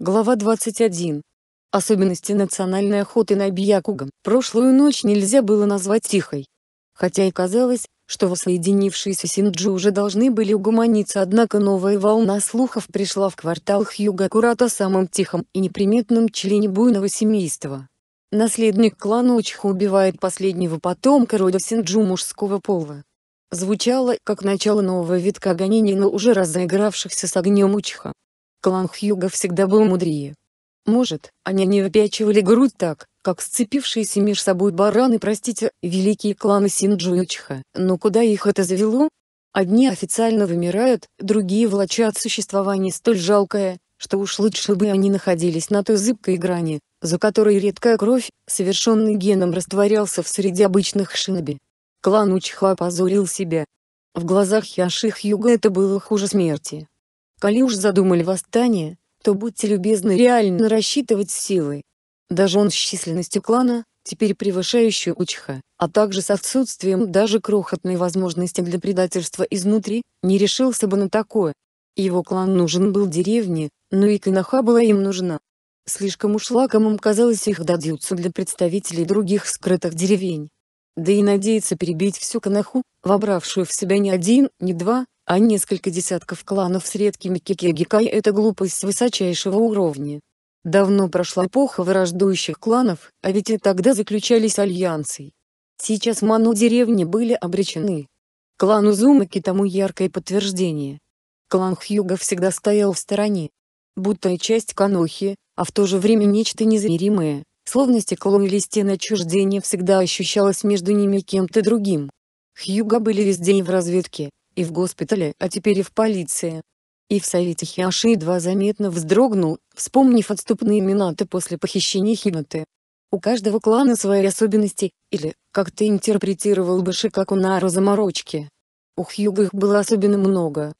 Глава 21. Особенности национальной охоты на бьякугом. Прошлую ночь нельзя было назвать тихой. Хотя и казалось, что воссоединившиеся синджи уже должны были угомониться, однако новая волна слухов пришла в квартал Хьюга Курата самым тихом и неприметным члене буйного семейства. Наследник клана учха убивает последнего потомка рода синджу мужского пола. Звучало как начало нового витка гонений на уже разыгравшихся с огнем Учха клан Хьюга всегда был мудрее. Может, они не выпячивали грудь так, как сцепившиеся между собой бараны, простите, великие кланы Синджу и Чха, но куда их это завело? Одни официально вымирают, другие влачат существование столь жалкое, что уж лучше бы они находились на той зыбкой грани, за которой редкая кровь, совершенный геном растворялся в среде обычных шиноби. Клан Учха опозорил себя. В глазах Яши Хьюга это было хуже смерти. Коли уж задумали восстание, то будьте любезны реально рассчитывать силы. Даже он с численностью клана, теперь превышающую Учха, а также с отсутствием даже крохотной возможности для предательства изнутри, не решился бы на такое. Его клан нужен был деревне, но и Канаха была им нужна. Слишком уж лакомым казалось их дадюцу для представителей других скрытых деревень. Да и надеяться перебить всю Канаху, вобравшую в себя ни один, ни два, а несколько десятков кланов с редкими кикегикай – это глупость высочайшего уровня. Давно прошла эпоха враждующих кланов, а ведь и тогда заключались альянсы. Сейчас ману деревни были обречены. Клан Узумаки тому яркое подтверждение. Клан Хьюга всегда стоял в стороне. Будто и часть Канохи, а в то же время нечто незримое, словно стекло или стена отчуждения всегда ощущалось между ними кем-то другим. Хьюга были везде и в разведке, и в госпитале, а теперь и в полиции. И в совете Хиаши едва заметно вздрогнул, вспомнив отступные минаты после похищения Хинаты. У каждого клана свои особенности, или, как ты интерпретировал бы Шикаку Нару заморочки. У Хьюга их было особенно много.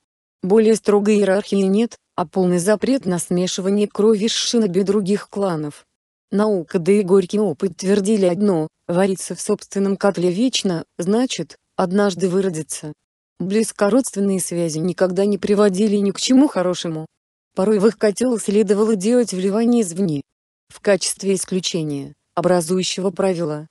Более строгой иерархии нет, а полный запрет на смешивание крови с шиноби других кланов. Наука да и горький опыт твердили одно, вариться в собственном котле вечно, значит, однажды выродится. Близкородственные связи никогда не приводили ни к чему хорошему. Порой в их котел следовало делать вливание извне. В качестве исключения, образующего правила.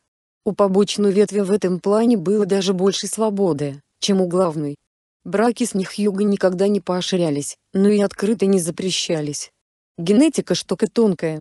У побочной ветви в этом плане было даже больше свободы, чем у главной. Браки с них юга никогда не поощрялись, но и открыто не запрещались. Генетика штука тонкая.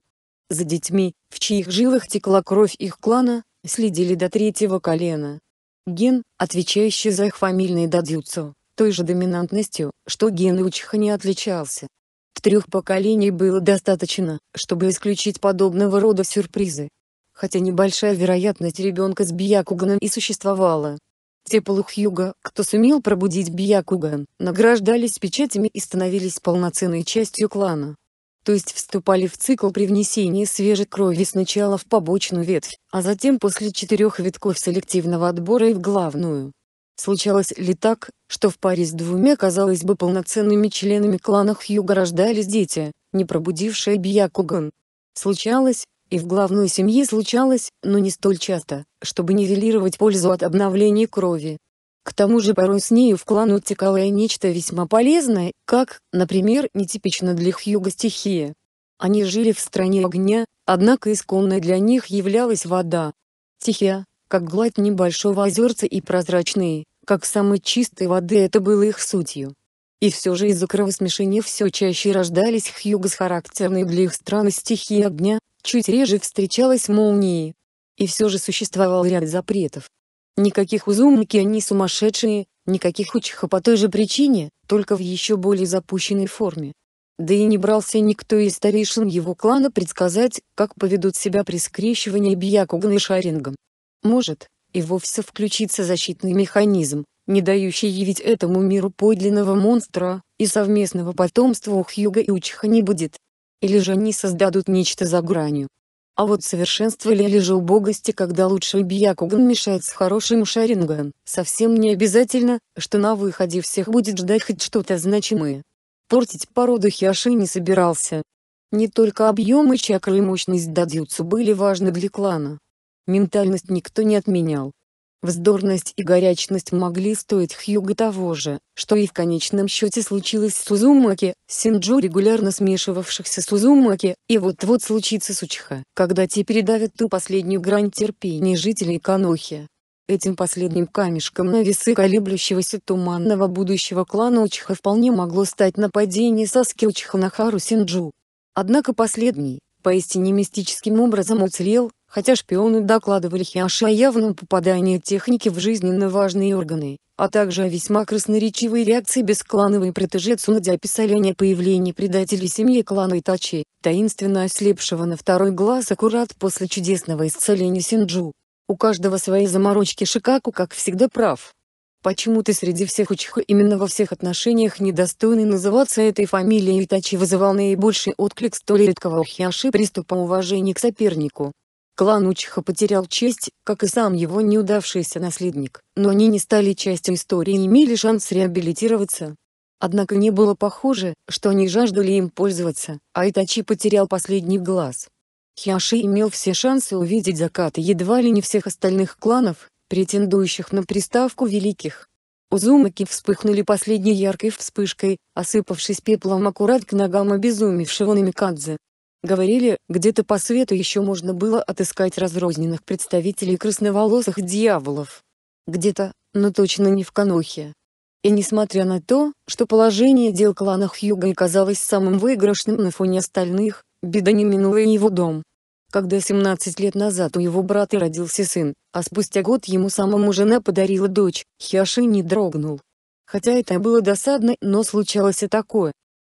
За детьми, в чьих жилах текла кровь их клана, следили до третьего колена, Ген, отвечающий за их фамильный дадзюцу, той же доминантностью, что ген Учиха не отличался. В трех поколений было достаточно, чтобы исключить подобного рода сюрпризы. Хотя небольшая вероятность ребенка с Бьякуганом и существовала. Те полухьюга, кто сумел пробудить Бьякуган, награждались печатями и становились полноценной частью клана то есть вступали в цикл привнесения свежей крови сначала в побочную ветвь, а затем после четырех витков селективного отбора и в главную. Случалось ли так, что в паре с двумя, казалось бы, полноценными членами клана Хьюга рождались дети, не пробудившие Бьякуган? Случалось, и в главной семье случалось, но не столь часто, чтобы нивелировать пользу от обновления крови, к тому же порой с нею в клан утекало и нечто весьма полезное, как, например, нетипично для Хьюга стихия. Они жили в стране огня, однако исконной для них являлась вода. Стихия, как гладь небольшого озерца и прозрачные, как самой чистой воды это было их сутью. И все же из-за кровосмешения все чаще рождались хьюга с характерной для их страны стихии огня, чуть реже встречалась молнии. И все же существовал ряд запретов, Никаких узумники они сумасшедшие, никаких учиха по той же причине, только в еще более запущенной форме. Да и не брался никто из старейшин его клана предсказать, как поведут себя при скрещивании Бьякуган и Шарингом. Может, и вовсе включится защитный механизм, не дающий явить этому миру подлинного монстра, и совместного потомства у Хьюга и Учиха не будет. Или же они создадут нечто за гранью, а вот совершенство или же убогости, когда лучший Бьякуган мешает с хорошим Шаринган, совсем не обязательно, что на выходе всех будет ждать хоть что-то значимое. Портить породу Хиаши не собирался. Не только объемы чакры и мощность дадются были важны для клана. Ментальность никто не отменял, Вздорность и горячность могли стоить Хьюго того же, что и в конечном счете случилось с Сузумаки, Синджу регулярно смешивавшихся с Сузумаки, и вот-вот случится с Учиха, когда те передавят ту последнюю грань терпения жителей Канохи. Этим последним камешком на весы колеблющегося туманного будущего клана Учха вполне могло стать нападение Саски Учха на Хару Синджу. Однако последний, поистине мистическим образом уцелел, хотя шпионы докладывали Хиаше о явном попадании техники в жизненно важные органы, а также о весьма красноречивой реакции бесклановой протеже Цунадзи описали не появление предателей семьи клана Итачи, таинственно ослепшего на второй глаз аккурат после чудесного исцеления Синджу. У каждого свои заморочки Шикаку как всегда прав. Почему ты среди всех учиха именно во всех отношениях недостойный называться этой фамилией Итачи вызывал наибольший отклик столь редкого у Хиаши приступа уважения к сопернику. Клан Учиха потерял честь, как и сам его неудавшийся наследник, но они не стали частью истории и имели шанс реабилитироваться. Однако не было похоже, что они жаждали им пользоваться, а Итачи потерял последний глаз. Хиаши имел все шансы увидеть закат едва ли не всех остальных кланов, претендующих на приставку великих. Узумаки вспыхнули последней яркой вспышкой, осыпавшись пеплом аккурат к ногам обезумевшего Намикадзе, Говорили, где-то по свету еще можно было отыскать разрозненных представителей красноволосых дьяволов. Где-то, но точно не в Канохе. И несмотря на то, что положение дел клана Хьюга и казалось самым выигрышным на фоне остальных, беда не минула и его дом. Когда 17 лет назад у его брата родился сын, а спустя год ему самому жена подарила дочь, Хиаши не дрогнул. Хотя это было досадно, но случалось и такое.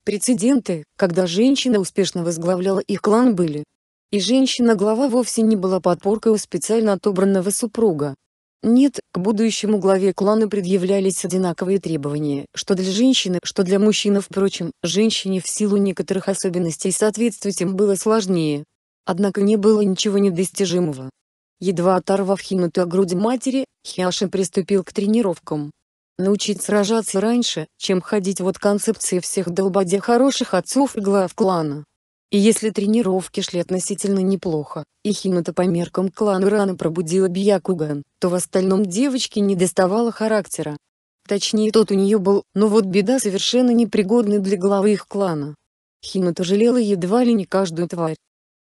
Прецеденты, когда женщина успешно возглавляла их клан были. И женщина-глава вовсе не была подпоркой у специально отобранного супруга. Нет, к будущему главе клана предъявлялись одинаковые требования, что для женщины, что для мужчины впрочем, женщине в силу некоторых особенностей соответствовать им было сложнее. Однако не было ничего недостижимого. Едва оторвав Хинуту о груди матери, Хиаши приступил к тренировкам. Научить сражаться раньше, чем ходить вот концепции всех долбоде хороших отцов и глав клана. И если тренировки шли относительно неплохо, и Химата по меркам клана рано пробудила Бьякуган, то в остальном девочке не доставало характера. Точнее тот у нее был, но вот беда совершенно непригодный для главы их клана. Химата жалела едва ли не каждую тварь.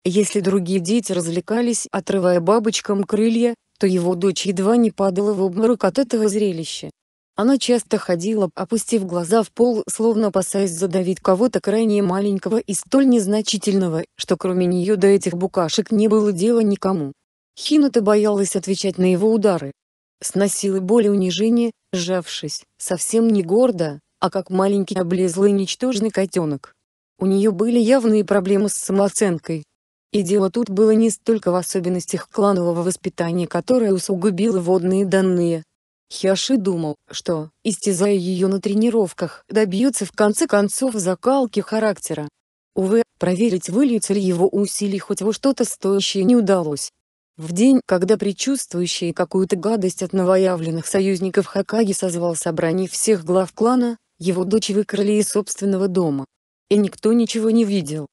Если другие дети развлекались, отрывая бабочкам крылья, то его дочь едва не падала в обморок от этого зрелища. Она часто ходила, опустив глаза в пол, словно опасаясь задавить кого-то крайне маленького и столь незначительного, что кроме нее до этих букашек не было дела никому. Хинута боялась отвечать на его удары. Сносила боль и унижение, сжавшись, совсем не гордо, а как маленький облезлый ничтожный котенок. У нее были явные проблемы с самооценкой. И дело тут было не столько в особенностях кланового воспитания, которое усугубило водные данные, Хиоши думал, что, истязая ее на тренировках, добьется в конце концов закалки характера. Увы, проверить выльются ли его усилий хоть во что-то стоящее не удалось. В день, когда предчувствующий какую-то гадость от новоявленных союзников Хакаги созвал собрание всех глав клана, его дочь выкрали из собственного дома. И никто ничего не видел.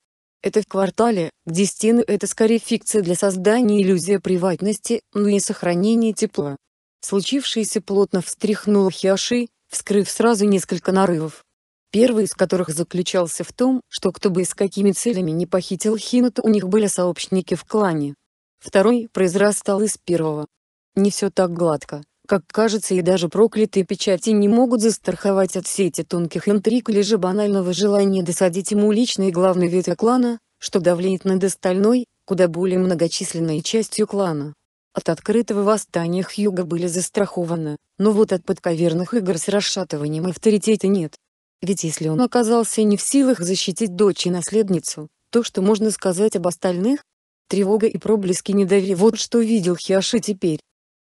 Это в квартале, где стены — это скорее фикция для создания иллюзии приватности, но и сохранения тепла. Случившееся плотно встряхнуло Хиаши, вскрыв сразу несколько нарывов. Первый из которых заключался в том, что кто бы и с какими целями не похитил Хинату, у них были сообщники в клане. Второй произрастал из первого. Не все так гладко, как кажется и даже проклятые печати не могут застраховать от сети тонких интриг или же банального желания досадить ему личный главный ветвь клана, что давлеет над остальной, куда более многочисленной частью клана. От открытого восстания Хьюга были застрахованы, но вот от подковерных игр с расшатыванием авторитета нет. Ведь если он оказался не в силах защитить дочь и наследницу, то что можно сказать об остальных? Тревога и проблески недоверия вот что видел Хиаши теперь.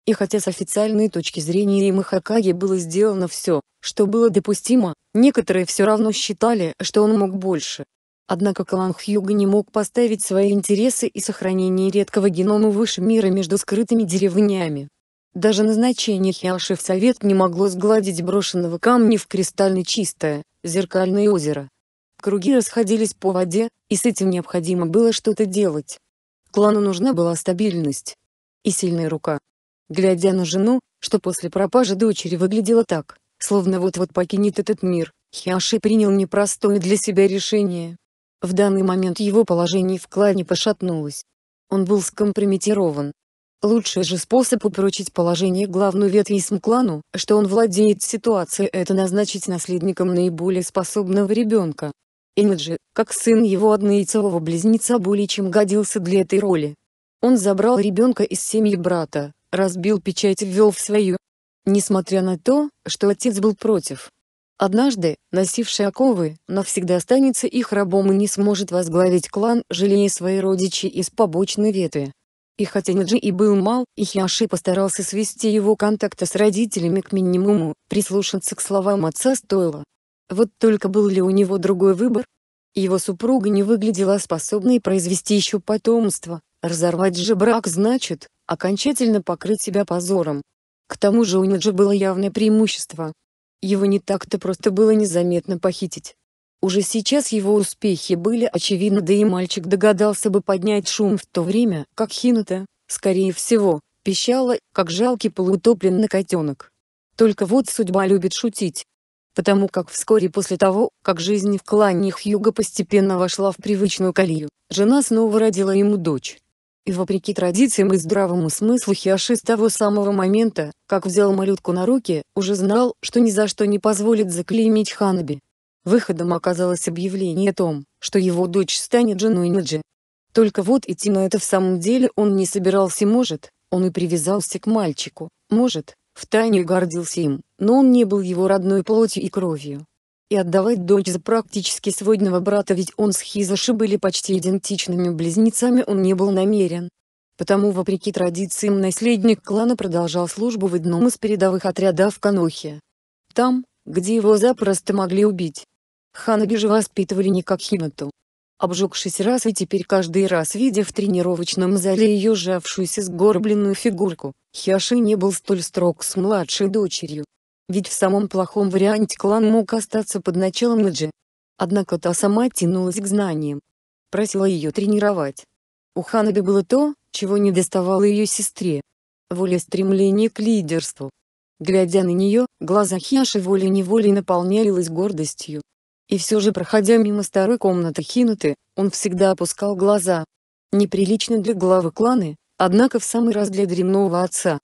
И хотя с официальной точки зрения Римы Хакаги было сделано все, что было допустимо, некоторые все равно считали, что он мог больше, Однако клан Хьюга не мог поставить свои интересы и сохранение редкого генома выше мира между скрытыми деревнями. Даже назначение Хиаши в совет не могло сгладить брошенного камня в кристально чистое, зеркальное озеро. Круги расходились по воде, и с этим необходимо было что-то делать. Клану нужна была стабильность. И сильная рука. Глядя на жену, что после пропажи дочери выглядела так, словно вот-вот покинет этот мир, Хиаши принял непростое для себя решение. В данный момент его положение в клане пошатнулось. Он был скомпрометирован. Лучший же способ упрочить положение главную ветви Исм-клану, что он владеет ситуацией, это назначить наследником наиболее способного ребенка. Энджи, как сын его однояйцевого близнеца более чем годился для этой роли. Он забрал ребенка из семьи брата, разбил печать и ввел в свою. Несмотря на то, что отец был против, Однажды, носивший оковы, навсегда останется их рабом и не сможет возглавить клан, жалея свои родичи из побочной ветви. И хотя Ниджи и был мал, Ихиаши постарался свести его контакты с родителями к минимуму, прислушаться к словам отца стоило. Вот только был ли у него другой выбор? Его супруга не выглядела способной произвести еще потомство, разорвать же брак значит, окончательно покрыть себя позором. К тому же у Ниджи было явное преимущество, его не так-то просто было незаметно похитить. Уже сейчас его успехи были очевидны, да и мальчик догадался бы поднять шум в то время, как хината, скорее всего, пищала, как жалкий полуутопленный котенок. Только вот судьба любит шутить. Потому как вскоре после того, как жизнь в клане Хьюга постепенно вошла в привычную колею, жена снова родила ему дочь и вопреки традициям и здравому смыслу Хиаши с того самого момента, как взял малютку на руки, уже знал, что ни за что не позволит заклеймить Ханаби. Выходом оказалось объявление о том, что его дочь станет женой Наджи. Только вот идти на это в самом деле он не собирался может, он и привязался к мальчику, может, втайне гордился им, но он не был его родной плотью и кровью, и отдавать дочь за практически сводного брата ведь он с Хизаши были почти идентичными близнецами он не был намерен. Потому вопреки традициям наследник клана продолжал службу в одном из передовых отрядов Канохи. Там, где его запросто могли убить. Ханаби же воспитывали не как Хинату. Обжегшись раз и теперь каждый раз видя в тренировочном зале ее сжавшуюся сгорбленную фигурку, Хиаши не был столь строг с младшей дочерью, ведь в самом плохом варианте клан мог остаться под началом Наджи. Однако та сама тянулась к знаниям. Просила ее тренировать. У Ханады было то, чего не доставало ее сестре. Воля стремления к лидерству. Глядя на нее, глаза Хиаши волей-неволей наполнялись гордостью. И все же проходя мимо старой комнаты Хинуты, он всегда опускал глаза. Неприлично для главы клана, однако в самый раз для дремного отца.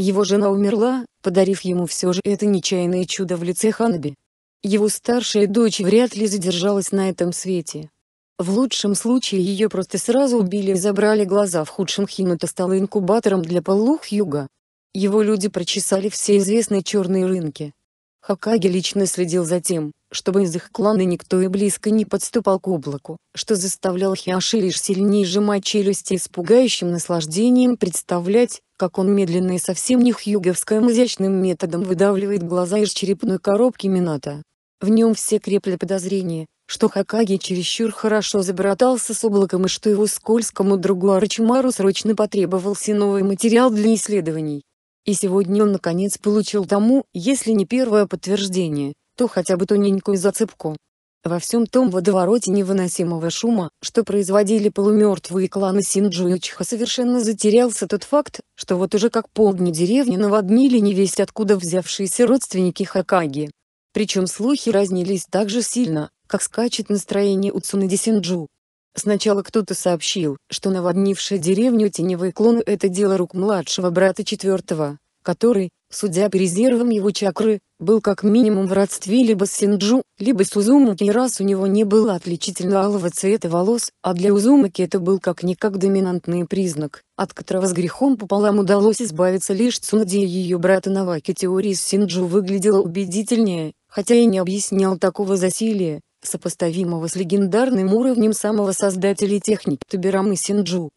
Его жена умерла, подарив ему все же это нечаянное чудо в лице Ханаби. Его старшая дочь вряд ли задержалась на этом свете. В лучшем случае ее просто сразу убили и забрали глаза, в худшем Хинута стала инкубатором для полух юга. Его люди прочесали все известные черные рынки. Хакаги лично следил за тем, чтобы из их клана никто и близко не подступал к облаку, что заставлял Хиаши лишь сильнее сжимать челюсти и с пугающим наслаждением представлять, как он медленно и совсем не хьюговским изящным методом выдавливает глаза из черепной коробки Мината. В нем все крепли подозрения, что Хакаги чересчур хорошо забратался с облаком и что его скользкому другу Арчимару срочно потребовался новый материал для исследований. И сегодня он наконец получил тому, если не первое подтверждение, то хотя бы тоненькую зацепку. Во всем том водовороте невыносимого шума, что производили полумертвые кланы Синджу совершенно затерялся тот факт, что вот уже как полдня деревни наводнили невесть откуда взявшиеся родственники Хакаги. Причем слухи разнились так же сильно, как скачет настроение у Цунади Синджу. Сначала кто-то сообщил, что наводнившая деревню теневые клоны это дело рук младшего брата четвертого, который, Судя по резервам его чакры, был как минимум в родстве либо с Синджу, либо с Узумаки и раз у него не было отличительно алого цвета волос, а для Узумаки это был как-никак доминантный признак, от которого с грехом пополам удалось избавиться лишь Цунади и ее брата Наваки. Теория с Синджу выглядела убедительнее, хотя и не объяснял такого засилия, сопоставимого с легендарным уровнем самого создателя техник Табирамы Синджу.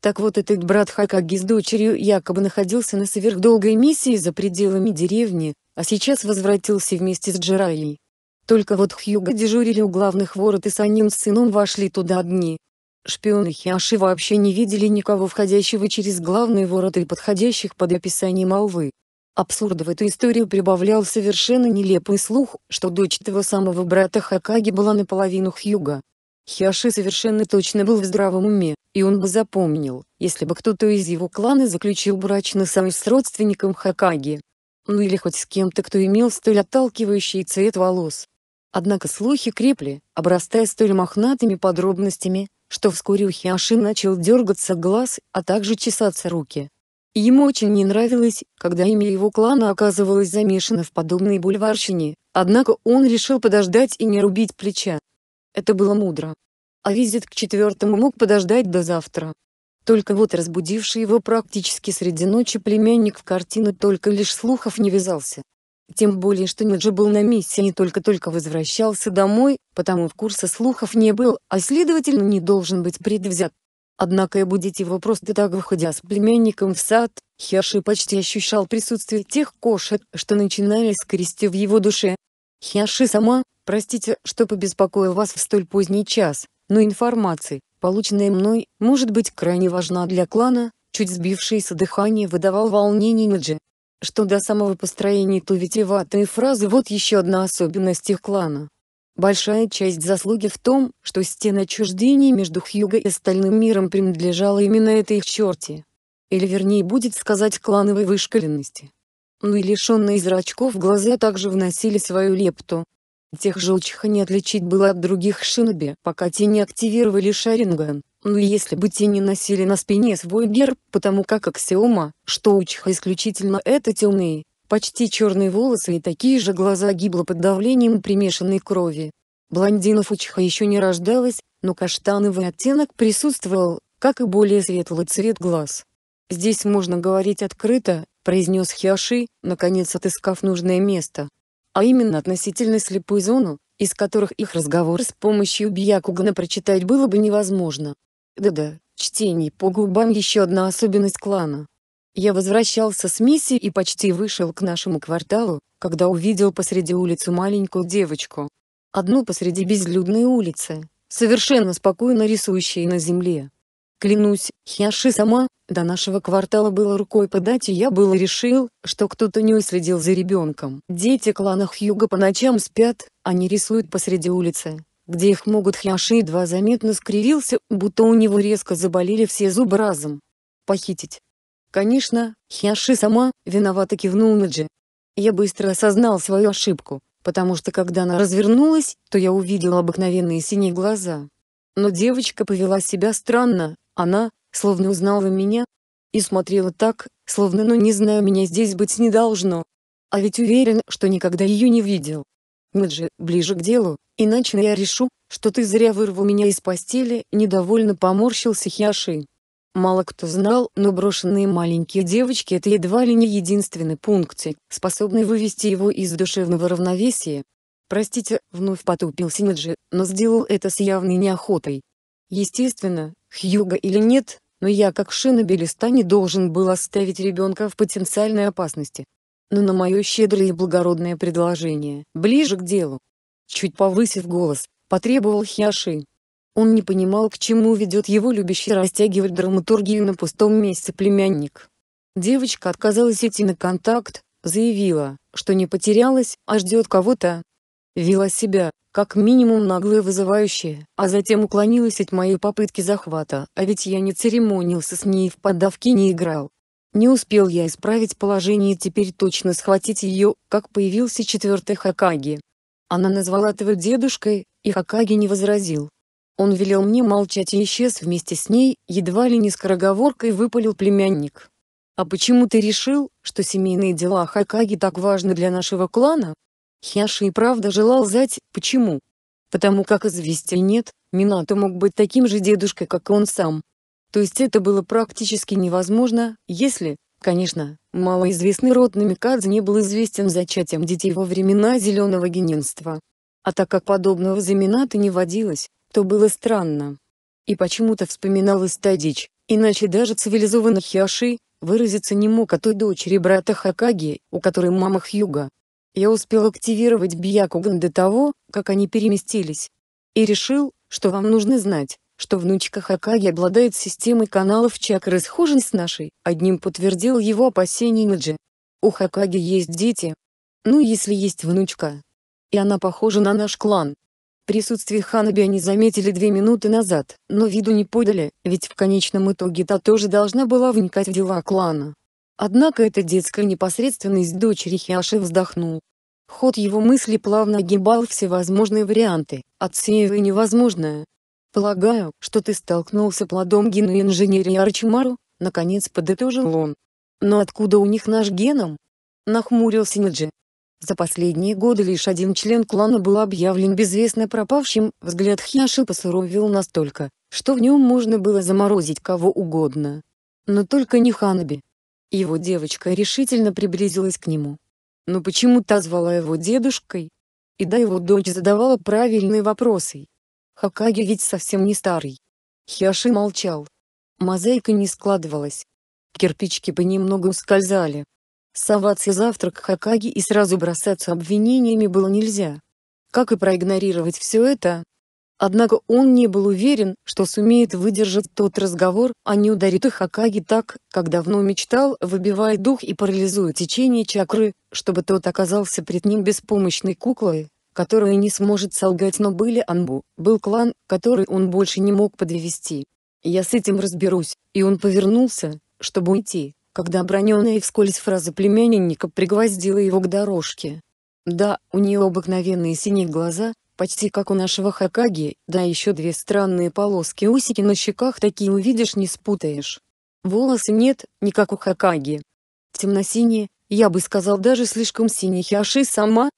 Так вот этот брат Хакаги с дочерью якобы находился на сверхдолгой миссии за пределами деревни, а сейчас возвратился вместе с Джираей. Только вот Хьюга дежурили у главных ворот и Санин с сыном вошли туда одни. Шпионы Хиаши вообще не видели никого входящего через главные ворота и подходящих под описание молвы. Абсурд в эту историю прибавлял совершенно нелепый слух, что дочь того самого брата Хакаги была наполовину Хьюга. Хиаши совершенно точно был в здравом уме, и он бы запомнил, если бы кто-то из его клана заключил брачный союз с родственником Хакаги. Ну или хоть с кем-то, кто имел столь отталкивающий цвет волос. Однако слухи крепли, обрастая столь мохнатыми подробностями, что вскоре у Хиаши начал дергаться глаз, а также чесаться руки. Ему очень не нравилось, когда имя его клана оказывалось замешано в подобной бульварщине, однако он решил подождать и не рубить плеча. Это было мудро. А визит к четвертому мог подождать до завтра. Только вот разбудивший его практически среди ночи племянник в картину только лишь слухов не вязался. Тем более, что Неджи был на миссии и только-только возвращался домой, потому в курсе слухов не был, а следовательно не должен быть предвзят. Однако и будить его просто так выходя с племянником в сад, Херши почти ощущал присутствие тех кошек, что начинали скрести в его душе, Хиаши сама, простите, что побеспокоил вас в столь поздний час, но информация, полученная мной, может быть крайне важна для клана, чуть сбившееся дыхание выдавал волнение Ниджи. Что до самого построения Тувитеватой фразы вот еще одна особенность их клана. Большая часть заслуги в том, что стена отчуждения между Хьюго и остальным миром принадлежала именно этой их черте. Или вернее будет сказать клановой вышкаленности но ну и лишенные зрачков глаза также вносили свою лепту. Тех желчиха не отличить было от других шиноби, пока те не активировали Шаринган. Но ну если бы те не носили на спине свой герб, потому как аксиома, что учиха исключительно это темные, почти черные волосы и такие же глаза гибло под давлением примешанной крови. Блондинов учиха еще не рождалось, но каштановый оттенок присутствовал, как и более светлый цвет глаз. Здесь можно говорить открыто, произнес Хиаши, наконец отыскав нужное место, а именно относительно слепую зону, из которых их разговор с помощью Бьякугана прочитать было бы невозможно. Да-да, чтение по губам еще одна особенность клана. Я возвращался с миссии и почти вышел к нашему кварталу, когда увидел посреди улицы маленькую девочку. Одну посреди безлюдной улицы, совершенно спокойно рисующей на земле. Клянусь, Хяши сама, до нашего квартала было рукой подать и я было решил, что кто-то не уследил за ребенком. Дети клана Хьюга по ночам спят, они рисуют посреди улицы, где их могут Хяши едва заметно скривился, будто у него резко заболели все зубы разом. Похитить. Конечно, Хяши сама, виновата кивнул Наджи. Я быстро осознал свою ошибку, потому что когда она развернулась, то я увидел обыкновенные синие глаза. Но девочка повела себя странно, она, словно узнала меня, и смотрела так, словно ну не знаю меня здесь быть не должно. А ведь уверен, что никогда ее не видел. Нет же, ближе к делу, иначе я решу, что ты зря вырвал меня из постели, недовольно поморщился Хиаши. Мало кто знал, но брошенные маленькие девочки это едва ли не единственный пункт, способный вывести его из душевного равновесия. Простите, вновь потупился Неджи, но сделал это с явной неохотой. Естественно, Хьюга или нет, но я как шина не должен был оставить ребенка в потенциальной опасности. Но на мое щедрое и благородное предложение, ближе к делу. Чуть повысив голос, потребовал Хьяши. Он не понимал, к чему ведет его любящий растягивать драматургию на пустом месте племянник. Девочка отказалась идти на контакт, заявила, что не потерялась, а ждет кого-то, вела себя, как минимум нагло и а затем уклонилась от моей попытки захвата, а ведь я не церемонился с ней в поддавки не играл. Не успел я исправить положение и теперь точно схватить ее, как появился четвертый Хакаги. Она назвала этого дедушкой, и Хакаги не возразил. Он велел мне молчать и исчез вместе с ней, едва ли не скороговоркой выпалил племянник. «А почему ты решил, что семейные дела Хакаги так важны для нашего клана?» Хяши и правда желал знать, почему? Потому как известий нет, Минато мог быть таким же дедушкой, как и он сам. То есть это было практически невозможно, если, конечно, малоизвестный род Намикадзе не был известен зачатием детей во времена зеленого генинства. А так как подобного за замината не водилось, то было странно. И почему-то вспоминал та дичь, иначе даже цивилизованный Хиаши выразиться не мог о той дочери брата Хакаги, у которой мама Хьюга, я успел активировать Бьякуган до того, как они переместились. И решил, что вам нужно знать, что внучка Хакаги обладает системой каналов чакры схожей с нашей, одним подтвердил его опасение Наджи. У Хакаги есть дети. Ну если есть внучка. И она похожа на наш клан. Присутствие Ханаби они заметили две минуты назад, но виду не подали, ведь в конечном итоге та тоже должна была вникать в дела клана. Однако эта детская непосредственность дочери Хиаши вздохнул. Ход его мысли плавно огибал всевозможные варианты, отсеивая невозможное. «Полагаю, что ты столкнулся плодом гена инженерии Арчимару», — наконец подытожил он. «Но откуда у них наш геном?» — нахмурился Ниджи. За последние годы лишь один член клана был объявлен безвестно пропавшим, взгляд Хьяши посуровил настолько, что в нем можно было заморозить кого угодно. Но только не Ханаби. Его девочка решительно приблизилась к нему но почему та звала его дедушкой. И да его дочь задавала правильные вопросы. Хакаги ведь совсем не старый. Хиаши молчал. Мозаика не складывалась. Кирпички понемногу ускользали. Соваться завтрак Хакаги и сразу бросаться обвинениями было нельзя. Как и проигнорировать все это, Однако он не был уверен, что сумеет выдержать тот разговор, а не ударит их Акаги так, как давно мечтал, выбивая дух и парализуя течение чакры, чтобы тот оказался пред ним беспомощной куклой, которая не сможет солгать, но были Анбу, был клан, который он больше не мог подвести. «Я с этим разберусь», и он повернулся, чтобы уйти, когда оброненная вскользь фраза племянника пригвоздила его к дорожке. Да, у нее обыкновенные синие глаза, почти как у нашего Хакаги, да еще две странные полоски усики на щеках такие увидишь не спутаешь. Волосы нет, не как у Хакаги. Темно-синие, я бы сказал даже слишком синие Хиаши сама.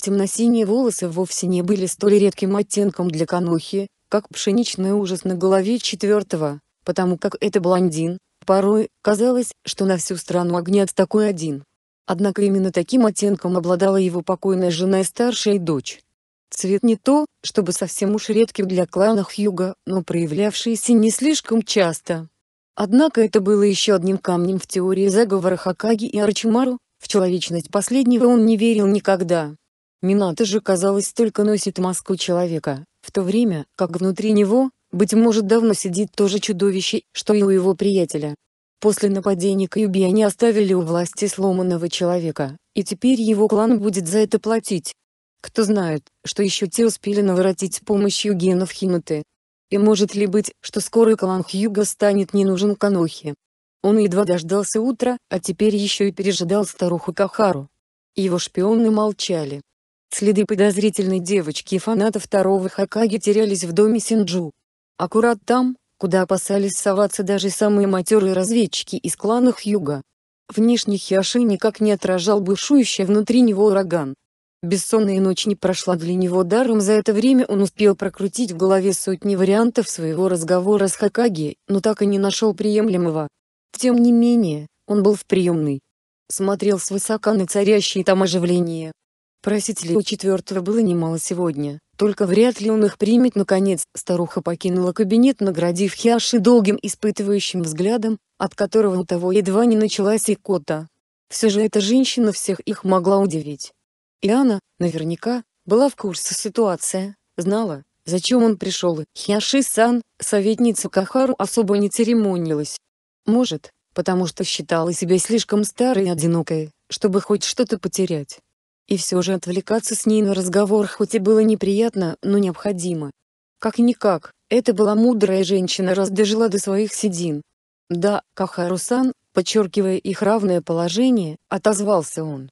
Темно-синие волосы вовсе не были столь редким оттенком для канухи, как пшеничный ужас на голове четвертого, потому как это блондин, порой, казалось, что на всю страну огнят такой один. Однако именно таким оттенком обладала его покойная жена и старшая дочь. Цвет не то, чтобы совсем уж редкий для клана Хьюга, но проявлявшийся не слишком часто. Однако это было еще одним камнем в теории заговора Хакаги и Арчимару, в человечность последнего он не верил никогда. Минато же, казалось, только носит маску человека, в то время, как внутри него, быть может давно сидит то же чудовище, что и у его приятеля. После нападения Кьюби они оставили у власти сломанного человека, и теперь его клан будет за это платить. Кто знает, что еще те успели наворотить с помощью генов Хинуты. И может ли быть, что скоро клан Хьюга станет не нужен Канохе? Он едва дождался утра, а теперь еще и пережидал старуху Кахару. Его шпионы молчали. Следы подозрительной девочки и фаната второго Хакаги терялись в доме Синджу. Аккурат там, куда опасались соваться даже самые матерые разведчики из клана Хьюга. Внешний Хиаши никак не отражал бушующий внутри него ураган. Бессонная ночь не прошла для него даром, за это время он успел прокрутить в голове сотни вариантов своего разговора с Хакаги, но так и не нашел приемлемого. Тем не менее, он был в приемной. Смотрел свысока на царящее там оживление. Просителей у четвертого было немало сегодня, только вряд ли он их примет наконец. Старуха покинула кабинет, наградив Хиаши долгим испытывающим взглядом, от которого у того едва не началась икота. Все же эта женщина всех их могла удивить. И она, наверняка, была в курсе ситуации, знала, зачем он пришел, и Хьяши-сан, советница Кахару особо не церемонилась. Может, потому что считала себя слишком старой и одинокой, чтобы хоть что-то потерять. И все же отвлекаться с ней на разговор хоть и было неприятно, но необходимо. Как-никак, это была мудрая женщина раз дожила до своих седин. Да, Кахарусан, подчеркивая их равное положение, отозвался он.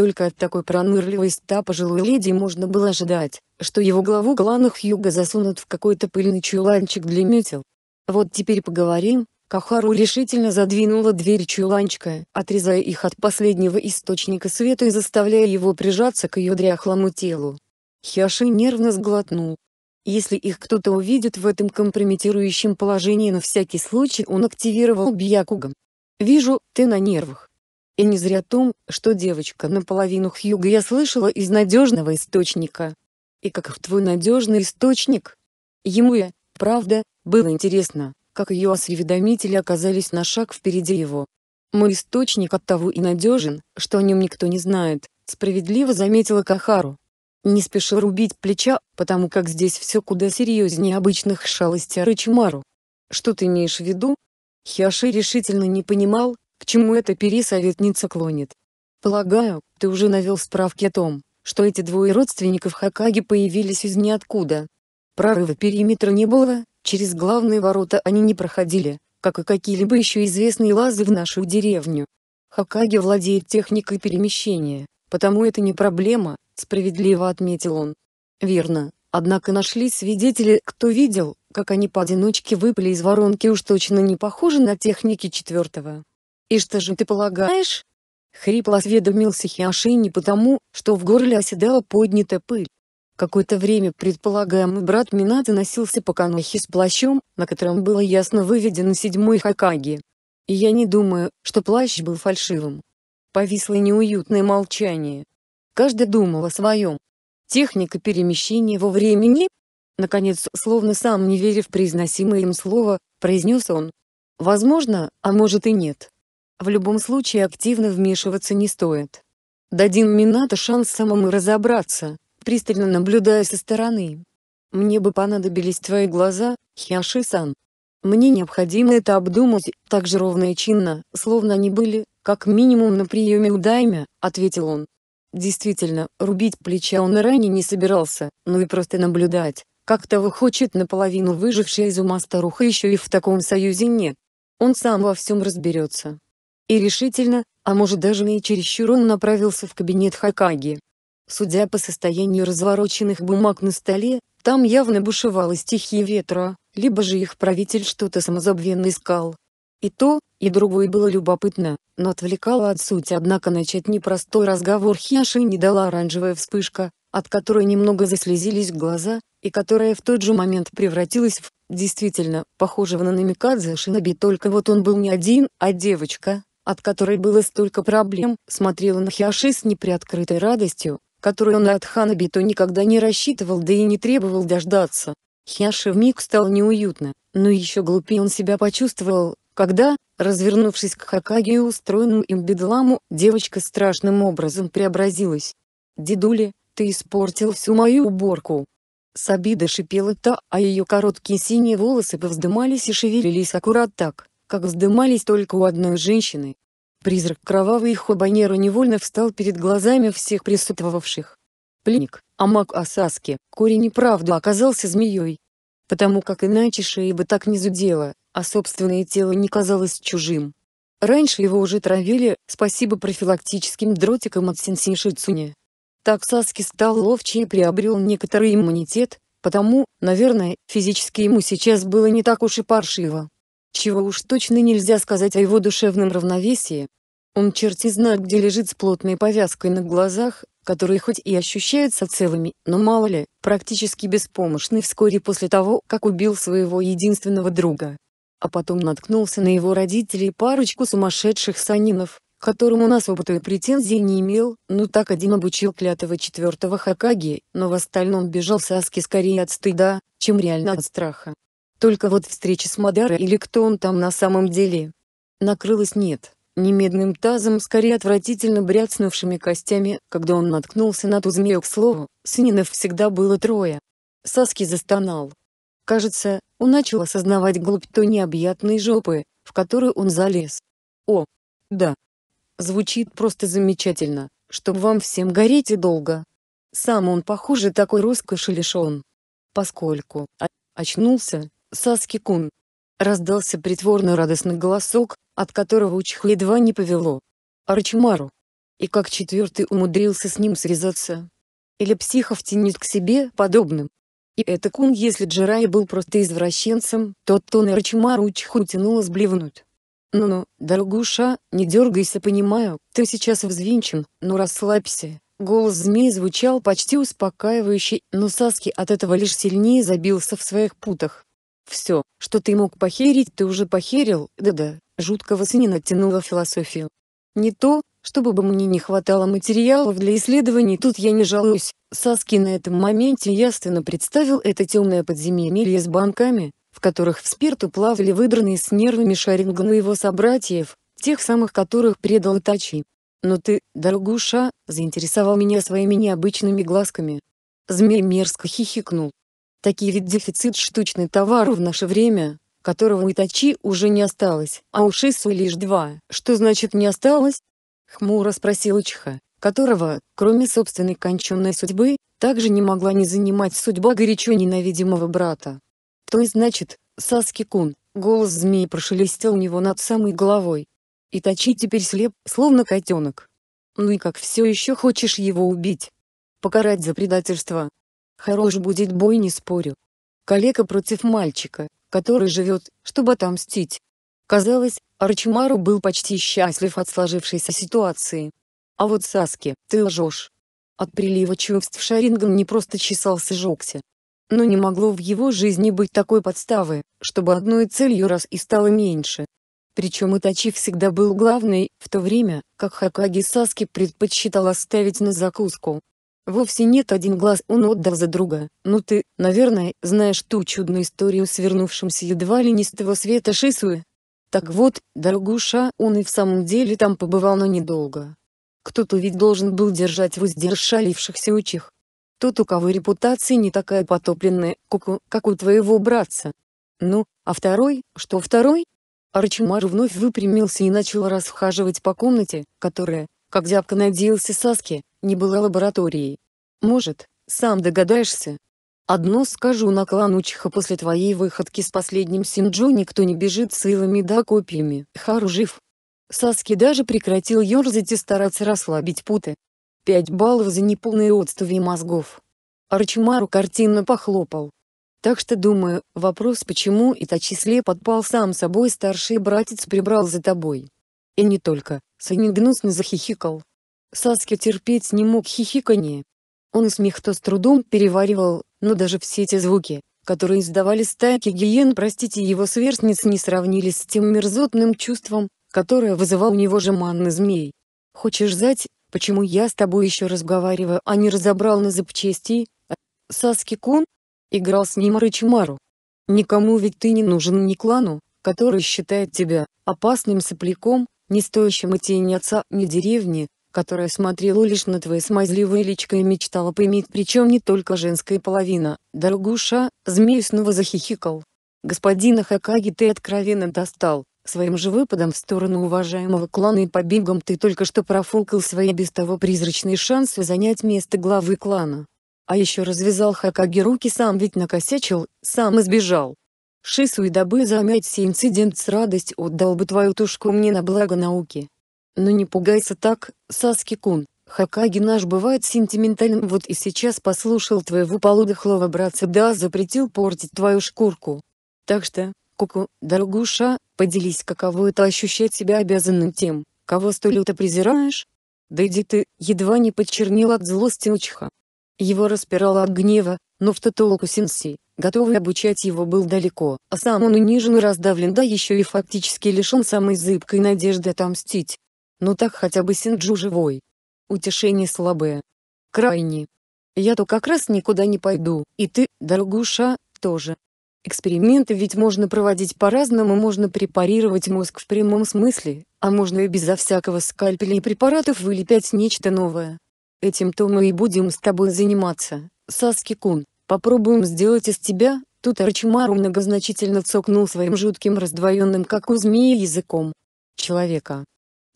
Только от такой пронырливой ста пожилой леди можно было ожидать, что его главу клана Хьюга засунут в какой-то пыльный чуланчик для метел. «Вот теперь поговорим», Кахару решительно задвинула дверь чуланчика, отрезая их от последнего источника света и заставляя его прижаться к ее дряхлому телу. Хиаши нервно сглотнул. Если их кто-то увидит в этом компрометирующем положении на всякий случай он активировал Бьякугом. «Вижу, ты на нервах». И не зря о том, что девочка наполовину Хьюга я слышала из надежного источника. И как в твой надежный источник? Ему я, правда, было интересно, как ее осведомители оказались на шаг впереди его. Мой источник оттого и надежен, что о нем никто не знает, справедливо заметила Кахару. Не спеша рубить плеча, потому как здесь все куда серьезнее обычных шалостей Рычимару. Что ты имеешь в виду? Хиаши решительно не понимал, к чему эта пересоветница клонит. Полагаю, ты уже навел справки о том, что эти двое родственников Хакаги появились из ниоткуда. Прорыва периметра не было, через главные ворота они не проходили, как и какие-либо еще известные лазы в нашу деревню. Хакаги владеет техникой перемещения, потому это не проблема, справедливо отметил он. Верно, однако нашлись свидетели, кто видел, как они поодиночке выпали из воронки уж точно не похожи на техники четвертого. «И что же ты полагаешь?» Хрипло осведомился не потому, что в горле оседала поднятая пыль. Какое-то время предполагаемый брат Минаты носился по Канохе с плащом, на котором было ясно выведено седьмой Хакаги. И я не думаю, что плащ был фальшивым. Повисло неуютное молчание. Каждый думал о своем. Техника перемещения во времени? Наконец, словно сам не верив в произносимое им слово, произнес он. Возможно, а может и нет. В любом случае активно вмешиваться не стоит. Дадим Минато шанс самому разобраться, пристально наблюдая со стороны. Мне бы понадобились твои глаза, Хиаши-сан. Мне необходимо это обдумать, так же ровно и чинно, словно они были, как минимум на приеме у Даймя, ответил он. Действительно, рубить плеча он ранее не собирался, но и просто наблюдать, как того хочет наполовину выжившая из ума старуха еще и в таком союзе нет. Он сам во всем разберется и решительно, а может даже и чересчур он направился в кабинет Хакаги. Судя по состоянию развороченных бумаг на столе, там явно бушевала стихия ветра, либо же их правитель что-то самозабвенно искал. И то, и другое было любопытно, но отвлекало от сути, однако начать непростой разговор Хиаши не дала оранжевая вспышка, от которой немного заслезились глаза, и которая в тот же момент превратилась в, действительно, похожего на намикадзе Шиноби, только вот он был не один, а девочка, от которой было столько проблем, смотрела на Хиаши с неприоткрытой радостью, которую он от Ханабито никогда не рассчитывал да и не требовал дождаться. Хиаши вмиг стало неуютно, но еще глупее он себя почувствовал, когда, развернувшись к Хакаге и устроенному им бедламу, девочка страшным образом преобразилась. «Дедуля, ты испортил всю мою уборку!» С обиды шипела та, а ее короткие синие волосы повздымались и шевелились аккурат так, как вздымались только у одной женщины. Призрак кровавый хабанера невольно встал перед глазами всех присутствовавших. Пленник, Амак Асаски, корень и правду оказался змеей. Потому как иначе шея бы так не зудела, а собственное тело не казалось чужим. Раньше его уже травили, спасибо профилактическим дротикам от сенсей Шицуни. Так Саски стал ловче и приобрел некоторый иммунитет, потому, наверное, физически ему сейчас было не так уж и паршиво. Чего уж точно нельзя сказать о его душевном равновесии. Он черти знает где лежит с плотной повязкой на глазах, которые хоть и ощущаются целыми, но мало ли, практически беспомощны вскоре после того, как убил своего единственного друга. А потом наткнулся на его родителей парочку сумасшедших санинов, к которому нас опыта и претензий не имел, но так один обучил клятого четвертого Хакаги, но в остальном бежал Саски скорее от стыда, чем реально от страха. Только вот встреча с Мадара или кто он там на самом деле? Накрылась нет, не медным тазом, скорее отвратительно бряцнувшими костями, когда он наткнулся на ту змею к слову, сынинов всегда было трое. Саски застонал. Кажется, он начал осознавать глубь той необъятной жопы, в которую он залез. О, да. Звучит просто замечательно, чтоб вам всем гореть и долго. Сам он, похоже, такой роскоши лишен. Поскольку, а, очнулся, Саски-кун!» Раздался притворно радостный голосок, от которого Учиха едва не повело. «Арчимару!» И как четвертый умудрился с ним срезаться. Или психов тянет к себе подобным. И это кун, если Джирай был просто извращенцем, то тон и Арчимару Учиху тянуло сблевнуть. «Ну-ну, дорогуша, не дергайся, понимаю, ты сейчас взвинчен, но расслабься». Голос змеи звучал почти успокаивающе, но Саски от этого лишь сильнее забился в своих путах. Все, что ты мог похерить, ты уже похерил, да-да, жуткого сынина тянула философию. Не то, чтобы бы мне не хватало материалов для исследований, тут я не жалуюсь. Саски на этом моменте ясно представил это темное подземелье с банками, в которых в спирту плавали выдранные с нервами Шаринган и его собратьев, тех самых которых предал Тачи. Но ты, дорогуша, заинтересовал меня своими необычными глазками. Змей мерзко хихикнул. Такие ведь дефицит штучный товар в наше время, которого у Итачи уже не осталось, а у Шису лишь два. Что значит не осталось? Хмуро спросил Учиха, которого, кроме собственной конченной судьбы, также не могла не занимать судьба горячо ненавидимого брата. То есть значит, Саски-кун, голос змеи прошелестел у него над самой головой. И Итачи теперь слеп, словно котенок. Ну и как все еще хочешь его убить? Покарать за предательство, Хорош будет бой, не спорю. Калека против мальчика, который живет, чтобы отомстить. Казалось, Арчимару был почти счастлив от сложившейся ситуации. А вот Саске, ты лжешь. От прилива чувств Шаринган не просто чесался жёгся. Но не могло в его жизни быть такой подставы, чтобы одной целью раз и стало меньше. Причем Итачи всегда был главный, в то время, как Хакаги Саски предпочитал оставить на закуску, Вовсе нет один глаз он отдал за друга, Ну ты, наверное, знаешь ту чудную историю свернувшимся едва ли не с того света Шисуэ. Так вот, дорогуша, он и в самом деле там побывал, но недолго. Кто-то ведь должен был держать в узде расшалившихся учих. Тот, у кого репутация не такая потопленная, куку, как у твоего братца. Ну, а второй, что второй? Арчимар вновь выпрямился и начал расхаживать по комнате, которая, как зябко надеялся Саски, не была лабораторией. Может, сам догадаешься? Одно скажу на клан Учиха после твоей выходки с последним Синджу никто не бежит силами да копьями, Хару жив. Саски даже прекратил ерзать и стараться расслабить путы. Пять баллов за неполное отставие мозгов. Арчимару картинно похлопал. Так что думаю, вопрос почему и числе подпал сам собой старший братец прибрал за тобой. И не только, Санин гнусно захихикал. Саски терпеть не мог хихиканье. Он и смех-то с трудом переваривал, но даже все эти звуки, которые издавали стайки гиен, простите его сверстниц, не сравнились с тем мерзотным чувством, которое вызывал у него жеманный змей. «Хочешь знать, почему я с тобой еще разговариваю, а не разобрал на запчасти?» Саски-кун? Играл с ним Рычимару. «Никому ведь ты не нужен ни клану, который считает тебя опасным сопляком, не стоящим и тени отца, ни деревни, которая смотрела лишь на твои смазливые личко и мечтала поиметь причем не только женская половина. Дорогуша, змею снова захихикал. Господина Хакаги ты откровенно достал. Своим же выпадом в сторону уважаемого клана и побегом ты только что профукал свои без того призрачные шансы занять место главы клана. А еще развязал Хакаги руки сам ведь накосячил, сам избежал. Шису и дабы замять все инцидент с радостью отдал бы твою тушку мне на благо науки. Но не пугайся так, Саски-кун. Хакаги наш бывает сентиментальным. вот и сейчас послушал твоего полудохлого братца да запретил портить твою шкурку. Так что, Куку, -ку, дорогуша, поделись каково это ощущать себя обязанным тем, кого столь люто презираешь? Да иди ты, едва не подчернил от злости Учиха. Его распирало от гнева, но в Татуоку Синси, готовый обучать его был далеко, а сам он унижен и раздавлен да еще и фактически лишен самой зыбкой надежды отомстить. Ну так хотя бы Синджу живой. Утешение слабое. Крайне. Я-то как раз никуда не пойду, и ты, дорогуша, тоже. Эксперименты ведь можно проводить по-разному, можно препарировать мозг в прямом смысле, а можно и безо всякого скальпеля и препаратов вылепять нечто новое. Этим-то мы и будем с тобой заниматься, Саски-кун, попробуем сделать из тебя, тут Арчимару многозначительно цокнул своим жутким раздвоенным как у змеи языком. Человека.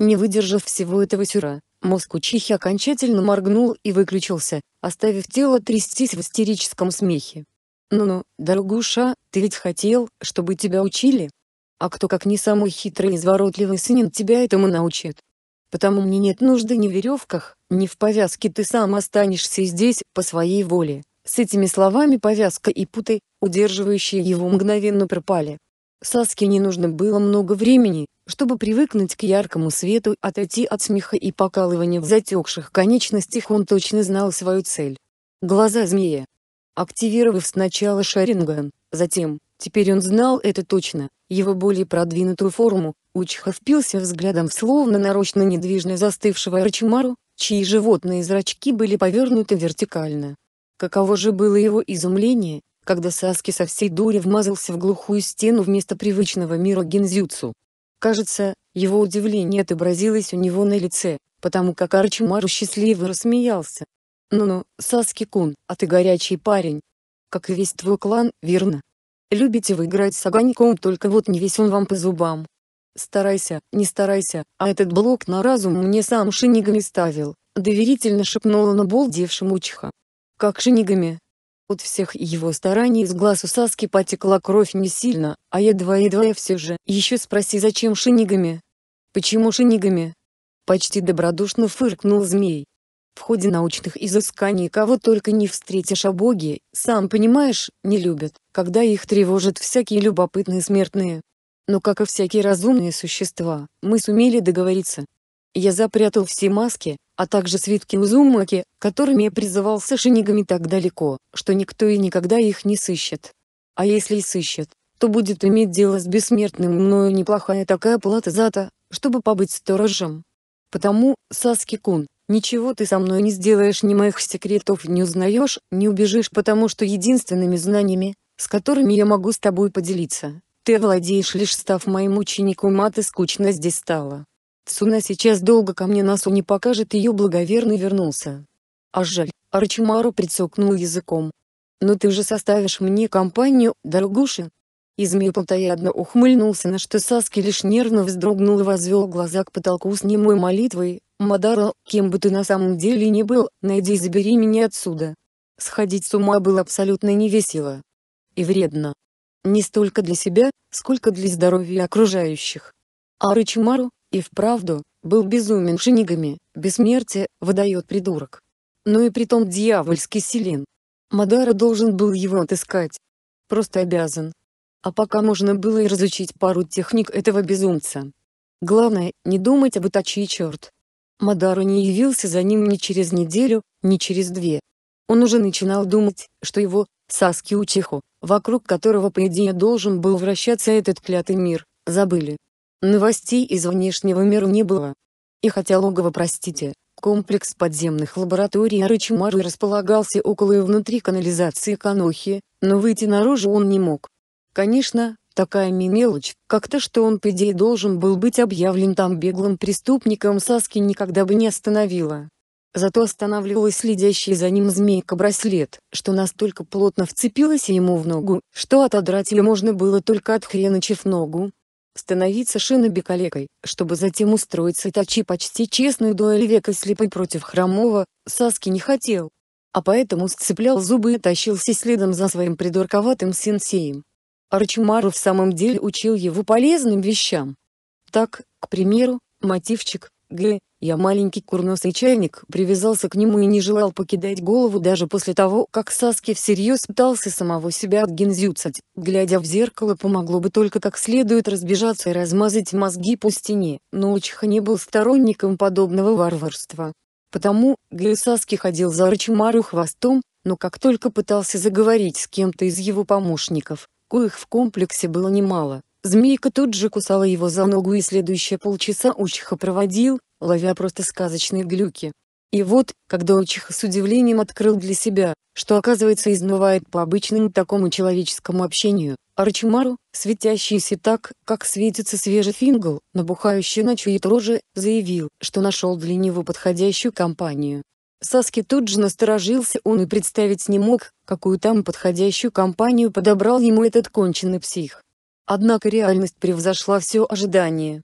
Не выдержав всего этого сюра, мозг учихи окончательно моргнул и выключился, оставив тело трястись в истерическом смехе. «Ну-ну, дорогуша, ты ведь хотел, чтобы тебя учили? А кто как не самый хитрый и изворотливый сынин тебя этому научит? Потому мне нет нужды ни в веревках, ни в повязке ты сам останешься здесь, по своей воле». С этими словами повязка и путы, удерживающие его мгновенно пропали. Саске не нужно было много времени, чтобы привыкнуть к яркому свету, отойти от смеха и покалывания в затекших конечностях он точно знал свою цель. Глаза змея. Активировав сначала Шаринган, затем, теперь он знал это точно, его более продвинутую форму, Учха впился взглядом в словно нарочно недвижно застывшего Рачимару, чьи животные зрачки были повернуты вертикально. Каково же было его изумление, когда Саски со всей дури вмазался в глухую стену вместо привычного мира гинзюцу. Кажется, его удивление отобразилось у него на лице, потому как Арчимару счастливо рассмеялся. «Ну-ну, Саски-кун, а ты горячий парень. Как и весь твой клан, верно? Любите вы играть с огоньком, только вот не весь он вам по зубам. Старайся, не старайся, а этот блок на разум мне сам Шинигами ставил», доверительно шепнула наболдевшему Учиха. «Как Шинигами?» От всех его стараний из глаз у Саски потекла кровь не сильно, а едва-едва и все же. Еще спроси, зачем шинигами? Почему шинигами? Почти добродушно фыркнул змей. В ходе научных изысканий кого только не встретишь, а боги, сам понимаешь, не любят, когда их тревожат всякие любопытные смертные. Но как и всякие разумные существа, мы сумели договориться, я запрятал все маски, а также свитки Узумаки, которыми я призывался шинигами так далеко, что никто и никогда их не сыщет. А если и сыщет, то будет иметь дело с бессмертным мною неплохая такая плата за то, чтобы побыть сторожем. Потому, Саски-кун, ничего ты со мной не сделаешь, ни моих секретов не узнаешь, не убежишь, потому что единственными знаниями, с которыми я могу с тобой поделиться, ты владеешь лишь став моим учеником, а ты скучно здесь стало. Цуна сейчас долго ко мне носу не покажет ее благоверный вернулся. А жаль, Арчимару прицокнул языком. Но «Ну ты же составишь мне компанию, дорогуша. И змей плотоядно ухмыльнулся, на что Саски лишь нервно вздрогнул и возвел глаза к потолку с немой молитвой, Мадаро, кем бы ты на самом деле ни был, найди и забери меня отсюда». Сходить с ума было абсолютно невесело. И вредно. Не столько для себя, сколько для здоровья окружающих. А Рычимару, и вправду, был безумен шинигами, бессмертие, выдает придурок. Но ну и притом дьявольский силен. Мадара должен был его отыскать. Просто обязан. А пока можно было и разучить пару техник этого безумца. Главное, не думать об Итачи черт. Мадару не явился за ним ни через неделю, ни через две. Он уже начинал думать, что его, Саски Учиху, вокруг которого по идее должен был вращаться этот клятый мир, забыли. Новостей из внешнего мира не было. И хотя логово, простите, комплекс подземных лабораторий Арычимары располагался около и внутри канализации Канохи, но выйти наружу он не мог. Конечно, такая мелочь, как то, что он по идее должен был быть объявлен там беглым преступником Саски никогда бы не остановила. Зато останавливалась следящий за ним змейка-браслет, что настолько плотно вцепилась ему в ногу, что отодрать ее можно было только от хрена ногу, становиться шинобекалекой, чтобы затем устроить Сатачи почти честную дуэль века слепой против хромого, Саски не хотел. А поэтому сцеплял зубы и тащился следом за своим придурковатым сенсеем. Арчимару в самом деле учил его полезным вещам. Так, к примеру, мотивчик, г, я маленький курносый чайник привязался к нему и не желал покидать голову даже после того, как Саски всерьез пытался самого себя отгинзюцать. Глядя в зеркало помогло бы только как следует разбежаться и размазать мозги по стене, но Учиха не был сторонником подобного варварства. Потому Саски ходил за Рачимару хвостом, но как только пытался заговорить с кем-то из его помощников, коих в комплексе было немало, змейка тут же кусала его за ногу и следующие полчаса Учиха проводил, ловя просто сказочные глюки. И вот, когда Учиха с удивлением открыл для себя, что оказывается изнывает по обычному такому человеческому общению, Арчимару, светящийся так, как светится свежий фингал, набухающий на чьей-то роже, заявил, что нашел для него подходящую компанию. Саски тут же насторожился он и представить не мог, какую там подходящую компанию подобрал ему этот конченый псих. Однако реальность превзошла все ожидание.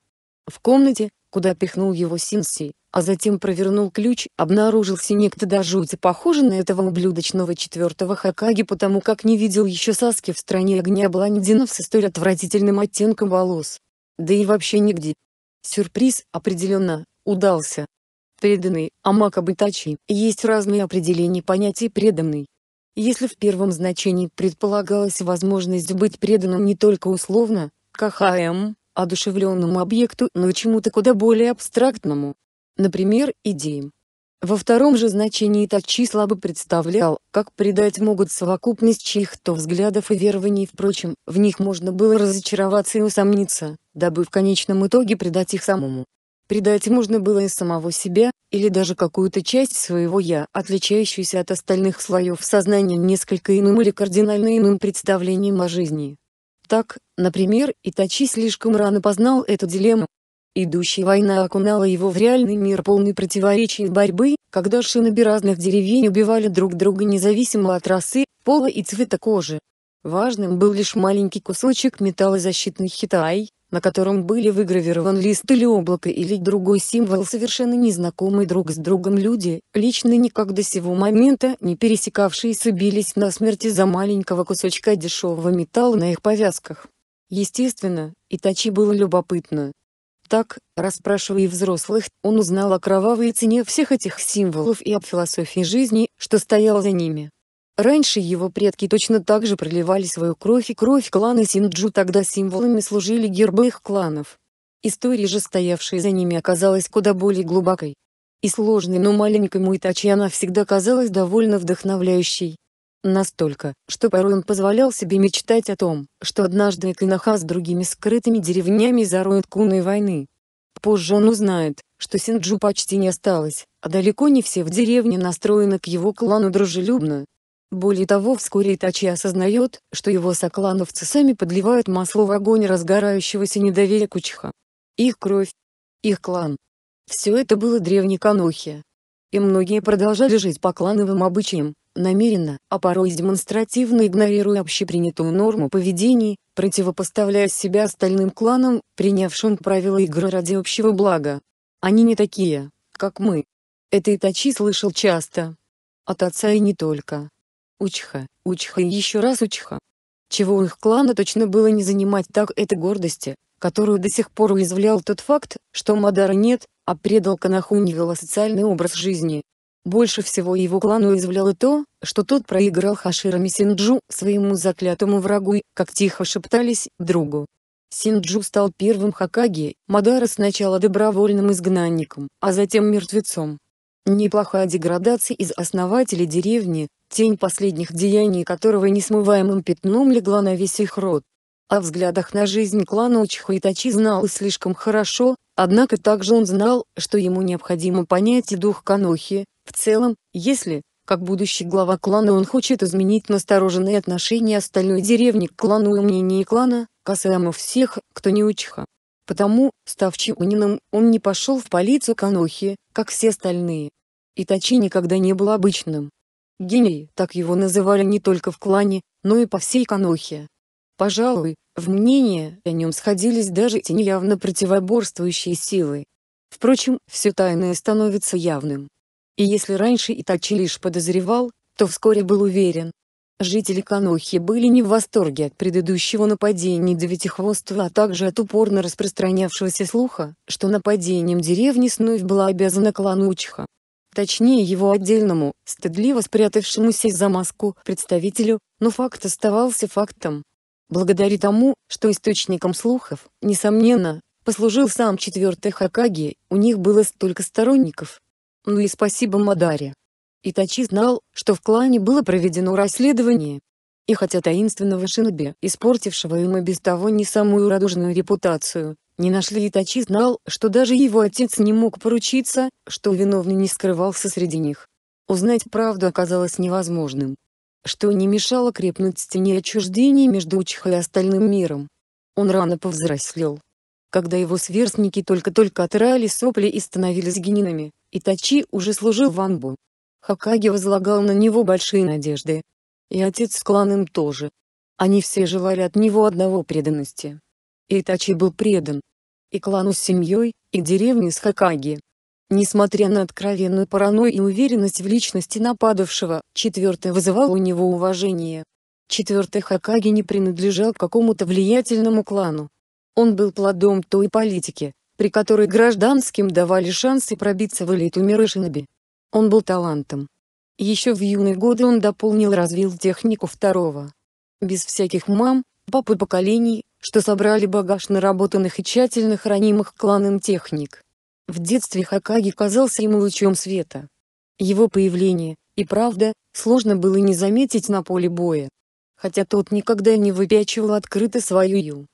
В комнате, куда пихнул его Синси, а затем провернул ключ, обнаружился некто до жути похожий на этого ублюдочного четвертого Хакаги потому как не видел еще Саски в стране огня блондинов со столь отвратительным оттенком волос. Да и вообще нигде. Сюрприз, определенно, удался. Преданный, а амакабытачи, есть разные определения понятий преданный. Если в первом значении предполагалась возможность быть преданным не только условно, КХМ, одушевленному объекту, но чему-то куда более абстрактному. Например, идеям. Во втором же значении Тачи слабо представлял, как предать могут совокупность чьих-то взглядов и верований, впрочем, в них можно было разочароваться и усомниться, дабы в конечном итоге предать их самому. Предать можно было и самого себя, или даже какую-то часть своего «я», отличающуюся от остальных слоев сознания несколько иным или кардинально иным представлением о жизни. Так, например, Итачи слишком рано познал эту дилемму. Идущая война окунала его в реальный мир полный противоречий и борьбы, когда шиноби разных деревень убивали друг друга независимо от расы, пола и цвета кожи. Важным был лишь маленький кусочек металлозащитной хитай, на котором были выгравирован лист или облако или другой символ совершенно незнакомый друг с другом люди, лично никогда сего момента не пересекавшиеся бились на смерти за маленького кусочка дешевого металла на их повязках. Естественно, и тачи было любопытно. Так, расспрашивая взрослых, он узнал о кровавой цене всех этих символов и об философии жизни, что стоял за ними. Раньше его предки точно так же проливали свою кровь и кровь клана Синджу тогда символами служили гербы их кланов. История же, стоявшая за ними, оказалась куда более глубокой. И сложной, но маленькому Итачи она всегда казалась довольно вдохновляющей. Настолько, что порой он позволял себе мечтать о том, что однажды Кинаха с другими скрытыми деревнями зароют куной войны. Позже он узнает, что Синджу почти не осталось, а далеко не все в деревне настроены к его клану дружелюбно, более того, вскоре Итачи осознает, что его соклановцы сами подливают масло в огонь разгорающегося недоверия Кучха. Их кровь, их клан. Все это было древней Канохи. И многие продолжали жить по клановым обычаям, намеренно, а порой демонстративно игнорируя общепринятую норму поведения, противопоставляя себя остальным кланам, принявшим правила игры ради общего блага. Они не такие, как мы. Это Итачи слышал часто. От отца и не только. Учха, Учха и еще раз Учха. Чего у их клана точно было не занимать так этой гордости, которую до сих пор уязвлял тот факт, что Мадара нет, а предал Канахуньвела социальный образ жизни. Больше всего его клан уязвляло то, что тот проиграл Хашира Мисинджу своему заклятому врагу и, как тихо шептались, другу. Синджу стал первым Хакаги, Мадара сначала добровольным изгнанником, а затем мертвецом. Неплохая деградация из основателя деревни, тень последних деяний которого несмываемым пятном легла на весь их род. О взглядах на жизнь клана Учиха Итачи знал слишком хорошо, однако также он знал, что ему необходимо понять и дух Канохи, в целом, если, как будущий глава клана он хочет изменить настороженные отношения остальной деревни к клану и мнение клана, касаемо всех, кто не учха, Потому, став Чиунином, он не пошел в полицию Канохи, как все остальные. Итачи никогда не был обычным, Гений, так его называли не только в клане, но и по всей Канохе. Пожалуй, в мнении о нем сходились даже те неявно противоборствующие силы. Впрочем, все тайное становится явным. И если раньше Итачи лишь подозревал, то вскоре был уверен. Жители Канохи были не в восторге от предыдущего нападения девятихвостого, а также от упорно распространявшегося слуха, что нападением деревни Снуев была обязана клану Учха точнее его отдельному, стыдливо спрятавшемуся за маску, представителю, но факт оставался фактом. Благодаря тому, что источником слухов, несомненно, послужил сам четвертый Хакаги, у них было столько сторонников. Ну и спасибо Мадаре. Итачи знал, что в клане было проведено расследование. И хотя таинственного Шиноби, испортившего им и без того не самую радужную репутацию, не нашли Итачи знал, что даже его отец не мог поручиться, что виновный не скрывался среди них. Узнать правду оказалось невозможным. Что не мешало крепнуть стене отчуждения между Учиха и остальным миром. Он рано повзрослел. Когда его сверстники только-только отрали сопли и становились генинами, Итачи уже служил в Анбу. Хакаги возлагал на него большие надежды. И отец с кланом тоже. Они все желали от него одного преданности. Итачи был предан и клану с семьей, и деревне с Хакаги. Несмотря на откровенную паранойю и уверенность в личности нападавшего, четвертый вызывал у него уважение. Четвертый Хакаги не принадлежал к какому-то влиятельному клану. Он был плодом той политики, при которой гражданским давали шансы пробиться в элиту мира Шиноби. Он был талантом. Еще в юные годы он дополнил развил технику второго. Без всяких мам, папы поколений, что собрали багаж наработанных и тщательно хранимых кланом техник. В детстве Хакаги казался ему лучом света. Его появление, и правда, сложно было не заметить на поле боя. Хотя тот никогда не выпячивал открыто свою ю.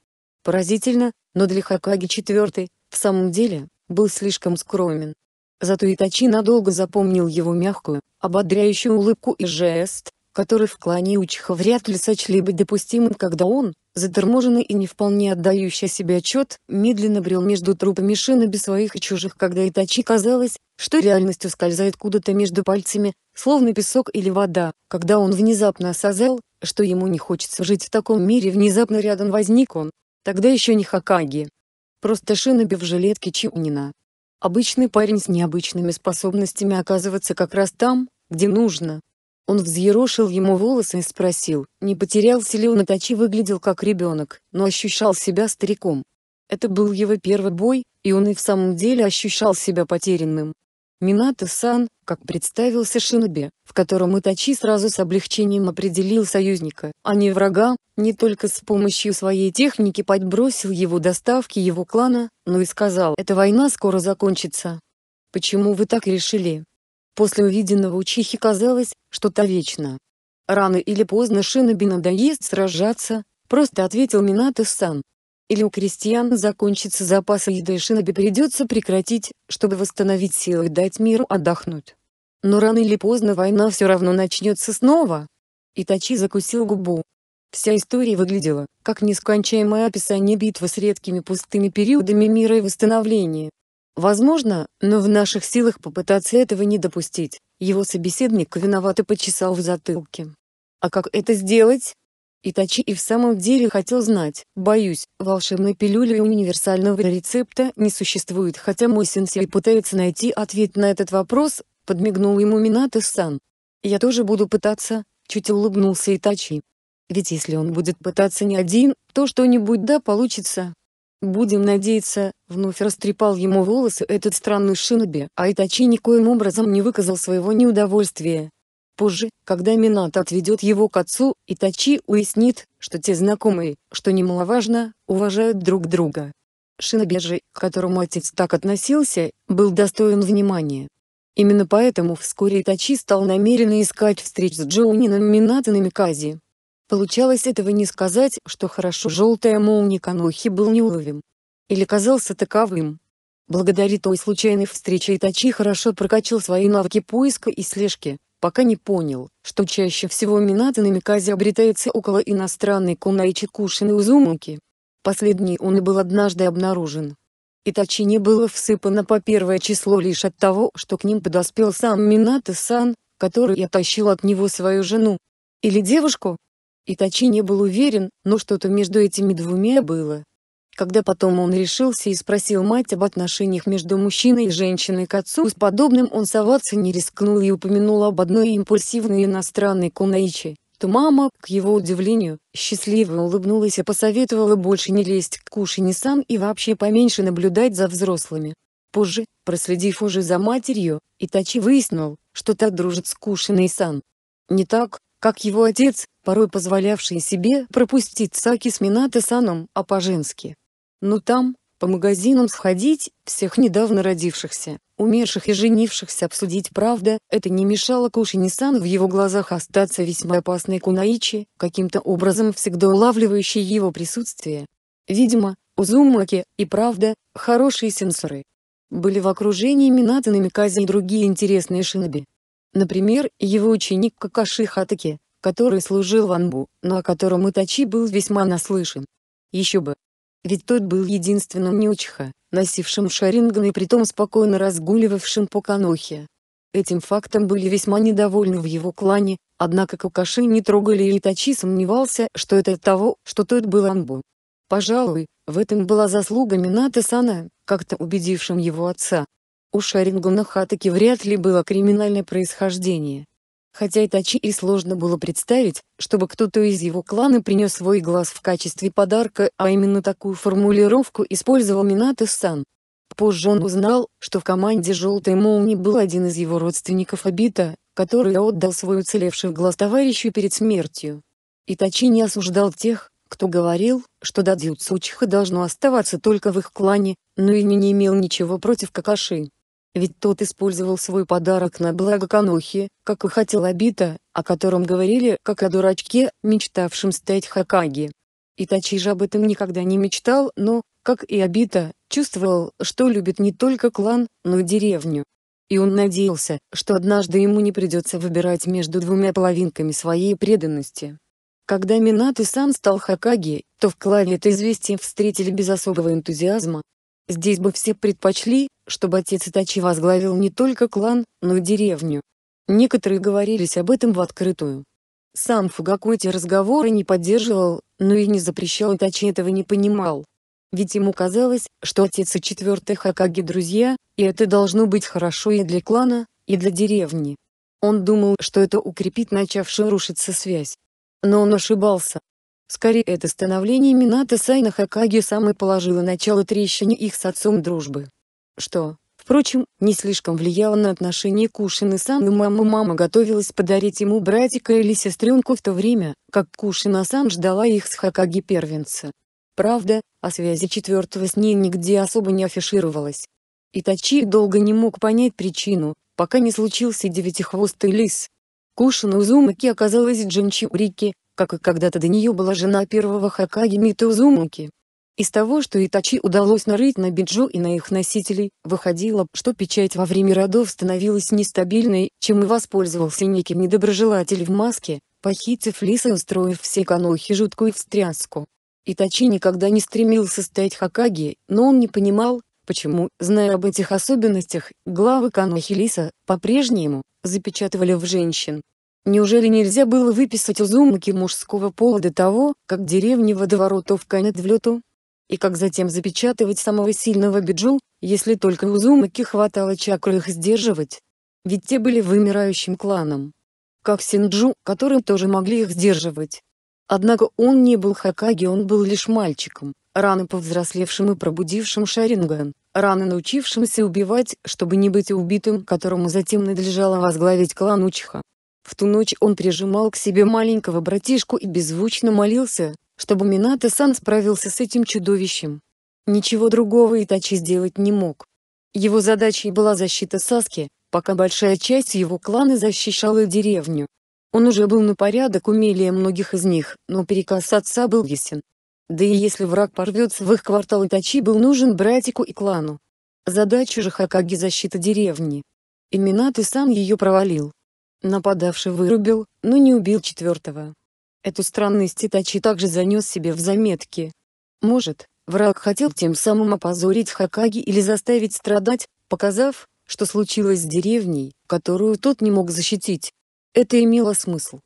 Поразительно, но для Хакаги IV, в самом деле, был слишком скромен. Зато Итачи надолго запомнил его мягкую, ободряющую улыбку и жест, который в клане Учиха вряд ли сочли бы допустимым, когда он, заторможенный и не вполне отдающий себе отчет, медленно брел между трупами без своих и чужих, когда Итачи казалось, что реальность ускользает куда-то между пальцами, словно песок или вода, когда он внезапно осознал, что ему не хочется жить в таком мире, внезапно рядом возник он, тогда еще не Хакаги. Просто шиноби в жилетке Чиунина. Обычный парень с необычными способностями оказываться как раз там, где нужно, он взъерошил ему волосы и спросил, не потерялся ли он и выглядел как ребенок, но ощущал себя стариком. Это был его первый бой, и он и в самом деле ощущал себя потерянным. Минато-сан, как представился Шинобе, в котором Итачи сразу с облегчением определил союзника, а не врага, не только с помощью своей техники подбросил его доставки его клана, но и сказал «эта война скоро закончится». «Почему вы так решили?» После увиденного у Чихи казалось, что то вечно. Рано или поздно Шиноби надоест сражаться, просто ответил Минато-сан. Или у крестьян закончится запас еды и Шиноби придется прекратить, чтобы восстановить силы и дать миру отдохнуть. Но рано или поздно война все равно начнется снова. Итачи закусил губу. Вся история выглядела, как нескончаемое описание битвы с редкими пустыми периодами мира и восстановления. Возможно, но в наших силах попытаться этого не допустить. Его собеседник виновато почесал в затылке. А как это сделать? Итачи и в самом деле хотел знать. Боюсь, волшебной пилюли универсального рецепта не существует, хотя мой сенсей пытается найти ответ на этот вопрос, подмигнул ему Минато-сан. Я тоже буду пытаться, чуть улыбнулся Итачи. Ведь если он будет пытаться не один, то что-нибудь да получится. Будем надеяться, вновь растрепал ему волосы этот странный шиноби, а Итачи никоим образом не выказал своего неудовольствия. Позже, когда Минато отведет его к отцу, Итачи уяснит, что те знакомые, что немаловажно, уважают друг друга. Шиноби же, к которому отец так относился, был достоин внимания. Именно поэтому вскоре Итачи стал намеренно искать встреч с Джоунином Минато и Микази. Получалось этого не сказать, что хорошо желтая молния канухи был неуловим. Или казался таковым. Благодаря той случайной встрече Итачи хорошо прокачал свои навыки поиска и слежки, пока не понял, что чаще всего Минато на Миказе обретается около иностранной Кунаичи Кушины Узумуки. Последний он и был однажды обнаружен. Итачи не было всыпано по первое число лишь от того, что к ним подоспел сам Минато-сан, который оттащил от него свою жену. Или девушку, Итачи не был уверен, но что-то между этими двумя было. Когда потом он решился и спросил мать об отношениях между мужчиной и женщиной к отцу, с подобным он соваться не рискнул и упомянул об одной импульсивной иностранной кунаичи, то мама, к его удивлению, счастливо улыбнулась и посоветовала больше не лезть к Кушине сам и вообще поменьше наблюдать за взрослыми. Позже, проследив уже за матерью, Итачи выяснил, что та дружит с Кушиной-сан. Не так, как его отец, порой позволявший себе пропустить саки с Минато-саном, а по-женски. Но ну, там, по магазинам сходить, всех недавно родившихся, умерших и женившихся обсудить правда, это не мешало Кушини-сан в его глазах остаться весьма опасной Кунаичи, каким-то образом всегда улавливающей его присутствие. Видимо, Узумаки и правда, хорошие сенсоры. Были в окружении Минато Намикази и другие интересные шиноби. Например, его ученик Какаши Хатаки, который служил в Анбу, но о котором Итачи был весьма наслышан. Еще бы. Ведь тот был единственным неучха, носившим шаринган и притом спокойно разгуливавшим по Канохе. Этим фактом были весьма недовольны в его клане, однако Какаши не трогали и Итачи сомневался, что это от того, что тот был Анбу. Пожалуй, в этом была заслуга Минато Сана, как-то убедившим его отца. У Шарингана Хатаки вряд ли было криминальное происхождение. Хотя Итачи и сложно было представить, чтобы кто-то из его клана принес свой глаз в качестве подарка, а именно такую формулировку использовал Минато-сан. Позже он узнал, что в команде «Желтой молнии» был один из его родственников Абита, который отдал свой уцелевший глаз товарищу перед смертью. Итачи не осуждал тех, кто говорил, что дадзюцучиха должно оставаться только в их клане, но и не имел ничего против Какаши ведь тот использовал свой подарок на благо Канохи, как и хотел Абита, о котором говорили как о дурачке, мечтавшем стать Хакаги. Итачи же об этом никогда не мечтал, но, как и Абита, чувствовал, что любит не только клан, но и деревню. И он надеялся, что однажды ему не придется выбирать между двумя половинками своей преданности. Когда Минато-сан стал Хакаги, то в клане это известие встретили без особого энтузиазма, Здесь бы все предпочли, чтобы отец Итачи возглавил не только клан, но и деревню. Некоторые говорились об этом в открытую. Сам Фугаку эти разговоры не поддерживал, но и не запрещал Итачи этого не понимал. Ведь ему казалось, что отец и четвертый Хакаги друзья, и это должно быть хорошо и для клана, и для деревни. Он думал, что это укрепит начавшую рушиться связь. Но он ошибался. Скорее это становление Минато Сайна Хакаги сам положило начало трещине их с отцом дружбы. Что, впрочем, не слишком влияло на отношения Кушины Сан мама. Мама готовилась подарить ему братика или сестренку в то время, как Кушина Сан ждала их с Хакаги первенца. Правда, о связи четвертого с ней нигде особо не афишировалось. Итачи долго не мог понять причину, пока не случился девятихвостый лис. Кушина Узумаки оказалась Джинчи Урики, как и когда-то до нее была жена первого Хакаги Митузумуки. Из того, что Итачи удалось нарыть на Биджу и на их носителей, выходило, что печать во время родов становилась нестабильной, чем и воспользовался некий недоброжелатель в маске, похитив Лиса и устроив все канохи жуткую встряску. Итачи никогда не стремился стать Хакаги, но он не понимал, почему, зная об этих особенностях, главы канохи Лиса, по-прежнему, запечатывали в женщин, Неужели нельзя было выписать изумки мужского пола до того, как деревни водоворотов канет в лету? И как затем запечатывать самого сильного биджу, если только узумаки хватало чакры их сдерживать? Ведь те были вымирающим кланом. Как Синджу, которым тоже могли их сдерживать. Однако он не был Хакаги, он был лишь мальчиком, рано повзрослевшим и пробудившим Шаринган, рано научившимся убивать, чтобы не быть убитым, которому затем надлежало возглавить клан Учиха. В ту ночь он прижимал к себе маленького братишку и беззвучно молился, чтобы Минато-сан справился с этим чудовищем. Ничего другого Итачи сделать не мог. Его задачей была защита Саски, пока большая часть его клана защищала деревню. Он уже был на порядок умелее многих из них, но переказ отца был ясен. Да и если враг порвется в их квартал Итачи был нужен братику и клану. Задача же Хакаги защита деревни. И Минато сам ее провалил. Нападавший вырубил, но не убил четвертого. Эту странность Итачи также занес себе в заметки. Может, враг хотел тем самым опозорить Хакаги или заставить страдать, показав, что случилось с деревней, которую тот не мог защитить. Это имело смысл.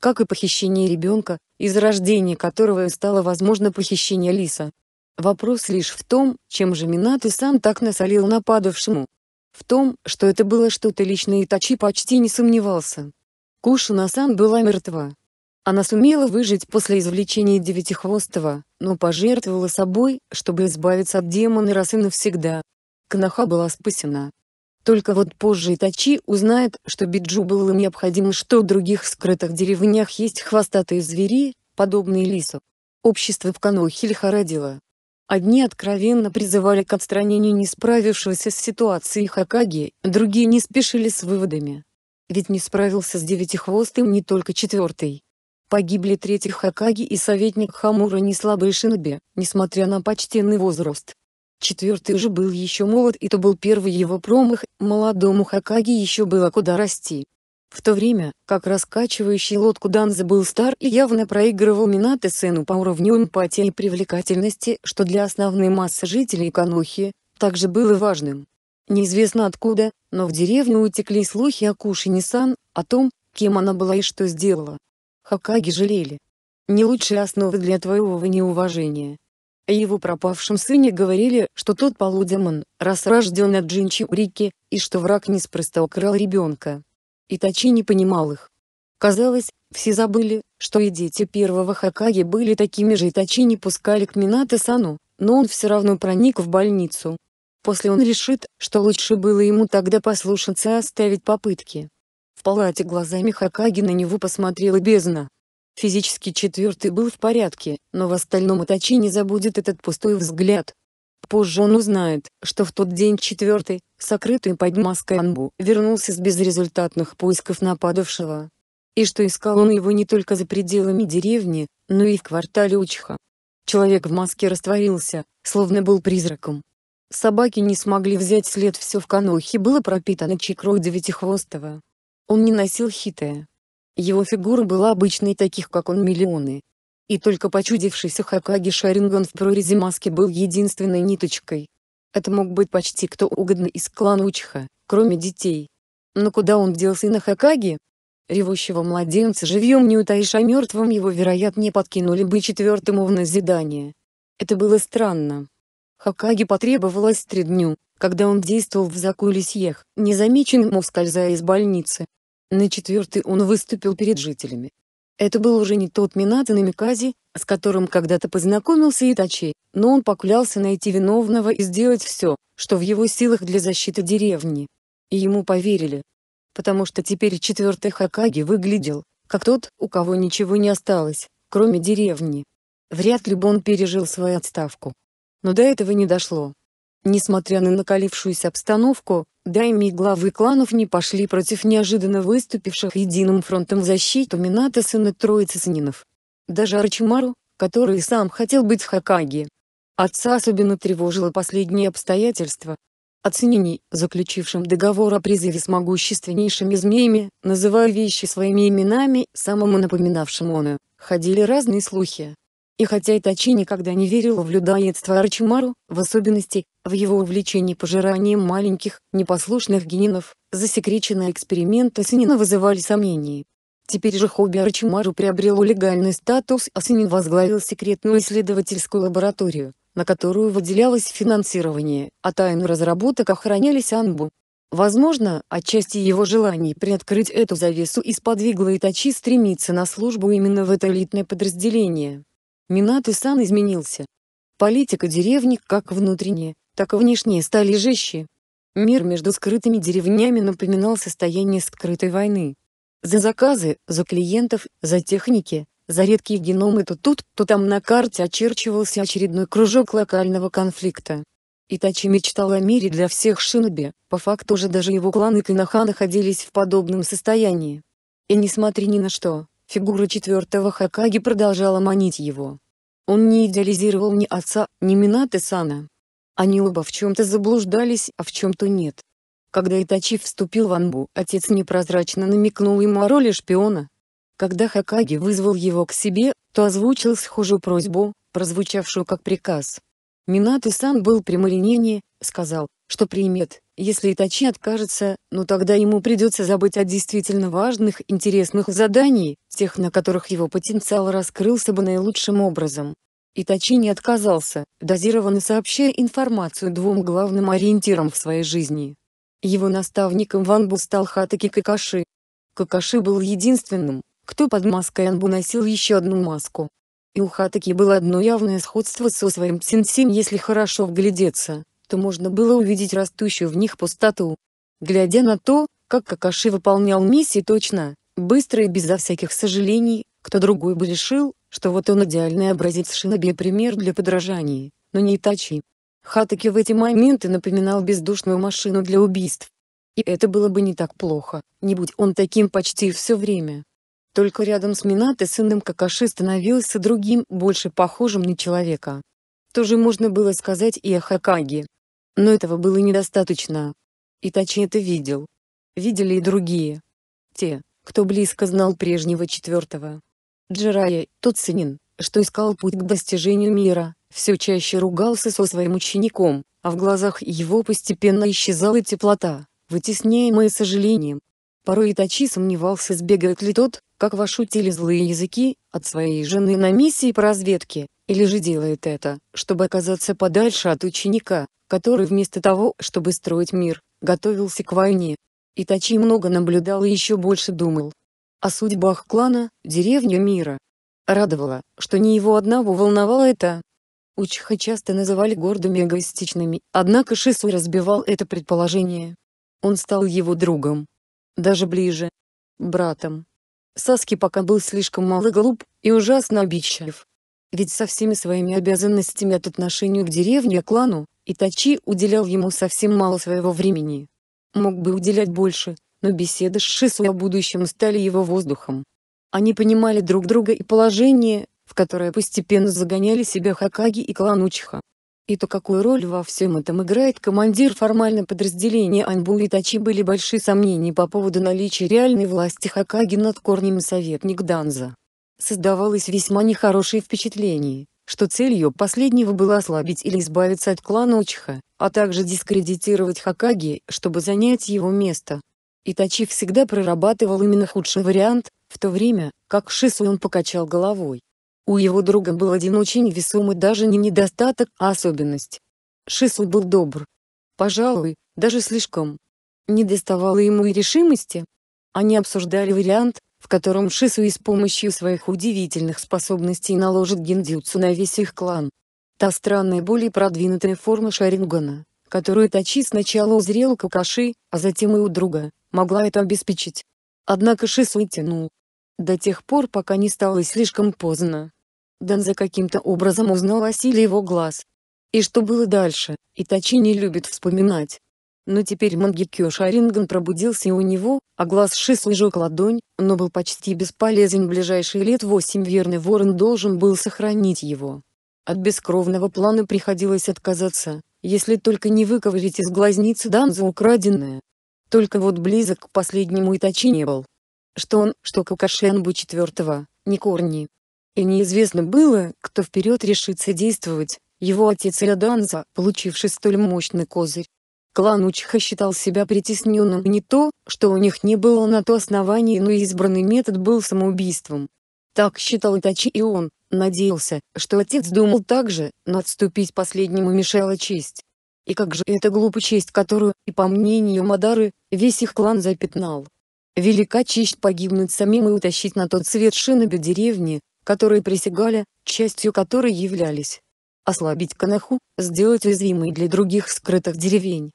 Как и похищение ребенка, из рождения которого стало возможно похищение лиса. Вопрос лишь в том, чем же Минаты сам так насолил нападавшему. В том, что это было что-то личное, Итачи почти не сомневался. Кушуна-сан была мертва. Она сумела выжить после извлечения Девятихвостого, но пожертвовала собой, чтобы избавиться от демона раз и навсегда. Канаха была спасена. Только вот позже Итачи узнает, что Биджу было необходимо, что в других скрытых деревнях есть хвостатые звери, подобные лису. Общество в Канохе лихорадило, Одни откровенно призывали к отстранению не справившегося с ситуацией Хакаги, другие не спешили с выводами. Ведь не справился с девятихвостым не только четвертый. Погибли третий Хакаги и советник Хамура не слабый шиноби, несмотря на почтенный возраст. Четвертый же был еще молод и то был первый его промах, молодому Хакаги еще было куда расти. В то время, как раскачивающий лодку Данза был стар и явно проигрывал Минато сыну по уровню эмпатии и привлекательности, что для основной массы жителей Канохи, также было важным. Неизвестно откуда, но в деревню утекли слухи о Куши Нисан, о том, кем она была и что сделала. Хакаги жалели. Не лучшая основа для твоего неуважения. О его пропавшем сыне говорили, что тот полудемон, раз рожден от Джинчи Урики, и что враг неспроста украл ребенка. Итачи не понимал их. Казалось, все забыли, что и дети первого Хакаги были такими же Итачи не пускали к Минато-сану, но он все равно проник в больницу. После он решит, что лучше было ему тогда послушаться и оставить попытки. В палате глазами Хакаги на него посмотрела бездна. Физически четвертый был в порядке, но в остальном Итачи не забудет этот пустой взгляд. Позже он узнает, что в тот день четвертый, сокрытый под маской Анбу, вернулся с безрезультатных поисков нападавшего. И что искал он его не только за пределами деревни, но и в квартале Учха. Человек в маске растворился, словно был призраком. Собаки не смогли взять след, все в канохе было пропитано чекрой девятихвостого. Он не носил хитая. Его фигура была обычной таких как он миллионы, и только почудившийся Хакаги Шарингон в прорези маски был единственной ниточкой. Это мог быть почти кто угодно из клана Учха, кроме детей. Но куда он делся на Хакаги? Ревущего младенца живьем не утаишь, а мертвым его, вероятнее, подкинули бы четвертому в назидание. Это было странно. Хакаги потребовалось три дню, когда он действовал в закулисьях, незамеченным ускользая из больницы. На четвертый он выступил перед жителями, это был уже не тот Минато Намикази, с которым когда-то познакомился Итачи, но он поклялся найти виновного и сделать все, что в его силах для защиты деревни. И ему поверили. Потому что теперь четвертый Хакаги выглядел, как тот, у кого ничего не осталось, кроме деревни. Вряд ли бы он пережил свою отставку. Но до этого не дошло. Несмотря на накалившуюся обстановку, дайми и главы кланов не пошли против неожиданно выступивших единым фронтом в защиту Минато сына троицы Сининов. Даже Арчимару, который сам хотел быть Хакаги. Отца особенно тревожило последнее обстоятельство. О Синине, заключившем договор о призыве с могущественнейшими змеями, называя вещи своими именами, самому напоминавшим Ону, ходили разные слухи. И хотя Итачи никогда не верил в людоедство Арчимару, в особенности, в его увлечение пожиранием маленьких, непослушных генинов, засекреченные эксперименты Синина вызывали сомнения. Теперь же хобби Арчимару приобрело легальный статус, а Синин возглавил секретную исследовательскую лабораторию, на которую выделялось финансирование, а тайны разработок охранялись Анбу. Возможно, отчасти его желание приоткрыть эту завесу и сподвигло Итачи стремиться на службу именно в это элитное подразделение. Минато-сан изменился. Политика деревни как внутренняя, так и внешняя стали жестче. Мир между скрытыми деревнями напоминал состояние скрытой войны. За заказы, за клиентов, за техники, за редкие геномы то тут, то там на карте очерчивался очередной кружок локального конфликта. Итачи мечтал о мире для всех шиноби, по факту уже даже его кланы и находились в подобном состоянии. И несмотря ни на что, фигура четвертого Хакаги продолжала манить его. Он не идеализировал ни отца, ни Минаты-сана. Они оба в чем-то заблуждались, а в чем-то нет. Когда Итачи вступил в Анбу, отец непрозрачно намекнул ему о роли шпиона. Когда Хакаги вызвал его к себе, то озвучил схожую просьбу, прозвучавшую как приказ. Минаты-сан был прямолинейнее, сказал, что примет если Итачи откажется, ну тогда ему придется забыть о действительно важных, интересных заданиях, тех, на которых его потенциал раскрылся бы наилучшим образом. Итачи не отказался, дозированно сообщая информацию двум главным ориентирам в своей жизни. Его наставником в Анбу стал Хатаки Какаши. Какаши был единственным, кто под маской Анбу носил еще одну маску. И у Хатаки было одно явное сходство со своим сенсим, если хорошо вглядеться что можно было увидеть растущую в них пустоту. Глядя на то, как Какаши выполнял миссии точно, быстро и безо всяких сожалений, кто другой бы решил, что вот он идеальный образец шиноби пример для подражания, но не Итачи. Хатаки в эти моменты напоминал бездушную машину для убийств. И это было бы не так плохо, не будь он таким почти все время. Только рядом с Минатой сыном Какаши становился другим, больше похожим на человека. тоже можно было сказать и о Хакаге, но этого было недостаточно. Итачи это видел. Видели и другие. Те, кто близко знал прежнего четвертого. Джирая, тот сынин, что искал путь к достижению мира, все чаще ругался со своим учеником, а в глазах его постепенно исчезала теплота, вытесняемая сожалением. Порой Итачи сомневался сбегает ли тот, как вошутили злые языки, от своей жены на миссии по разведке, или же делает это, чтобы оказаться подальше от ученика, который вместо того, чтобы строить мир, готовился к войне. Итачи много наблюдал и еще больше думал о судьбах клана, деревня мира. Радовало, что не его одного волновало это. Учиха часто называли гордыми и эгоистичными, однако Шису разбивал это предположение. Он стал его другом. Даже ближе. Братом. Саски пока был слишком мало глуп и ужасно обидчив. Ведь со всеми своими обязанностями от отношению к деревне и клану, Итачи уделял ему совсем мало своего времени. Мог бы уделять больше, но беседы с Шису о будущем стали его воздухом. Они понимали друг друга и положение, в которое постепенно загоняли себя Хакаги и клан Учиха. И то какую роль во всем этом играет командир формально подразделения Аньбу и Тачи были большие сомнения по поводу наличия реальной власти Хакаги над корнем советник Данза. Создавалось весьма нехорошее впечатление, что целью последнего было ослабить или избавиться от клана Учха, а также дискредитировать Хакаги, чтобы занять его место. Итачи всегда прорабатывал именно худший вариант, в то время, как Шису он покачал головой. У его друга был один очень весомый даже не недостаток, а особенность. Шису был добр. Пожалуй, даже слишком. Не доставало ему и решимости. Они обсуждали вариант, котором Шисуи с помощью своих удивительных способностей наложит гендзюцу на весь их клан. Та странная более продвинутая форма Шарингана, которую Тачи сначала узрел у Какаши, а затем и у друга, могла это обеспечить. Однако Шисуи тянул. До тех пор пока не стало слишком поздно. Данза каким-то образом узнал о силе его глаз. И что было дальше, Итачи не любит вспоминать. Но теперь Мангикё Шаринган пробудился у него, а глаз Шису сжег ладонь, но был почти бесполезен ближайшие лет восемь верный ворон должен был сохранить его. От бескровного плана приходилось отказаться, если только не выковырить из глазницы Данзу украденное. Только вот близок к последнему Итачи не был. Что он, что Кукашенбу четвертого, не корни. И неизвестно было, кто вперед решится действовать, его отец или Данза, получивший столь мощный козырь, Клан Учиха считал себя притесненным не то, что у них не было на то оснований, но избранный метод был самоубийством. Так считал Итачи и он, надеялся, что отец думал так же, но отступить последнему мешала честь. И как же эта глупая честь, которую, и по мнению Мадары, весь их клан запятнал. Велика честь погибнуть самим и утащить на тот свет шиноби деревни, которые присягали, частью которой являлись. Ослабить Канаху, сделать уязвимой для других скрытых деревень.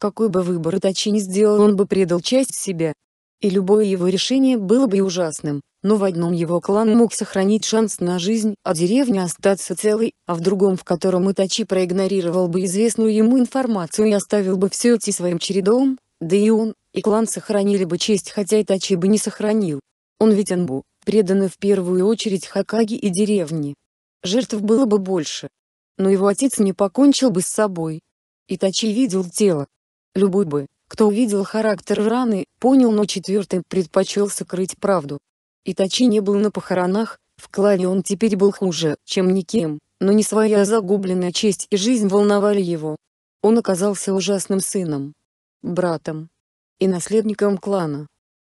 Какой бы выбор Итачи не сделал он бы предал часть себя. И любое его решение было бы ужасным, но в одном его клан мог сохранить шанс на жизнь, а деревня остаться целой, а в другом в котором Итачи проигнорировал бы известную ему информацию и оставил бы все идти своим чередом, да и он, и клан сохранили бы честь, хотя Итачи бы не сохранил. Он ведь Анбу, преданы в первую очередь Хакаги и деревне. Жертв было бы больше. Но его отец не покончил бы с собой. Итачи видел тело, Любой бы, кто увидел характер раны, понял, но четвертый предпочел сокрыть правду. Итачи не был на похоронах, в Клаве он теперь был хуже, чем никем, но не своя загубленная честь и жизнь волновали его. Он оказался ужасным сыном, братом и наследником клана.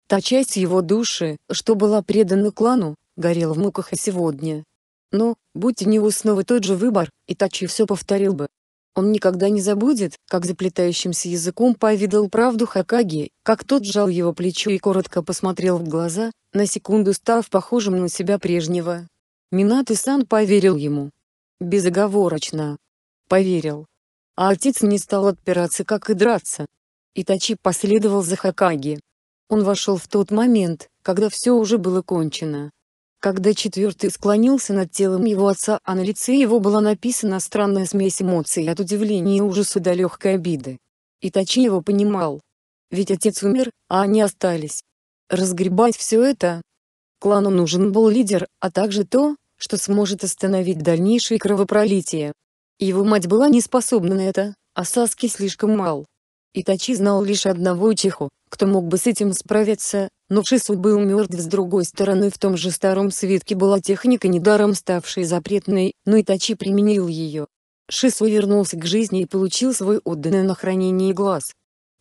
Та часть его души, что была предана клану, горела в муках и сегодня. Но, будь у него снова тот же выбор, Итачи все повторил бы. Он никогда не забудет, как заплетающимся языком повидал правду Хакаги, как тот сжал его плечо и коротко посмотрел в глаза, на секунду став похожим на себя прежнего. Минато-сан поверил ему. Безоговорочно. Поверил. А отец не стал отпираться, как и драться. Итачи последовал за Хакаги. Он вошел в тот момент, когда все уже было кончено. Когда четвертый склонился над телом его отца, а на лице его была написана странная смесь эмоций от удивления и ужаса до легкой обиды. Итачи его понимал. Ведь отец умер, а они остались. Разгребать все это? Клану нужен был лидер, а также то, что сможет остановить дальнейшее кровопролитие. Его мать была не способна на это, а Саски слишком мал. Итачи знал лишь одного Учиху, кто мог бы с этим справиться, но Шису был мертв с другой стороны в том же старом свитке была техника недаром ставшей запретной, но Итачи применил ее. Шису вернулся к жизни и получил свой отданный на хранение глаз.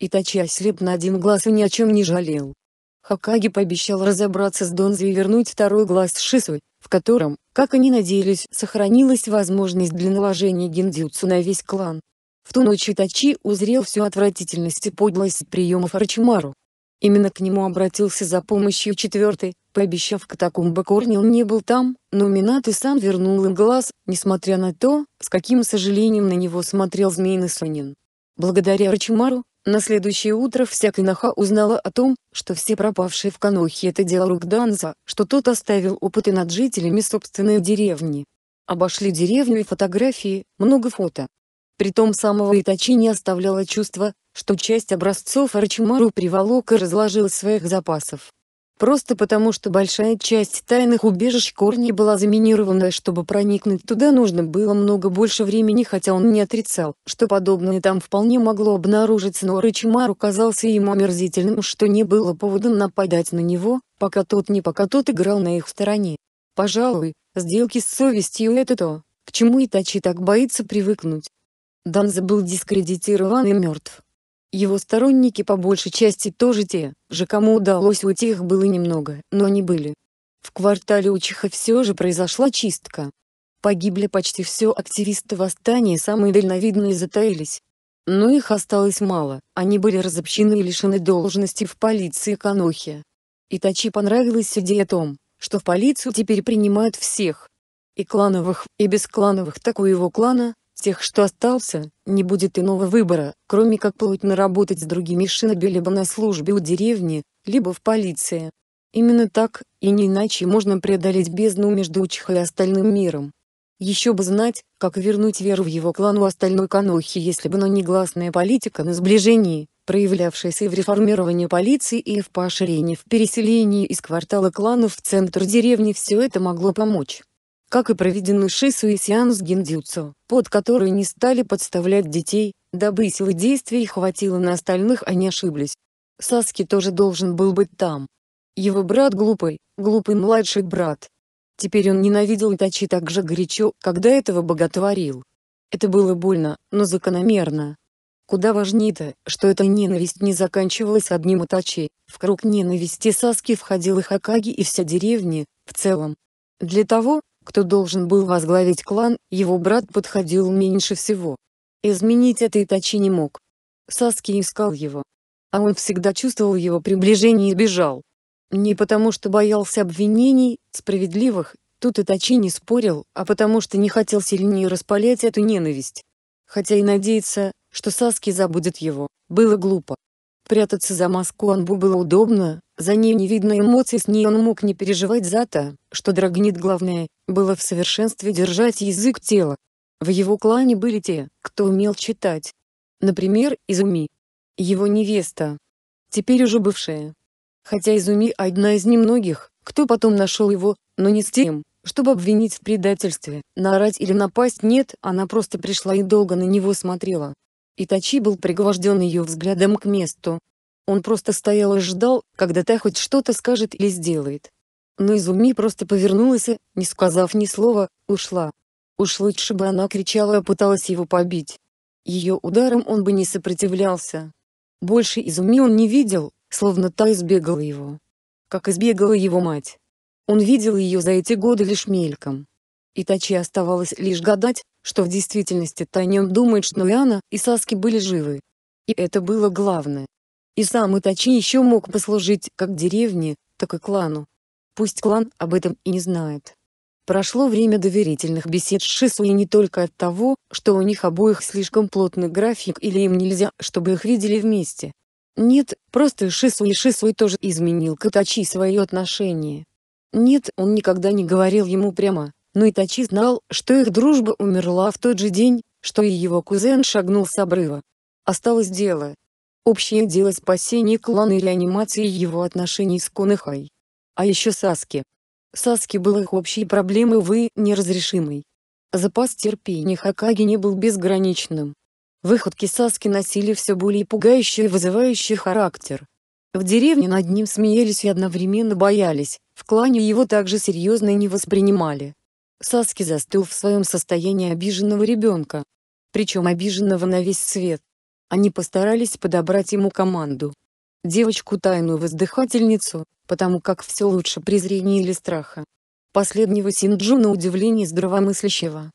Итачи ослеп на один глаз и ни о чем не жалел. Хакаги пообещал разобраться с Донзи и вернуть второй глаз Шису, в котором, как они надеялись, сохранилась возможность для наложения гиндзюцу на весь клан. В ту ночь Итачи узрел всю отвратительность и подлость приемов Арчимару, Именно к нему обратился за помощью четвертый, пообещав катакомбы Корнил не был там, но Минат и сам вернул им глаз, несмотря на то, с каким сожалением на него смотрел Змей Насунин. Благодаря Рачимару, на следующее утро вся Кинаха узнала о том, что все пропавшие в Канохе это дело рук Данза, что тот оставил опыты над жителями собственной деревни. Обошли деревню и фотографии, много фото. Притом самого Итачи не оставляло чувство, что часть образцов Арчимару приволок и разложил своих запасов. Просто потому, что большая часть тайных убежищ Корни была заминирована, чтобы проникнуть туда нужно было много больше времени, хотя он не отрицал, что подобное там вполне могло обнаружиться, но Рычимар казался ему омерзительным, что не было поводом нападать на него, пока тот не пока тот играл на их стороне. Пожалуй, сделки с совестью это то, к чему Итачи так боится привыкнуть. Данза был дискредитирован и мертв. Его сторонники по большей части тоже те же, кому удалось уйти их было немного, но они были. В квартале Учиха все же произошла чистка. Погибли почти все активисты восстания самые дальновидные затаились. Но их осталось мало, они были разобщены и лишены должности в полиции Канохи. Итачи понравилась идея о том, что в полицию теперь принимают всех. И клановых, и бесклановых так у его клана, тех, что остался, не будет иного выбора, кроме как плотно работать с другими шиноби либо на службе у деревни, либо в полиции. Именно так, и не иначе можно преодолеть бездну между Учха и остальным миром. Еще бы знать, как вернуть веру в его клану остальной Канохи, если бы но негласная политика на сближении, проявлявшаяся и в реформировании полиции и в поощрении в переселении из квартала кланов в центр деревни все это могло помочь. Как и проведенный шису и сеанс гиндзюцу, под который не стали подставлять детей, дабы силы действий хватило на остальных, они а ошиблись. Саски тоже должен был быть там. Его брат глупый, глупый младший брат. Теперь он ненавидел Итачи так же горячо, когда этого боготворил. Это было больно, но закономерно. Куда важнее-то, что эта ненависть не заканчивалась одним Итачи, в круг ненависти Саски входил и Хакаги и вся деревня, в целом. Для того, кто должен был возглавить клан, его брат подходил меньше всего. Изменить это Итачи не мог. Саски искал его. А он всегда чувствовал его приближение и бежал. Не потому что боялся обвинений, справедливых, тут Итачи не спорил, а потому что не хотел сильнее распалять эту ненависть. Хотя и надеяться, что Саски забудет его, было глупо. Прятаться за маску Анбу было удобно, за ней не видно эмоций с ней он мог не переживать за то, что дрогнет главное, было в совершенстве держать язык тела. В его клане были те, кто умел читать. Например, Изуми. Его невеста. Теперь уже бывшая. Хотя Изуми одна из немногих, кто потом нашел его, но не с тем, чтобы обвинить в предательстве, наорать или напасть нет, она просто пришла и долго на него смотрела, Итачи был пригвожден ее взглядом к месту. Он просто стоял и ждал, когда та хоть что-то скажет или сделает. Но Изуми просто повернулась и, не сказав ни слова, ушла. Уж лучше бы она кричала и а пыталась его побить. Ее ударом он бы не сопротивлялся. Больше Изуми он не видел, словно та избегала его. Как избегала его мать. Он видел ее за эти годы лишь мельком. Итачи оставалось лишь гадать, что в действительности та думает, что Иоанна и Саски были живы. И это было главное. И сам Итачи еще мог послужить как деревне, так и клану. Пусть клан об этом и не знает. Прошло время доверительных бесед с Шисуи не только от того, что у них обоих слишком плотный график или им нельзя, чтобы их видели вместе. Нет, просто Шисуи Шисуи тоже изменил к Итачи свое отношение. Нет, он никогда не говорил ему прямо, но ну Итачи знал, что их дружба умерла в тот же день, что и его кузен шагнул с обрыва. Осталось дело. Общее дело спасения клана и реанимации его отношений с Конахай. А еще Саски. Саски был их общей проблемой, увы, неразрешимой. Запас терпения Хакаги не был безграничным. Выходки Саски носили все более пугающий и вызывающий характер. В деревне над ним смеялись и одновременно боялись, в клане его также серьезно не воспринимали. Саски застыл в своем состоянии обиженного ребенка. Причем обиженного на весь свет. Они постарались подобрать ему команду. Девочку тайную воздыхательницу, потому как все лучше презрения или страха. Последнего Синджу на удивление здравомыслящего.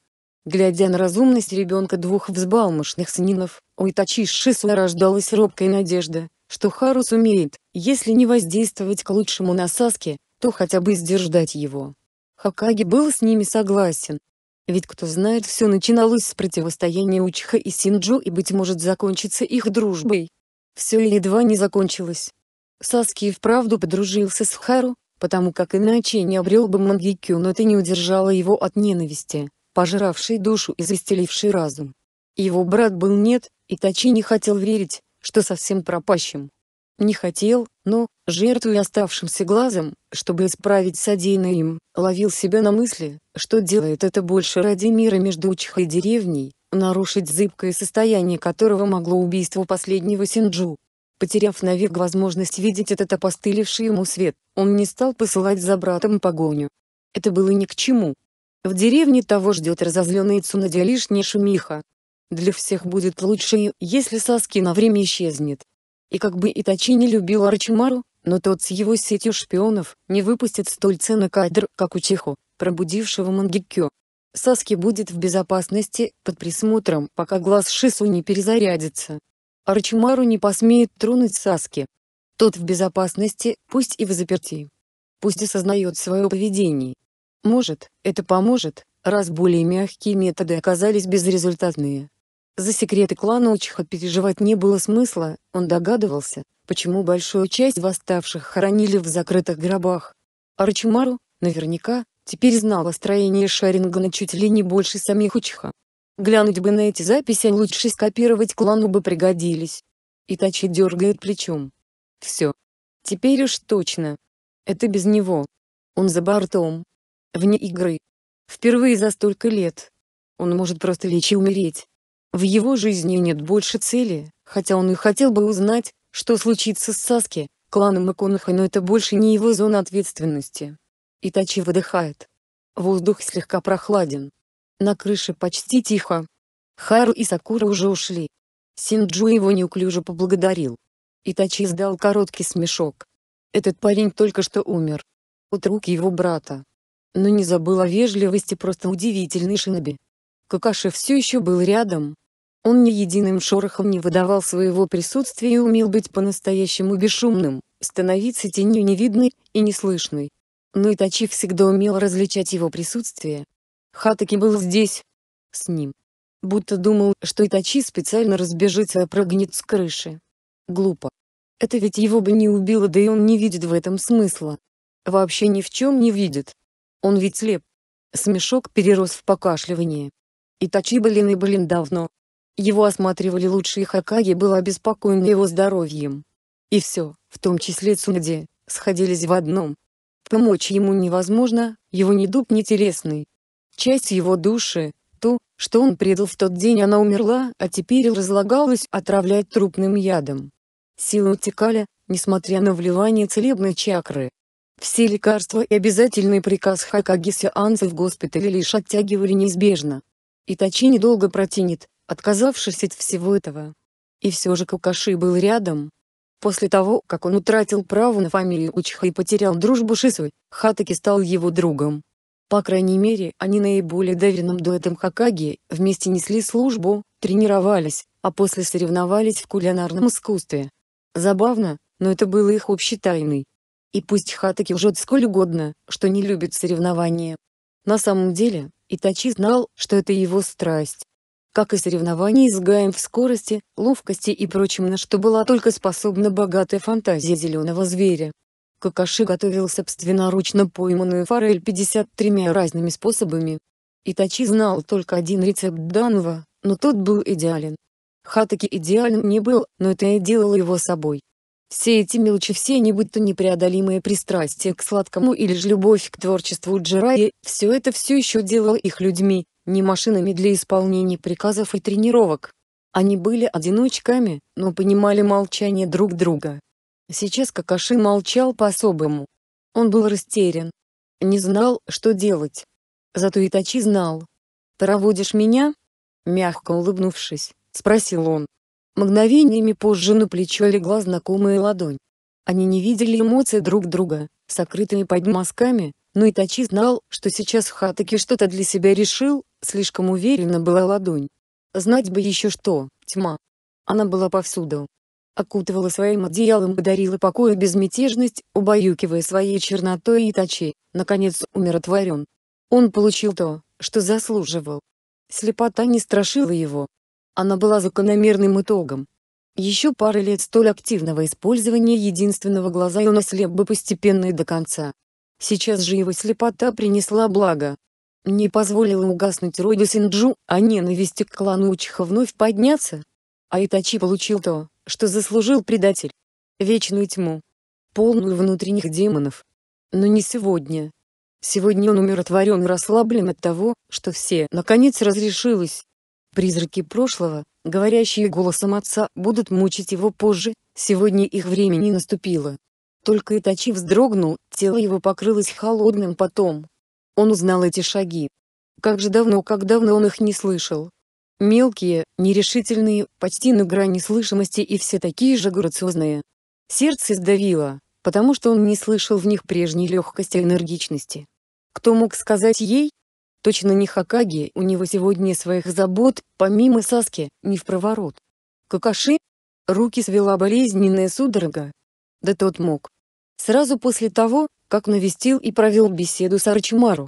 Глядя на разумность ребенка двух взбалмошных сынинов, у Итачи Шисуа рождалась робкая надежда, что Харус умеет, если не воздействовать к лучшему на Саске, то хотя бы сдержать его. Хакаги был с ними согласен. Ведь кто знает, все начиналось с противостояния Учиха и Синджу и, быть может, закончится их дружбой. Все едва не закончилось. Саски и вправду подружился с Хару, потому как иначе не обрел бы Мангикю, но это не удержало его от ненависти, пожравшей душу и застелившей разум. Его брат был нет, и Тачи не хотел верить, что совсем пропащим. Не хотел, но, жертвуя оставшимся глазом, чтобы исправить содеянное им, ловил себя на мысли, что делает это больше ради мира между Учхой и деревней, нарушить зыбкое состояние которого могло убийство последнего Синджу. Потеряв навек возможность видеть этот опостылевший ему свет, он не стал посылать за братом погоню. Это было ни к чему. В деревне того ждет разозленный Цунадя лишняя шумиха. Для всех будет лучше, если Саски на время исчезнет и как бы Итачи не любил Арчимару, но тот с его сетью шпионов не выпустит столь ценный кадр, как у Чихо, пробудившего Мангикё. Саски будет в безопасности, под присмотром, пока глаз Шису не перезарядится. Арчимару не посмеет тронуть Саски. Тот в безопасности, пусть и в заперти, Пусть осознает свое поведение. Может, это поможет, раз более мягкие методы оказались безрезультатные. За секреты клана Учиха переживать не было смысла, он догадывался, почему большую часть восставших хоронили в закрытых гробах. Арчимару, наверняка, теперь знал о строении Шарингана чуть ли не больше самих Учиха. Глянуть бы на эти записи лучше скопировать клану бы пригодились. Итачи дергает плечом. Все. Теперь уж точно. Это без него. Он за бортом. Вне игры. Впервые за столько лет. Он может просто лечь и умереть. В его жизни нет больше цели, хотя он и хотел бы узнать, что случится с Саски, кланом Маконаха, но это больше не его зона ответственности. Итачи выдыхает. Воздух слегка прохладен. На крыше почти тихо. Хару и Сакура уже ушли. Синджу его неуклюже поблагодарил. Итачи издал короткий смешок. Этот парень только что умер. От рук его брата. Но не забыл о вежливости просто удивительный шиноби. Какаши все еще был рядом, он ни единым шорохом не выдавал своего присутствия и умел быть по-настоящему бесшумным, становиться тенью невидной и неслышной. Но Итачи всегда умел различать его присутствие. Хатаки был здесь. С ним. Будто думал, что Итачи специально разбежится и прыгнет с крыши. Глупо. Это ведь его бы не убило, да и он не видит в этом смысла. Вообще ни в чем не видит. Он ведь слеп. Смешок перерос в покашливание. Итачи блин и блин давно, его осматривали лучшие хакаги был обеспокоен его здоровьем. И все, в том числе Цунди, сходились в одном. Помочь ему невозможно, его недуг нетелесный. Часть его души, то, что он предал в тот день она умерла, а теперь разлагалась отравлять трупным ядом. Силы утекали, несмотря на вливание целебной чакры. Все лекарства и обязательный приказ Хакаги сеанса в госпитале лишь оттягивали неизбежно. И Итачи недолго протянет, Отказавшись от всего этого, и все же Какаши был рядом. После того, как он утратил право на фамилию Учха и потерял дружбу Шису, Хатаки стал его другом. По крайней мере, они наиболее доверенным дуэтом Хакаги вместе несли службу, тренировались, а после соревновались в кулинарном искусстве. Забавно, но это было их общей тайной. И пусть Хатаки лжет сколь угодно, что не любит соревнования. На самом деле, Итачи знал, что это его страсть как и соревнований с Гаем в скорости, ловкости и прочем на что была только способна богатая фантазия зеленого зверя. Какаши готовил собственноручно пойманную форель 53 разными способами. Итачи знал только один рецепт данного, но тот был идеален. Хатаки идеален не был, но это и делало его собой. Все эти мелочи, все не то непреодолимое пристрастие к сладкому или же любовь к творчеству Джирайи, все это все еще делало их людьми, не машинами для исполнения приказов и тренировок. Они были одиночками, но понимали молчание друг друга. Сейчас Какаши молчал по-особому. Он был растерян. Не знал, что делать. Зато Итачи знал. «Проводишь меня?» Мягко улыбнувшись, спросил он. Мгновениями позже на плечо легла знакомая ладонь. Они не видели эмоций друг друга, сокрытыми под масками, но Итачи знал, что сейчас Хатаки что-то для себя решил, Слишком уверенно была ладонь. Знать бы еще что, тьма. Она была повсюду. Окутывала своим одеялом и дарила покой и безмятежность, убаюкивая своей чернотой и тачи, наконец умиротворен. Он получил то, что заслуживал. Слепота не страшила его. Она была закономерным итогом. Еще пары лет столь активного использования единственного глаза и он ослеп бы постепенно и до конца. Сейчас же его слепота принесла благо, не позволила угаснуть роду Синджу, а ненависти к клану Учиха вновь подняться. А Итачи получил то, что заслужил предатель. Вечную тьму. Полную внутренних демонов. Но не сегодня. Сегодня он умиротворен и расслаблен от того, что все наконец разрешилось. Призраки прошлого, говорящие голосом отца, будут мучить его позже, сегодня их время не наступило. Только Итачи вздрогнул, тело его покрылось холодным потом. Он узнал эти шаги. Как же давно, как давно он их не слышал. Мелкие, нерешительные, почти на грани слышимости и все такие же грациозные. Сердце сдавило, потому что он не слышал в них прежней легкости и энергичности. Кто мог сказать ей? Точно не Хакаги, у него сегодня своих забот, помимо Саски, не в проворот. Какаши? Руки свела болезненная судорога. Да тот мог. Сразу после того, как навестил и провел беседу с Арчимару.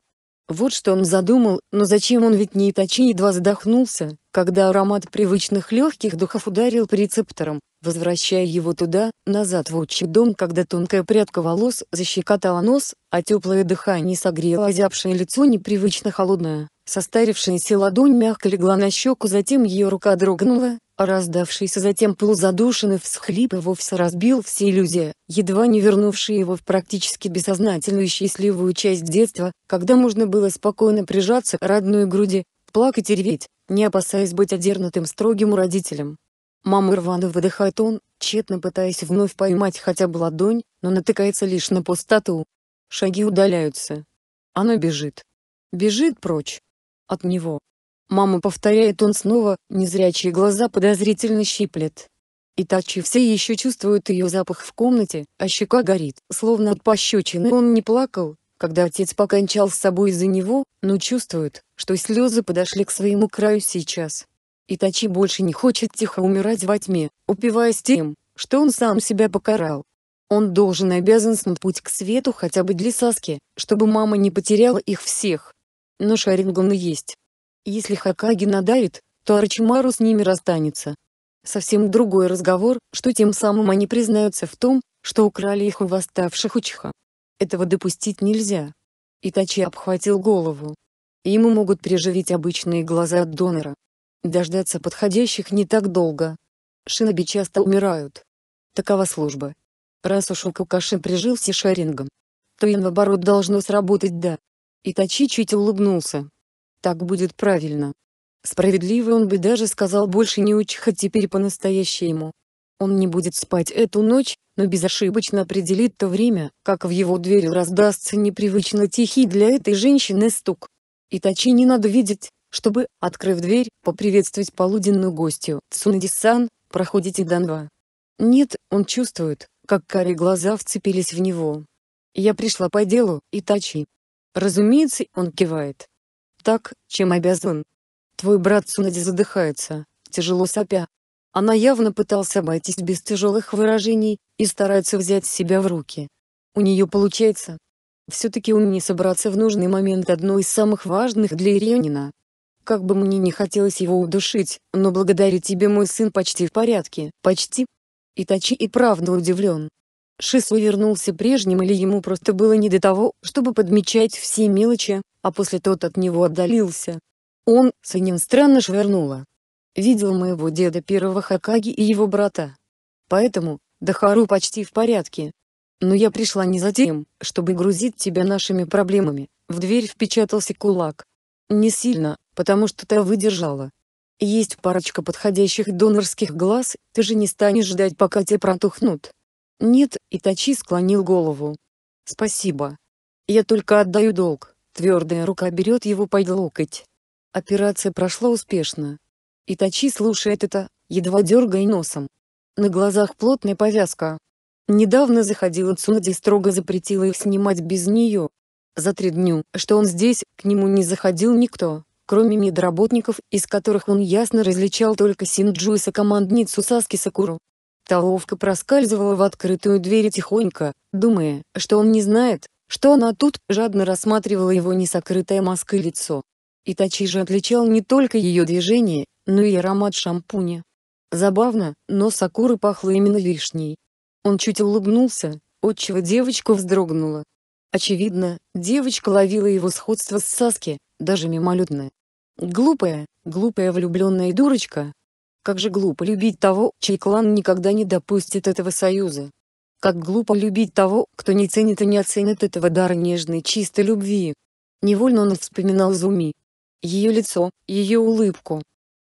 Вот что он задумал, но зачем он ведь не Итачи едва задохнулся, когда аромат привычных легких духов ударил по рецепторам, возвращая его туда, назад в отчий дом, когда тонкая прядка волос защекотала нос, а теплое дыхание согрело озябшее лицо непривычно холодное. Состарившаяся ладонь мягко легла на щеку, затем ее рука дрогнула, Раздавшийся затем полузадушенный всхлип и вовсе разбил все иллюзии, едва не вернувшие его в практически бессознательную и счастливую часть детства, когда можно было спокойно прижаться к родной груди, плакать и реветь, не опасаясь быть одернутым строгим родителем. Мама рвано выдыхает он, тщетно пытаясь вновь поймать хотя бы ладонь, но натыкается лишь на пустоту. Шаги удаляются. Она бежит. Бежит прочь. От него. Мама повторяет он снова, незрячие глаза подозрительно щиплет. Итачи все еще чувствуют ее запах в комнате, а щека горит, словно от пощечины он не плакал, когда отец покончал с собой из-за него, но чувствует, что слезы подошли к своему краю сейчас. Итачи больше не хочет тихо умирать во тьме, упиваясь тем, что он сам себя покарал. Он должен и обязан снуть к свету хотя бы для Саски, чтобы мама не потеряла их всех. Но Шаринганы есть. Если Хакаги надавит, то Арчимару с ними расстанется. Совсем другой разговор, что тем самым они признаются в том, что украли их у восставших Учиха. Этого допустить нельзя. Итачи обхватил голову. Ему могут приживить обычные глаза от донора. Дождаться подходящих не так долго. Шиноби часто умирают. Такова служба. Раз уж Укукаши прижился шарингом, то и наоборот должно сработать да. Итачи чуть улыбнулся. Так будет правильно. Справедливо он бы даже сказал больше не учха теперь по-настоящему. Он не будет спать эту ночь, но безошибочно определит то время, как в его дверь раздастся непривычно тихий для этой женщины стук. И Тачи не надо видеть, чтобы, открыв дверь, поприветствовать полуденную гостью. Цунадисан, проходите Данва. Нет, он чувствует, как карие глаза вцепились в него. Я пришла по делу, Итачи. Разумеется, он кивает так, чем обязан. Твой брат Сунади задыхается, тяжело сопя. Она явно пытался обойтись без тяжелых выражений, и старается взять себя в руки. У нее получается. Все-таки он не собраться в нужный момент одно из самых важных для Иренина. Как бы мне не хотелось его удушить, но благодаря тебе мой сын почти в порядке, почти. Итачи и правда удивлен, Шису вернулся прежним или ему просто было не до того, чтобы подмечать все мелочи, а после тот от него отдалился. Он, с ним странно швырнуло. Видел моего деда первого Хакаги и его брата. Поэтому, Дахару почти в порядке. Но я пришла не за тем, чтобы грузить тебя нашими проблемами, в дверь впечатался кулак. Не сильно, потому что ты выдержала. Есть парочка подходящих донорских глаз, ты же не станешь ждать пока те протухнут. Нет, Итачи склонил голову. Спасибо. Я только отдаю долг. Твердая рука берет его под локоть. Операция прошла успешно. Итачи слушает это, едва дергая носом. На глазах плотная повязка. Недавно заходила Цунади и строго запретила их снимать без нее. За три дня, что он здесь, к нему не заходил никто, кроме медработников, из которых он ясно различал только Синджу и сокомандницу Саски Сакуру. Та проскальзывала в открытую дверь тихонько, думая, что он не знает, что она тут, жадно рассматривала его несокрытое маской лицо. И Итачи же отличал не только ее движение, но и аромат шампуня. Забавно, но сакура пахла именно вишней. Он чуть улыбнулся, отчего девочка вздрогнула. Очевидно, девочка ловила его сходство с Саски, даже мимолетное. Глупая, глупая влюбленная дурочка, как же глупо любить того, чей клан никогда не допустит этого союза. Как глупо любить того, кто не ценит и не оценит этого дара нежной чистой любви. Невольно он вспоминал Зуми. Ее лицо, ее улыбку.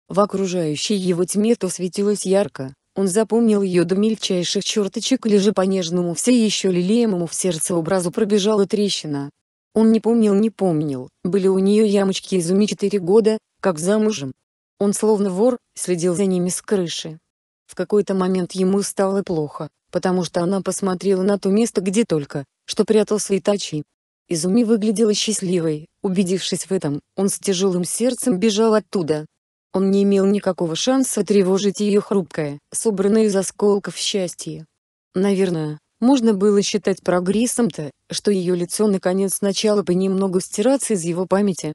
В окружающей его тьме то светилось ярко, он запомнил ее до мельчайших черточек или же по нежному все еще лелеемому в сердце образу пробежала трещина. Он не помнил не помнил, были у нее ямочки изуми четыре года, как замужем. Он словно вор, следил за ними с крыши. В какой-то момент ему стало плохо, потому что она посмотрела на то место, где только что прятался Итачи. Изуми выглядела счастливой, убедившись в этом, он с тяжелым сердцем бежал оттуда. Он не имел никакого шанса тревожить ее хрупкое, собранное из осколков счастье. Наверное, можно было считать прогрессом-то, что ее лицо наконец начало понемногу стираться из его памяти,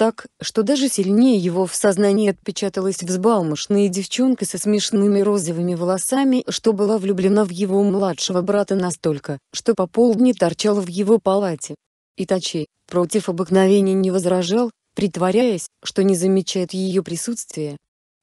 так, что даже сильнее его в сознании отпечаталась взбалмошная девчонка со смешными розовыми волосами, что была влюблена в его младшего брата настолько, что по полдни торчала в его палате. Итачи, против обыкновения не возражал, притворяясь, что не замечает ее присутствия,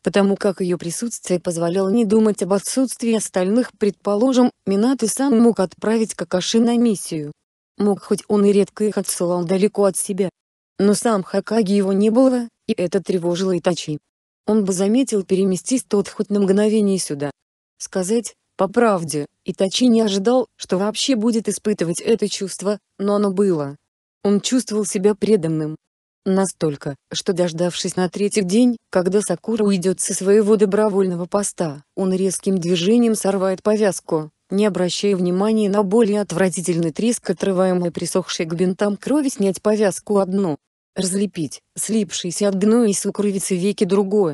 потому как ее присутствие позволяло не думать об отсутствии остальных, предположим, Минато сам мог отправить Какаши на миссию. Мог хоть он и редко их отсылал далеко от себя, но сам Хакаги его не было, и это тревожило Итачи. Он бы заметил переместись тот хоть на мгновение сюда. Сказать, по правде, Итачи не ожидал, что вообще будет испытывать это чувство, но оно было. Он чувствовал себя преданным. Настолько, что дождавшись на третий день, когда Сакура уйдет со своего добровольного поста, он резким движением сорвает повязку, не обращая внимания на более отвратительный треск отрываемой присохшей к бинтам крови снять повязку одну, разлепить, слипшиеся от гноя и сукровицы веки другое.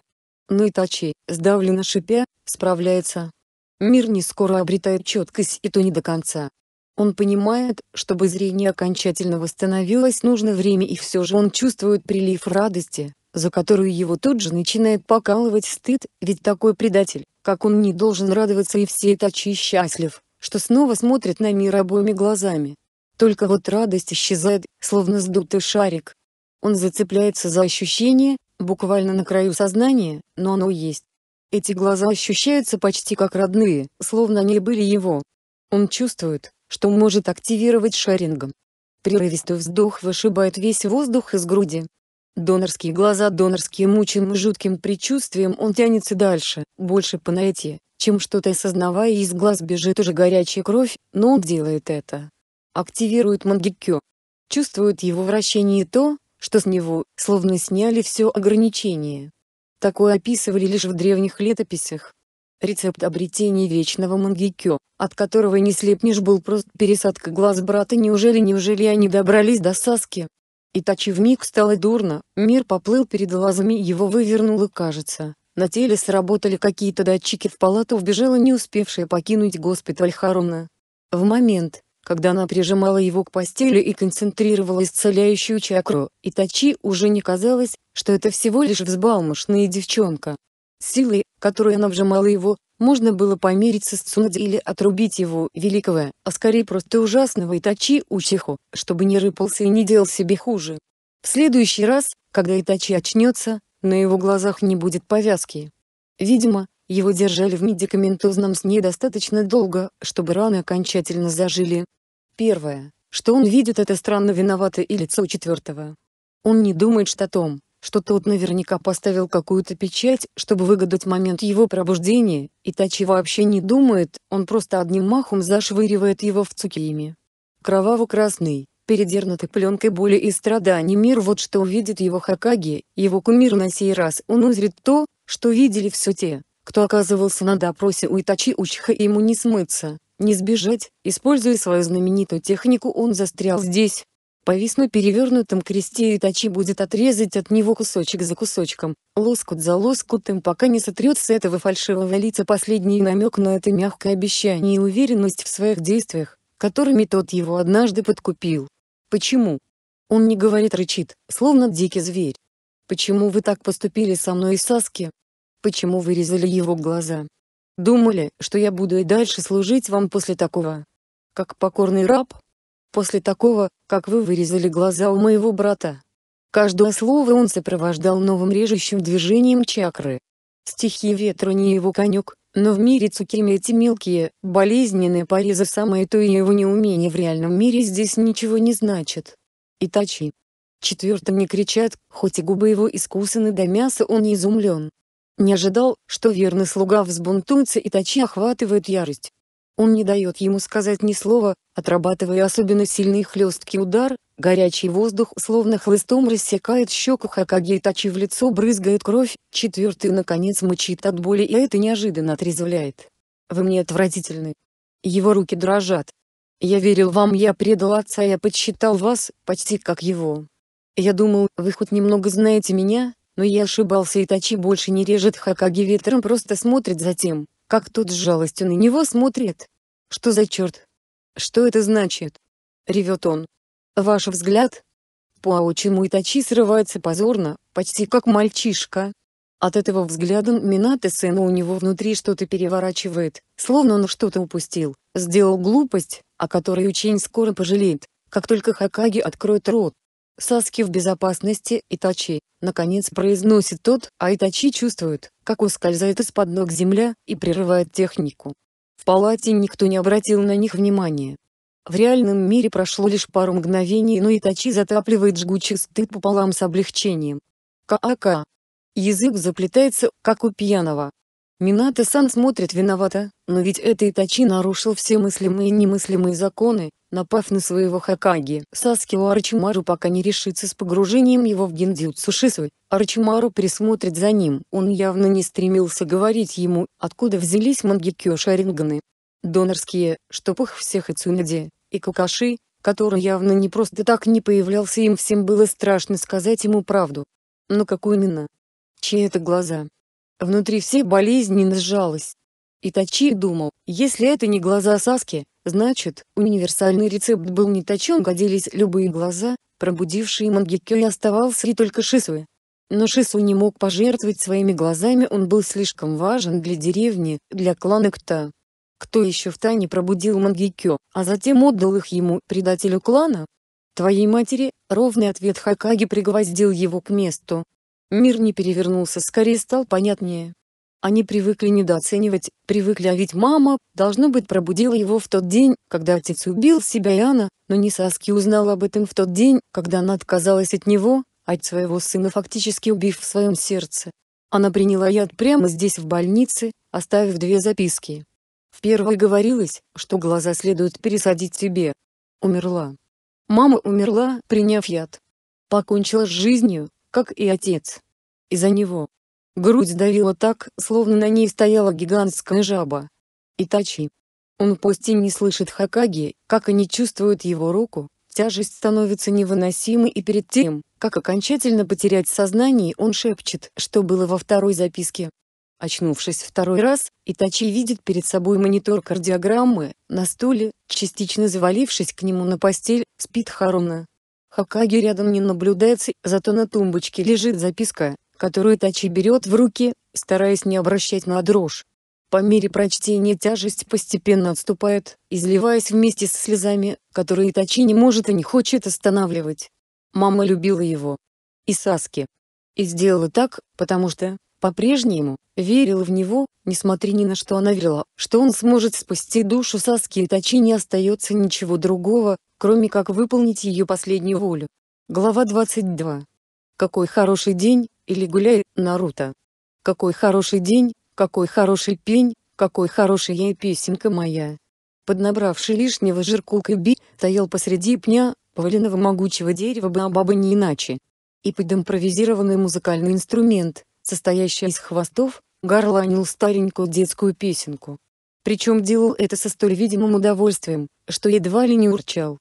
Но ну Итачи, сдавленно шипя, справляется. Мир не скоро обретает четкость и то не до конца. Он понимает, чтобы зрение окончательно восстановилось нужно время и все же он чувствует прилив радости, за которую его тут же начинает покалывать стыд, ведь такой предатель, как он не должен радоваться и все тачи счастлив, что снова смотрит на мир обоими глазами. Только вот радость исчезает, словно сдутый шарик. Он зацепляется за ощущение, буквально на краю сознания, но оно есть. Эти глаза ощущаются почти как родные, словно они были его. Он чувствует, что может активировать шарингом. Прерывистый вздох вышибает весь воздух из груди, Донорские глаза донорские мучим жутким предчувствием он тянется дальше, больше по найти, чем что-то осознавая из глаз бежит уже горячая кровь, но он делает это. Активирует мангикё. Чувствует его вращение и то, что с него, словно сняли все ограничения. Такое описывали лишь в древних летописях. Рецепт обретения вечного мангикё, от которого не слепнешь был просто пересадка глаз брата неужели неужели они добрались до Саски, и Итачи вмиг стало дурно, мир поплыл перед глазами, его вывернуло, кажется. На теле сработали какие-то датчики, в палату вбежала не успевшая покинуть госпиталь Харуна. В момент, когда она прижимала его к постели и концентрировала исцеляющую чакру, Итачи уже не казалось, что это всего лишь взбалмошная девчонка. Силой, которой она вжимала его, можно было помириться с Цунади или отрубить его, великого, а скорее просто ужасного Итачи Учиху, чтобы не рыпался и не делал себе хуже. В следующий раз, когда Итачи очнется, на его глазах не будет повязки. Видимо, его держали в медикаментозном сне достаточно долго, чтобы раны окончательно зажили. Первое, что он видит это странно виноватое и лицо четвертого. Он не думает что о том, что тот наверняка поставил какую-то печать, чтобы выгадать момент его пробуждения, и Тачи вообще не думает, он просто одним махом зашвыривает его в цукиями. Кроваво-красный, передернутый пленкой боли и страданий мир вот что увидит его Хакаги, его кумир на сей раз он узрит то, что видели все те, кто оказывался на допросе у Итачи Учха и ему не смыться, не сбежать, используя свою знаменитую технику он застрял здесь, Повисну перевернутым кресте и тачи будет отрезать от него кусочек за кусочком, лоскут за лоскутом, пока не сотрет с этого фальшивого лица последний намек на это мягкое обещание и уверенность в своих действиях, которыми тот его однажды подкупил. Почему? Он не говорит, рычит, словно дикий зверь. Почему вы так поступили со мной и Саски? Почему вырезали его глаза? Думали, что я буду и дальше служить вам после такого? Как покорный раб? после такого, как вы вырезали глаза у моего брата. Каждое слово он сопровождал новым режущим движением чакры. Стихи ветра не его конек, но в мире Цукими эти мелкие, болезненные порезы самое то и его неумение в реальном мире здесь ничего не значит. Итачи. Четвертым не кричат, хоть и губы его искусаны до мяса он не изумлен. Не ожидал, что верный слуга взбунтуется и Тачи охватывает ярость. Он не дает ему сказать ни слова, отрабатывая особенно сильный хлесткий удар, горячий воздух словно хлыстом рассекает щеку Хакаги а и Тачи в лицо брызгает кровь, четвертый наконец мычит от боли и это неожиданно отрезвляет. Вы мне отвратительны. Его руки дрожат. Я верил вам, я предал отца, я подсчитал вас, почти как его. Я думал, вы хоть немного знаете меня, но я ошибался и Тачи больше не режет Хакаги а ветром просто смотрит за тем, как тот с жалостью на него смотрит. «Что за черт? Что это значит?» — ревет он. «Ваш взгляд?» Паучи Муитачи срывается позорно, почти как мальчишка. От этого взгляда Минато сына у него внутри что-то переворачивает, словно он что-то упустил, сделал глупость, о которой очень скоро пожалеет, как только Хакаги откроет рот. Саски в безопасности, Итачи, наконец произносит тот, а Итачи чувствует, как ускользает из-под ног земля, и прерывает технику. В палате никто не обратил на них внимания. В реальном мире прошло лишь пару мгновений, но Итачи затапливает жгучий стыд пополам с облегчением. Каака. Язык заплетается, как у пьяного. Минато-сан смотрит виновато, но ведь это Итачи нарушил все мыслимые и немыслимые законы, Напав на своего Хакаги, Саски у Арчимару пока не решится с погружением его в гиндзюцу Шису, Арчимару присмотрит за ним. Он явно не стремился говорить ему, откуда взялись мангикё Шаринганы. Донорские, чтоб их всех и Цунаде, и Какаши, который явно не просто так не появлялся им всем было страшно сказать ему правду. Но какую именно? Чьи это глаза? Внутри все болезненно сжалось. Итачи думал, если это не глаза Саски, Значит, универсальный рецепт был не точен, годились любые глаза, пробудившие Мангекё оставался и только Шисуэ. Но Шису не мог пожертвовать своими глазами, он был слишком важен для деревни, для клана Кта. Кто еще в тайне пробудил Мангекё, а затем отдал их ему, предателю клана? Твоей матери, ровный ответ Хакаги пригвоздил его к месту. Мир не перевернулся, скорее стал понятнее. Они привыкли недооценивать, привыкли, а ведь мама, должно быть, пробудила его в тот день, когда отец убил себя и она, но не Саски узнала об этом в тот день, когда она отказалась от него, от своего сына фактически убив в своем сердце. Она приняла яд прямо здесь в больнице, оставив две записки. В первой говорилось, что глаза следует пересадить себе. Умерла. Мама умерла, приняв яд. Покончила с жизнью, как и отец. Из-за него. Грудь давила так, словно на ней стояла гигантская жаба. Итачи. Он почти не слышит Хакаги, как и не чувствует его руку, тяжесть становится невыносимой и перед тем, как окончательно потерять сознание он шепчет, что было во второй записке. Очнувшись второй раз, Итачи видит перед собой монитор кардиограммы, на стуле, частично завалившись к нему на постель, спит Харуна. Хакаги рядом не наблюдается, зато на тумбочке лежит записка, которую Тачи берет в руки, стараясь не обращать на дрожь. По мере прочтения тяжесть постепенно отступает, изливаясь вместе со слезами, которые Тачи не может и не хочет останавливать. Мама любила его. И Саски. И сделала так, потому что, по-прежнему, верила в него, несмотря ни на что она верила, что он сможет спасти душу Саски и Тачи не остается ничего другого, кроме как выполнить ее последнюю волю. Глава 22. Какой хороший день, или гуляй, Наруто. Какой хороший день, какой хороший пень, какой хорошая ей песенка моя. Поднабравший лишнего жирку Кэби, стоял посреди пня, поваленного могучего дерева Баобаба не иначе. И под импровизированный музыкальный инструмент, состоящий из хвостов, горланил старенькую детскую песенку. Причем делал это со столь видимым удовольствием, что едва ли не урчал.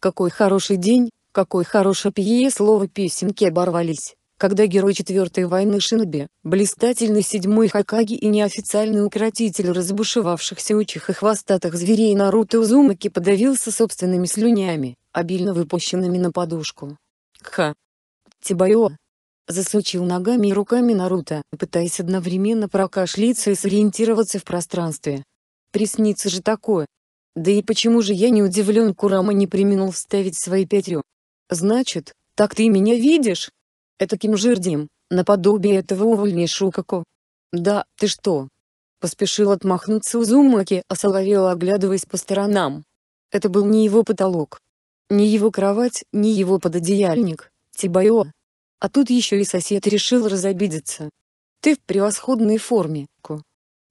Какой хороший день, какой хороший пье, слова песенки оборвались когда герой Четвертой войны Шиноби, блистательный седьмой Хакаги и неофициальный укротитель разбушевавшихся учих и хвостатых зверей Наруто Узумаки подавился собственными слюнями, обильно выпущенными на подушку. ха, Тибайо! Засучил ногами и руками Наруто, пытаясь одновременно прокашляться и сориентироваться в пространстве. Приснится же такое! Да и почему же я не удивлен Курама не применил вставить свои пятью? Значит, так ты меня видишь? Это Кимжирдим, наподобие этого увольни Шукако. Да, ты что? Поспешил отмахнуться Узумаки, осоловело а оглядываясь по сторонам. Это был не его потолок. Не его кровать, не его пододеяльник, Тибайо. А тут еще и сосед решил разобидеться. Ты в превосходной форме, Ко.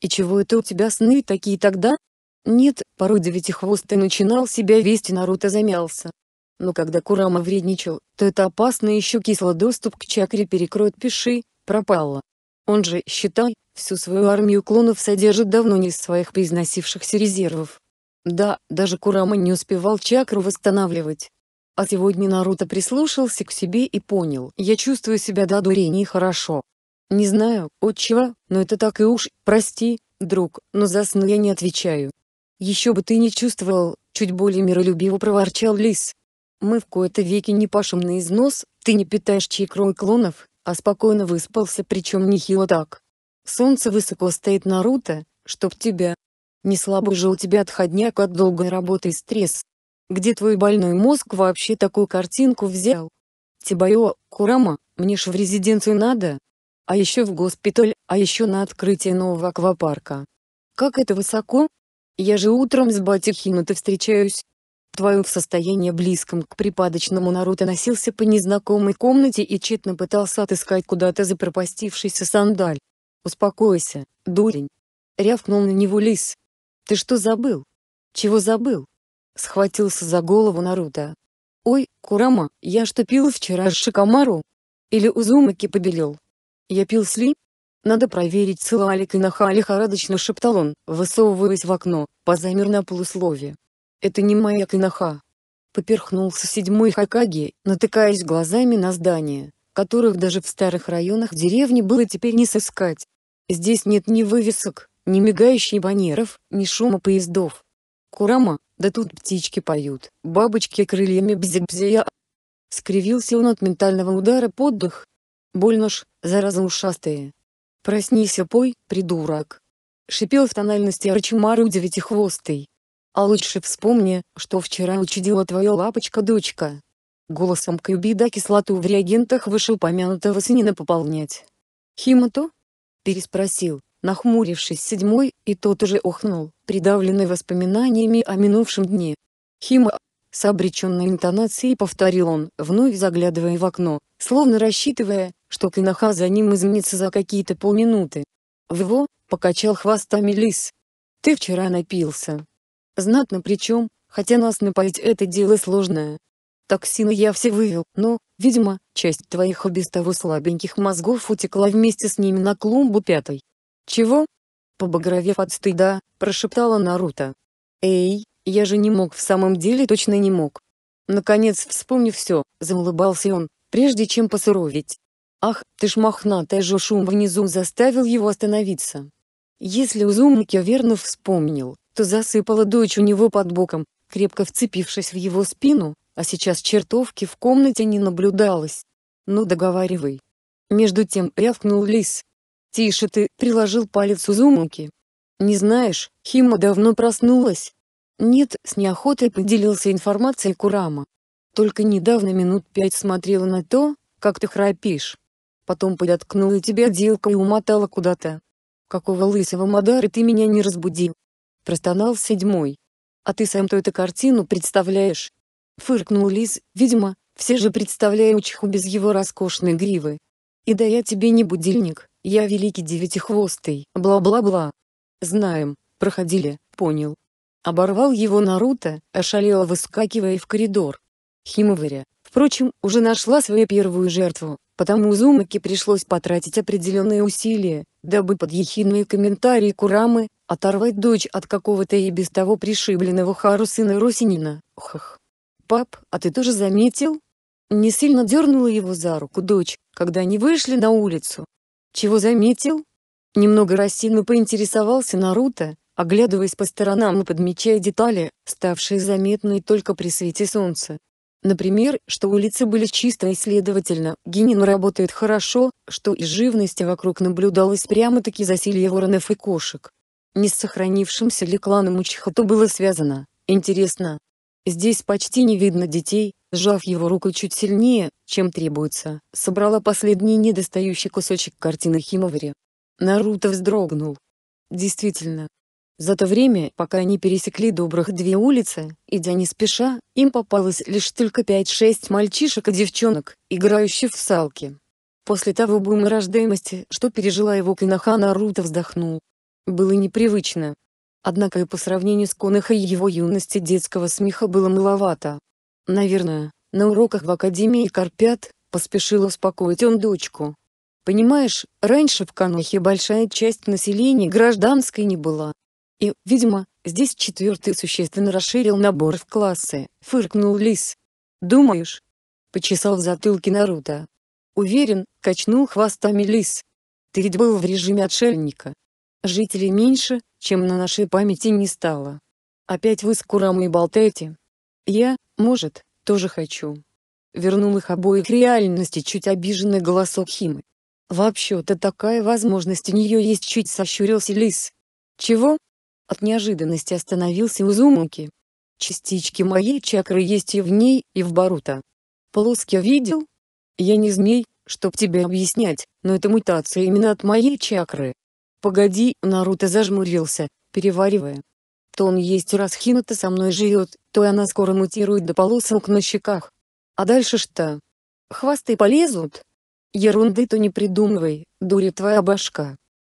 И чего это у тебя сны такие тогда? Нет, порой девятихвостый начинал себя вести Наруто замялся. Но когда Курама вредничал, то это опасно еще кисло доступ к чакре перекроет пиши, пропало. Он же, считай, всю свою армию клонов содержит давно не из своих произносившихся резервов. Да, даже Курама не успевал чакру восстанавливать. А сегодня Наруто прислушался к себе и понял, я чувствую себя до дурения хорошо. Не знаю, отчего, но это так и уж, прости, друг, но за сны я не отвечаю. Еще бы ты не чувствовал, чуть более миролюбиво проворчал Лис. Мы в кои-то веки не пашем на износ, ты не питаешь чьей клонов, а спокойно выспался причем нехило так. Солнце высоко стоит Наруто, чтоб тебя. Не слабо же у тебя отходняк от долгой работы и стресс. Где твой больной мозг вообще такую картинку взял? Тибайо, Курама, мне ж в резиденцию надо. А еще в госпиталь, а еще на открытие нового аквапарка. Как это высоко? Я же утром с Батихино-то встречаюсь, Твою в состоянии близком к припадочному Наруто носился по незнакомой комнате и тщетно пытался отыскать куда-то запропастившийся сандаль. «Успокойся, дурень!» — рявкнул на него лис. «Ты что забыл? Чего забыл?» — схватился за голову Наруто. «Ой, Курама, я что пил вчера Шикамару? Или Узумаки побелел? Я пил сли?» «Надо проверить, цела ли Кинаха лихорадочно шептал он, высовываясь в окно, позамер на полусловие. Это не моя киноха. Поперхнулся седьмой Хакаги, натыкаясь глазами на здания, которых даже в старых районах деревни было теперь не сыскать. Здесь нет ни вывесок, ни мигающих баннеров, ни шума поездов. Курама, да тут птички поют, бабочки крыльями бзик-бзия. Скривился он от ментального удара под дых. Больно ж, зараза ушастая. Проснись, пой, придурок. Шипел в тональности Арчимару девятихвостый. А лучше вспомни, что вчера учудила твоя лапочка-дочка. Голосом Кьюбида кислоту в реагентах вышел вышеупомянутого синина пополнять. Химото? Переспросил, нахмурившись седьмой, и тот уже охнул, придавленный воспоминаниями о минувшем дне. Хима, с обреченной интонацией повторил он, вновь заглядывая в окно, словно рассчитывая, что Кинаха за ним изменится за какие-то полминуты. В «Вво!» — покачал хвостами лис. «Ты вчера напился, Знатно причем, хотя нас напоить это дело сложное. Токсины я все вывел, но, видимо, часть твоих и без того слабеньких мозгов утекла вместе с ними на клумбу пятой. Чего? Побагровев от стыда, прошептала Наруто. Эй, я же не мог в самом деле точно не мог. Наконец вспомнив все, заулыбался он, прежде чем посуровить. Ах, ты ж мохнатая же шум внизу заставил его остановиться. Если Узумаки верно вспомнил, то засыпала дочь у него под боком, крепко вцепившись в его спину, а сейчас чертовки в комнате не наблюдалось. «Ну договаривай». Между тем рявкнул Лис. «Тише ты!» — приложил палец Узумуки. «Не знаешь, Хима давно проснулась». «Нет», — с неохотой поделился информацией Курама. «Только недавно минут пять смотрела на то, как ты храпишь. Потом подоткнула тебя делка и умотала куда-то. Какого лысого Мадара ты меня не разбудил? Простонал седьмой. «А ты сам-то эту картину представляешь?» Фыркнул Лиз, видимо, все же представляя Чху без его роскошной гривы. «И да я тебе не будильник, я великий девятихвостый, бла-бла-бла». «Знаем, проходили, понял». Оборвал его Наруто, ошалело выскакивая в коридор. Химовыря впрочем, уже нашла свою первую жертву, потому Зумаке пришлось потратить определенные усилия, дабы под ехидные комментарии Курамы, оторвать дочь от какого-то и без того пришибленного Хару сына Росинина, хах. «Пап, а ты тоже заметил?» Не сильно дернула его за руку дочь, когда они вышли на улицу. «Чего заметил?» Немного рассеянно поинтересовался Наруто, оглядываясь по сторонам и подмечая детали, ставшие заметны только при свете солнца, Например, что улицы были чисты и следовательно, генин работает хорошо, что из живности вокруг наблюдалось прямо-таки засилье воронов и кошек. Не с сохранившимся ли кланом Учиха то было связано, интересно. Здесь почти не видно детей, сжав его руку чуть сильнее, чем требуется, собрала последний недостающий кусочек картины Химовари. Наруто вздрогнул. Действительно, за то время, пока они пересекли добрых две улицы, идя не спеша, им попалось лишь только 5-6 мальчишек и девчонок, играющих в салки. После того бума рождаемости, что пережила его Кинаха Наруто вздохнул. Было непривычно. Однако и по сравнению с Конахой его юности детского смеха было маловато. Наверное, на уроках в Академии Карпят, поспешил успокоить он дочку. Понимаешь, раньше в Канохе большая часть населения гражданской не была, и, видимо, здесь четвертый существенно расширил набор в классы, фыркнул Лис. «Думаешь?» — почесал в затылке Наруто. «Уверен», — качнул хвостами Лис. «Ты ведь был в режиме отшельника. Жителей меньше, чем на нашей памяти не стало. Опять вы с Курамой болтаете?» «Я, может, тоже хочу». Вернул их обоих реальности чуть обиженный голосок Химы. «Вообще-то такая возможность у нее есть», — чуть сощурился Лис. «Чего?» От неожиданности остановился Узумаки. Частички моей чакры есть и в ней, и в Барута. Полоски видел? Я не змей, чтоб тебе объяснять, но это мутация именно от моей чакры. Погоди, Наруто зажмурился, переваривая. То он есть раз со мной живет, то и она скоро мутирует до полосок на щеках. А дальше что? Хвосты полезут? Ерунды то не придумывай, дури твоя башка.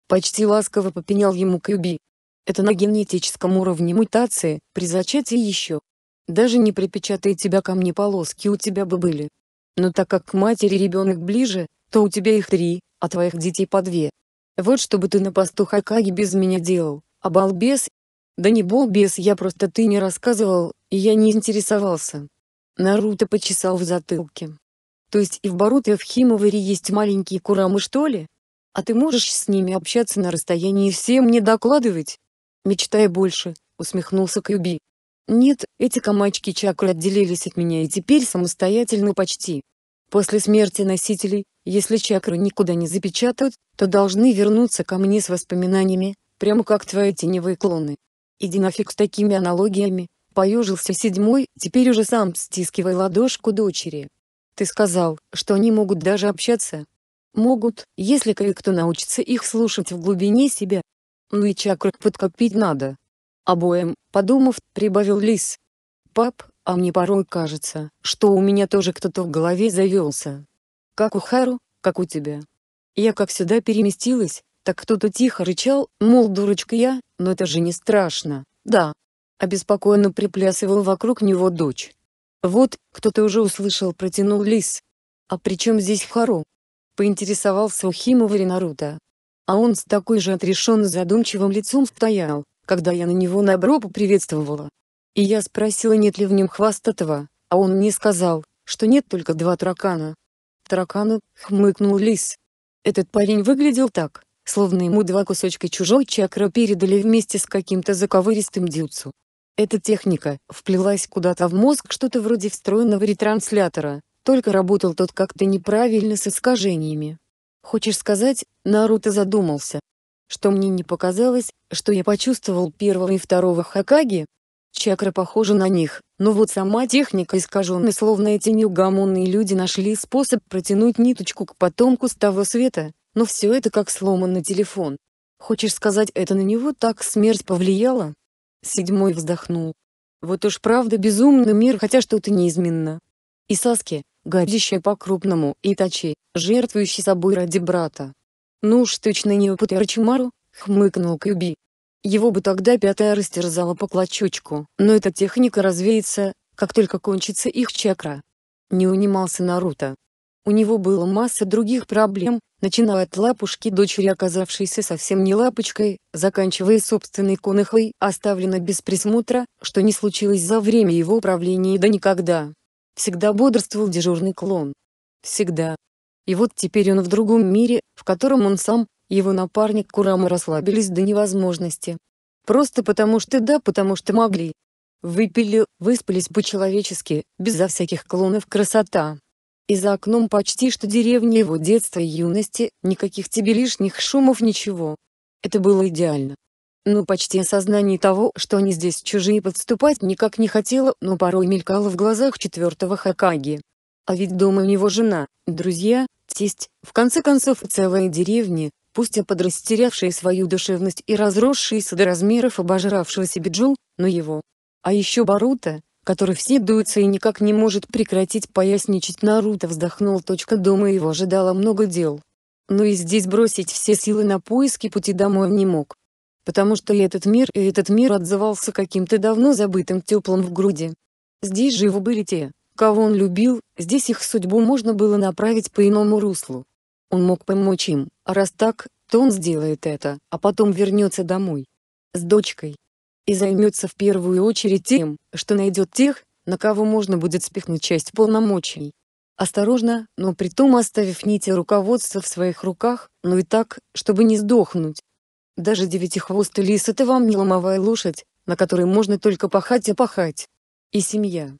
Почти ласково попенял ему Кюби. Это на генетическом уровне мутации, при зачатии еще. Даже не припечатай тебя ко мне полоски у тебя бы были. Но так как к матери ребенок ближе, то у тебя их три, а твоих детей по две. Вот что бы ты на посту Хакаги без меня делал, а балбес? Да не балбес, я просто ты не рассказывал, и я не интересовался. Наруто почесал в затылке. То есть и в Боруто и в химовере есть маленькие курамы что ли? А ты можешь с ними общаться на расстоянии и всем мне докладывать? Мечтая больше», — усмехнулся Кьюби. «Нет, эти камачки чакры отделились от меня и теперь самостоятельны почти. После смерти носителей, если чакры никуда не запечатают, то должны вернуться ко мне с воспоминаниями, прямо как твои теневые клоны. Иди нафиг с такими аналогиями, поежился седьмой, теперь уже сам стискивай ладошку дочери. Ты сказал, что они могут даже общаться. Могут, если кое-кто научится их слушать в глубине себя, ну и чакры подкопить надо. Обоим, подумав, прибавил лис. Пап, а мне порой кажется, что у меня тоже кто-то в голове завелся. Как у Хару, как у тебя. Я как сюда переместилась, так кто-то тихо рычал, мол, дурочка я, но это же не страшно, да. Обеспокоенно приплясывал вокруг него дочь. Вот, кто-то уже услышал, протянул лис. А при чем здесь Хару? Поинтересовался у Химовари Наруто. А он с такой же отрешенно задумчивым лицом стоял, когда я на него на бро поприветствовала. И я спросила, нет ли в нем хвостатого, а он мне сказал, что нет только два таракана. Таракана, хмыкнул лис. Этот парень выглядел так, словно ему два кусочка чужой чакры передали вместе с каким-то заковыристым дюцу. Эта техника вплелась куда-то в мозг что-то вроде встроенного ретранслятора, только работал тот как-то неправильно с искажениями. Хочешь сказать, Наруто задумался, что мне не показалось, что я почувствовал первого и второго Хакаги? Чакра похожа на них, но вот сама техника искажена, словно эти неугомонные люди нашли способ протянуть ниточку к потомку с того света, но все это как сломанный телефон. Хочешь сказать, это на него так смерть повлияла? Седьмой вздохнул. Вот уж правда безумный мир, хотя что-то неизменно. И саске горящая по-крупному, и Итачи, жертвующий собой ради брата. «Ну уж точно не Упатарачимару», — хмыкнул Кюби. Его бы тогда пятая растерзала по клочочку, но эта техника развеется, как только кончится их чакра. Не унимался Наруто. У него было масса других проблем, начиная от лапушки дочери, оказавшейся совсем не лапочкой, заканчивая собственной конохой, оставленной без присмотра, что не случилось за время его правления и да никогда. Всегда бодрствовал дежурный клон. Всегда. И вот теперь он в другом мире, в котором он сам, его напарник Курама расслабились до невозможности. Просто потому что да, потому что могли. Выпили, выспались по-человечески, безо всяких клонов красота. И за окном почти что деревня его детства и юности, никаких тебе лишних шумов, ничего. Это было идеально. Ну почти осознание того, что они здесь чужие подступать никак не хотела, но порой мелькало в глазах четвертого Хакаги. А ведь дома у него жена, друзья, тесть, в конце концов целая деревня, пусть и подрастерявшая свою душевность и разросшийся до размеров обожравшего себе Джул, но его. А еще Барута, который все дуется и никак не может прекратить поясничать Наруто вздохнул. Точка дома его ожидало много дел. Но и здесь бросить все силы на поиски пути домой не мог потому что ли этот мир и этот мир отзывался каким-то давно забытым теплым в груди. Здесь живы были те, кого он любил, здесь их судьбу можно было направить по иному руслу. Он мог помочь им, а раз так, то он сделает это, а потом вернется домой. С дочкой. И займется в первую очередь тем, что найдет тех, на кого можно будет спихнуть часть полномочий. Осторожно, но при том оставив нити руководства в своих руках, но и так, чтобы не сдохнуть. Даже девятихвостый лис — это вам не ломовая лошадь, на которой можно только пахать и пахать. И семья.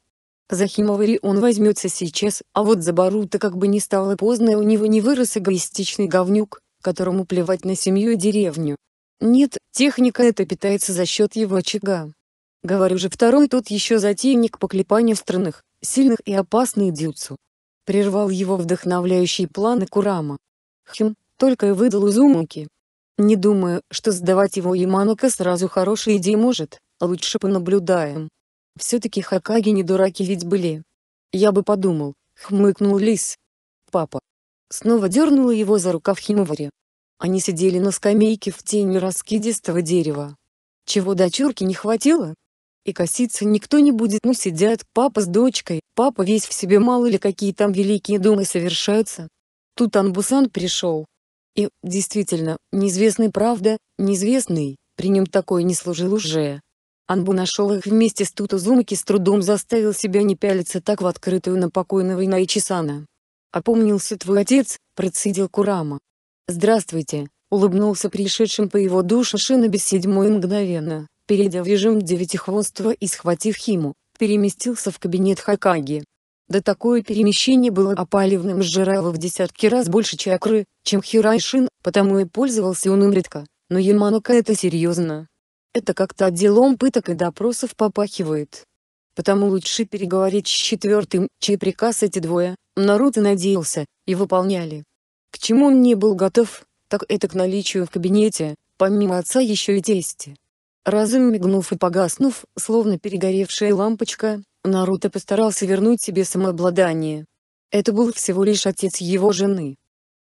За Химовари он возьмется сейчас, а вот за Барута как бы не стало поздно у него не вырос эгоистичный говнюк, которому плевать на семью и деревню. Нет, техника эта питается за счет его очага. Говорю же второй тот еще затейник по клепанию странных, сильных и опасных дюцу. Прервал его вдохновляющие планы Курама. Хим, только и выдал Узумуки. Не думаю, что сдавать его Яманака сразу хорошей идеей может, лучше понаблюдаем. Все-таки Хакаги не дураки ведь были. Я бы подумал, хмыкнул Лис. Папа. Снова дернула его за рукав Химовари. Они сидели на скамейке в тени раскидистого дерева. Чего дочурки не хватило? И коситься никто не будет, ну сидят папа с дочкой, папа весь в себе мало ли какие там великие думы совершаются. Тут Анбусан пришел, и, действительно, неизвестный правда, неизвестный, при нем такой не служил уже. Анбу нашел их вместе с Тутузумаки с трудом заставил себя не пялиться так в открытую на покойного Инаичисана. «Опомнился твой отец», — процедил Курама. «Здравствуйте», — улыбнулся пришедшим по его душе Шиноби седьмой мгновенно, перейдя в режим девятихвостого и схватив Химу, переместился в кабинет Хакаги. Да такое перемещение было опаливным Жирава в десятки раз больше чакры, чем Хирайшин, потому и пользовался он им редко, но Яманока это серьезно. Это как-то отделом пыток и допросов попахивает. Потому лучше переговорить с четвертым, чей приказ эти двое, Наруто надеялся, и выполняли. К чему он не был готов, так это к наличию в кабинете, помимо отца еще и тести. Разум мигнув и погаснув, словно перегоревшая лампочка, Наруто постарался вернуть себе самообладание. Это был всего лишь отец его жены.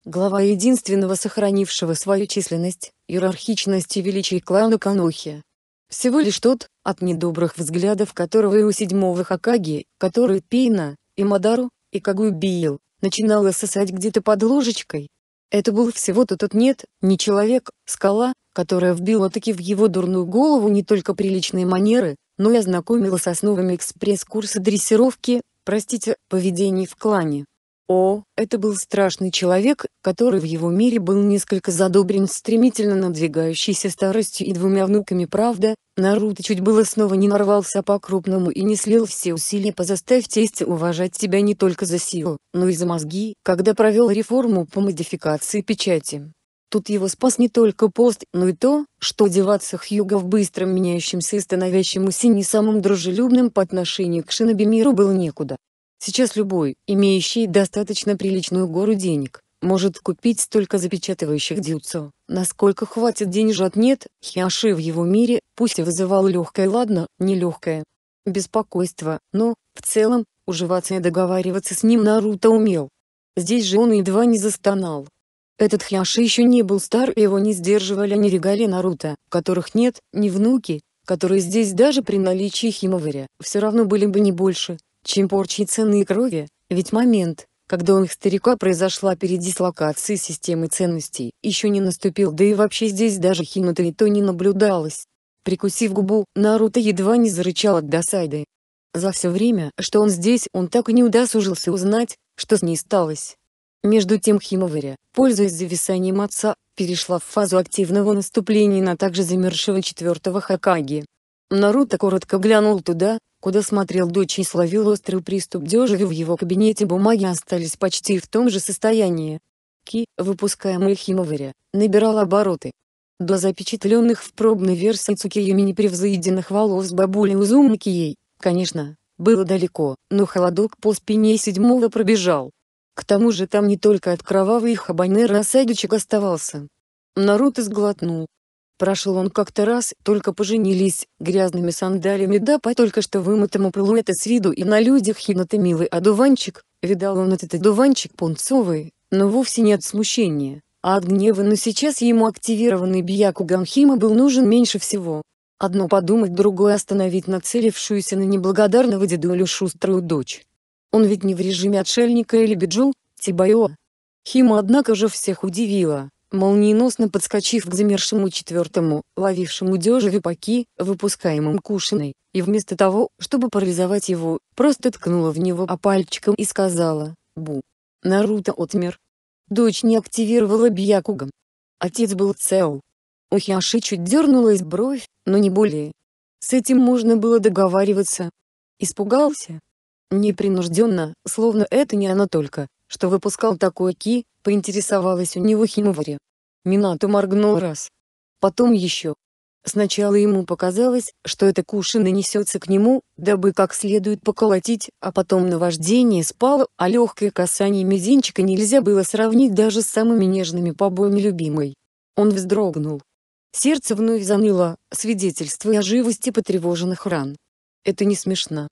Глава единственного сохранившего свою численность, иерархичность и величие клана Канохи. Всего лишь тот, от недобрых взглядов которого и у седьмого Хакаги, который Пейна, и Мадару, и Кагу Кагуй начинало сосать где-то под ложечкой. Это был всего-то тот нет, не человек, скала, которая вбила таки в его дурную голову не только приличные манеры, но я знакомилась с основами экспресс-курса дрессировки, простите, поведений в клане. О, это был страшный человек, который в его мире был несколько задобрен стремительно надвигающейся старостью и двумя внуками правда, Наруто чуть было снова не нарвался по-крупному и не слил все усилия позаставь тестя уважать себя не только за силу, но и за мозги, когда провел реформу по модификации печати. Тут его спас не только пост, но и то, что деваться Хьюго в быстро меняющемся и становящемуся не самым дружелюбным по отношению к Шиноби миру было некуда. Сейчас любой, имеющий достаточно приличную гору денег, может купить столько запечатывающих дюцо, насколько хватит денежат нет, Хиаши в его мире, пусть и вызывал легкое ладно, нелегкое беспокойство, но, в целом, уживаться и договариваться с ним Наруто умел. Здесь же он едва не застонал, этот Хьяши еще не был стар и его не сдерживали ни регалии Наруто, которых нет, ни внуки, которые здесь даже при наличии Химоваря все равно были бы не больше, чем порчи ценные крови, ведь момент, когда у их старика произошла передислокация системы ценностей, еще не наступил да и вообще здесь даже Хината и то не наблюдалось. Прикусив губу, Наруто едва не зарычал от досады. За все время, что он здесь, он так и не удосужился узнать, что с ней сталось. Между тем Химоваря, пользуясь зависанием отца, перешла в фазу активного наступления на также замершего четвертого Хакаги. Наруто коротко глянул туда, куда смотрел дочь и словил острый приступ дежавю. в его кабинете бумаги остались почти в том же состоянии. Ки, выпускаемый Химоваря, набирал обороты. До запечатленных в пробной версии Цукиеми непревзойденных волос бабули узумаки ей, конечно, было далеко, но холодок по спине седьмого пробежал, к тому же там не только от кровавых хабанера осадочек оставался. Наруто сглотнул. Прошел он как-то раз, только поженились, грязными сандалиями да по только что вымытому пылу это с виду и на людях хината милый одуванчик, видал он этот одуванчик пунцовый, но вовсе не от смущения, а от гнева, но сейчас ему активированный Бияку Ганхима был нужен меньше всего. Одно подумать, другое остановить нацелившуюся на неблагодарного дедулю шуструю дочь. Он ведь не в режиме отшельника или биджул, Тибайо. Хима однако же всех удивила, молниеносно подскочив к замершему четвертому, ловившему дежи випаки, выпускаемым кушиной, и вместо того, чтобы парализовать его, просто ткнула в него пальчиком и сказала «Бу». Наруто отмер. Дочь не активировала Бьякугом. Отец был цел. У Хиаши чуть дернулась бровь, но не более. С этим можно было договариваться. Испугался, Непринужденно, словно это не она только, что выпускал такой ки, поинтересовалась у него Химовари. Минато моргнул раз. Потом еще. Сначала ему показалось, что это куша нанесется к нему, дабы как следует поколотить, а потом наваждение спало, а легкое касание мизинчика нельзя было сравнить даже с самыми нежными побоями любимой. Он вздрогнул. Сердце вновь заныло, свидетельствуя о живости потревоженных ран. Это не смешно.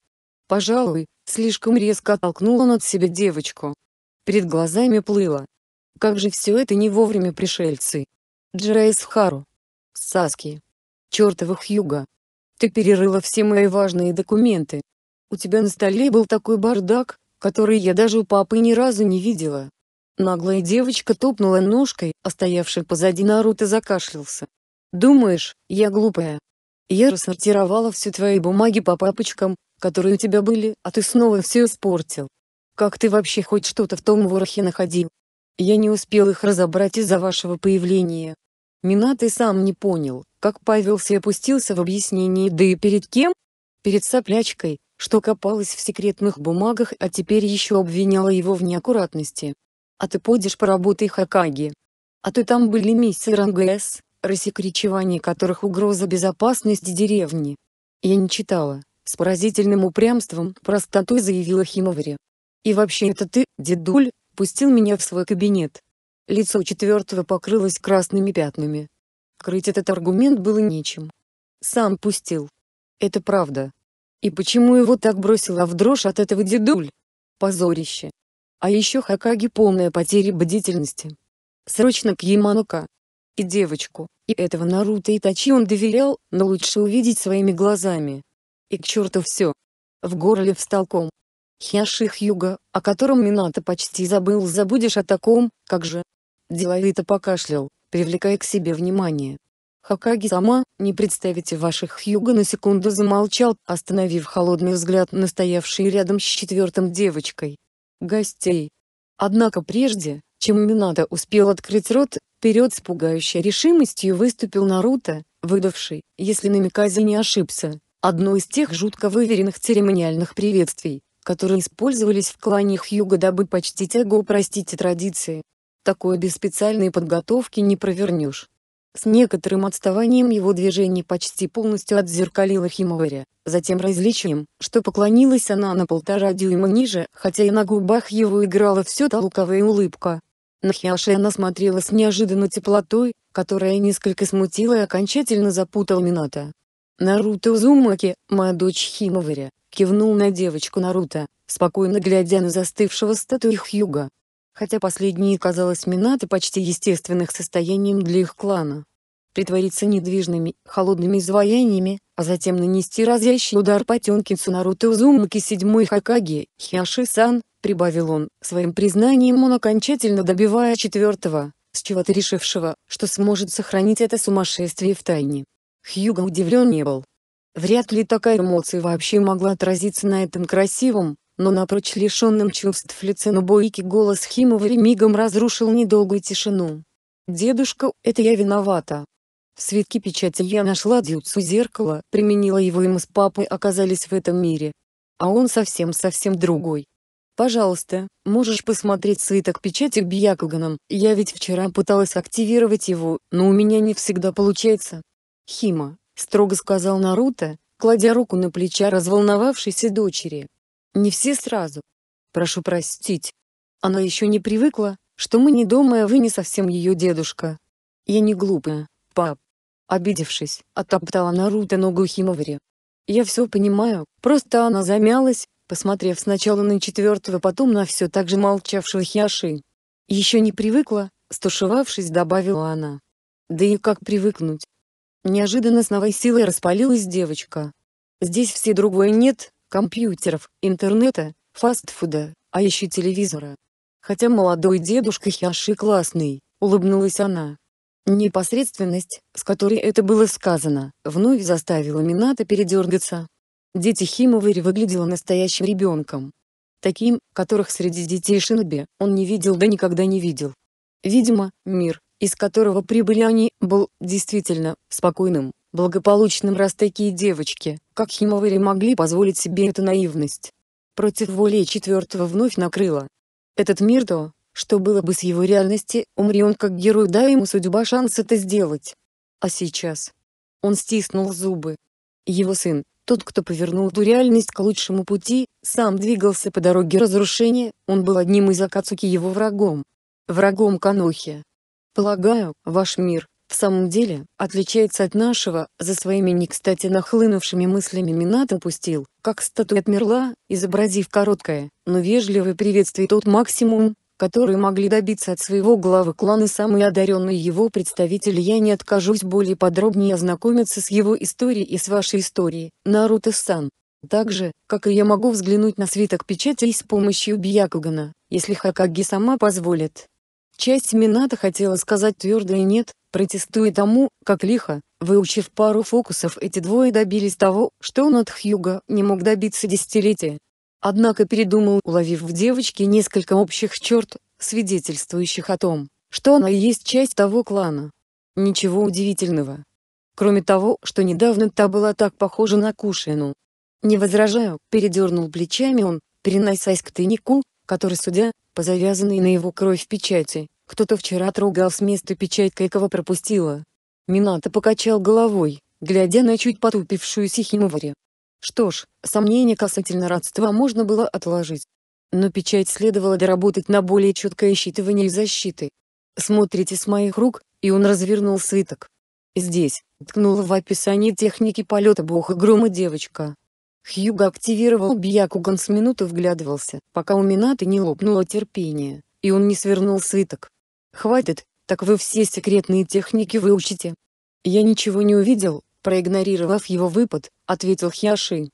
Пожалуй, слишком резко оттолкнул он от себя девочку. Перед глазами плыло. Как же все это не вовремя пришельцы. Джерайс Хару. Саски. Чертова Хьюга. Ты перерыла все мои важные документы. У тебя на столе был такой бардак, который я даже у папы ни разу не видела. Наглая девочка топнула ножкой, а стоявший позади Наруто закашлялся. «Думаешь, я глупая? Я рассортировала все твои бумаги по папочкам, которые у тебя были, а ты снова все испортил. Как ты вообще хоть что-то в том ворохе находил? Я не успел их разобрать из-за вашего появления. Минат и сам не понял, как повелся и опустился в объяснении, да и перед кем? Перед соплячкой, что копалась в секретных бумагах, а теперь еще обвиняла его в неаккуратности. А ты пойдешь работе Хакаги. А ты там были миссис РНГС, рассекречивание которых угроза безопасности деревни. Я не читала, с поразительным упрямством, простотой заявила Химовари. «И вообще это ты, дедуль, пустил меня в свой кабинет». Лицо четвертого покрылось красными пятнами. Крыть этот аргумент было нечем. Сам пустил. Это правда. И почему его так бросила в дрожь от этого дедуль? Позорище. А еще Хакаги полная потеря бдительности. Срочно к Яманока. И девочку, и этого Наруто и Тачи он доверял, но лучше увидеть своими глазами. И к черту все. В горле встал ком. Хяши Хьюга, о котором Минато почти забыл, забудешь о таком, как же. Деловито покашлял, привлекая к себе внимание. Хакаги сама, не представите ваших Хьюга на секунду замолчал, остановив холодный взгляд на стоявший рядом с четвертым девочкой. Гостей. Однако прежде, чем Минато успел открыть рот, вперед с пугающей решимостью выступил Наруто, выдавший, если на Миказе не ошибся, Одно из тех жутко выверенных церемониальных приветствий, которые использовались в кланях юга дабы почтить эго простите традиции. Такое без специальной подготовки не провернешь. С некоторым отставанием его движение почти полностью отзеркалило Химоваря, затем различием, что поклонилась она на полтора дюйма ниже, хотя и на губах его играла все та луковая улыбка. На Хиаше она смотрела с неожиданной теплотой, которая несколько смутила и окончательно запутала Мината. Наруто Узумаки, моя дочь Химоваря, кивнул на девочку Наруто, спокойно глядя на застывшего статуи Хьюга. Хотя последние казалось Минато почти естественных состоянием для их клана. Притвориться недвижными, холодными изваяниями, а затем нанести разящий удар по Тенкинсу Наруто Узумаки седьмой Хакаги, Хиаши-сан, прибавил он, своим признанием он окончательно добивая четвертого, с чего-то решившего, что сможет сохранить это сумасшествие в тайне. Хьюго удивлен не был. Вряд ли такая эмоция вообще могла отразиться на этом красивом, но напрочь лишенном чувств лице Нубоики голос Химовари мигом разрушил недолгую тишину. «Дедушка, это я виновата». В свитке печати я нашла дюцу зеркала, применила его и мы с папой оказались в этом мире. А он совсем-совсем другой. «Пожалуйста, можешь посмотреть свиток печати Бьякуганом, я ведь вчера пыталась активировать его, но у меня не всегда получается». Хима, строго сказал Наруто, кладя руку на плеча разволновавшейся дочери. Не все сразу. Прошу простить. Она еще не привыкла, что мы не дома, а вы не совсем ее дедушка. Я не глупая, пап. Обидевшись, оттоптала Наруто ногу Химовари. Я все понимаю, просто она замялась, посмотрев сначала на четвертого, потом на все так же молчавшего Хиаши. Еще не привыкла, стушевавшись, добавила она. Да и как привыкнуть? Неожиданно с новой силой распалилась девочка. Здесь все другое нет, компьютеров, интернета, фастфуда, а еще телевизора. Хотя молодой дедушка Хяши классный, улыбнулась она. Непосредственность, с которой это было сказано, вновь заставила Мината передергаться. Дети Химоварь выглядела настоящим ребенком. Таким, которых среди детей Шиноби он не видел да никогда не видел. Видимо, мир, из которого прибыли они, был действительно спокойным, благополучным раз такие девочки, как Химовари могли позволить себе эту наивность. Против воли четвертого вновь накрыло. Этот мир то, что было бы с его реальности, умри он как герой, да ему судьба шанс это сделать. А сейчас? Он стиснул зубы. Его сын, тот, кто повернул ту реальность к лучшему пути, сам двигался по дороге разрушения, он был одним из Акацуки его врагом. Врагом Канохи. Полагаю, ваш мир, в самом деле, отличается от нашего, за своими не кстати нахлынувшими мыслями Минат упустил, как статуя отмерла, изобразив короткое, но вежливое приветствие тот максимум, который могли добиться от своего главы клана самые одаренные его представители. Я не откажусь более подробнее ознакомиться с его историей и с вашей историей, Наруто-сан. Так же, как и я могу взглянуть на свиток печатей с помощью Бьякугана, если Хакаги сама позволит. Часть Мината хотела сказать твердо и нет, протестуя тому, как лихо, выучив пару фокусов эти двое добились того, что он от Хьюга не мог добиться десятилетия. Однако передумал, уловив в девочке несколько общих черт, свидетельствующих о том, что она и есть часть того клана. Ничего удивительного. Кроме того, что недавно та была так похожа на Кушину. «Не возражаю», — передернул плечами он, переносясь к тайнику, который судя, по завязанной на его кровь печати, кто-то вчера трогал с места печать Кайкова пропустила. Минато покачал головой, глядя на чуть потупившуюся Химовари. Что ж, сомнения касательно родства можно было отложить. Но печать следовало доработать на более четкое считывание и защиты. Смотрите с моих рук, и он развернул свиток. Здесь, ткнула в описании техники полета бога грома девочка. Хьюго активировал биякуган с минуты вглядывался, пока у Минаты не лопнуло терпение, и он не свернул сыток. «Хватит, так вы все секретные техники выучите». «Я ничего не увидел», проигнорировав его выпад, ответил Хьяши.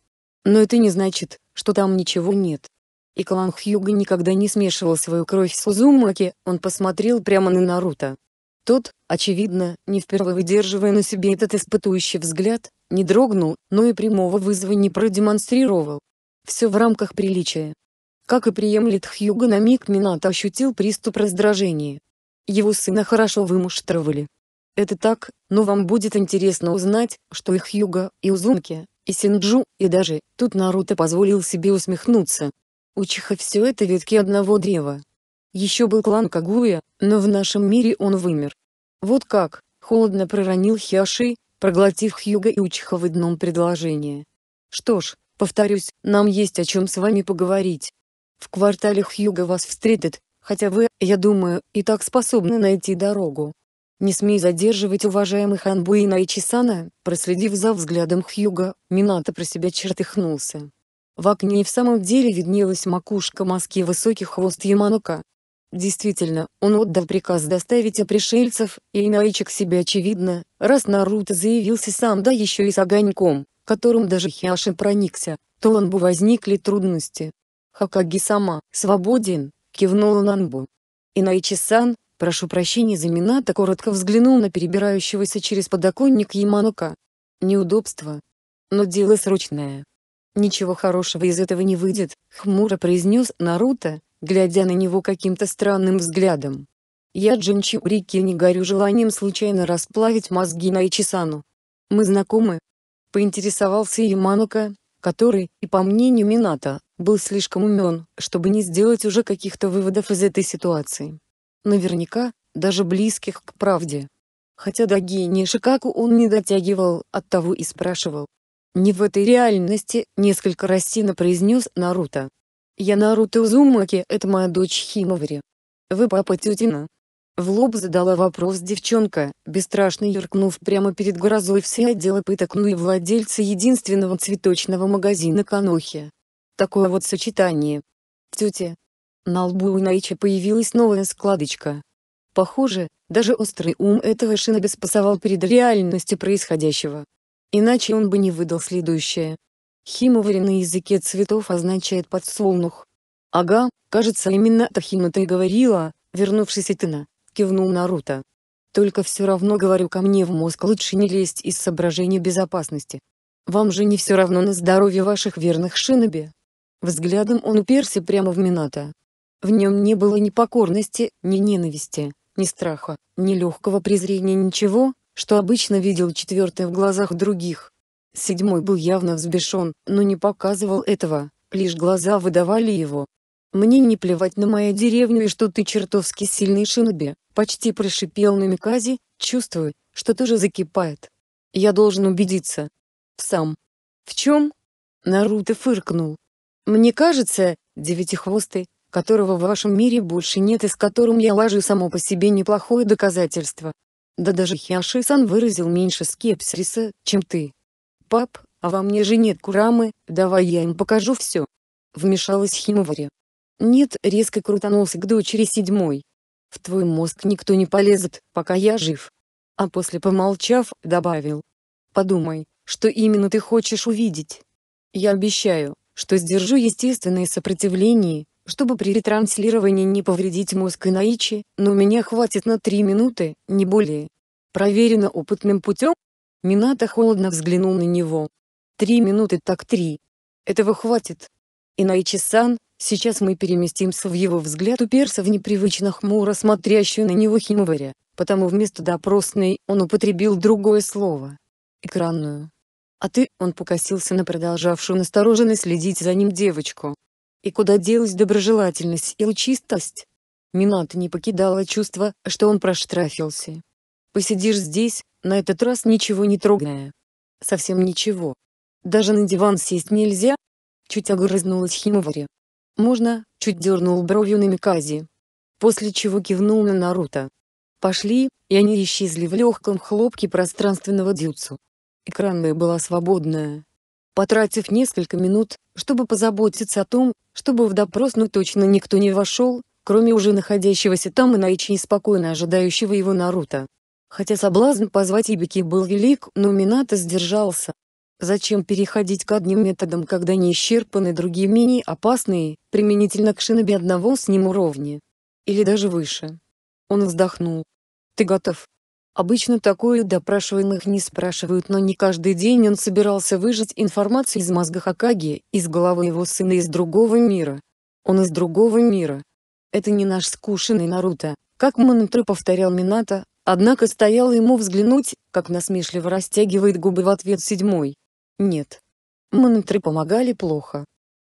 «Но это не значит, что там ничего нет». И клан Хьюга никогда не смешивал свою кровь с Узумаки, он посмотрел прямо на Наруто. Тот, очевидно, не впервые выдерживая на себе этот испытующий взгляд, не дрогнул, но и прямого вызова не продемонстрировал. Все в рамках приличия. Как и приемлет Хьюго на миг Минато ощутил приступ раздражения. Его сына хорошо вымуштровали. Это так, но вам будет интересно узнать, что и Хьюго, и Узумки, и Синджу, и даже, тут Наруто позволил себе усмехнуться. Учиха все это ветки одного древа. Еще был клан Кагуя, но в нашем мире он вымер. Вот как, холодно проронил Хиаши, проглотив Хьюга и Учиха в одном предложении. «Что ж, повторюсь, нам есть о чем с вами поговорить. В квартале Хьюга вас встретят, хотя вы, я думаю, и так способны найти дорогу. Не смей задерживать уважаемых Анбуина и Чисана», проследив за взглядом Хьюга, Минато про себя чертыхнулся. В окне и в самом деле виднелась макушка маски высокий хвост Яманока, Действительно, он отдал приказ доставить опришельцев, и Инаичи к себе очевидно, раз Наруто заявился сам да еще и с огоньком, которым даже Хиаши проникся, то он бы возникли трудности. Хакаги сама, свободен, кивнула Нанбу. Инаичи-сан, прошу прощения за Минато коротко взглянул на перебирающегося через подоконник Яманока. Неудобство. Но дело срочное. Ничего хорошего из этого не выйдет, хмуро произнес Наруто, глядя на него каким-то странным взглядом. Я Джинчи Урики не горю желанием случайно расплавить мозги на Ичисану. Мы знакомы? Поинтересовался Яманука, который, и по мнению Мината, был слишком умен, чтобы не сделать уже каких-то выводов из этой ситуации. Наверняка, даже близких к правде. Хотя до гения Шикаку он не дотягивал, оттого и спрашивал. «Не в этой реальности», — несколько растина произнес Наруто. Я Наруто Узумаки, это моя дочь Химавари. Вы папа тетина. В лоб задала вопрос девчонка, бесстрашно юркнув прямо перед грозой все отделы пыток, ну и владельца единственного цветочного магазина Канохи. Такое вот сочетание. Тетя. На лбу у Наичи появилась новая складочка. Похоже, даже острый ум этого шиноби беспасовал перед реальностью происходящего. Иначе он бы не выдал следующее. Химовари на языке цветов означает подсолнух. «Ага, кажется именно это Химата и говорила», — вернувшись Этина, кивнул Наруто. «Только все равно говорю ко мне в мозг лучше не лезть из соображений безопасности. Вам же не все равно на здоровье ваших верных шиноби». Взглядом он уперся прямо в Минато. В нем не было ни покорности, ни ненависти, ни страха, ни легкого презрения, ничего, что обычно видел четвертый в глазах других. Седьмой был явно взбешен, но не показывал этого, лишь глаза выдавали его. «Мне не плевать на мою деревню и что ты чертовски сильный шиноби», почти прошипел на Микази, чувствую, что тоже закипает. «Я должен убедиться». «Сам». «В чем?» Наруто фыркнул. «Мне кажется, девятихвостый, которого в вашем мире больше нет и с которым я лажу само по себе неплохое доказательство. Да даже Хиаши-сан выразил меньше скепсиса, чем ты. «Пап, а во мне же нет Курамы, давай я им покажу все». Вмешалась Химовари. «Нет», — резко крутанулся к дочери седьмой. «В твой мозг никто не полезет, пока я жив». А после помолчав, добавил. «Подумай, что именно ты хочешь увидеть. Я обещаю, что сдержу естественное сопротивление, чтобы при ретранслировании не повредить мозг и Наичи. но меня хватит на три минуты, не более. Проверено опытным путем, Минато холодно взглянул на него. «Три минуты так три. Этого хватит». Инаичи-сан, сейчас мы переместимся в его взгляд у перса в непривычно хмуро смотрящую на него Химоваря, потому вместо допросной он употребил другое слово. «Экранную». «А ты?» — он покосился на продолжавшую настороженно следить за ним девочку. И куда делась доброжелательность и лчистость? Минато не покидало чувство, что он проштрафился. «Посидишь здесь, на этот раз ничего не трогая. Совсем ничего. Даже на диван сесть нельзя? Чуть огрызнулась Химовари. Можно, чуть дернул бровью Намикази. После чего кивнул на Наруто. Пошли, и они исчезли в легком хлопке пространственного дюцу. Экранная была свободная. Потратив несколько минут, чтобы позаботиться о том, чтобы в допрос ну точно никто не вошел, кроме уже находящегося там и Наичи спокойно ожидающего его Наруто. Хотя соблазн позвать Ибики был велик, но Минато сдержался. Зачем переходить к одним методам, когда не исчерпаны другие менее опасные, применительно к шиноби одного с ним уровня? Или даже выше? Он вздохнул. «Ты готов?» Обычно такое допрашиваемых не спрашивают, но не каждый день он собирался выжать информацию из мозга Хакаги, из головы его сына из другого мира. Он из другого мира. Это не наш скушенный Наруто, как Манутры повторял Минато, Однако стояло ему взглянуть, как насмешливо растягивает губы в ответ седьмой. Нет. Мантры помогали плохо.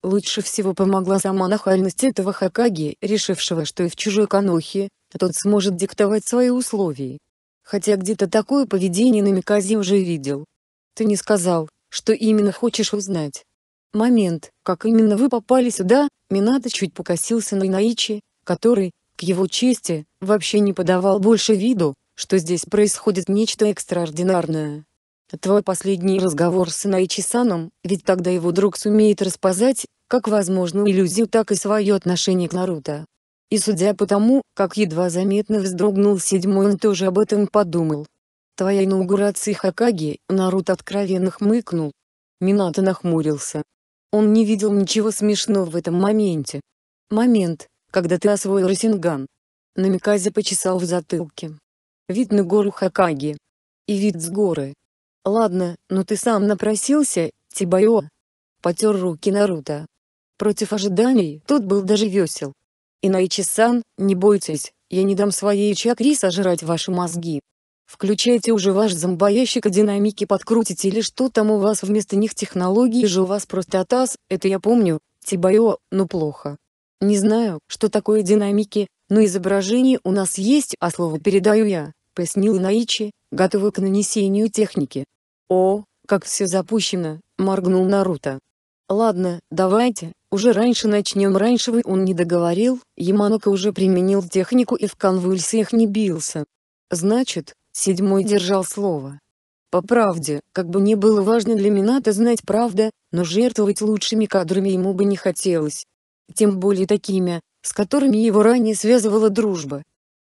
Лучше всего помогла сама нахальность этого Хакаги, решившего, что и в чужой канохе, тот сможет диктовать свои условия. Хотя где-то такое поведение на Миказе уже видел. Ты не сказал, что именно хочешь узнать. Момент, как именно вы попали сюда, Минато чуть покосился на Инаичи, который, к его чести, вообще не подавал больше виду, что здесь происходит нечто экстраординарное. Твой последний разговор с Наичи Саном, ведь тогда его друг сумеет распознать, как возможную иллюзию, так и свое отношение к Наруто. И судя по тому, как едва заметно вздрогнул седьмой, он тоже об этом подумал. Твоя инаугурация Хакаги, Наруто откровенно хмыкнул. Минато нахмурился. Он не видел ничего смешного в этом моменте. Момент, когда ты освоил Росинган. Намиказе почесал в затылке. Вид на гору Хакаги. И вид с горы. Ладно, но ты сам напросился, Тибайо. Потер руки Наруто. Против ожиданий тот был даже весел. Инаичи-сан, не бойтесь, я не дам своей чакри сожрать ваши мозги. Включайте уже ваш зомбоящик и динамики подкрутите или что там у вас вместо них технологии же у вас просто атас, это я помню, Тибайо, но плохо. Не знаю, что такое динамики, но изображение у нас есть, а слово передаю я пояснил Наичи, готовый к нанесению техники. «О, как все запущено!» — моргнул Наруто. «Ладно, давайте, уже раньше начнем раньше вы он не договорил, Яманока уже применил технику и в конвульсиях не бился. Значит, седьмой держал слово. По правде, как бы не было важно для Мината знать правда, но жертвовать лучшими кадрами ему бы не хотелось. Тем более такими, с которыми его ранее связывала дружба,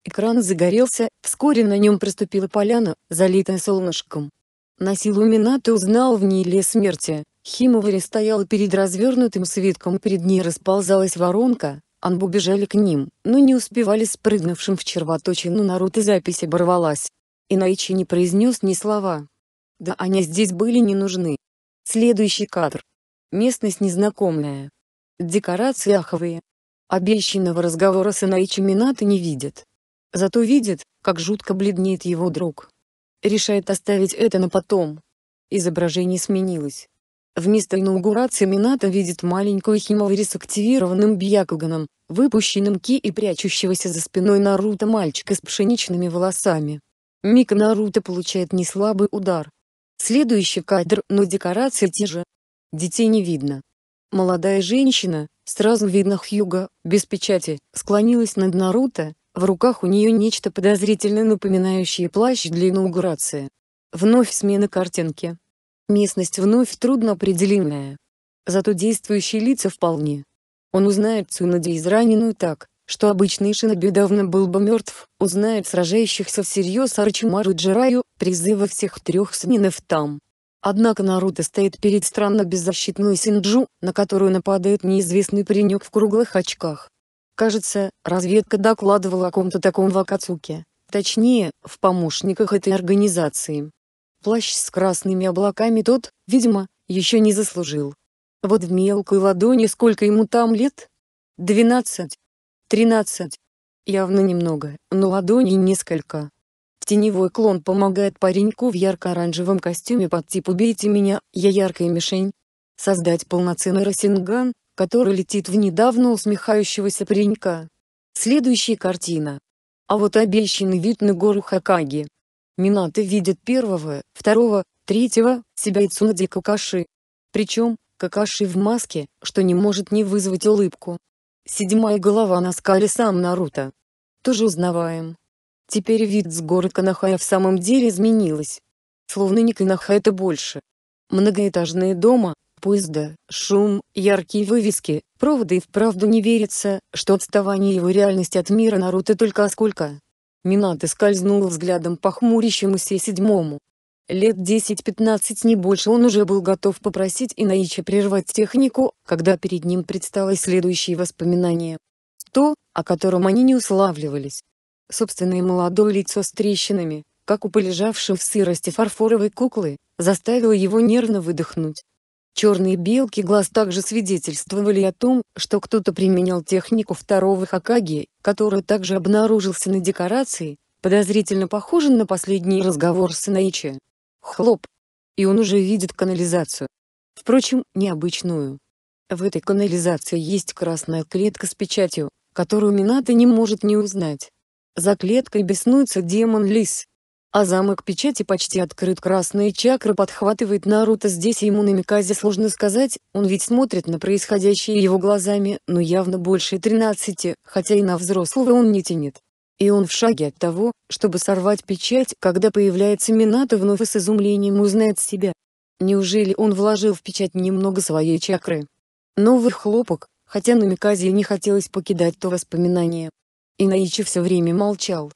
Экран загорелся, вскоре на нем проступила поляна, залитая солнышком. На силу Минато узнал в ней лес смерти. Химовари стояла перед развернутым свитком, перед ней расползалась воронка, Анбу бежали к ним, но не успевали спрыгнувшим в червоточину Наруто запись оборвалась. Иначе не произнес ни слова. Да они здесь были не нужны. Следующий кадр. Местность незнакомая. Декорации аховые. Обещанного разговора с Инаичи Минато не видят зато видит, как жутко бледнеет его друг. Решает оставить это на потом. Изображение сменилось. Вместо инаугурации Минато видит маленькую Химавари с активированным Бьякуганом, выпущенным Ки и прячущегося за спиной Наруто мальчика с пшеничными волосами. Мика Наруто получает неслабый удар. Следующий кадр, но декорации те же. Детей не видно. Молодая женщина, сразу видно Хьюга, без печати, склонилась над Наруто, в руках у нее нечто подозрительно напоминающее плащ для инаугурации. Вновь смена картинки. Местность вновь трудно определимая. Зато действующие лица вполне. Он узнает Цунади израненную так, что обычный шиноби давно был бы мертв, узнает сражающихся всерьез Арчимару Джираю, призыва всех трех снинов там. Однако Наруто стоит перед странно беззащитной Синджу, на которую нападает неизвестный паренек в круглых очках. Кажется, разведка докладывала о ком-то таком в Акацуке, точнее, в помощниках этой организации. Плащ с красными облаками тот, видимо, еще не заслужил. Вот в мелкой ладони сколько ему там лет? Двенадцать? Тринадцать? Явно немного, но ладони несколько. Теневой клон помогает пареньку в ярко-оранжевом костюме под тип «Убейте меня, я яркая мишень». Создать полноценный Росинган, который летит в недавно усмехающегося паренька. Следующая картина. А вот обещанный вид на гору Хакаги. Минато видит первого, второго, третьего, себя и Цунади Какаши. Причем, Какаши в маске, что не может не вызвать улыбку. Седьмая голова на скале сам Наруто. Тоже узнаваем. Теперь вид с горы Канахая в самом деле изменилась. Словно не Канахай это больше. Многоэтажные дома, Поезда, шум, яркие вывески, проводы и вправду не верится, что отставание его реальности от мира Наруто только а сколько. Минато скользнул взглядом по хмурящемуся седьмому. Лет 10-15 не больше он уже был готов попросить Инаича прервать технику, когда перед ним предстало следующее воспоминание. То, о котором они не уславливались. Собственное молодое лицо с трещинами, как у полежавшей в сырости фарфоровой куклы, заставило его нервно выдохнуть, Черные белки глаз также свидетельствовали о том, что кто-то применял технику второго Хакаги, который также обнаружился на декорации, подозрительно похожен на последний разговор с Инаичи. Хлоп! И он уже видит канализацию. Впрочем, необычную. В этой канализации есть красная клетка с печатью, которую Минато не может не узнать. За клеткой беснуется демон-лис, а замок печати почти открыт Красные чакры подхватывает Наруто здесь и ему на Миказе сложно сказать, он ведь смотрит на происходящее его глазами, но явно больше 13, хотя и на взрослого он не тянет. И он в шаге от того, чтобы сорвать печать, когда появляется Минато вновь и с изумлением узнает себя. Неужели он вложил в печать немного своей чакры? Новый хлопок, хотя на Миказе не хотелось покидать то воспоминание. Инаичи все время молчал.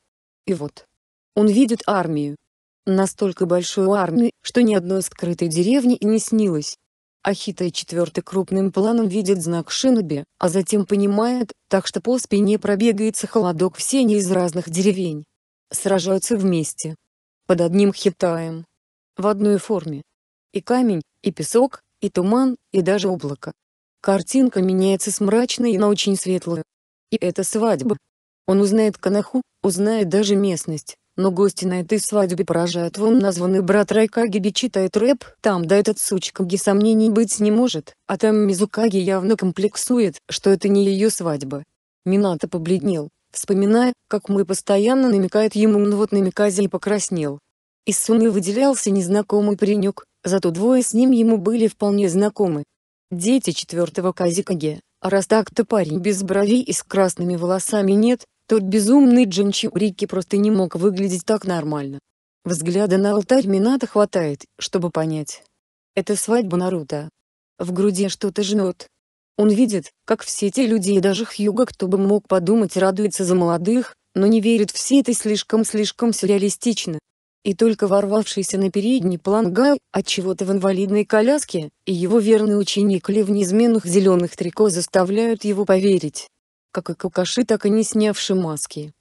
И вот. Он видит армию. Настолько большую армию, что ни одной скрытой деревни и не снилось. Ахита четвертый крупным планом видит знак Шиноби, а затем понимает, так что по спине пробегается холодок все они из разных деревень. Сражаются вместе. Под одним хитаем. В одной форме. И камень, и песок, и туман, и даже облако. Картинка меняется с мрачной на очень светлую. И это свадьба. Он узнает Канаху, узнает даже местность. Но гости на этой свадьбе поражают вон названный брат Райкагиби читает рэп, там да этот сучка Ги сомнений быть не может, а там Мизукаги явно комплексует, что это не ее свадьба. Минато побледнел, вспоминая, как мы постоянно намекает ему ну вот намеказе и покраснел. Из Суны выделялся незнакомый паренек, зато двое с ним ему были вполне знакомы. Дети четвертого Казикаге, а раз так-то парень без бровей и с красными волосами нет, тот безумный Джинчи Рики просто не мог выглядеть так нормально. Взгляда на алтарь Мината хватает, чтобы понять. Это свадьба Наруто. В груди что-то жмет. Он видит, как все те люди и даже Хьюга, кто бы мог подумать, радуется за молодых, но не верит все это слишком-слишком сюрреалистично. И только ворвавшийся на передний план Гай, от чего то в инвалидной коляске, и его верный ученик Лев в неизменных зеленых трико заставляют его поверить, как и какаши, так и не снявши маски.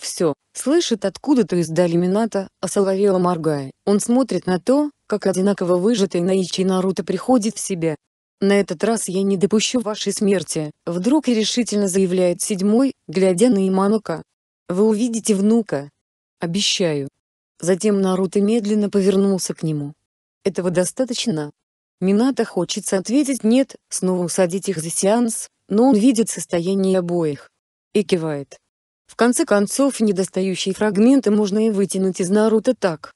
Все, слышит откуда-то издали Мината, осоловело а моргая, он смотрит на то, как одинаково выжатый Наичи Наруто приходит в себя. «На этот раз я не допущу вашей смерти», — вдруг и решительно заявляет седьмой, глядя на Иманука. «Вы увидите внука. Обещаю». Затем Наруто медленно повернулся к нему. «Этого достаточно?» Мината хочется ответить «нет», снова усадить их за сеанс, но он видит состояние обоих. И кивает. В конце концов недостающие фрагменты можно и вытянуть из Наруто так.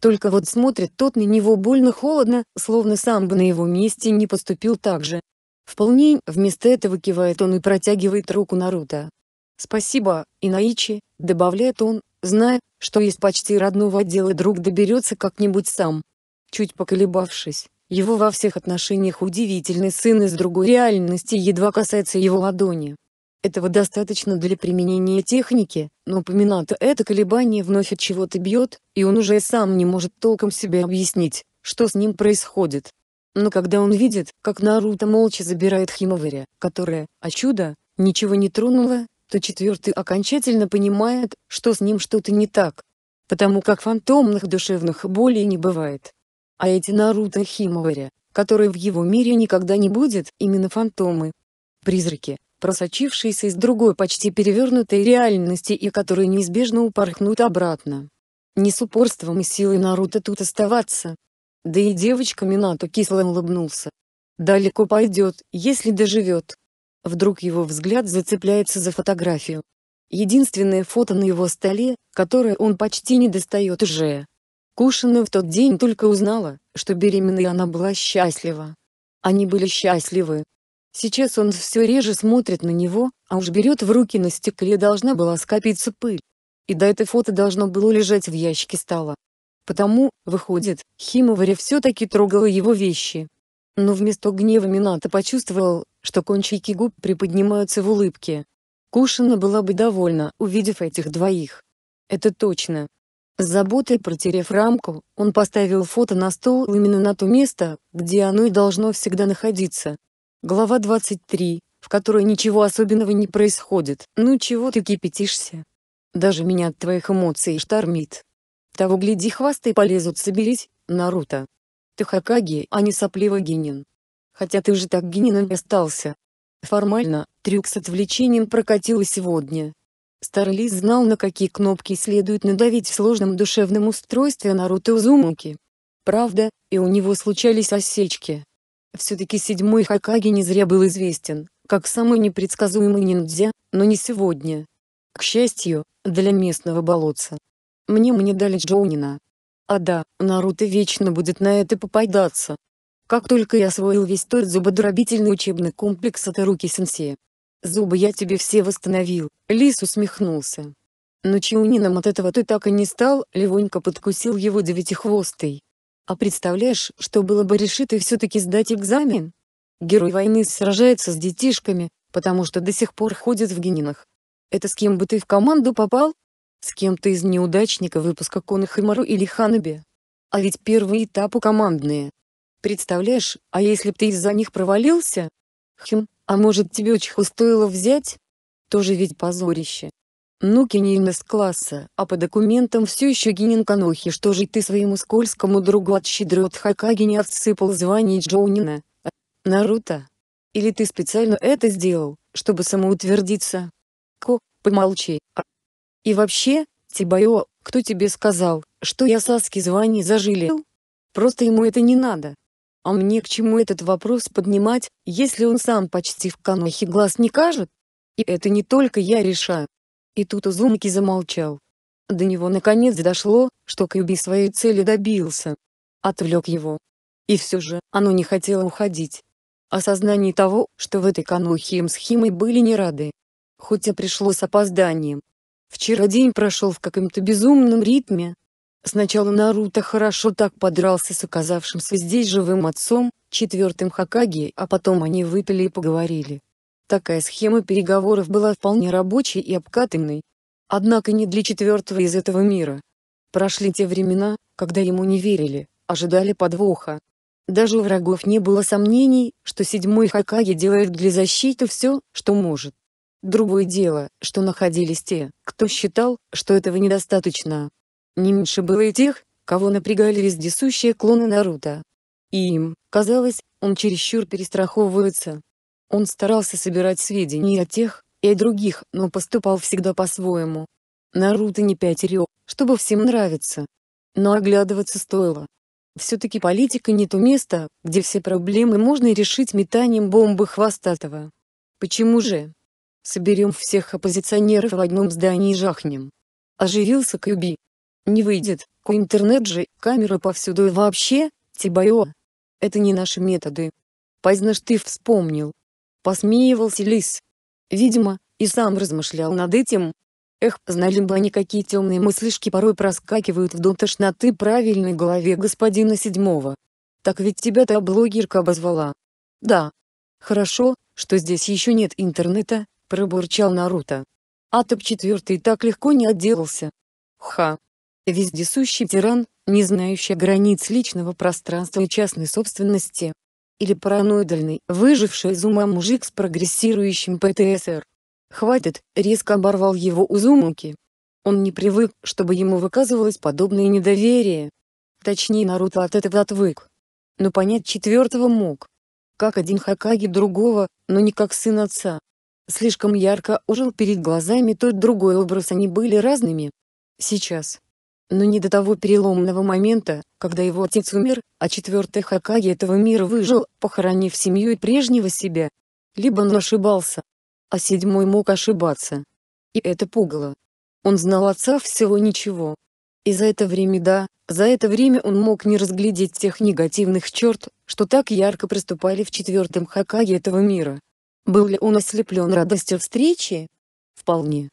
Только вот смотрит тот на него больно холодно, словно сам бы на его месте не поступил так же. Вполне вместо этого кивает он и протягивает руку Наруто. «Спасибо, Инаичи», — добавляет он, зная, что из почти родного отдела друг доберется как-нибудь сам. Чуть поколебавшись, его во всех отношениях удивительный сын из другой реальности едва касается его ладони. Этого достаточно для применения техники, но упоминато это колебание вновь от чего-то бьет, и он уже сам не может толком себе объяснить, что с ним происходит. Но когда он видит, как Наруто молча забирает Химавари, которая, а чудо, ничего не тронула, то четвертый окончательно понимает, что с ним что-то не так. Потому как фантомных душевных болей не бывает а эти Наруто Химавари, которые в его мире никогда не будет, именно фантомы. Призраки, просочившиеся из другой почти перевернутой реальности и которые неизбежно упорхнут обратно. Не с упорством и силой Наруто тут оставаться. Да и девочка Минато кисло улыбнулся. Далеко пойдет, если доживет. Вдруг его взгляд зацепляется за фотографию. Единственное фото на его столе, которое он почти не достает уже, Кушина в тот день только узнала, что беременна и она была счастлива. Они были счастливы. Сейчас он все реже смотрит на него, а уж берет в руки на стекле должна была скопиться пыль. И до этой фото должно было лежать в ящике стола. Потому, выходит, Химоваря все-таки трогала его вещи. Но вместо гнева Минато почувствовал, что кончики губ приподнимаются в улыбке. Кушина была бы довольна, увидев этих двоих. Это точно. С заботой протерев рамку, он поставил фото на стол именно на то место, где оно и должно всегда находиться. Глава 23, в которой ничего особенного не происходит. Ну чего ты кипятишься? Даже меня от твоих эмоций штормит. Того гляди хвосты полезут соберись, Наруто. Ты Хакаги, а не сопливый генин. Хотя ты же так генином остался. Формально, трюк с отвлечением прокатил и сегодня, Старлис знал на какие кнопки следует надавить в сложном душевном устройстве Наруто Узумаки. Правда, и у него случались осечки. Все-таки седьмой Хакаги не зря был известен, как самый непредсказуемый ниндзя, но не сегодня. К счастью, для местного болотца. Мне мне дали Джоунина. А да, Наруто вечно будет на это попадаться. Как только я освоил весь тот зубодробительный учебный комплекс от руки сенсея, Зубы я тебе все восстановил, лис усмехнулся. Но Чаунином от этого ты так и не стал, Левонька подкусил его девятихвостый. А представляешь, что было бы решит и все-таки сдать экзамен? Герой войны сражается с детишками, потому что до сих пор ходит в генинах. Это с кем бы ты в команду попал? С кем-то из неудачника выпуска Кона Хамару или Ханаби. А ведь первые этапы командные. Представляешь, а если б ты из-за них провалился? Хм, а может тебе очень стоило взять? Тоже ведь позорище. Ну Кинин из класса, а по документам все еще генинканохи. Что же ты своему скользкому другу от щедрот Хакаги не отсыпал звание Джоунина? А? Наруто? Или ты специально это сделал, чтобы самоутвердиться? Ко, помолчи. А? И вообще, Тибайо, кто тебе сказал, что я Саски звание зажилил? Просто ему это не надо. А мне к чему этот вопрос поднимать, если он сам почти в канохе глаз не кажет? И это не только я решаю. И тут Узумаки замолчал. До него наконец дошло, что Кьюби своей цели добился. Отвлек его. И все же, оно не хотело уходить. Осознание того, что в этой канухе им с Химой были не рады. Хоть и пришло с опозданием. Вчера день прошел в каком-то безумном ритме, Сначала Наруто хорошо так подрался с оказавшимся здесь живым отцом, четвертым Хакаги, а потом они выпили и поговорили. Такая схема переговоров была вполне рабочей и обкатанной. Однако не для четвертого из этого мира. Прошли те времена, когда ему не верили, ожидали подвоха. Даже у врагов не было сомнений, что седьмой Хакаги делает для защиты все, что может. Другое дело, что находились те, кто считал, что этого недостаточно, не меньше было и тех, кого напрягали вездесущие клоны Наруто. И им, казалось, он чересчур перестраховывается. Он старался собирать сведения о тех и о других, но поступал всегда по-своему. Наруто не пятерё, чтобы всем нравиться. Но оглядываться стоило. Все-таки политика не то место, где все проблемы можно решить метанием бомбы хвостатого. Почему же? Соберем всех оппозиционеров в одном здании и жахнем. Оживился Кьюби. Не выйдет, ко интернет же, камеры повсюду и вообще, тибайо. Это не наши методы. Поздно ж ты вспомнил. Посмеивался лис. Видимо, и сам размышлял над этим. Эх, знали бы они какие темные мыслишки порой проскакивают в до тошноты правильной голове господина седьмого. Так ведь тебя та блогерка обозвала. Да. Хорошо, что здесь еще нет интернета, пробурчал Наруто. А топ четвертый так легко не отделался. Ха вездесущий тиран, не знающий границ личного пространства и частной собственности. Или параноидальный, выживший из ума мужик с прогрессирующим ПТСР. «Хватит!» — резко оборвал его Узумуки. Он не привык, чтобы ему выказывалось подобное недоверие. Точнее Наруто от этого отвык. Но понять четвертого мог. Как один Хакаги другого, но не как сын отца. Слишком ярко ужил перед глазами тот другой образ они были разными. Сейчас, но не до того переломного момента, когда его отец умер, а четвертый Хакаги этого мира выжил, похоронив семью и прежнего себя. Либо он ошибался, а седьмой мог ошибаться. И это пугало. Он знал отца всего ничего. И за это время да, за это время он мог не разглядеть тех негативных черт, что так ярко приступали в четвертом Хакаге этого мира. Был ли он ослеплен радостью встречи? Вполне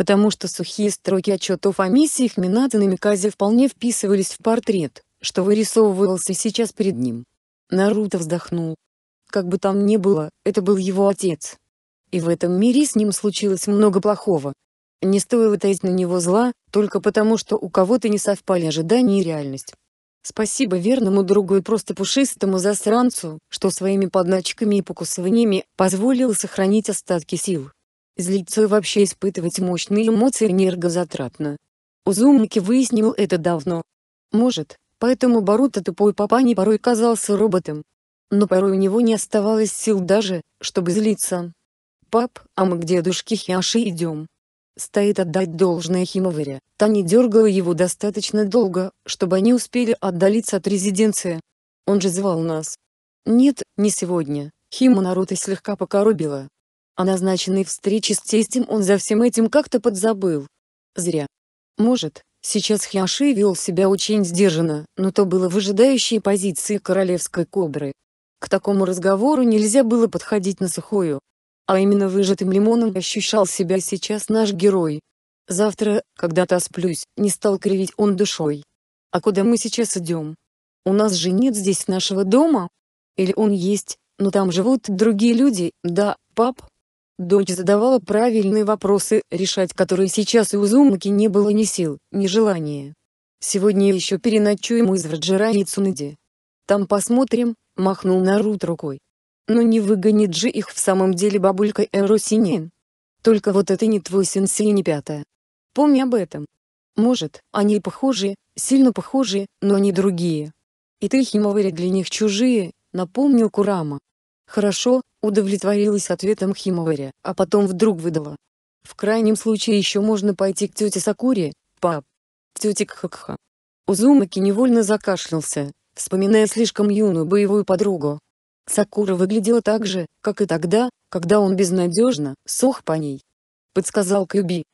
потому что сухие строки отчетов о миссиях Минато на Миказе вполне вписывались в портрет, что вырисовывался сейчас перед ним. Наруто вздохнул. Как бы там ни было, это был его отец. И в этом мире с ним случилось много плохого. Не стоило таить на него зла, только потому что у кого-то не совпали ожидания и реальность. Спасибо верному другу и просто пушистому засранцу, что своими подначками и покусываниями позволил сохранить остатки сил. Злиться и вообще испытывать мощные эмоции энергозатратно. Узумаки выяснил это давно. Может, поэтому Баруто тупой папаня порой казался роботом. Но порой у него не оставалось сил даже, чтобы злиться. «Пап, а мы к дедушке Хиаши идем?» Стоит отдать должное Химовере, та не дергала его достаточно долго, чтобы они успели отдалиться от резиденции. Он же звал нас. «Нет, не сегодня», Хима Наруто слегка покоробила, о а назначенной встрече с тестем он за всем этим как-то подзабыл. Зря. Может, сейчас Хьяши вел себя очень сдержанно, но то было выжидающей позиции королевской кобры. К такому разговору нельзя было подходить на сухую. А именно выжатым лимоном ощущал себя сейчас наш герой. Завтра, когда отосплюсь, не стал кривить он душой. А куда мы сейчас идем? У нас же нет здесь нашего дома? Или он есть, но там живут другие люди, да, пап? Дочь задавала правильные вопросы, решать которые сейчас и у Зумки не было ни сил, ни желания. «Сегодня еще переночуем у Извраджира и Цунади. Там посмотрим», — махнул Нарут рукой. «Но не выгонит же их в самом деле бабулька Эро Только вот это не твой сенсей не пятая. Помни об этом. Может, они похожи, сильно похожие, но они другие. И ты, Химовари, для них чужие», — напомнил Курама. «Хорошо», удовлетворилась ответом Химоваря, а потом вдруг выдала. «В крайнем случае еще можно пойти к тете Сакуре, пап». «Тете Кхакха». Узумаки невольно закашлялся, вспоминая слишком юную боевую подругу. Сакура выглядела так же, как и тогда, когда он безнадежно сох по ней. Подсказал Кюби.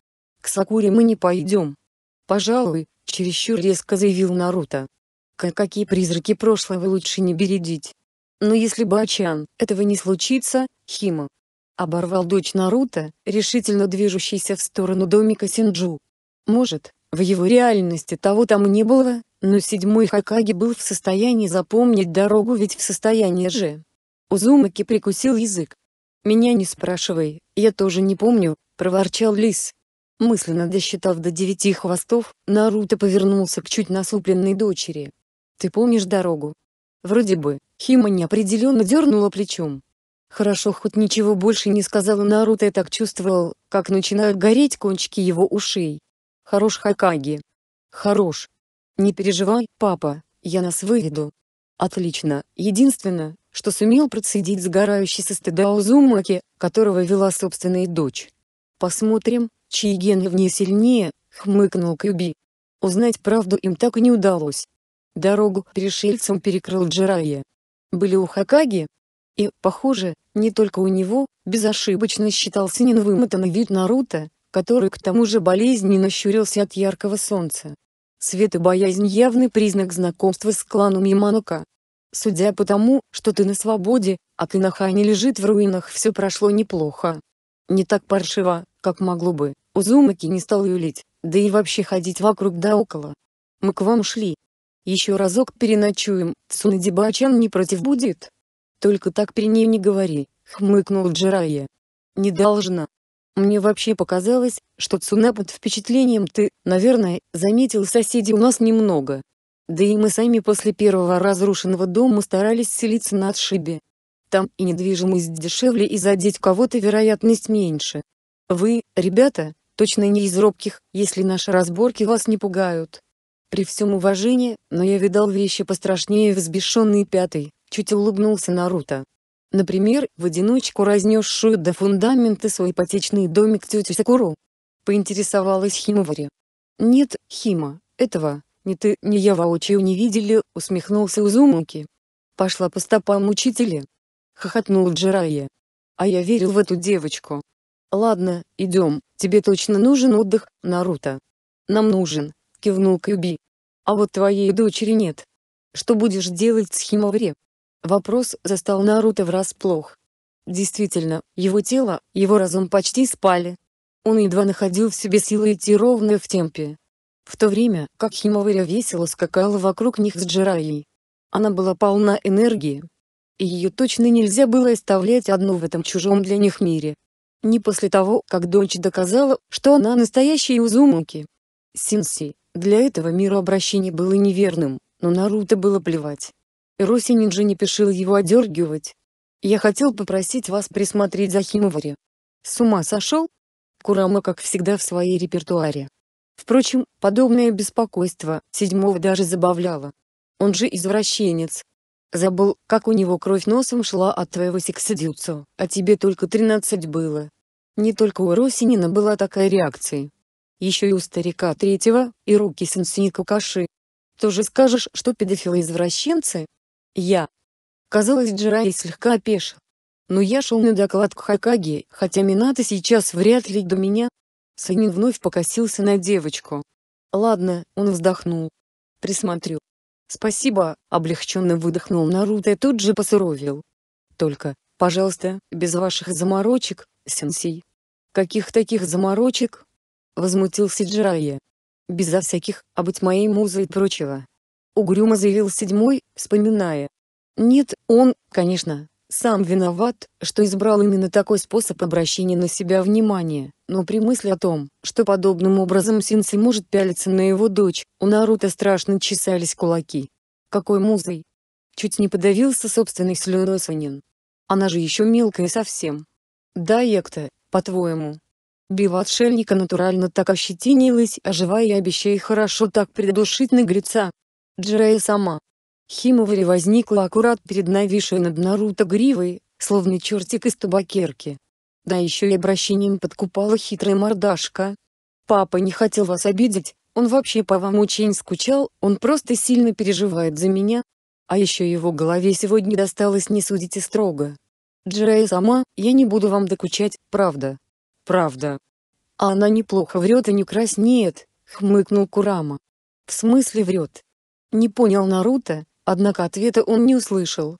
«К Сакуре мы не пойдем». «Пожалуй», — чересчур резко заявил Наруто. «Какие призраки прошлого лучше не бередить». Но если Бачан этого не случится, Хима оборвал дочь Наруто, решительно движущийся в сторону домика Синджу. Может, в его реальности того там не было, но седьмой Хакаги был в состоянии запомнить дорогу ведь в состоянии же. Узумаки прикусил язык. «Меня не спрашивай, я тоже не помню», — проворчал лис. Мысленно досчитав до девяти хвостов, Наруто повернулся к чуть насупленной дочери. «Ты помнишь дорогу?» «Вроде бы», Хима неопределенно дернула плечом. Хорошо, хоть ничего больше не сказала Наруто, и так чувствовал, как начинают гореть кончики его ушей. Хорош Хакаги. Хорош. Не переживай, папа, я нас выведу. Отлично, единственное, что сумел процедить сгорающий со стыда Узумаки, которого вела собственная дочь. Посмотрим, чьи гены в ней сильнее, хмыкнул Кюби. Узнать правду им так и не удалось. Дорогу пришельцам перекрыл Джирайя были у Хакаги. И, похоже, не только у него, безошибочно считался ненвымотанный вид Наруто, который к тому же болезненно щурился от яркого солнца. Свет и боязнь явный признак знакомства с кланом Яманука. Судя по тому, что ты на свободе, а Кинахани лежит в руинах, все прошло неплохо. Не так паршиво, как могло бы. Узумаки не стал юлить, да и вообще ходить вокруг да около. Мы к вам шли, еще разок переночуем, Цунадибачан не против будет? Только так при ней не говори, хмыкнул Джирая. Не должна. Мне вообще показалось, что Цуна под впечатлением ты, наверное, заметил соседей у нас немного. Да и мы сами после первого разрушенного дома старались селиться на отшибе. Там и недвижимость дешевле и задеть кого-то вероятность меньше. Вы, ребята, точно не из робких, если наши разборки вас не пугают. При всем уважении, но я видал вещи пострашнее взбешенный пятый, чуть улыбнулся Наруто. Например, в одиночку разнесшую до фундамента свой ипотечный домик тетю Сакуру. Поинтересовалась Химовари. «Нет, Хима, этого, ни ты, ни я воочию не видели», — усмехнулся Узумаки. «Пошла по стопам учителя». Хохотнул Джирайя. «А я верил в эту девочку». «Ладно, идем, тебе точно нужен отдых, Наруто». «Нам нужен», — кивнул Кьюби. «А вот твоей дочери нет. Что будешь делать с Химовре?» Вопрос застал Наруто врасплох. Действительно, его тело, его разум почти спали. Он едва находил в себе силы идти ровно в темпе. В то время, как Химоваря весело скакала вокруг них с Джираей. Она была полна энергии. И ее точно нельзя было оставлять одну в этом чужом для них мире. Не после того, как дочь доказала, что она настоящая Узумаки. Синси. Для этого обращение было неверным, но Наруто было плевать. Росинин же не пешил его одергивать. «Я хотел попросить вас присмотреть за Химовари». «С ума сошел?» Курама, как всегда, в своей репертуаре. Впрочем, подобное беспокойство седьмого даже забавляло. Он же извращенец. Забыл, как у него кровь носом шла от твоего сексидюцу, а тебе только тринадцать было. Не только у Росинина была такая реакция. Еще и у старика третьего, и руки сенсей Какаши. Тоже скажешь, что педофилы-извращенцы? Я. Казалось, Джирай слегка опешил. Но я шел на доклад к Хакаге, хотя Мината сейчас вряд ли до меня. Санин вновь покосился на девочку. Ладно, он вздохнул. Присмотрю. Спасибо, облегченно выдохнул Наруто и тут же посуровил. Только, пожалуйста, без ваших заморочек, сенсей. Каких таких заморочек? возмутился Джирайя. Безо всяких, а быть моей музой и прочего. Угрюмо заявил седьмой, вспоминая. Нет, он, конечно, сам виноват, что избрал именно такой способ обращения на себя внимания, но при мысли о том, что подобным образом Синси может пялиться на его дочь, у Наруто страшно чесались кулаки. Какой музой? Чуть не подавился собственный слюной Санин. Она же еще мелкая совсем. Да, Екта, по-твоему, Бива отшельника натурально так ощетинилась, оживая а и обещая хорошо так придушить наглеца. Джирея сама. Химовари возникла аккурат перед нависшей над Наруто гривой, словно чертик из табакерки. Да еще и обращением подкупала хитрая мордашка. «Папа не хотел вас обидеть, он вообще по вам очень скучал, он просто сильно переживает за меня». А еще его голове сегодня досталось «не судите строго». Джирея сама, я не буду вам докучать, правда правда. А она неплохо врет и не краснеет, хмыкнул Курама. В смысле врет? Не понял Наруто, однако ответа он не услышал.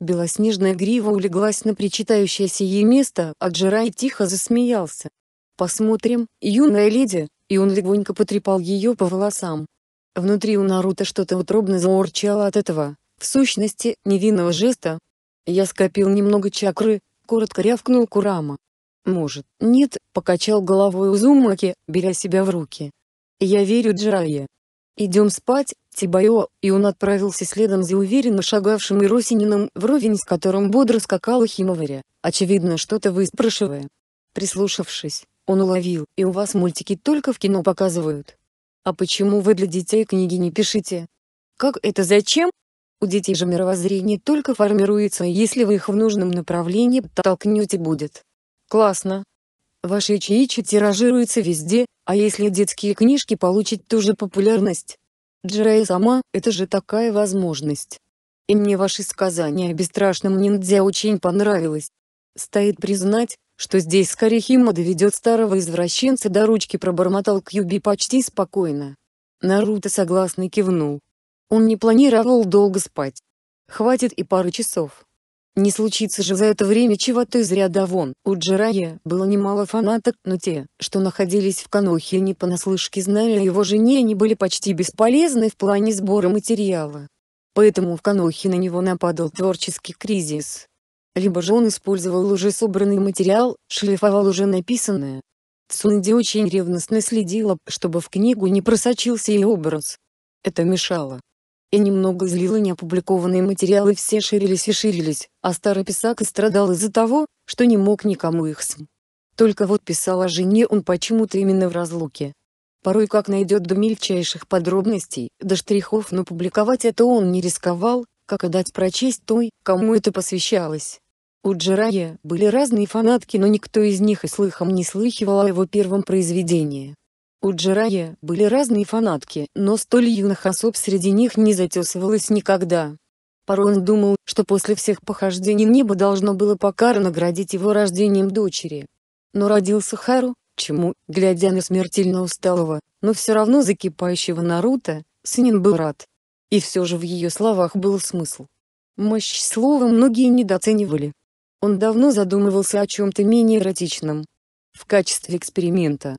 Белоснежная грива улеглась на причитающееся ей место, а Джирай тихо засмеялся. «Посмотрим, юная леди», и он легонько потрепал ее по волосам. Внутри у Наруто что-то утробно заурчало от этого, в сущности, невинного жеста. «Я скопил немного чакры», — коротко рявкнул Курама. Может, нет, покачал головой Узумаки, беря себя в руки. Я верю Джирае. Идем спать, Тибайо, и он отправился следом за уверенно шагавшим Иросининым, вровень с которым бодро скакала Химоваря, очевидно что-то выспрашивая. Прислушавшись, он уловил, и у вас мультики только в кино показывают. А почему вы для детей книги не пишете? Как это зачем? У детей же мировоззрение только формируется, если вы их в нужном направлении подтолкнете будет. Классно. Ваши чаичи тиражируется везде, а если детские книжки получат ту же популярность? Джирая сама, это же такая возможность. И мне ваши сказания о бесстрашном ниндзя очень понравилось. Стоит признать, что здесь Карихима доведет старого извращенца до ручки пробормотал Кьюби почти спокойно. Наруто согласно кивнул. Он не планировал долго спать. Хватит и пары часов. Не случится же за это время чего-то из ряда вон. У Джирая было немало фанаток, но те, что находились в Канохе не понаслышке знали о его жене, и они были почти бесполезны в плане сбора материала. Поэтому в Канохе на него нападал творческий кризис. Либо же он использовал уже собранный материал, шлифовал уже написанное. Цунди очень ревностно следила, чтобы в книгу не просочился ее образ. Это мешало и немного злила неопубликованные материалы все ширились и ширились, а старый писак и страдал из-за того, что не мог никому их см. Только вот писал о жене он почему-то именно в разлуке. Порой как найдет до мельчайших подробностей, до штрихов, но публиковать это он не рисковал, как и дать прочесть той, кому это посвящалось. У Джирая были разные фанатки, но никто из них и слыхом не слыхивал о его первом произведении. У Джирая были разные фанатки, но столь юных особ среди них не затесывалось никогда. Порой он думал, что после всех похождений небо должно было покарно наградить его рождением дочери. Но родился Хару, чему, глядя на смертельно усталого, но все равно закипающего Наруто, Синин был рад. И все же в ее словах был смысл. Мощь слова многие недооценивали. Он давно задумывался о чем-то менее эротичном. В качестве эксперимента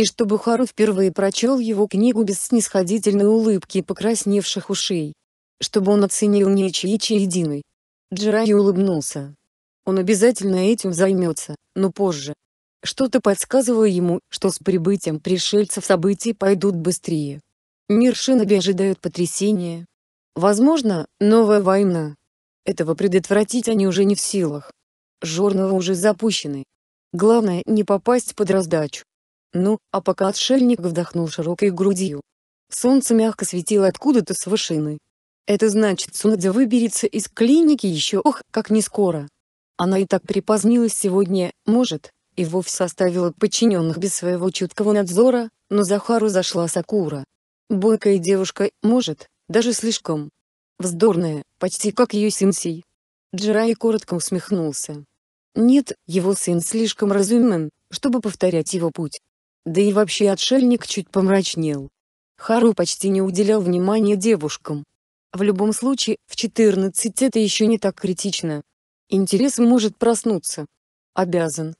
и чтобы Хару впервые прочел его книгу без снисходительной улыбки и покрасневших ушей. Чтобы он оценил не ничьи единой. Джирай улыбнулся. Он обязательно этим займется, но позже. Что-то подсказывало ему, что с прибытием пришельцев события пойдут быстрее. Мир Шиноби ожидают потрясения. Возможно, новая война. Этого предотвратить они уже не в силах. Журналы уже запущены. Главное не попасть под раздачу. Ну, а пока отшельник вдохнул широкой грудью. Солнце мягко светило откуда-то с вышины. Это значит, Сунадзе выберется из клиники еще ох, как не скоро. Она и так припозднилась сегодня, может, и вовсе оставила подчиненных без своего чуткого надзора, но Захару зашла Сакура. Бойкая девушка, может, даже слишком. Вздорная, почти как ее сенсей. Джирай коротко усмехнулся. Нет, его сын слишком разумен, чтобы повторять его путь. Да и вообще отшельник чуть помрачнел. Хару почти не уделял внимания девушкам. В любом случае, в 14 это еще не так критично. Интерес может проснуться. Обязан.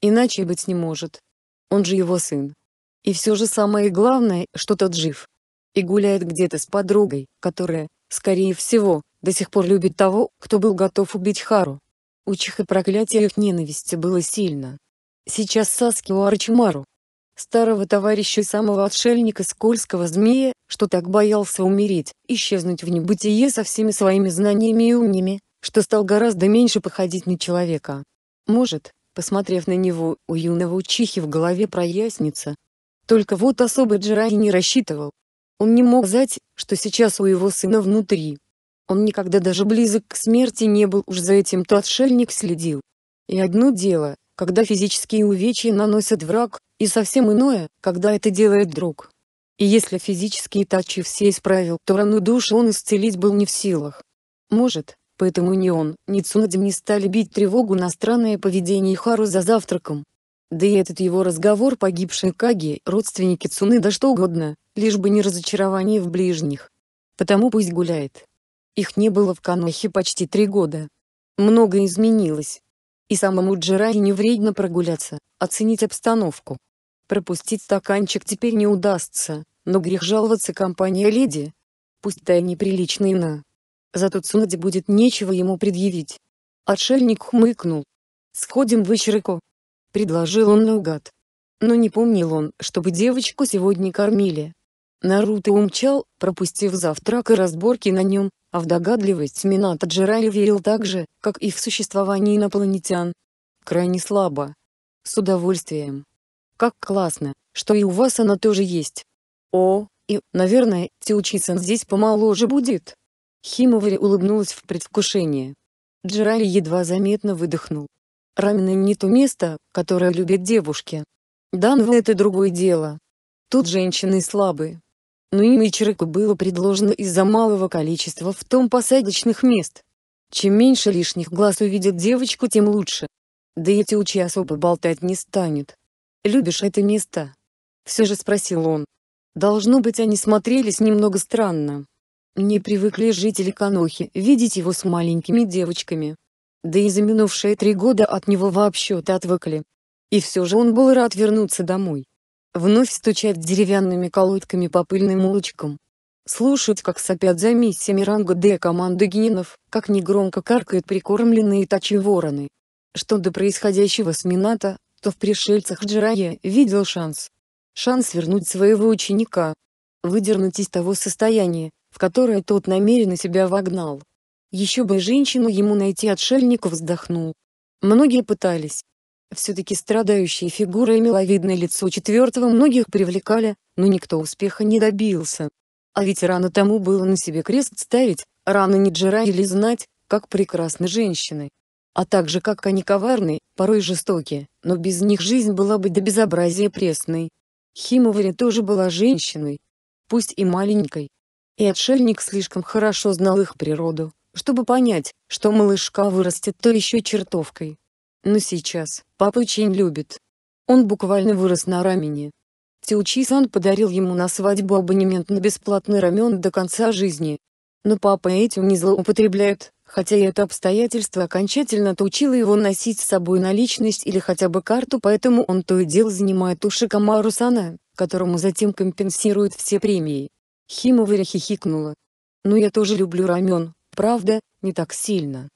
Иначе быть не может. Он же его сын. И все же самое главное, что тот жив. И гуляет где-то с подругой, которая, скорее всего, до сих пор любит того, кто был готов убить Хару. У Чиха проклятие их ненависти было сильно. Сейчас Саски у Арчимару старого товарища и самого отшельника скользкого змея, что так боялся умереть, исчезнуть в небытие со всеми своими знаниями и умнями, что стал гораздо меньше походить на человека. Может, посмотрев на него, у юного учихи в голове прояснится. Только вот особо Джираи не рассчитывал. Он не мог знать, что сейчас у его сына внутри. Он никогда даже близок к смерти не был, уж за этим-то отшельник следил. И одно дело, когда физические увечья наносят враг, и совсем иное, когда это делает друг. И если физические тачи все исправил, то рану души он исцелить был не в силах. Может, поэтому ни он, ни Цунадим не стали бить тревогу на странное поведение Хару за завтраком. Да и этот его разговор погибшей Каги, родственники Цуны да что угодно, лишь бы не разочарование в ближних. Потому пусть гуляет. Их не было в Канохе почти три года. Многое изменилось и самому Джерай не вредно прогуляться, оценить обстановку. Пропустить стаканчик теперь не удастся, но грех жаловаться компания леди. Пусть та Пустая неприличная на. Зато Цунаде будет нечего ему предъявить. Отшельник хмыкнул. «Сходим в Ичрико», — предложил он наугад. Но не помнил он, чтобы девочку сегодня кормили. Наруто умчал, пропустив завтрак и разборки на нем, а в догадливость Минато Джирай верил так же, как и в существование инопланетян. Крайне слабо. С удовольствием. Как классно, что и у вас она тоже есть. О, и, наверное, Тиучи-сан здесь помоложе будет. Химовари улыбнулась в предвкушении. Джирай едва заметно выдохнул. Рамина не то место, которое любят девушки. Данва это другое дело. Тут женщины слабые но ну и Чирыка было предложено из-за малого количества в том посадочных мест. Чем меньше лишних глаз увидит девочку, тем лучше. Да и учи особо болтать не станет. «Любишь это место?» Все же спросил он. Должно быть они смотрелись немного странно. Не привыкли жители Канохи видеть его с маленькими девочками. Да и за минувшие три года от него вообще-то отвыкли. И все же он был рад вернуться домой вновь стучать деревянными колодками по пыльным улочкам. Слушать, как сопят за миссиями ранга Д команды генов, как негромко каркают прикормленные тачи-вороны. Что до происходящего с Минато, то в пришельцах Джирая видел шанс. Шанс вернуть своего ученика. Выдернуть из того состояния, в которое тот намеренно себя вогнал. Еще бы женщину ему найти отшельнику вздохнул. Многие пытались, все-таки страдающие фигуры и миловидное лицо четвертого многих привлекали, но никто успеха не добился. А ведь рано тому было на себе крест ставить, рано не джера или знать, как прекрасны женщины. А также как они коварны, порой жестоки, но без них жизнь была бы до безобразия пресной. Химовари тоже была женщиной, пусть и маленькой. И отшельник слишком хорошо знал их природу, чтобы понять, что малышка вырастет то еще чертовкой. Но сейчас папа очень любит. Он буквально вырос на рамене. Тиучи-сан подарил ему на свадьбу абонемент на бесплатный рамен до конца жизни. Но папа этим не злоупотребляет, хотя и это обстоятельство окончательно отучило его носить с собой наличность или хотя бы карту, поэтому он то и дело занимает уши Камару Сана, которому затем компенсируют все премии. Химовари хихикнула. «Ну я тоже люблю рамен, правда, не так сильно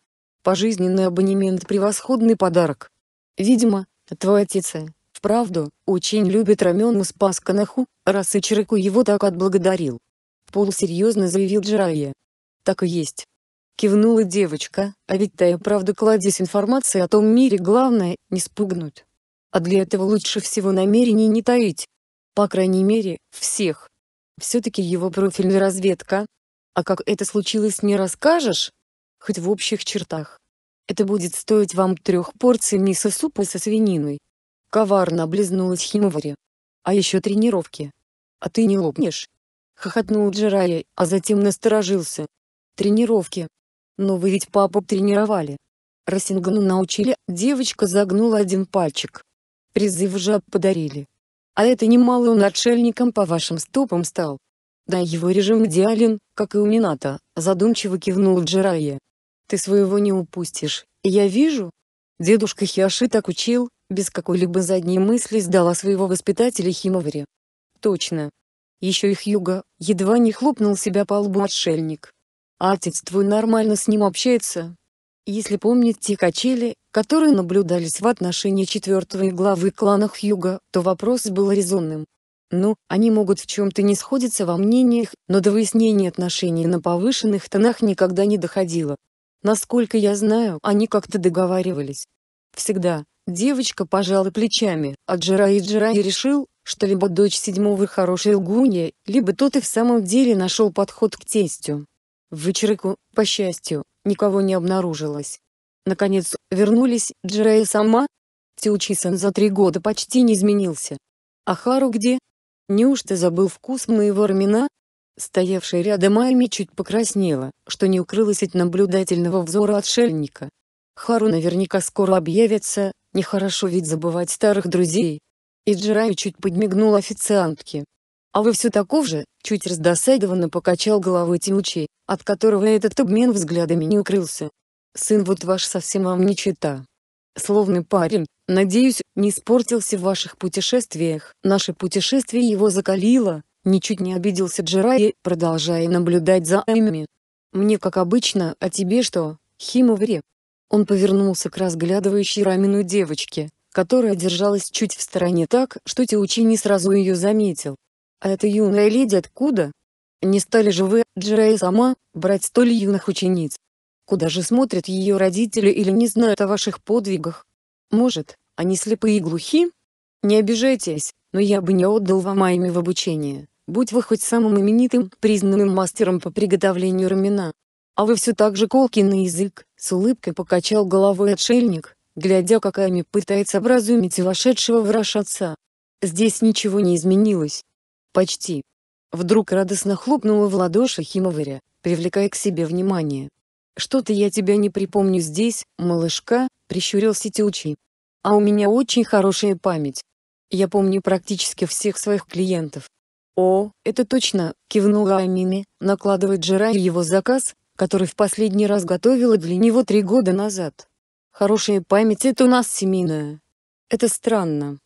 пожизненный абонемент – превосходный подарок. Видимо, твой отец, вправду, очень любит Рамену из пасканаху, раз и Чирыку его так отблагодарил. Пол серьезно заявил Джарае. Так и есть. Кивнула девочка, а ведь та и правда кладезь информации о том мире главное – не спугнуть. А для этого лучше всего намерений не таить. По крайней мере, всех. Все-таки его профильная разведка. А как это случилось не расскажешь? хоть в общих чертах. Это будет стоить вам трех порций мисо-супа со свининой. Коварно облизнулась Химовари. А еще тренировки. А ты не лопнешь? Хохотнул Джирая, а затем насторожился. Тренировки. Но вы ведь папу тренировали. Рассингану научили, девочка загнула один пальчик. Призыв жаб подарили. А это немало он отшельником по вашим стопам стал. Да его режим идеален, как и у Мината, задумчиво кивнул Джирая. Ты своего не упустишь, я вижу. Дедушка Хиаши так учил, без какой-либо задней мысли сдала своего воспитателя Химовари. Точно. Еще их юга, едва не хлопнул себя по лбу отшельник. А отец твой нормально с ним общается? Если помнить те качели, которые наблюдались в отношении четвертой главы кланах Юга, то вопрос был резонным. Ну, они могут в чем-то не сходиться во мнениях, но до выяснения отношений на повышенных тонах никогда не доходило. Насколько я знаю, они как-то договаривались. Всегда. Девочка пожала плечами, а Джирай Джирай решил, что либо дочь седьмого хорошая лгунья, либо тот и в самом деле нашел подход к тестю. В вечерку, по счастью, никого не обнаружилось. Наконец, вернулись Джирай сама. Тиучисан за три года почти не изменился. А Хару где? Неужто забыл вкус моего рамена? Стоявшая рядом Айми чуть покраснела, что не укрылась от наблюдательного взора отшельника. Хару наверняка скоро объявится, нехорошо ведь забывать старых друзей. И Джирай чуть подмигнул официантке. А вы все таков же, чуть раздосадованно покачал головой Тиучи, от которого этот обмен взглядами не укрылся. Сын вот ваш совсем вам не чита. Словный парень, надеюсь, не испортился в ваших путешествиях. Наше путешествие его закалило, Ничуть не обиделся Джирай, продолжая наблюдать за Эми. «Мне как обычно, а тебе что, Химовре?» Он повернулся к разглядывающей Рамину девочке, которая держалась чуть в стороне так, что Теучи не сразу ее заметил. «А эта юная леди откуда?» «Не стали же вы, Джирай сама, брать столь юных учениц? Куда же смотрят ее родители или не знают о ваших подвигах? Может, они слепые и глухи? Не обижайтесь, но я бы не отдал вам Айми в обучение будь вы хоть самым именитым, признанным мастером по приготовлению рамена. А вы все так же колки на язык, с улыбкой покачал головой отшельник, глядя как Ами пытается образумить вошедшего в раж отца. Здесь ничего не изменилось. Почти. Вдруг радостно хлопнула в ладоши Химоваря, привлекая к себе внимание. «Что-то я тебя не припомню здесь, малышка», — прищурился Тючий. «А у меня очень хорошая память. Я помню практически всех своих клиентов. «О, это точно!» — кивнула Амими, накладывает Джирай его заказ, который в последний раз готовила для него три года назад. «Хорошая память — это у нас семейная. Это странно.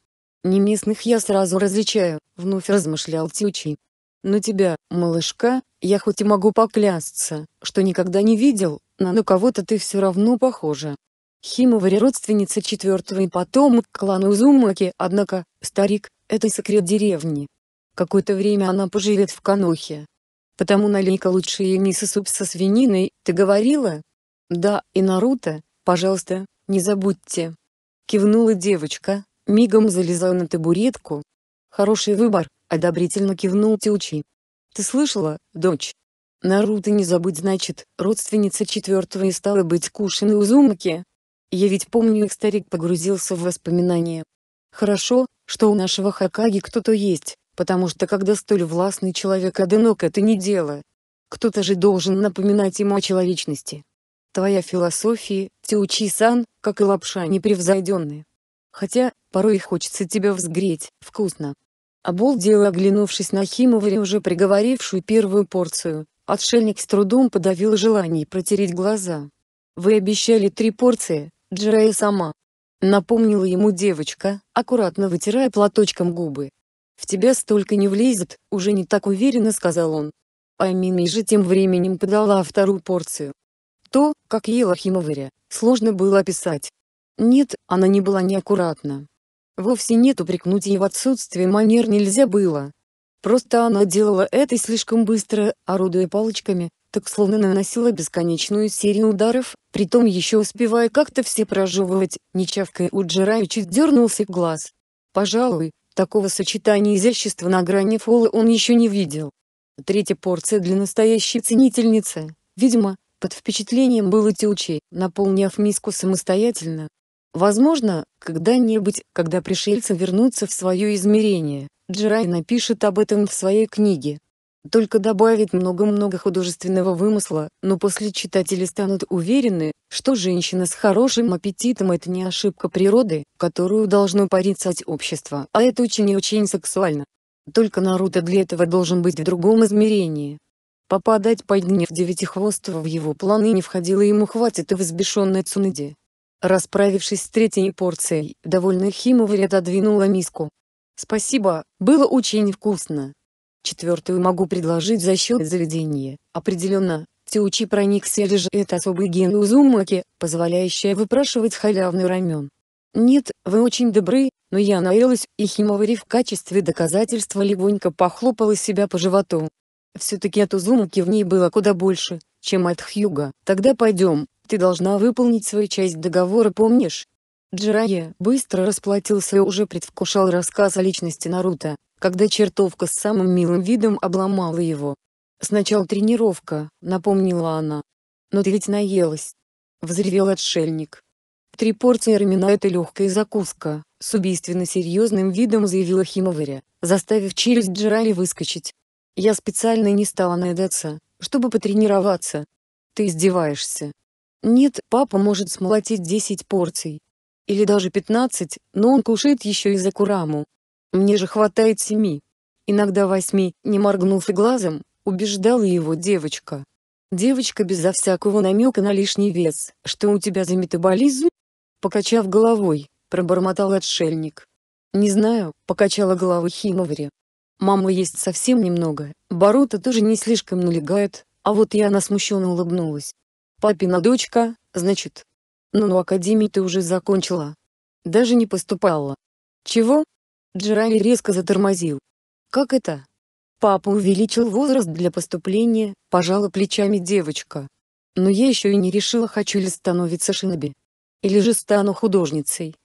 Не местных я сразу различаю», — вновь размышлял Тючи. «Но тебя, малышка, я хоть и могу поклясться, что никогда не видел, но на кого-то ты все равно похожа». Химовари родственница четвертого и потом клана Узумаки, однако, старик, это секрет деревни, Какое-то время она поживет в Канохе. Потому налей-ка лучше ей мисо суп со свининой, ты говорила? Да, и Наруто, пожалуйста, не забудьте. Кивнула девочка, мигом залезая на табуретку. Хороший выбор, одобрительно кивнул Тючи. Ты слышала, дочь? Наруто не забыть значит, родственница четвертого и стала быть Кушиной Узумаки. Я ведь помню их старик погрузился в воспоминания. Хорошо, что у нашего Хакаги кто-то есть, Потому что когда столь властный человек одинок, это не дело. Кто-то же должен напоминать ему о человечности. Твоя философия, Теучи-сан, как и лапша непревзойденная. Хотя, порой хочется тебя взгреть, вкусно. Обалдела оглянувшись на Химовари, уже приговорившую первую порцию, отшельник с трудом подавил желание протереть глаза. «Вы обещали три порции, Джирая сама», — напомнила ему девочка, аккуратно вытирая платочком губы. «В тебя столько не влезет», — уже не так уверенно сказал он. А же тем временем подала вторую порцию. То, как ела Химоваря, сложно было описать. Нет, она не была неаккуратна. Вовсе нет упрекнуть ей в отсутствие манер нельзя было. Просто она делала это слишком быстро, орудуя палочками, так словно наносила бесконечную серию ударов, притом еще успевая как-то все прожевывать, не чавкая у Джира чуть дернулся глаз. Пожалуй, Такого сочетания изящества на грани фола он еще не видел. Третья порция для настоящей ценительницы, видимо, под впечатлением был и Тиучей, наполнив миску самостоятельно. Возможно, когда-нибудь, когда пришельцы вернутся в свое измерение, Джирай напишет об этом в своей книге только добавит много-много художественного вымысла, но после читатели станут уверены, что женщина с хорошим аппетитом это не ошибка природы, которую должно порицать общество, а это очень и очень сексуально. Только Наруто для этого должен быть в другом измерении. Попадать под гнев Девятихвостого в его планы не входило ему хватит и взбешенной Цунади. Расправившись с третьей порцией, довольный Химоварь отодвинула миску. «Спасибо, было очень вкусно», Четвертую могу предложить за счет заведения. Определенно, Теучи проникся или же это особый ген Узумаки, позволяющий выпрашивать халявный рамен. «Нет, вы очень добры, но я наелась, и Химовари в качестве доказательства легонько похлопала себя по животу. Все-таки от Узумаки в ней было куда больше, чем от Хьюга. Тогда пойдем, ты должна выполнить свою часть договора, помнишь?» Джирая быстро расплатился и уже предвкушал рассказ о личности Наруто, когда чертовка с самым милым видом обломала его. «Сначала тренировка», — напомнила она. «Но ты ведь наелась!» — взревел отшельник. «Три порции рамена — это легкая закуска», — с убийственно серьезным видом заявила Химоваря, заставив челюсть Джерали выскочить. «Я специально не стала наедаться, чтобы потренироваться. Ты издеваешься». «Нет, папа может смолотить 10 порций. Или даже 15, но он кушает еще и за кураму. Мне же хватает семи. Иногда восьми, не моргнув и глазом, убеждала его девочка. Девочка безо всякого намека на лишний вес, что у тебя за метаболизм? Покачав головой, пробормотал отшельник. Не знаю, покачала головой Химовари. Мама есть совсем немного, Барута тоже не слишком налегает, а вот я она смущенно улыбнулась. Папина дочка, значит. Ну, ну академию ты уже закончила. Даже не поступала. Чего? Джерали резко затормозил. «Как это?» «Папа увеличил возраст для поступления», — пожала плечами девочка. «Но я еще и не решила, хочу ли становиться шиноби. Или же стану художницей.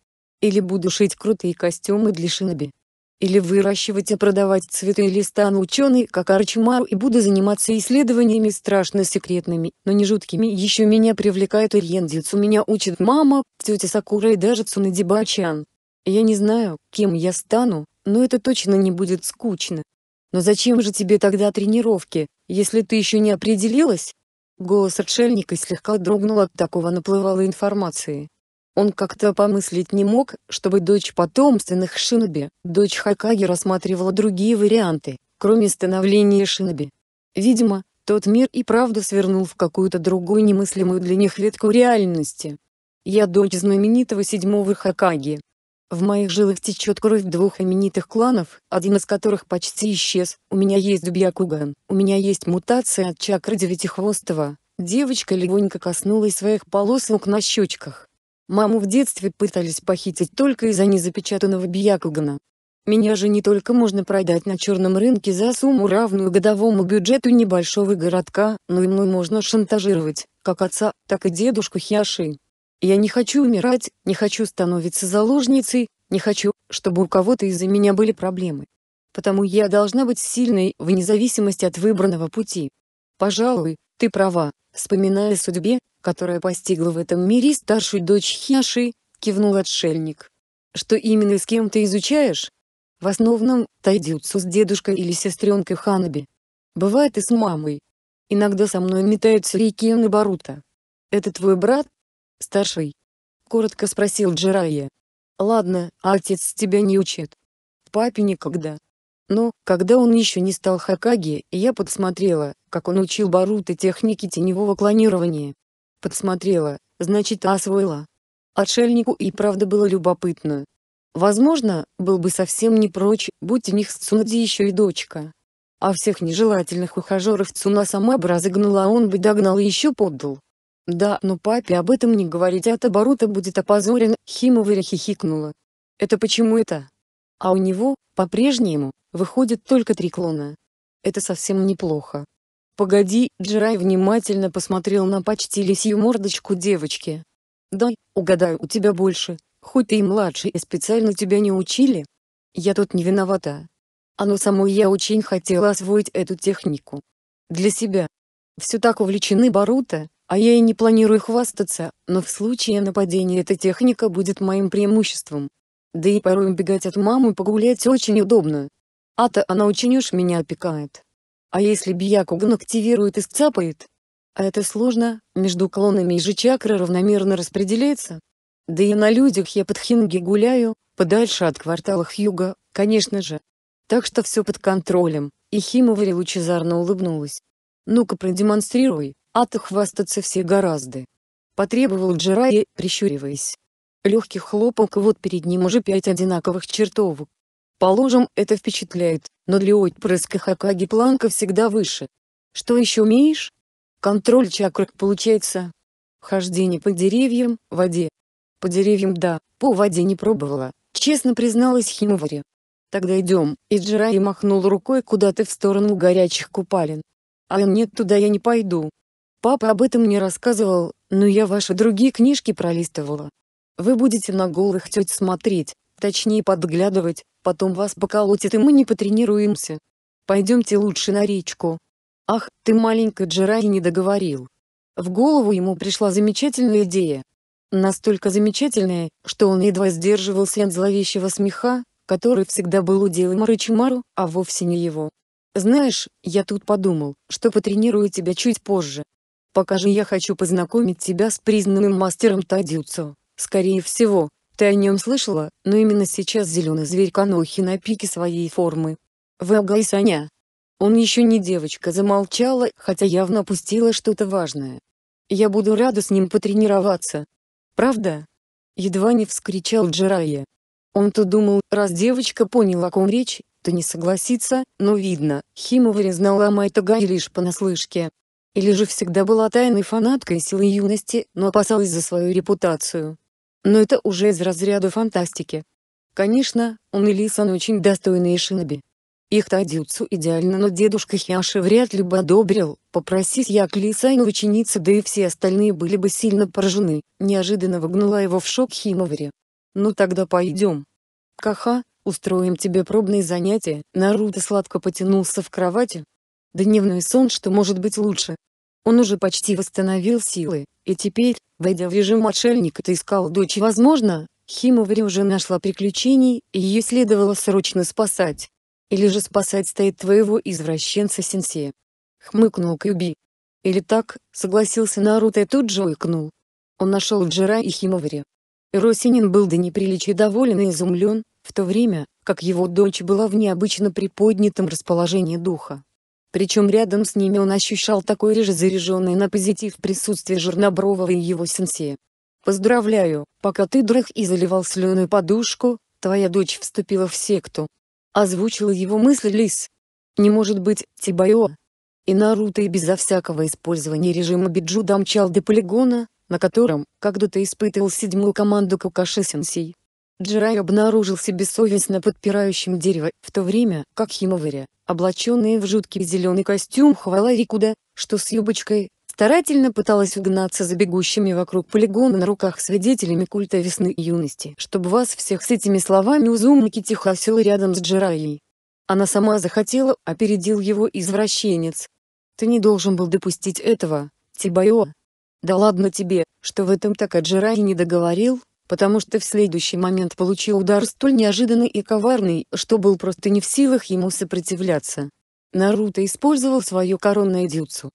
Или буду шить крутые костюмы для шиноби. Или выращивать и продавать цветы, или стану ученой, как Арчимару, и буду заниматься исследованиями страшно секретными, но не жуткими. Еще меня привлекает Ирьен Дзюцу, меня учит мама, тетя Сакура и даже Цунадибачан. Я не знаю, кем я стану, но это точно не будет скучно. Но зачем же тебе тогда тренировки, если ты еще не определилась? Голос отшельника слегка дрогнул от такого наплывала информации. Он как-то помыслить не мог, чтобы дочь потомственных шиноби, дочь Хакаги рассматривала другие варианты, кроме становления шиноби. Видимо, тот мир и правда свернул в какую-то другую немыслимую для них ветку реальности. Я дочь знаменитого седьмого Хакаги, в моих жилах течет кровь двух именитых кланов, один из которых почти исчез. У меня есть Бьякуган, у меня есть мутация от чакры Девятихвостого. Девочка легонько коснулась своих полосок на щечках. Маму в детстве пытались похитить только из-за незапечатанного Бьякугана. Меня же не только можно продать на черном рынке за сумму равную годовому бюджету небольшого городка, но и мной можно шантажировать, как отца, так и дедушку Хиаши. Я не хочу умирать, не хочу становиться заложницей, не хочу, чтобы у кого-то из-за меня были проблемы. Потому я должна быть сильной, вне зависимости от выбранного пути. Пожалуй, ты права, вспоминая о судьбе, которая постигла в этом мире старшую дочь Хяши, кивнул отшельник. Что именно с кем ты изучаешь? В основном, тайдюцу с дедушкой или сестренкой Ханаби. Бывает и с мамой. Иногда со мной метаются Рикиен и Барута. Это твой брат? старший?» Коротко спросил Джирайя. «Ладно, а отец тебя не учит?» «Папе никогда». Но, когда он еще не стал Хакаги, я подсмотрела, как он учил Барута техники теневого клонирования. Подсмотрела, значит освоила. Отшельнику и правда было любопытно. Возможно, был бы совсем не прочь, будь у них с Цунади еще и дочка. А всех нежелательных ухажеров Цуна сама бы разогнала, а он бы догнал и еще поддал. Да, но папе об этом не говорить а от оборота будет опозорен, Химоваря хихикнула. Это почему это? А у него, по-прежнему, выходит только три клона. Это совсем неплохо. Погоди, Джирай внимательно посмотрел на почти лисью мордочку девочки. Дай, угадаю, у тебя больше, хоть ты и младший, и специально тебя не учили. Я тут не виновата. А ну самой я очень хотела освоить эту технику. Для себя. Все так увлечены Баруто, а я и не планирую хвастаться, но в случае нападения эта техника будет моим преимуществом. Да и порой убегать от мамы погулять очень удобно. А-то она очень уж меня опекает. А если Бьякуган активирует и сцапает? А это сложно, между клонами и же чакра равномерно распределяется. Да и на людях я под Хинги гуляю, подальше от кварталов юга, конечно же. Так что все под контролем, и Химовари лучезарно улыбнулась. «Ну-ка продемонстрируй». А то хвастаться все гораздо. Потребовал Джирайя, прищуриваясь. Легкий хлопок вот перед ним уже пять одинаковых чертовок. Положим, это впечатляет, но для отпрыска Хакаги планка всегда выше. Что еще умеешь? Контроль чакр получается. Хождение по деревьям, воде. По деревьям да, по воде не пробовала, честно призналась Химовари. Тогда идем, и Джирай махнул рукой куда-то в сторону горячих купалин. А нет, туда я не пойду, Папа об этом не рассказывал, но я ваши другие книжки пролистывала. Вы будете на голых теть смотреть, точнее подглядывать, потом вас поколотит и мы не потренируемся. Пойдемте лучше на речку. Ах, ты маленькая Джеради не договорил. В голову ему пришла замечательная идея. Настолько замечательная, что он едва сдерживался от зловещего смеха, который всегда был уделом Рычимару, а вовсе не его. «Знаешь, я тут подумал, что потренирую тебя чуть позже, покажи я хочу познакомить тебя с признанным мастером Тадюцу. Скорее всего, ты о нем слышала, но именно сейчас зеленый зверь Канохи на пике своей формы. Вага и Саня. Он еще не девочка замолчала, хотя явно опустила что-то важное. Я буду рада с ним потренироваться. Правда? Едва не вскричал Джирая. Он-то думал, раз девочка поняла, о ком речь, то не согласится, но видно, Химовари знала о Майтагае лишь понаслышке, или же всегда была тайной фанаткой силы юности, но опасалась за свою репутацию. Но это уже из разряда фантастики. Конечно, он и Лисан очень достойные шиноби. Их тадюцу идеально, но дедушка Хяши вряд ли бы одобрил, попросить я к Лисану ученица, да и все остальные были бы сильно поражены, неожиданно выгнала его в шок Химовари. «Ну тогда пойдем. Каха, устроим тебе пробные занятия», Наруто сладко потянулся в кровати. «Дневной сон, что может быть лучше?» Он уже почти восстановил силы, и теперь, войдя в режим отшельника, ты искал дочь. Возможно, Химовари уже нашла приключений, и ее следовало срочно спасать. Или же спасать стоит твоего извращенца Сенсе. Хмыкнул Кьюби. Или так, согласился Наруто и тут же уикнул. Он нашел Джира и Химовари. Росинин был до неприличия доволен и изумлен, в то время, как его дочь была в необычно приподнятом расположении духа. Причем рядом с ними он ощущал такой же заряженный на позитив присутствие Жирноброва и его сенсея. «Поздравляю, пока ты дрых и заливал слюну подушку, твоя дочь вступила в секту». Озвучила его мысль Лис. «Не может быть, Тибайо!» И Наруто и безо всякого использования режима Биджу домчал до полигона, на котором, когда-то испытывал седьмую команду Кукаши сенсей Джирай обнаружился бессовестно подпирающим дерево, в то время как Химовари, облаченная в жуткий зеленый костюм хвала Рикуда, что с юбочкой, старательно пыталась угнаться за бегущими вокруг полигона на руках свидетелями культа весны и юности. «Чтобы вас всех с этими словами узумники тихо села рядом с Джираей. Она сама захотела, опередил его извращенец. Ты не должен был допустить этого, Тибайо. Да ладно тебе, что в этом так Аджирай не договорил, потому что в следующий момент получил удар столь неожиданный и коварный, что был просто не в силах ему сопротивляться. Наруто использовал свое коронное дюцу.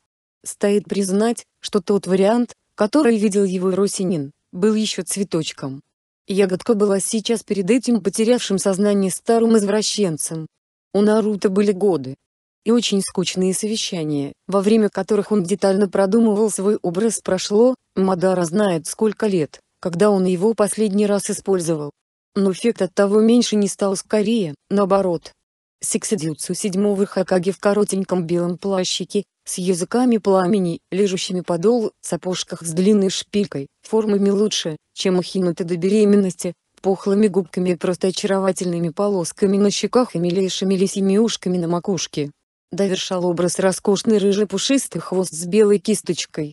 Стоит признать, что тот вариант, который видел его Росинин, был еще цветочком. Ягодка была сейчас перед этим потерявшим сознание старым извращенцем. У Наруто были годы. И очень скучные совещания, во время которых он детально продумывал свой образ прошло, Мадара знает сколько лет, когда он его последний раз использовал. Но эффект от того меньше не стал скорее, наоборот. Сиксидюцу седьмого Хакаги в коротеньком белом плащике, с языками пламени, лежащими по долу, сапожках с длинной шпилькой, формами лучше, чем ухинуты до беременности, пухлыми губками и просто очаровательными полосками на щеках и милейшими лисьими ушками на макушке. Довершал образ роскошный рыжий пушистый хвост с белой кисточкой.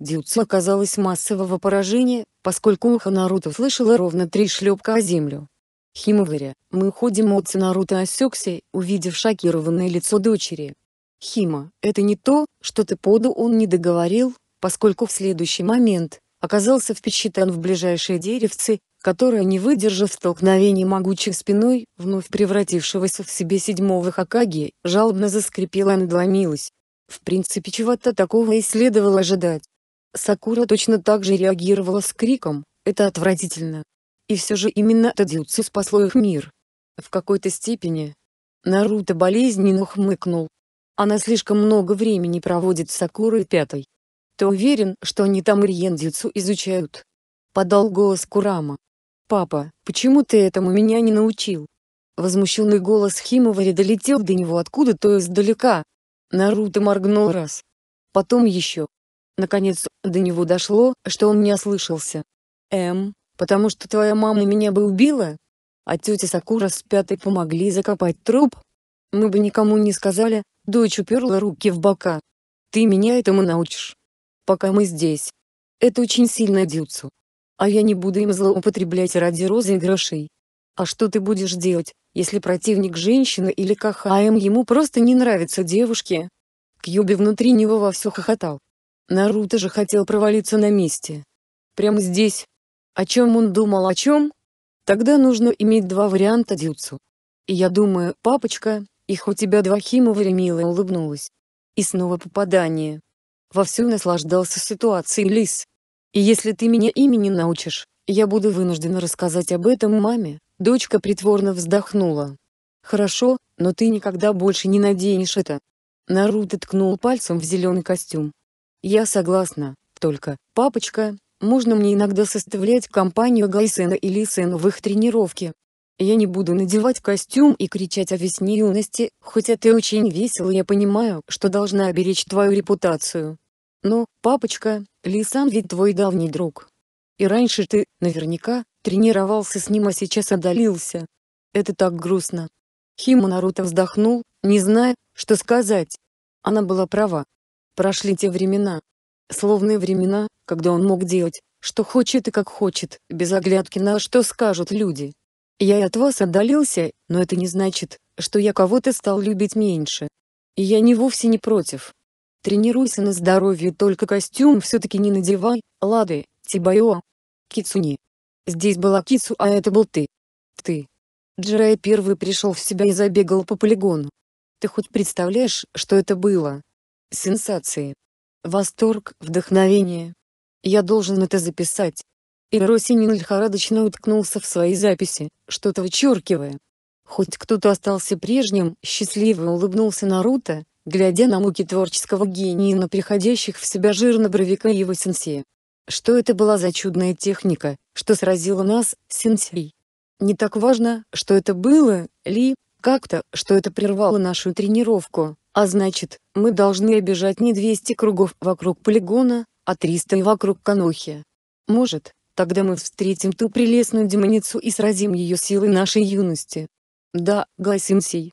Дюцу оказалось массового поражения, поскольку ухо Наруто слышало ровно три шлепка о землю. «Химаваря, мы уходим а от Наруто осекся, увидев шокированное лицо дочери. «Хима, это не то, что ты поду он не договорил, поскольку в следующий момент, оказался впечатан в ближайшие деревцы, которое, не выдержав столкновения могучей спиной, вновь превратившегося в себе седьмого Хакаги, жалобно заскрипела и надломилась. В принципе чего-то такого и следовало ожидать. Сакура точно так же реагировала с криком «Это отвратительно!» И все же именно Тадзюцу спасло их мир. В какой-то степени. Наруто болезненно хмыкнул. Она слишком много времени проводит с Сакурой Пятой. Ты уверен, что они там Риендзюцу изучают? Подал голос Курама. «Папа, почему ты этому меня не научил?» Возмущенный голос Химовари долетел до него откуда-то издалека. Наруто моргнул раз. Потом еще. Наконец, до него дошло, что он не ослышался. «Эм, потому что твоя мама меня бы убила?» А тетя Сакура с пятой помогли закопать труп? Мы бы никому не сказали, дочь уперла руки в бока. Ты меня этому научишь. Пока мы здесь. Это очень сильно дюцу. А я не буду им злоупотреблять ради розы и грошей. А что ты будешь делать, если противник женщины или кахаем а эм, ему просто не нравятся девушки? Кьюби внутри него вовсю хохотал. Наруто же хотел провалиться на месте. Прямо здесь. О чем он думал, о чем? Тогда нужно иметь два варианта дюцу. И я думаю, папочка, их у тебя два химоваря мило улыбнулась. И снова попадание. Вовсю наслаждался ситуацией Лис. И если ты меня имени научишь, я буду вынуждена рассказать об этом маме, дочка притворно вздохнула. Хорошо, но ты никогда больше не наденешь это. Наруто ткнул пальцем в зеленый костюм. Я согласна, только, папочка, можно мне иногда составлять компанию Гайсена или Сена в их тренировке? Я не буду надевать костюм и кричать о весне юности, хотя ты очень весело я понимаю, что должна оберечь твою репутацию. Но, папочка, Лисан ведь твой давний друг. И раньше ты, наверняка, тренировался с ним, а сейчас одолился. Это так грустно. Химу Наруто вздохнул, не зная, что сказать. Она была права, Прошли те времена, словные времена, когда он мог делать, что хочет и как хочет, без оглядки на что скажут люди. Я от вас отдалился, но это не значит, что я кого-то стал любить меньше. И я не вовсе не против. Тренируйся на здоровье, только костюм все-таки не надевай, лады, Тибайо. Кицуни. Здесь была Кицу, а это был ты. Ты. Джирай первый пришел в себя и забегал по полигону. Ты хоть представляешь, что это было? Сенсации. Восторг, вдохновение. Я должен это записать. И Росинин лихорадочно уткнулся в свои записи, что-то вычеркивая. Хоть кто-то остался прежним, счастливо улыбнулся Наруто, глядя на муки творческого гения на приходящих в себя жирно бровика его сенсея. Что это была за чудная техника, что сразила нас, сенсей? Не так важно, что это было, Ли, как-то, что это прервало нашу тренировку, а значит, мы должны обижать не 200 кругов вокруг полигона, а 300 и вокруг канохи. Может, тогда мы встретим ту прелестную демоницу и сразим ее силой нашей юности. Да, Гайсинсей.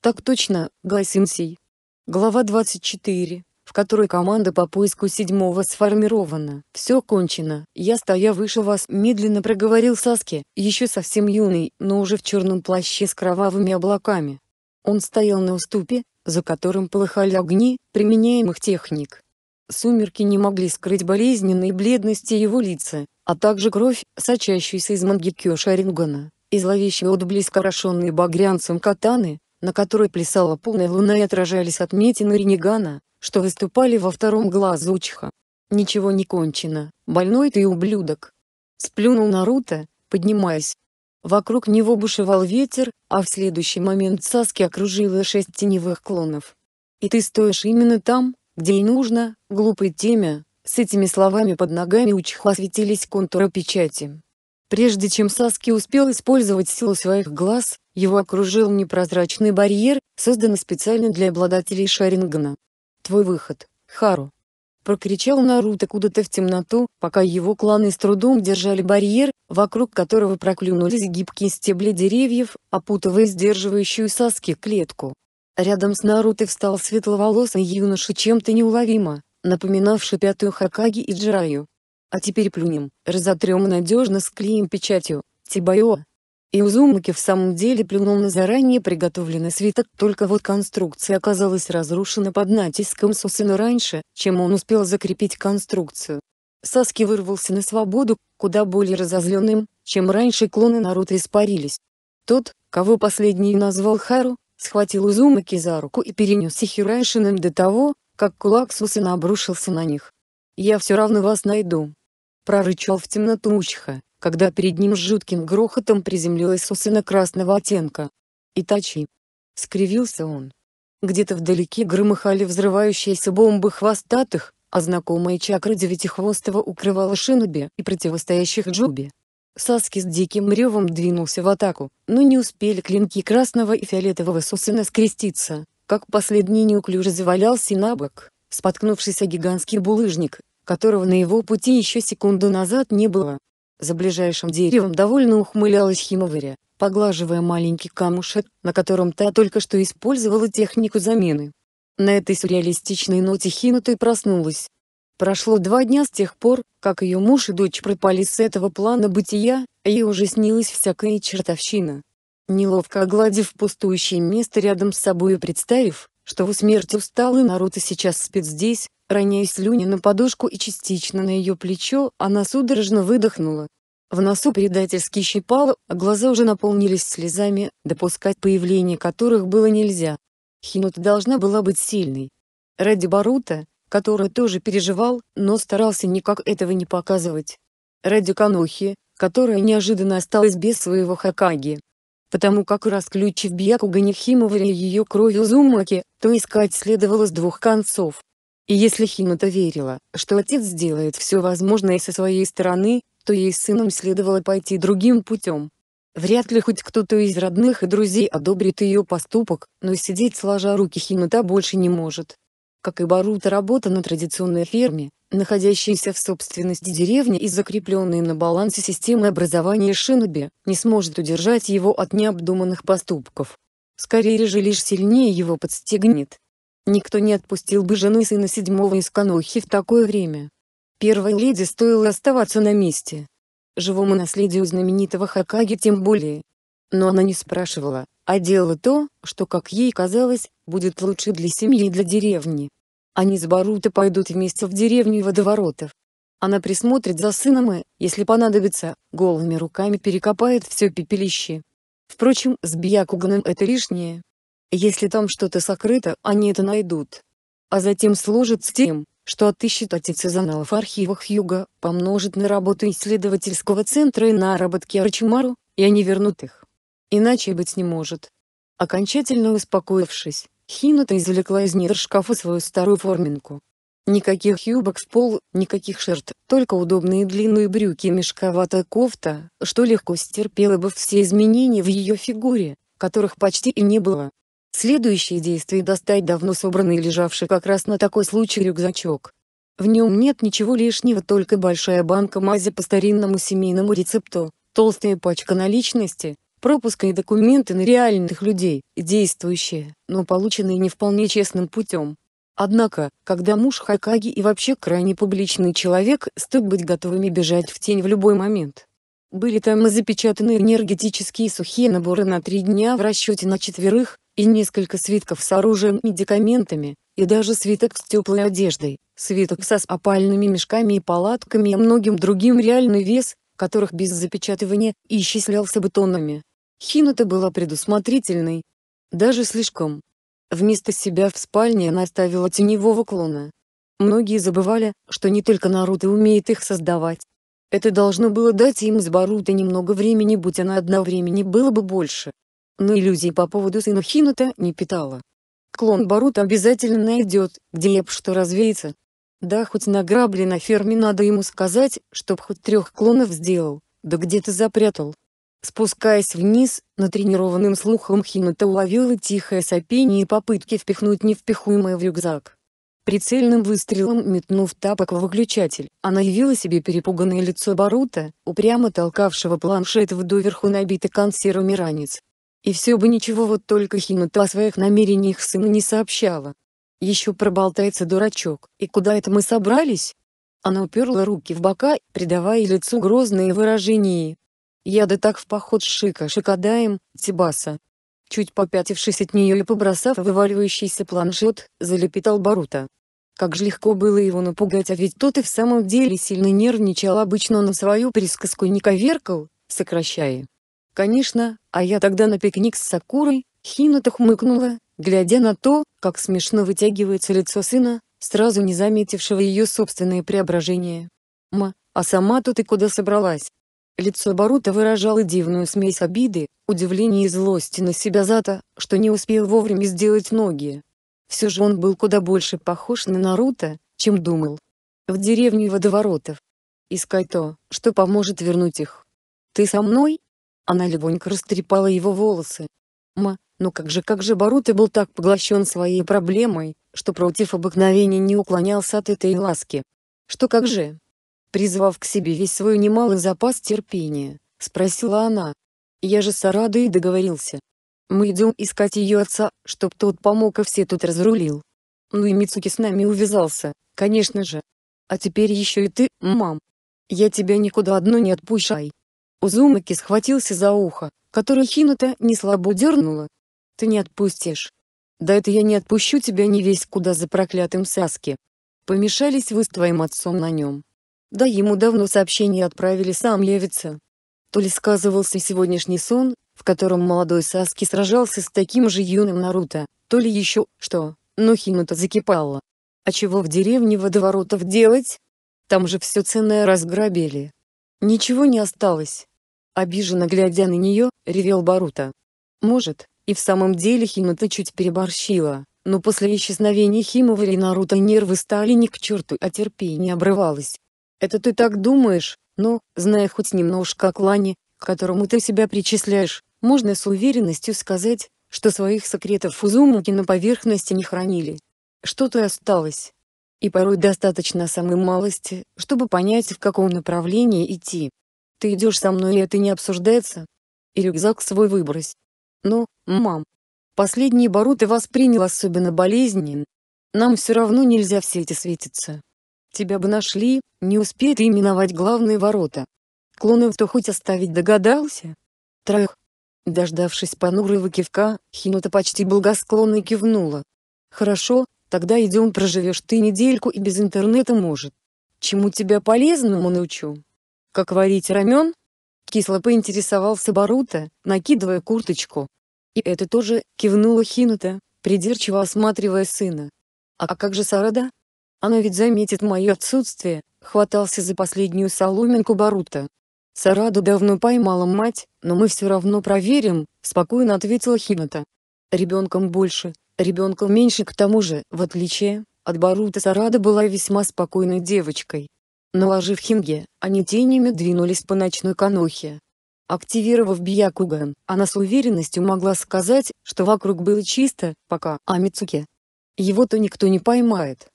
Так точно, Гайсинсей. Глава 24 в которой команда по поиску седьмого сформирована. Все кончено. Я стоя выше вас, медленно проговорил Саске, еще совсем юный, но уже в черном плаще с кровавыми облаками. Он стоял на уступе, за которым полыхали огни применяемых техник. Сумерки не могли скрыть болезненной бледности его лица, а также кровь, сочащуюся из мангикё Шарингана, и зловещий отблеск орошенной багрянцем катаны, на которой плясала полная луна и отражались отметины Ренегана, что выступали во втором глазу Учха. «Ничего не кончено, больной ты ублюдок!» Сплюнул Наруто, поднимаясь. Вокруг него бушевал ветер, а в следующий момент Саски окружила шесть теневых клонов. «И ты стоишь именно там, где и нужно, глупый темя!» С этими словами под ногами Учха осветились контуры печати. Прежде чем Саски успел использовать силу своих глаз, его окружил непрозрачный барьер, созданный специально для обладателей Шарингана. «Твой выход, Хару!» Прокричал Наруто куда-то в темноту, пока его кланы с трудом держали барьер, вокруг которого проклюнулись гибкие стебли деревьев, опутывая сдерживающую Саски клетку. Рядом с Наруто встал светловолосый юноша чем-то неуловимо, напоминавший пятую Хакаги и Джираю. А теперь плюнем, разотрем надежно склеим печатью, Тибайо. И Узумаки в самом деле плюнул на заранее приготовленный свиток, только вот конструкция оказалась разрушена под натиском Сусына раньше, чем он успел закрепить конструкцию. Саски вырвался на свободу, куда более разозленным, чем раньше клоны Наруто испарились. Тот, кого последний назвал Хару, схватил Узумаки за руку и перенес их Хирайшиным до того, как кулак Сусына обрушился на них. «Я все равно вас найду», прорычал в темноту Учха, когда перед ним с жутким грохотом приземлилась усына красного оттенка. «Итачи!» — скривился он. Где-то вдалеке громыхали взрывающиеся бомбы хвостатых, а знакомая чакра Девятихвостого укрывала Шиноби и противостоящих Джуби. Саски с диким ревом двинулся в атаку, но не успели клинки красного и фиолетового Сусына скреститься, как последний неуклюже завалялся на бок, споткнувшийся гигантский булыжник, которого на его пути еще секунду назад не было. За ближайшим деревом довольно ухмылялась Химоваря, поглаживая маленький камушек, на котором та только что использовала технику замены. На этой сюрреалистичной ноте Хинута и проснулась. Прошло два дня с тех пор, как ее муж и дочь пропали с этого плана бытия, и а ей уже снилась всякая чертовщина. Неловко огладив пустующее место рядом с собой и представив, что у смерти усталый Наруто сейчас спит здесь, роняя слюни на подушку и частично на ее плечо, она судорожно выдохнула. В носу предательски щипало, а глаза уже наполнились слезами, допускать появление которых было нельзя. Хинута должна была быть сильной. Ради Барута, который тоже переживал, но старался никак этого не показывать. Ради Канохи, которая неожиданно осталась без своего Хакаги. Потому как расключив Бьяку Ганихимова и ее кровью Зумаки, то искать следовало с двух концов. И если Хинута верила, что отец сделает все возможное со своей стороны, то ей с сыном следовало пойти другим путем. Вряд ли хоть кто-то из родных и друзей одобрит ее поступок, но сидеть сложа руки Хинута больше не может. Как и Барута работа на традиционной ферме, находящейся в собственности деревни и закрепленной на балансе системы образования Шиноби, не сможет удержать его от необдуманных поступков. Скорее же лишь сильнее его подстегнет. Никто не отпустил бы жены сына седьмого из Канохи в такое время. Первой леди стоило оставаться на месте. Живому наследию знаменитого Хакаги тем более. Но она не спрашивала, а делала то, что, как ей казалось, будет лучше для семьи и для деревни. Они с Баруто пойдут вместе в деревню водоворотов. Она присмотрит за сыном и, если понадобится, голыми руками перекопает все пепелище. Впрочем, с Бьякуганом это лишнее. Если там что-то сокрыто, они это найдут. А затем сложат с тем, что отыщет отец из аналов в архивах Юга, помножит на работу исследовательского центра и наработки Арчимару, и они вернут их. Иначе быть не может. Окончательно успокоившись, Хината извлекла из недр шкафа свою старую форминку. Никаких юбок в пол, никаких шерт, только удобные длинные брюки и мешковатая кофта, что легко стерпела бы все изменения в ее фигуре, которых почти и не было. Следующее действие достать давно собранный лежавший как раз на такой случай рюкзачок. В нем нет ничего лишнего, только большая банка мази по старинному семейному рецепту, толстая пачка наличности, пропуска и документы на реальных людей, действующие, но полученные не вполне честным путем. Однако, когда муж Хакаги и вообще крайне публичный человек, стоит быть готовыми бежать в тень в любой момент. Были там и запечатаны энергетические сухие наборы на три дня в расчете на четверых, и несколько свитков с оружием, медикаментами, и даже свиток с теплой одеждой, свиток со опальными мешками и палатками и а многим другим реальный вес, которых без запечатывания, исчислялся бы тоннами. Хината была предусмотрительной. Даже слишком. Вместо себя в спальне она оставила теневого клона. Многие забывали, что не только Наруто умеет их создавать. Это должно было дать им с Баруто немного времени, будь она одновременно было бы больше но иллюзий по поводу сына Хинута не питала. Клон Барут обязательно найдет, где Леп что развеется. Да хоть на грабли на ферме надо ему сказать, чтоб хоть трех клонов сделал, да где-то запрятал. Спускаясь вниз, натренированным слухом Хинута уловила тихое сопение и попытки впихнуть невпихуемое в рюкзак. Прицельным выстрелом метнув тапок в выключатель, она явила себе перепуганное лицо Барута, упрямо толкавшего планшет в доверху набитый консервами ранец. И все бы ничего вот только Хината о своих намерениях сына не сообщала. Еще проболтается дурачок, и куда это мы собрались? Она уперла руки в бока, придавая лицу грозные выражения. Я да так в поход шика шикадаем, Тибаса. Чуть попятившись от нее и побросав вываливающийся планшет, залепетал Барута. Как же легко было его напугать, а ведь тот и в самом деле сильно нервничал, обычно он свою присказку не коверкал, сокращая. Конечно, а я тогда на пикник с Сакурой, Хината хмыкнула, глядя на то, как смешно вытягивается лицо сына, сразу не заметившего ее собственное преображение. Ма, а сама тут и куда собралась? Лицо Барута выражало дивную смесь обиды, удивления и злости на себя за то, что не успел вовремя сделать ноги. Все же он был куда больше похож на Наруто, чем думал. В деревню водоворотов. Искать то, что поможет вернуть их. «Ты со мной?» Она легонько растрепала его волосы. Ма, ну как же, как же Барута был так поглощен своей проблемой, что против обыкновения не уклонялся от этой ласки. Что как же? Призвав к себе весь свой немалый запас терпения, спросила она. Я же с Арадой договорился. Мы идем искать ее отца, чтоб тот помог и все тут разрулил. Ну и Мицуки с нами увязался, конечно же. А теперь еще и ты, мам. Я тебя никуда одну не отпущай. Узумаки схватился за ухо, которое Хинута не слабо дернула. «Ты не отпустишь!» «Да это я не отпущу тебя не весь куда за проклятым Саски!» «Помешались вы с твоим отцом на нем!» «Да ему давно сообщение отправили сам Левица. То ли сказывался сегодняшний сон, в котором молодой Саски сражался с таким же юным Наруто, то ли еще что, но Хинута закипала. А чего в деревне водоворотов делать? Там же все ценное разграбили. Ничего не осталось. Обиженно глядя на нее, ревел Барута. Может, и в самом деле Химата чуть переборщила, но после исчезновения Химова и Наруто нервы стали не к черту, а терпение обрывалось. Это ты так думаешь, но, зная хоть немножко о клане, к которому ты себя причисляешь, можно с уверенностью сказать, что своих секретов Фузумуки на поверхности не хранили. Что-то осталось. И порой достаточно самой малости, чтобы понять, в каком направлении идти. Ты идешь со мной и это не обсуждается? И рюкзак свой выбрось. Ну, мам. Последние обороты воспринял особенно болезненно. Нам все равно нельзя все эти светиться. Тебя бы нашли, не успеет именовать главные ворота. Клонов-то хоть оставить догадался? Трах. Дождавшись понурого кивка, Хинута почти благосклонно кивнула. «Хорошо, тогда идем проживешь ты недельку и без интернета может. Чему тебя полезному научу?» Как варить рамен? Кисло поинтересовался Барута, накидывая курточку. И это тоже, кивнула Хинута, придирчиво осматривая сына. А как же Сарада? Она ведь заметит мое отсутствие, хватался за последнюю соломинку Барута. Сараду давно поймала мать, но мы все равно проверим, спокойно ответила Хината. Ребенком больше, ребенком меньше к тому же, в отличие от Барута Сарада была весьма спокойной девочкой. Наложив хинги, они тенями двинулись по ночной канохе. Активировав Бьякуган, она с уверенностью могла сказать, что вокруг было чисто, пока Амицуке. Его-то никто не поймает.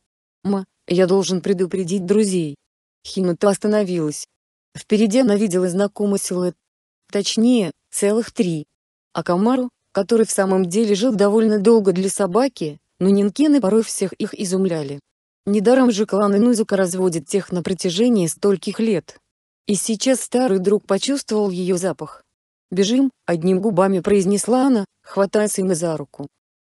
Ма, я должен предупредить друзей. Хината остановилась. Впереди она видела знакомый силуэт. Точнее, целых три. А Камару, который в самом деле жил довольно долго для собаки, но нинкины порой всех их изумляли. Недаром же кланы Нузука разводят тех на протяжении стольких лет. И сейчас старый друг почувствовал ее запах. «Бежим», — одним губами произнесла она, хватая сына за руку.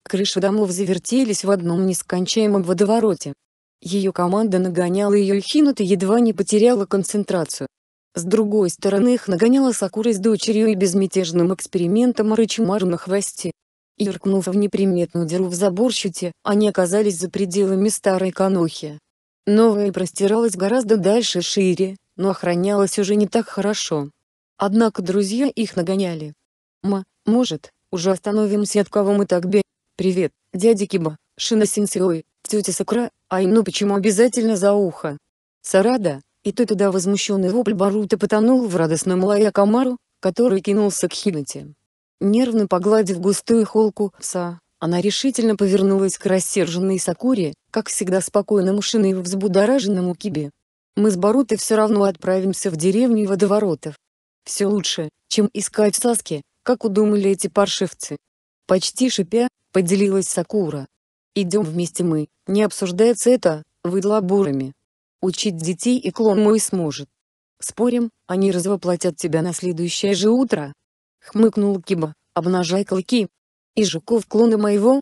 Крыши домов завертелись в одном нескончаемом водовороте. Ее команда нагоняла ее и Хинута едва не потеряла концентрацию. С другой стороны их нагоняла Сакура с дочерью и безмятежным экспериментом Рычимару на хвосте. И юркнув в неприметную дыру в заборщите, они оказались за пределами старой конохи. Новая простиралась гораздо дальше шире, но охранялась уже не так хорошо. Однако друзья их нагоняли. «Ма, может, уже остановимся от кого мы так бе...» «Привет, дядя Киба, Шина Сенсиой, тетя Сакра, ай ну почему обязательно за ухо?» Сарада, и то туда возмущенный вопль Барута потонул в радостном лая Камару, который кинулся к Хинате. Нервно погладив густую холку пса, она решительно повернулась к рассерженной Сакуре, как всегда спокойному шины и взбудораженному Кибе. «Мы с Барутой все равно отправимся в деревню водоворотов. Все лучше, чем искать Саски, как удумали эти паршивцы». Почти шипя, поделилась Сакура. «Идем вместе мы, не обсуждается это, выдла бурами. Учить детей и клон мой сможет. Спорим, они развоплотят тебя на следующее же утро?» Хмыкнул Киба, обнажая клыки. И жуков клона моего?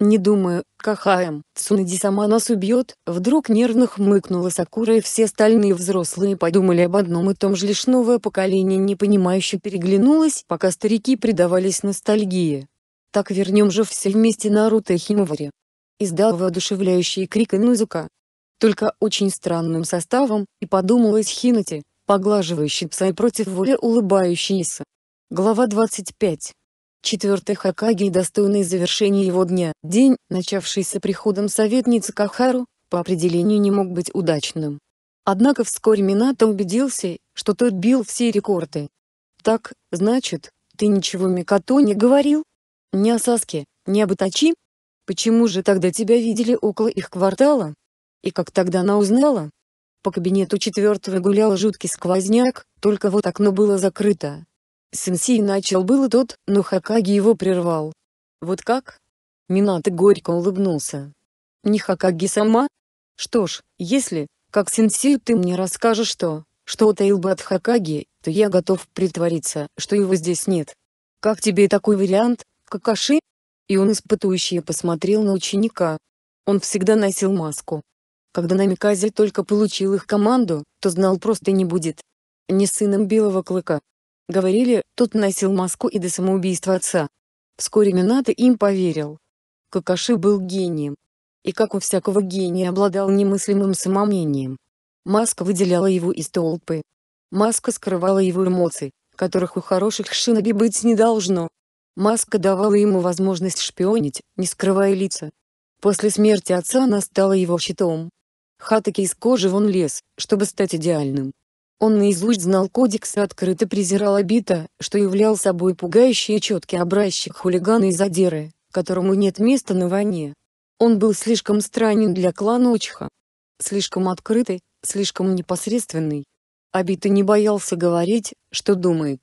Не думаю, Кахаем, Цунади сама нас убьет, вдруг нервно хмыкнула Сакура и все остальные взрослые подумали об одном и том же лишь новое поколение непонимающе переглянулось, пока старики предавались ностальгии. Так вернем же все вместе Наруто и Химовари. Издал воодушевляющий крик Инузука. Только очень странным составом, и подумалось Хинати, поглаживающий пса и против воли улыбающийся. Глава 25. Четвертый Хакаги и достойный завершения его дня. День, начавшийся приходом советницы Кахару, по определению не мог быть удачным. Однако вскоре Минато убедился, что тот бил все рекорды. «Так, значит, ты ничего Микато не говорил? Ни о Саске, ни об Итачи? Почему же тогда тебя видели около их квартала? И как тогда она узнала?» По кабинету четвертого гулял жуткий сквозняк, только вот окно было закрыто, Сенси начал было тот, но Хакаги его прервал. «Вот как?» Минато горько улыбнулся. «Не Хакаги сама? Что ж, если, как Сенси, ты мне расскажешь что, что утаил бы от Хакаги, то я готов притвориться, что его здесь нет. Как тебе такой вариант, Какаши?» И он испытующе посмотрел на ученика. Он всегда носил маску. Когда Намиказе только получил их команду, то знал просто не будет. Не сыном белого клыка. Говорили, тот носил маску и до самоубийства отца. Вскоре Минато им поверил. Какаши был гением. И как у всякого гения обладал немыслимым самомнением. Маска выделяла его из толпы. Маска скрывала его эмоции, которых у хороших шиноби быть не должно. Маска давала ему возможность шпионить, не скрывая лица. После смерти отца она стала его щитом. Хатаки из кожи вон лез, чтобы стать идеальным. Он наизусть знал кодекс и открыто презирал обита, что являл собой пугающий и четкий образчик хулигана и задиры, которому нет места на войне. Он был слишком странен для клана Очха. Слишком открытый, слишком непосредственный. Абита не боялся говорить, что думает.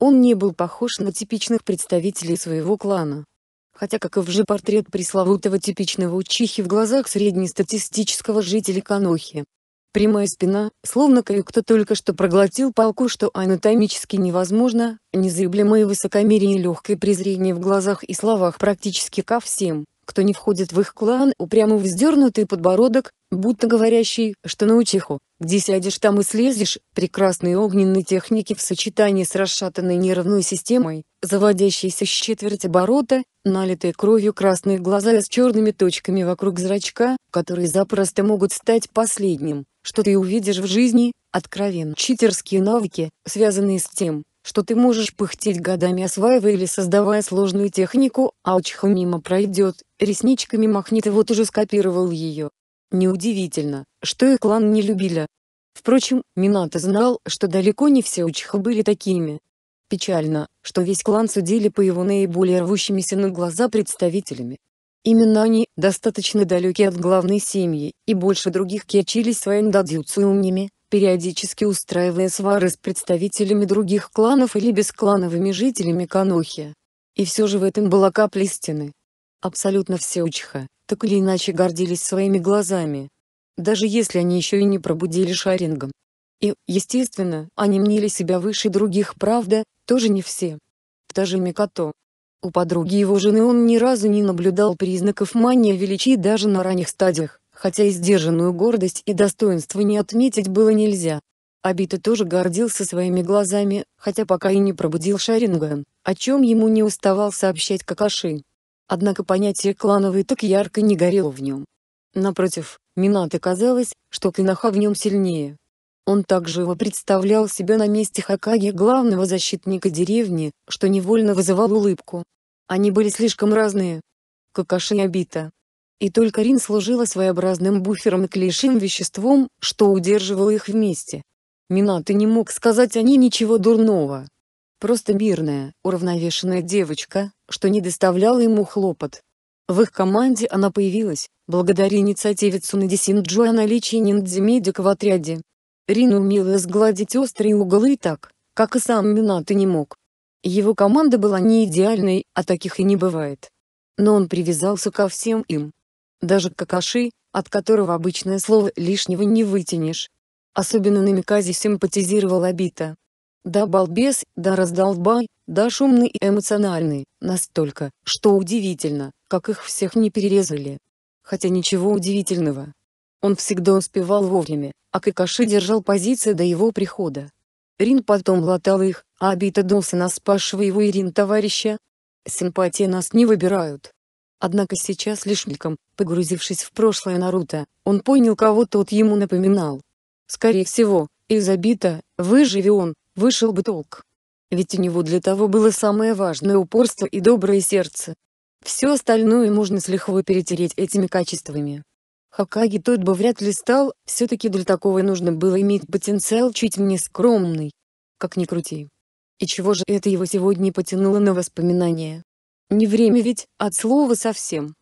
Он не был похож на типичных представителей своего клана. Хотя каков же портрет пресловутого типичного учихи в глазах среднестатистического жителя Канохи? Прямая спина, словно крюк, кто только что проглотил палку, что анатомически невозможно, незыблемое высокомерие и легкое презрение в глазах и словах практически ко всем, кто не входит в их клан, упрямо вздернутый подбородок, будто говорящий, что на учиху, где сядешь там и слезешь, прекрасные огненные техники в сочетании с расшатанной нервной системой, заводящейся с четверть оборота, налитые кровью красные глаза с черными точками вокруг зрачка, которые запросто могут стать последним, что ты увидишь в жизни, откровенно читерские навыки, связанные с тем, что ты можешь пыхтеть годами осваивая или создавая сложную технику, а очха мимо пройдет, ресничками махнет и вот уже скопировал ее. Неудивительно, что и клан не любили. Впрочем, Минато знал, что далеко не все учха были такими. Печально, что весь клан судили по его наиболее рвущимися на глаза представителями, Именно они, достаточно далеки от главной семьи, и больше других кичились своим дадзюцу умними, периодически устраивая свары с представителями других кланов или бесклановыми жителями Канохи. И все же в этом была капля истины. Абсолютно все учха, так или иначе гордились своими глазами. Даже если они еще и не пробудили шарингом. И, естественно, они мнили себя выше других, правда, тоже не все. Та же Микато, у подруги его жены он ни разу не наблюдал признаков мании величии даже на ранних стадиях, хотя и сдержанную гордость и достоинство не отметить было нельзя. Абита тоже гордился своими глазами, хотя пока и не пробудил Шаринган, о чем ему не уставал сообщать Какаши. Однако понятие клановый так ярко не горело в нем. Напротив, Минато казалось, что Кинаха в нем сильнее, он так живо представлял себя на месте Хакаги главного защитника деревни, что невольно вызывал улыбку. Они были слишком разные. Какаши и Абита. И только Рин служила своеобразным буфером и клейшим веществом, что удерживало их вместе. Минато не мог сказать о ней ничего дурного. Просто мирная, уравновешенная девочка, что не доставляла ему хлопот. В их команде она появилась, благодаря инициативе Цунади Синджо о наличии ниндзя-медика в отряде. Рин умела сгладить острые углы так, как и сам Минато не мог. Его команда была не идеальной, а таких и не бывает. Но он привязался ко всем им. Даже к Какаши, от которого обычное слово лишнего не вытянешь. Особенно на Миказе симпатизировал Абита. Да балбес, да раздолбай, да шумный и эмоциональный, настолько, что удивительно, как их всех не перерезали. Хотя ничего удивительного, он всегда успевал вовремя, а Какаши держал позиции до его прихода. Рин потом латал их, а Абита Долсона спасшего его и Рин товарища. Симпатии нас не выбирают. Однако сейчас лишь мельком, погрузившись в прошлое Наруто, он понял кого тот ему напоминал. Скорее всего, из Абита, выживи он, вышел бы толк. Ведь у него для того было самое важное упорство и доброе сердце. Все остальное можно с лихвой перетереть этими качествами. Хакаги тот бы вряд ли стал, все-таки для такого нужно было иметь потенциал чуть не скромный. Как ни крути. И чего же это его сегодня потянуло на воспоминания? Не время ведь, от слова совсем.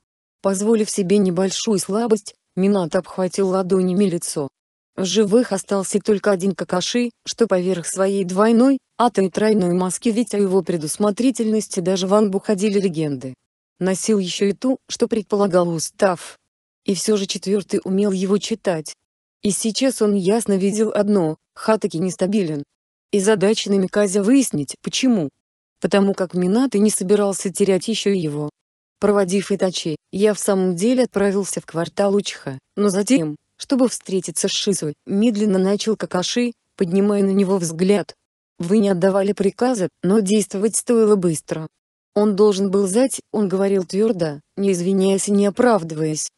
Позволив себе небольшую слабость, Минат обхватил ладонями лицо. В живых остался только один Какаши, что поверх своей двойной, а то и тройной маски ведь о его предусмотрительности даже в Анбу ходили легенды. Носил еще и ту, что предполагал устав, и все же четвертый умел его читать. И сейчас он ясно видел одно – Хатаки нестабилен. И задача на выяснить, почему. Потому как Минаты не собирался терять еще его. Проводив Итачи, я в самом деле отправился в квартал Учха, но затем, чтобы встретиться с Шизой, медленно начал Какаши, поднимая на него взгляд. Вы не отдавали приказы, но действовать стоило быстро. Он должен был знать, он говорил твердо, не извиняясь и не оправдываясь.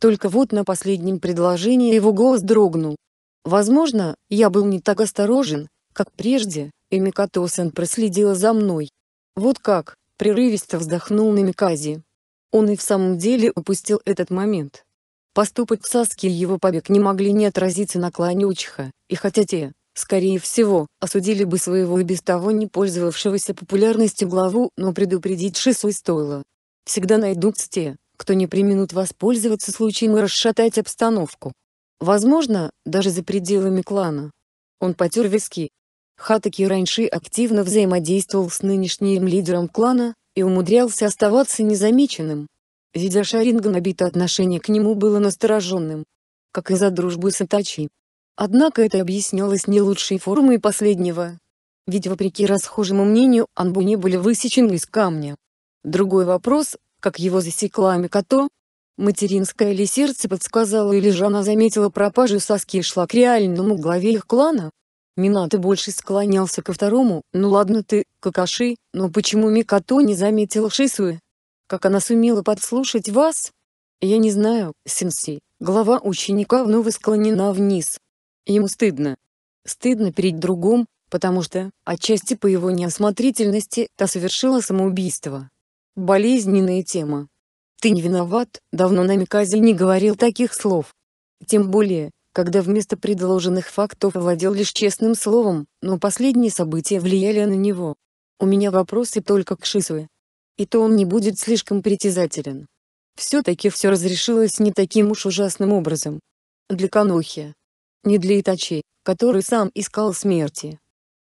Только вот на последнем предложении его голос дрогнул. Возможно, я был не так осторожен, как прежде, и Микатосен проследила за мной. Вот как, прерывисто вздохнул на Микази. Он и в самом деле упустил этот момент. Поступок Саски и его побег не могли не отразиться на клане Учиха, и хотя те, скорее всего, осудили бы своего и без того не пользовавшегося популярностью главу, но предупредить Шису стоило. Всегда найдутся те, кто не применут воспользоваться случаем и расшатать обстановку. Возможно, даже за пределами клана. Он потер виски. Хатаки раньше активно взаимодействовал с нынешним лидером клана и умудрялся оставаться незамеченным. Видя Шаринга, обито отношение к нему было настороженным. Как и за дружбу с Итачи. Однако это объяснялось не лучшей формой последнего. Ведь вопреки расхожему мнению, Анбу не были высечены из камня. Другой вопрос, как его засекла Микото. Материнское ли сердце подсказало или же она заметила пропажу соски и шла к реальному главе их клана? Минато больше склонялся ко второму, ну ладно ты, Какаши, но почему Микато не заметила Шисуэ? Как она сумела подслушать вас? Я не знаю, сенсей, Глава ученика вновь склонена вниз. Ему стыдно. Стыдно перед другом, потому что, отчасти по его неосмотрительности, та совершила самоубийство. Болезненная тема. Ты не виноват, давно нами Казель не говорил таких слов. Тем более, когда вместо предложенных фактов владел лишь честным словом, но последние события влияли на него. У меня вопросы только к Шисуе. И то он не будет слишком притязателен. Все-таки все разрешилось не таким уж ужасным образом. Для Канохи. Не для Итачи, который сам искал смерти.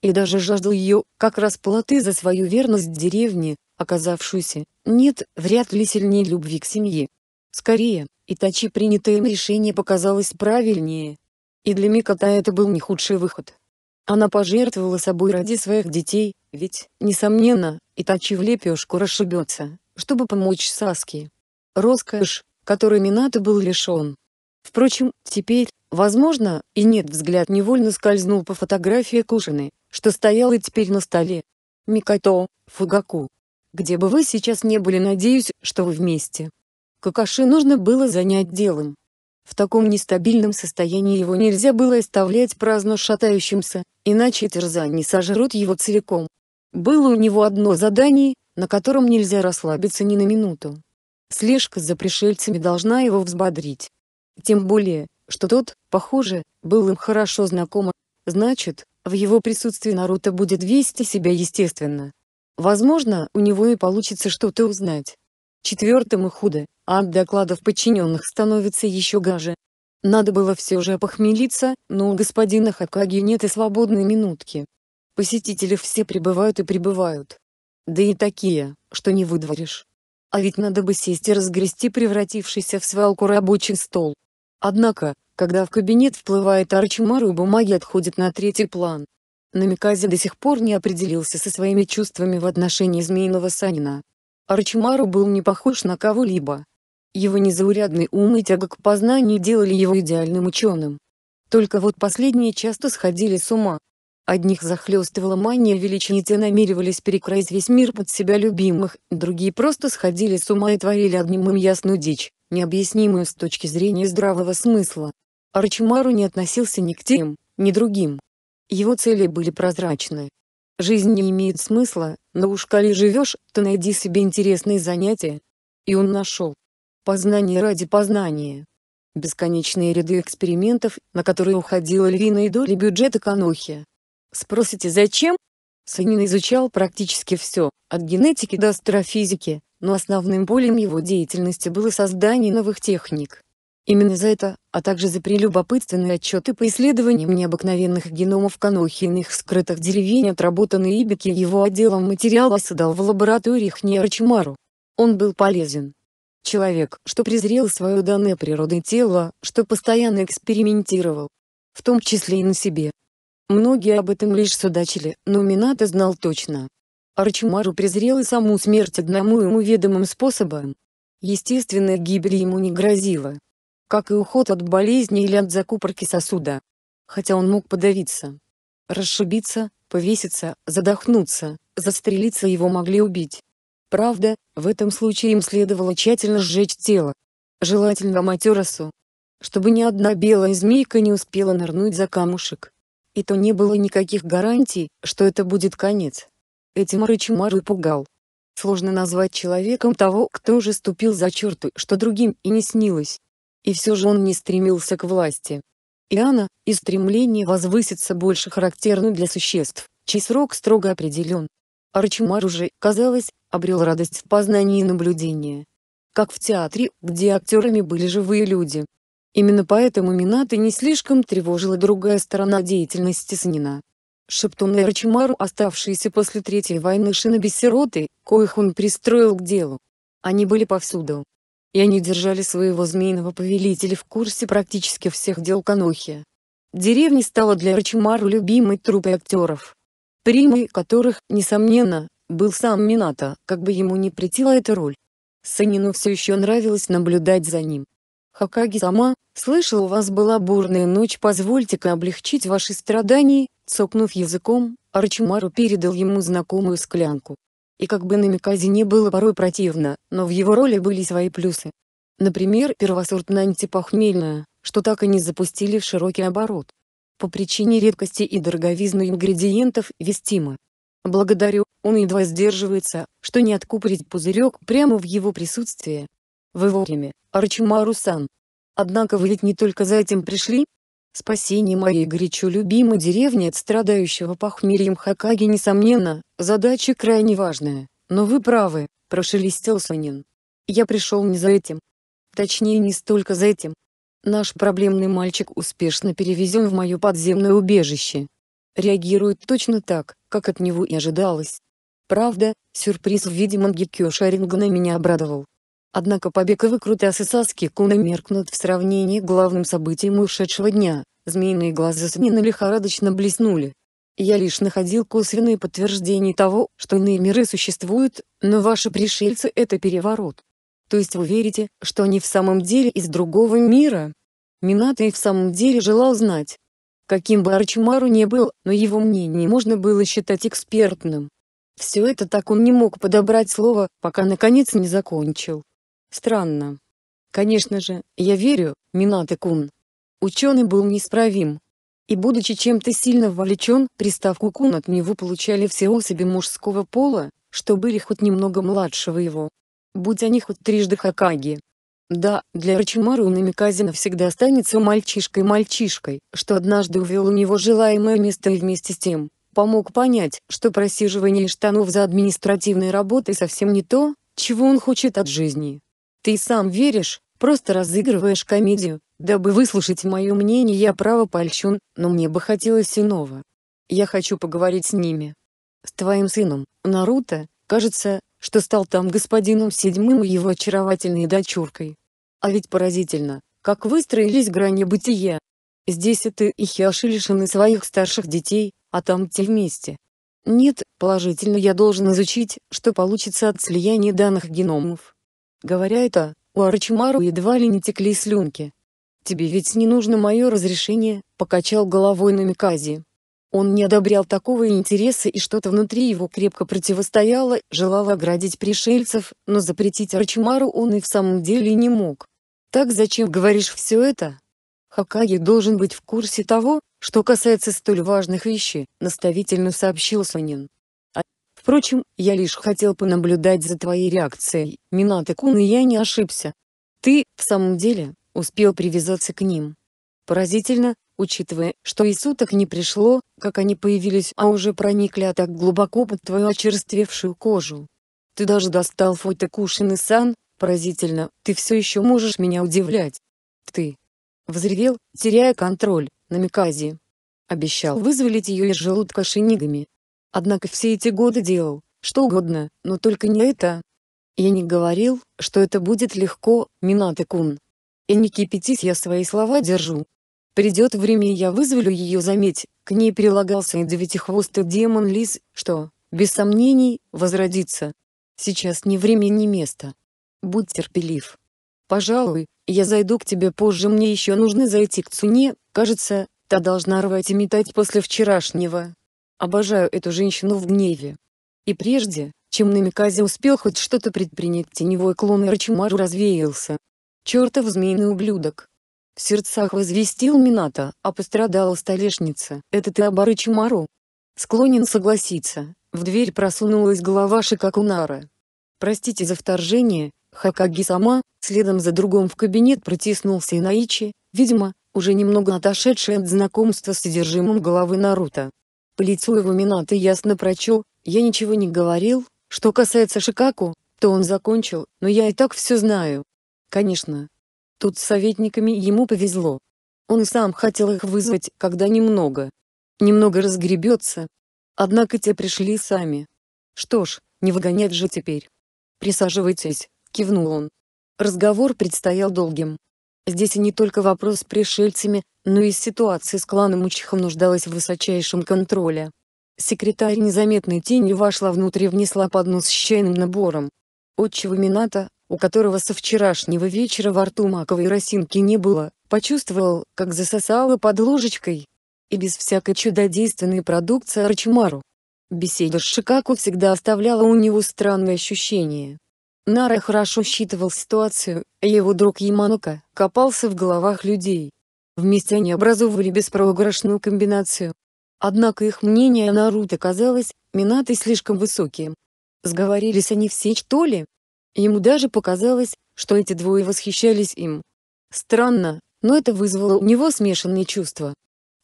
И даже жаждал ее, как расплаты за свою верность деревне, оказавшуюся, нет, вряд ли сильнее любви к семье. Скорее, Итачи принятое им решение показалось правильнее. И для Микота это был не худший выход. Она пожертвовала собой ради своих детей, ведь, несомненно, Итачи в лепешку расшибется, чтобы помочь Саске. Роскошь, которой Минато был лишен. Впрочем, теперь, возможно, и нет взгляд невольно скользнул по фотографии Кушины, что стояла теперь на столе. Микото, Фугаку, где бы вы сейчас не были, надеюсь, что вы вместе. Какаши нужно было занять делом. В таком нестабильном состоянии его нельзя было оставлять праздно шатающимся, иначе терзани сожрут его целиком. Было у него одно задание, на котором нельзя расслабиться ни на минуту. Слежка за пришельцами должна его взбодрить. Тем более, что тот, похоже, был им хорошо знаком. Значит, в его присутствии Наруто будет вести себя естественно. Возможно, у него и получится что-то узнать. Четвертым и худо, а от докладов подчиненных становится еще гаже. Надо было все же похмелиться, но у господина Хакаги нет и свободной минутки. Посетители все прибывают и прибывают. Да и такие, что не выдворишь. А ведь надо бы сесть и разгрести превратившийся в свалку рабочий стол. Однако, когда в кабинет вплывает Арчимару, бумаги отходят на третий план. Намикази до сих пор не определился со своими чувствами в отношении Змеиного Санина. Арчимару был не похож на кого-либо. Его незаурядный ум и тяга к познанию делали его идеальным ученым. Только вот последние часто сходили с ума. Одних захлестывала мания величия и те намеревались перекроить весь мир под себя любимых, другие просто сходили с ума и творили одним им ясную дичь, необъяснимую с точки зрения здравого смысла. Арчимару не относился ни к тем, ни другим. Его цели были прозрачны. Жизнь не имеет смысла, но уж коли живешь, то найди себе интересные занятия. И он нашел. Познание ради познания. Бесконечные ряды экспериментов, на которые уходила львиная доля бюджета Канохи. Спросите зачем? Санин изучал практически все, от генетики до астрофизики, но основным полем его деятельности было создание новых техник. Именно за это, а также за прелюбопытственные отчеты по исследованиям необыкновенных геномов конохи и иных скрытых деревень отработанный Ибики его отделом материала сдал в лабораториях Нерочмару. Он был полезен. Человек, что презрел свое данное природой тело, что постоянно экспериментировал. В том числе и на себе. Многие об этом лишь судачили, но Минато знал точно. Арчимару презрел и саму смерть одному ему ведомым способом. Естественная гибель ему не грозила как и уход от болезни или от закупорки сосуда. Хотя он мог подавиться, расшибиться, повеситься, задохнуться, застрелиться его могли убить. Правда, в этом случае им следовало тщательно сжечь тело. Желательно матерасу, Чтобы ни одна белая змейка не успела нырнуть за камушек. И то не было никаких гарантий, что это будет конец. Этим Арычимар пугал. Сложно назвать человеком того, кто уже ступил за черту, что другим и не снилось. И все же он не стремился к власти. Иоанна, и стремление возвыситься больше характерно для существ, чей срок строго определен. Арчимар уже, казалось, обрел радость в познании и наблюдении, Как в театре, где актерами были живые люди. Именно поэтому Мината не слишком тревожила другая сторона деятельности Шептун Шептуны Арчимару оставшиеся после Третьей войны шиноби-сироты, коих он пристроил к делу. Они были повсюду, и они держали своего змеиного повелителя в курсе практически всех дел Канохи. Деревня стала для Рачимару любимой труппой актеров, примой которых, несомненно, был сам Минато, как бы ему не претила эта роль. Санину все еще нравилось наблюдать за ним. Хакаги сама, слышал у вас была бурная ночь позвольте-ка облегчить ваши страдания, цокнув языком, Арчимару передал ему знакомую склянку и как бы на Миказе не было порой противно, но в его роли были свои плюсы. Например, первосортная антипохмельная, что так и не запустили в широкий оборот. По причине редкости и дороговизны ингредиентов вестимы. Благодарю, он едва сдерживается, что не откупорить пузырек прямо в его присутствии. Вы вовремя, Арчимару-сан. Однако вы ведь не только за этим пришли, Спасение моей горячо любимой деревни от страдающего похмельем Хакаги несомненно, задача крайне важная, но вы правы, прошелестел Сонин. Я пришел не за этим. Точнее не столько за этим. Наш проблемный мальчик успешно перевезен в мое подземное убежище. Реагирует точно так, как от него и ожидалось. Правда, сюрприз в виде Мангикё Шарингана меня обрадовал. Однако побег и выкруты ассоциации Куна меркнут в сравнении к главным событием ушедшего дня, змеиные глаза Снина лихорадочно блеснули. Я лишь находил косвенные подтверждения того, что иные миры существуют, но ваши пришельцы — это переворот. То есть вы верите, что они в самом деле из другого мира? Минато и в самом деле желал знать. Каким бы Арчимару не был, но его мнение можно было считать экспертным. Все это так он не мог подобрать слово, пока наконец не закончил. Странно. Конечно же, я верю, Минато-кун. Ученый был неисправим. И будучи чем-то сильно вовлечен, приставку «кун» от него получали все особи мужского пола, что были хоть немного младшего его. Будь они хоть трижды хакаги. Да, для Рачимару Намикази навсегда останется мальчишкой-мальчишкой, что однажды увел у него желаемое место и вместе с тем, помог понять, что просиживание штанов за административной работой совсем не то, чего он хочет от жизни. Ты сам веришь, просто разыгрываешь комедию, дабы выслушать мое мнение я право пальчун, но мне бы хотелось иного. Я хочу поговорить с ними. С твоим сыном, Наруто, кажется, что стал там господином седьмым и его очаровательной дочуркой. А ведь поразительно, как выстроились грани бытия. Здесь это и Хиаши лишены своих старших детей, а там те вместе. Нет, положительно я должен изучить, что получится от слияния данных геномов. Говоря это, у Арчимару едва ли не текли слюнки. «Тебе ведь не нужно мое разрешение», — покачал головой Намикази. Он не одобрял такого интереса и что-то внутри его крепко противостояло, желало оградить пришельцев, но запретить Арчимару он и в самом деле не мог. «Так зачем говоришь все это?» Хакаги должен быть в курсе того, что касается столь важных вещей, наставительно сообщил Сунин. Впрочем, я лишь хотел понаблюдать за твоей реакцией, Минато-кун, и я не ошибся. Ты, в самом деле, успел привязаться к ним. Поразительно, учитывая, что и суток не пришло, как они появились, а уже проникли а так глубоко под твою очерствевшую кожу. Ты даже достал фото Кушины-сан, поразительно, ты все еще можешь меня удивлять. Ты. Взревел, теряя контроль, на Микази. Обещал вызволить ее из желудка шинигами. Однако все эти годы делал, что угодно, но только не это. Я не говорил, что это будет легко, Минато-кун. И не кипятись я свои слова держу. Придет время и я вызволю ее заметь, к ней прилагался и девятихвостый демон Лиз, что, без сомнений, возродится. Сейчас ни время ни место. Будь терпелив. Пожалуй, я зайду к тебе позже мне еще нужно зайти к Цуне, кажется, та должна рвать и метать после вчерашнего. Обожаю эту женщину в гневе. И прежде, чем Намиказе успел хоть что-то предпринять, теневой клон Рачимару развеялся. Чертов змеиный ублюдок. В сердцах возвестил Мината, а пострадала столешница. Это ты об Арачимару? Склонен согласиться. В дверь просунулась голова Шикакунара. Простите за вторжение, Хакаги сама, следом за другом в кабинет протиснулся Инаичи, видимо, уже немного отошедший от знакомства с содержимым головы Наруто. По лицу его Минаты ясно прочел, я ничего не говорил. Что касается Шикаку, то он закончил, но я и так все знаю. Конечно. Тут с советниками ему повезло. Он и сам хотел их вызвать, когда немного. Немного разгребется. Однако те пришли сами. Что ж, не выгонять же теперь. Присаживайтесь, кивнул он. Разговор предстоял долгим. Здесь и не только вопрос с пришельцами, но из ситуации с кланом Учихом нуждалась в высочайшем контроле. Секретарь незаметной тенью вошла внутрь и внесла поднос с чайным набором. Отчего Мината, у которого со вчерашнего вечера во рту маковой росинки не было, почувствовал, как засосало под ложечкой. И без всякой чудодейственной продукции Арчимару. Беседа с Шикаку всегда оставляла у него странное ощущение. Нара хорошо считывал ситуацию, а его друг Яманука копался в головах людей, Вместе они образовывали беспроигрышную комбинацию. Однако их мнение о Наруто казалось, Минато слишком высоким. Сговорились они все что ли? Ему даже показалось, что эти двое восхищались им. Странно, но это вызвало у него смешанные чувства.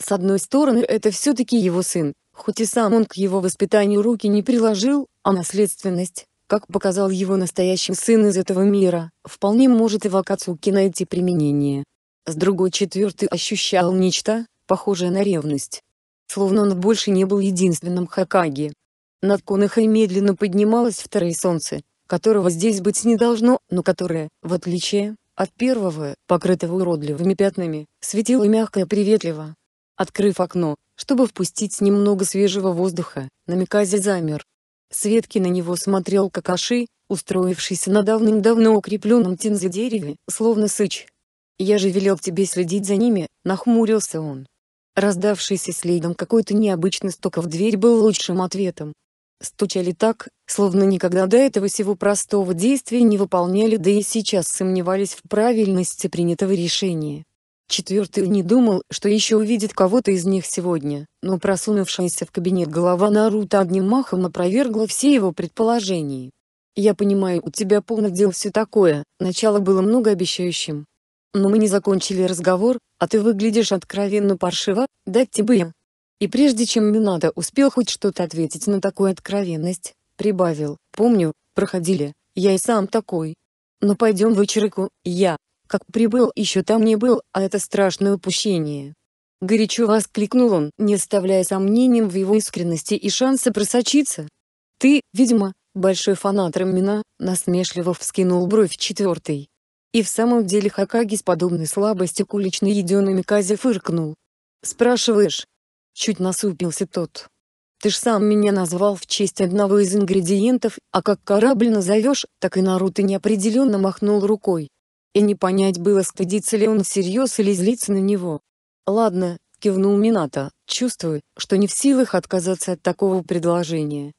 С одной стороны это все-таки его сын, хоть и сам он к его воспитанию руки не приложил, а наследственность, как показал его настоящий сын из этого мира, вполне может и Вакацуки найти применение. С другой четвертый ощущал нечто, похожее на ревность. Словно он больше не был единственным Хакаги. Над Конахой медленно поднималось второе солнце, которого здесь быть не должно, но которое, в отличие от первого, покрытого уродливыми пятнами, светило мягко и приветливо. Открыв окно, чтобы впустить немного свежего воздуха, Намиказе замер. Светки на него смотрел Какаши, устроившийся на давным-давно укрепленном тензе дереве, словно сыч, «Я же велел тебе следить за ними», — нахмурился он. Раздавшийся следом какой-то необычный стук в дверь был лучшим ответом. Стучали так, словно никогда до этого сего простого действия не выполняли, да и сейчас сомневались в правильности принятого решения. Четвертый не думал, что еще увидит кого-то из них сегодня, но просунувшаяся в кабинет голова Наруто одним махом опровергла все его предположения. «Я понимаю, у тебя полный дел все такое, начало было многообещающим, но мы не закончили разговор, а ты выглядишь откровенно паршиво, дать тебе им». И прежде чем Минада успел хоть что-то ответить на такую откровенность, прибавил, «Помню, проходили, я и сам такой. Но пойдем в Ичирику, я, как прибыл, еще там не был, а это страшное упущение». Горячо воскликнул он, не оставляя сомнений в его искренности и шанса просочиться. «Ты, видимо, большой фанат Рамина», насмешливо вскинул бровь четвертый. И в самом деле Хакаги с подобной слабостью к уличной еде Намиказе фыркнул. «Спрашиваешь?» Чуть насупился тот. «Ты ж сам меня назвал в честь одного из ингредиентов, а как корабль назовешь, так и Наруто неопределенно махнул рукой. И не понять было, стыдится ли он всерьез или злится на него. «Ладно», — кивнул Минато, чувствуя, что не в силах отказаться от такого предложения.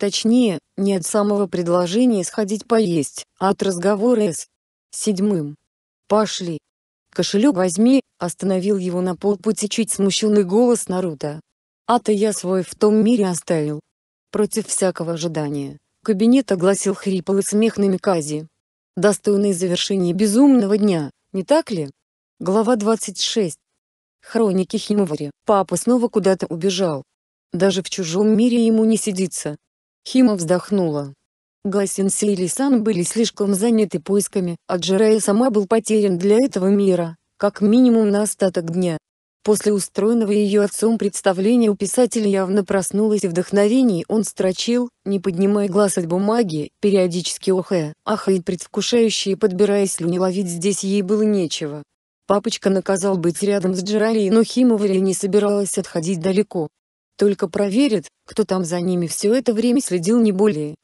Точнее, не от самого предложения сходить поесть, а от разговора с Седьмым. Пошли. Кошелек возьми, остановил его на полпути чуть смущенный голос Наруто. А-то я свой в том мире оставил. Против всякого ожидания. Кабинет огласил хриплый смех на Микази. Достойное завершение безумного дня, не так ли? Глава 26. Хроники Химовари. Папа снова куда-то убежал. Даже в чужом мире ему не сидится. Хима вздохнула. Гасинси и Лисан были слишком заняты поисками, а Джирая сама был потерян для этого мира, как минимум на остаток дня. После устроенного ее отцом представления у писателя явно проснулось вдохновение, он строчил, не поднимая глаз от бумаги, периодически охая, ахая и предвкушающе подбирая слюни ловить здесь ей было нечего. Папочка наказал быть рядом с Джералией, но Химовари не собиралась отходить далеко. Только проверит, кто там за ними все это время следил не более.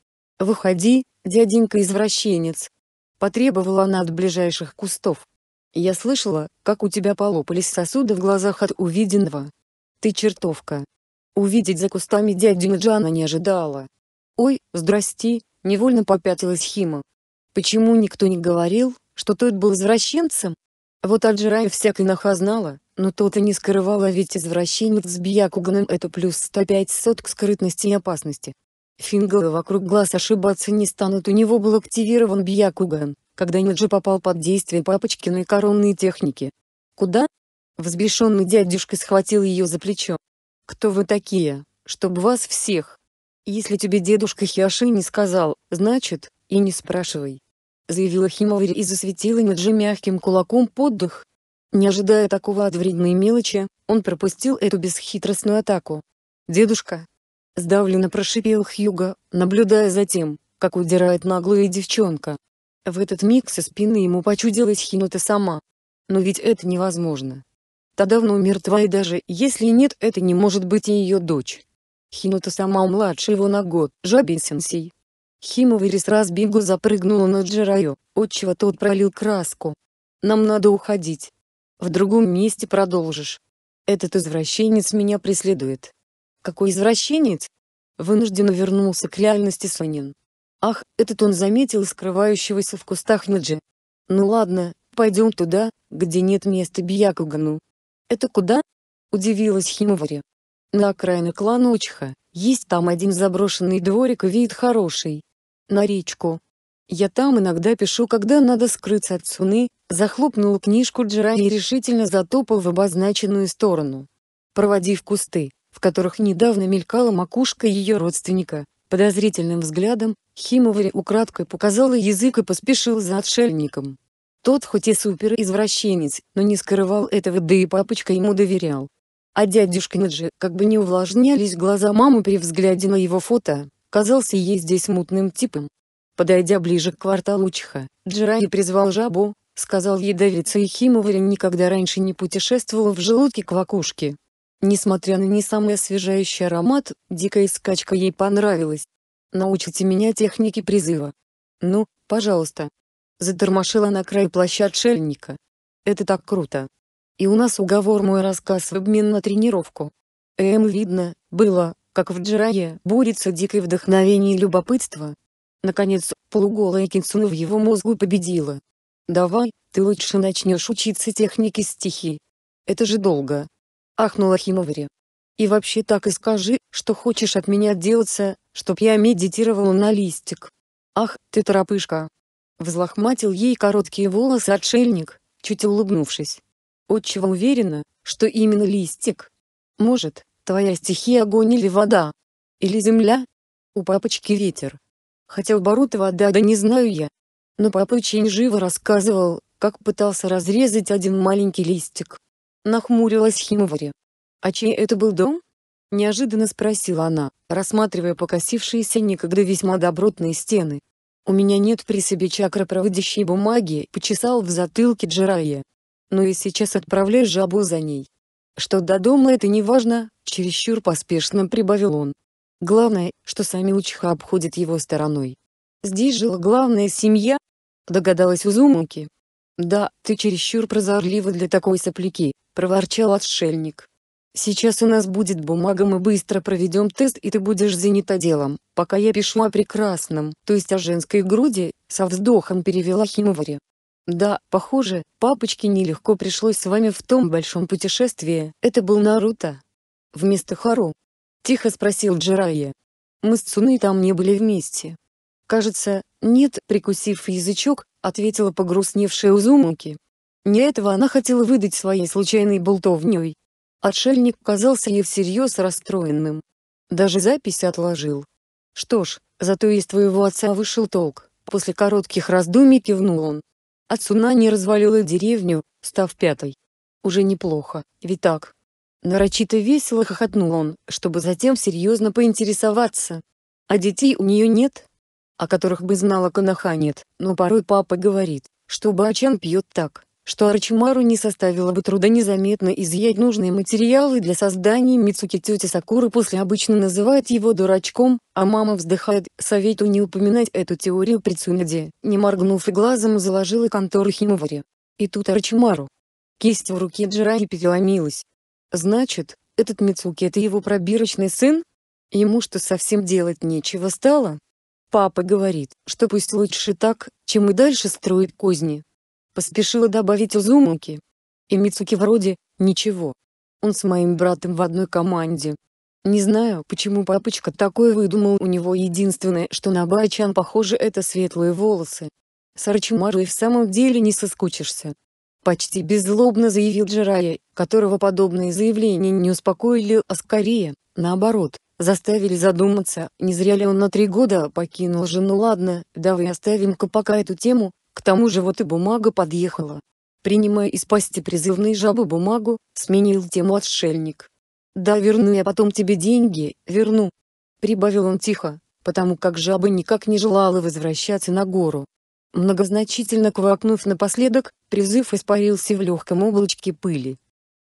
«Выходи, дяденька-извращенец!» — потребовала она от ближайших кустов. «Я слышала, как у тебя полопались сосуды в глазах от увиденного. Ты чертовка!» Увидеть за кустами дядю Джана не ожидала. «Ой, здрасти!» — невольно попятилась Хима. «Почему никто не говорил, что тот был извращенцем?» Вот Аджирая всякой наха знала, но тот и не скрывала ведь извращенец с Бьякуганом это плюс 105 сот к скрытности и опасности. Фингалы вокруг глаз ошибаться не станут у него был активирован Бьякуган, когда Ниджи попал под действие Папочкиной коронной техники. «Куда?» Взбешенный дядюшка схватил ее за плечо. «Кто вы такие, чтобы вас всех? Если тебе дедушка Хиаши не сказал, значит, и не спрашивай», заявила Химовари и засветила Ниджи мягким кулаком поддых. Не ожидая такого от вредной мелочи, он пропустил эту бесхитростную атаку. «Дедушка, — сдавленно прошипел Хьюго, наблюдая за тем, как удирает наглая девчонка. В этот миг со спины ему почудилась Хинота сама. Но ведь это невозможно. Та давно мертва и даже если нет, это не может быть и ее дочь. Хинота сама младше его на год, жабин сенсей. Хима Верис разбегу запрыгнула на Джираю, отчего тот пролил краску. «Нам надо уходить. В другом месте продолжишь. Этот извращенец меня преследует». Какой извращенец? Вынужденно вернулся к реальности Сонин. Ах, этот он заметил скрывающегося в кустах Ниджи. Ну ладно, пойдем туда, где нет места Бьякугану. Это куда? Удивилась Химовари. На окраине клана Очха, есть там один заброшенный дворик и вид хороший. На речку. Я там иногда пишу, когда надо скрыться от Цуны, захлопнул книжку Джира и решительно затопал в обозначенную сторону. Проводив кусты, в которых недавно мелькала макушка ее родственника. Подозрительным взглядом Химовари украдкой показала язык и поспешил за отшельником. Тот хоть и супер извращенец, но не скрывал этого, да и папочка ему доверял. А дядюшка Наджи, как бы не увлажнялись глаза мамы при взгляде на его фото, казался ей здесь мутным типом. Подойдя ближе к кварталу Чха, Джираи призвал жабу, сказал ей давиться и Химовари никогда раньше не путешествовала в желудке квакушки, Несмотря на не самый освежающий аромат, дикая скачка ей понравилась. «Научите меня технике призыва». «Ну, пожалуйста». Затормошила на край плаща отшельника. «Это так круто. И у нас уговор мой рассказ в обмен на тренировку». Эм видно, было, как в Джирае борется дикое вдохновение и любопытство. Наконец, полуголая Кинцуна в его мозгу победила. «Давай, ты лучше начнешь учиться технике стихи. Это же долго, ахнула Химовари. «И вообще так и скажи, что хочешь от меня отделаться, чтоб я медитировала на листик». «Ах, ты торопышка!» Взлохматил ей короткие волосы отшельник, чуть улыбнувшись. «Отчего уверена, что именно листик? Может, твоя стихия огонь или вода? Или земля? У папочки ветер. Хотя у Барута вода да не знаю я. Но папа очень живо рассказывал, как пытался разрезать один маленький листик. Нахмурилась Химовари. «А чей это был дом?» Неожиданно спросила она, рассматривая покосившиеся некогда весьма добротные стены. «У меня нет при себе проводящей бумаги», — почесал в затылке Джирайя. Но «Ну и сейчас отправляй жабу за ней». «Что до дома это не важно», — чересчур поспешно прибавил он. «Главное, что сами Учха обходят его стороной». «Здесь жила главная семья», — догадалась Узумуки. «Да, ты чересчур прозорлива для такой сопляки», — проворчал отшельник. «Сейчас у нас будет бумага, мы быстро проведем тест и ты будешь занята делом, пока я пишу о прекрасном, то есть о женской груди», — со вздохом перевела Химовари. Да, похоже, папочке нелегко пришлось с вами в том большом путешествии, это был Наруто. Вместо Хару? Тихо спросил Джирайя. Мы с Цуной там не были вместе. Кажется, нет, прикусив язычок, ответила погрустневшая Узумаки. Не этого она хотела выдать своей случайной болтовней. Отшельник казался ей всерьез расстроенным. Даже записи отложил. Что ж, зато из твоего отца вышел толк, после коротких раздумий кивнул он. А цунами развалила деревню, став пятой. Уже неплохо, ведь так. Нарочито весело хохотнул он, чтобы затем серьезно поинтересоваться. А детей у нее нет? о которых бы знала Канаханет, но порой папа говорит, что Бачан пьет так, что Арчимару не составило бы труда незаметно изъять нужные материалы для создания Мицуки тети Сакуры после обычно называет его дурачком, а мама вздыхает, совету не упоминать эту теорию при Цунаде, не моргнув и глазом заложила контору Химовари. И тут Арчимару. Кисть в руке Джираги переломилась. Значит, этот Мицуки это его пробирочный сын? Ему что совсем делать нечего стало? Папа говорит, что пусть лучше так, чем и дальше строит козни. Поспешила добавить Узумаки. И Мицуки вроде, ничего. Он с моим братом в одной команде. Не знаю, почему папочка такое выдумал, у него единственное, что на бачан похоже это светлые волосы. С и в самом деле не соскучишься. Почти беззлобно заявил Джирая, которого подобные заявления не успокоили, а скорее, наоборот, заставили задуматься, не зря ли он на три года покинул жену ладно, давай оставим-ка пока эту тему, к тому же вот и бумага подъехала. Принимая из пасти призывные жабы бумагу, сменил тему отшельник. «Да верну я потом тебе деньги, верну», — прибавил он тихо, потому как жаба никак не желала возвращаться на гору. Многозначительно квакнув напоследок, призыв испарился в легком облачке пыли.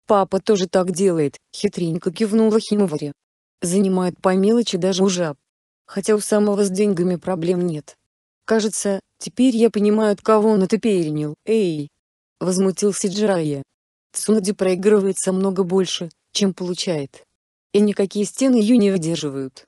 «Папа тоже так делает», — хитренько кивнула Химовари. Занимает по мелочи даже у Хотя у самого с деньгами проблем нет. Кажется, теперь я понимаю, от кого он это перенял. Эй! Возмутился Джирая. Цунади проигрывается много больше, чем получает. И никакие стены ее не выдерживают.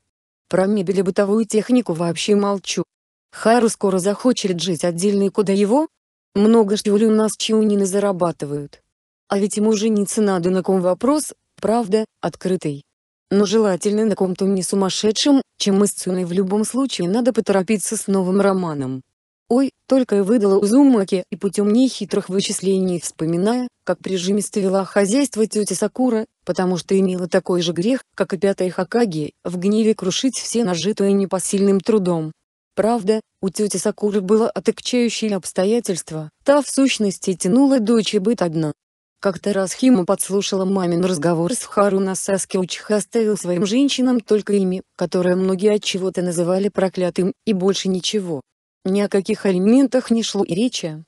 Про мебель и бытовую технику вообще молчу. Хару скоро захочет жить отдельно и куда его? Много что у нас чиунины зарабатывают. А ведь ему жениться надо на ком вопрос, правда, открытый но желательно на ком-то не сумасшедшем, чем мы с Цуной в любом случае надо поторопиться с новым романом. Ой, только и выдала Узумаки, и путем нехитрых вычислений вспоминая, как прижимисто вела хозяйство тети Сакура, потому что имела такой же грех, как и пятая Хакаги, в гневе крушить все нажитое непосильным трудом. Правда, у тети Сакуры было отягчающее обстоятельство, та в сущности тянула дочь и быт одна, как-то раз Хима подслушала мамин разговор с Харуна Саски Учхастейл своим женщинам только имя, которое многие от чего-то называли проклятым, и больше ничего. Ни о каких алиментах не шло и речи.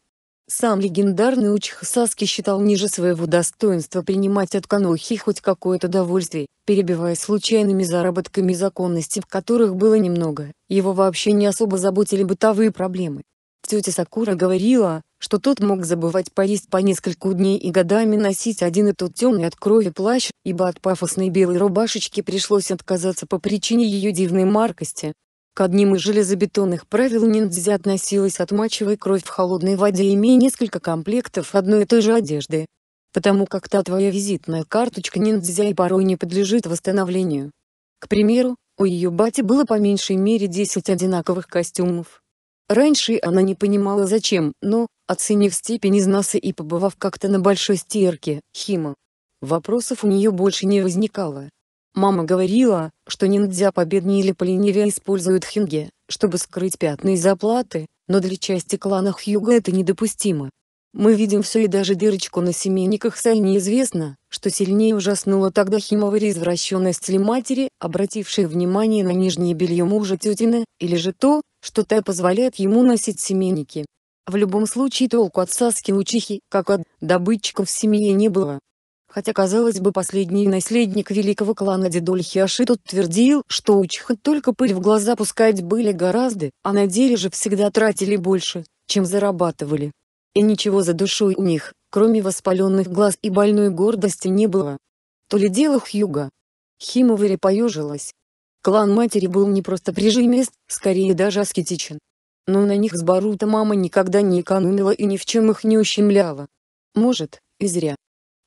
Сам легендарный Учхасаски считал ниже своего достоинства принимать от Канохи хоть какое-то довольствие, перебивая случайными заработками законности, в которых было немного, его вообще не особо заботили бытовые проблемы. Тетя Сакура говорила, что тот мог забывать поесть по нескольку дней и годами носить один и тот темный от крови плащ, ибо от пафосной белой рубашечки пришлось отказаться по причине ее дивной маркости. К одним из железобетонных правил ниндзя относилась отмачивая кровь в холодной воде имея несколько комплектов одной и той же одежды. Потому как та твоя визитная карточка ниндзя и порой не подлежит восстановлению. К примеру, у ее бати было по меньшей мере 10 одинаковых костюмов. Раньше она не понимала зачем, но, Оценив степень износа и побывав как-то на большой стирке, Хима. Вопросов у нее больше не возникало. Мама говорила, что ниндзя победнее или поленивее используют хинге, чтобы скрыть пятна и заплаты, но для части клана Хьюга это недопустимо. Мы видим все и даже дырочку на семейниках Сай неизвестно, что сильнее ужаснула тогда химовая извращенность ли матери, обратившей внимание на нижнее белье мужа тетины, или же то, что та позволяет ему носить семейники. В любом случае толку от Саски Учихи, как от добытчиков в семье не было. Хотя, казалось бы, последний наследник великого клана Дедоль Хиаши тот твердил, что Учиха только пыль в глаза пускать были гораздо, а на деле же всегда тратили больше, чем зарабатывали. И ничего за душой у них, кроме воспаленных глаз и больной гордости не было. То ли дело Хьюга. Химовари поежилась. Клан матери был не просто прижимист, скорее даже аскетичен но на них с Барута мама никогда не экономила и ни в чем их не ущемляла. Может, и зря.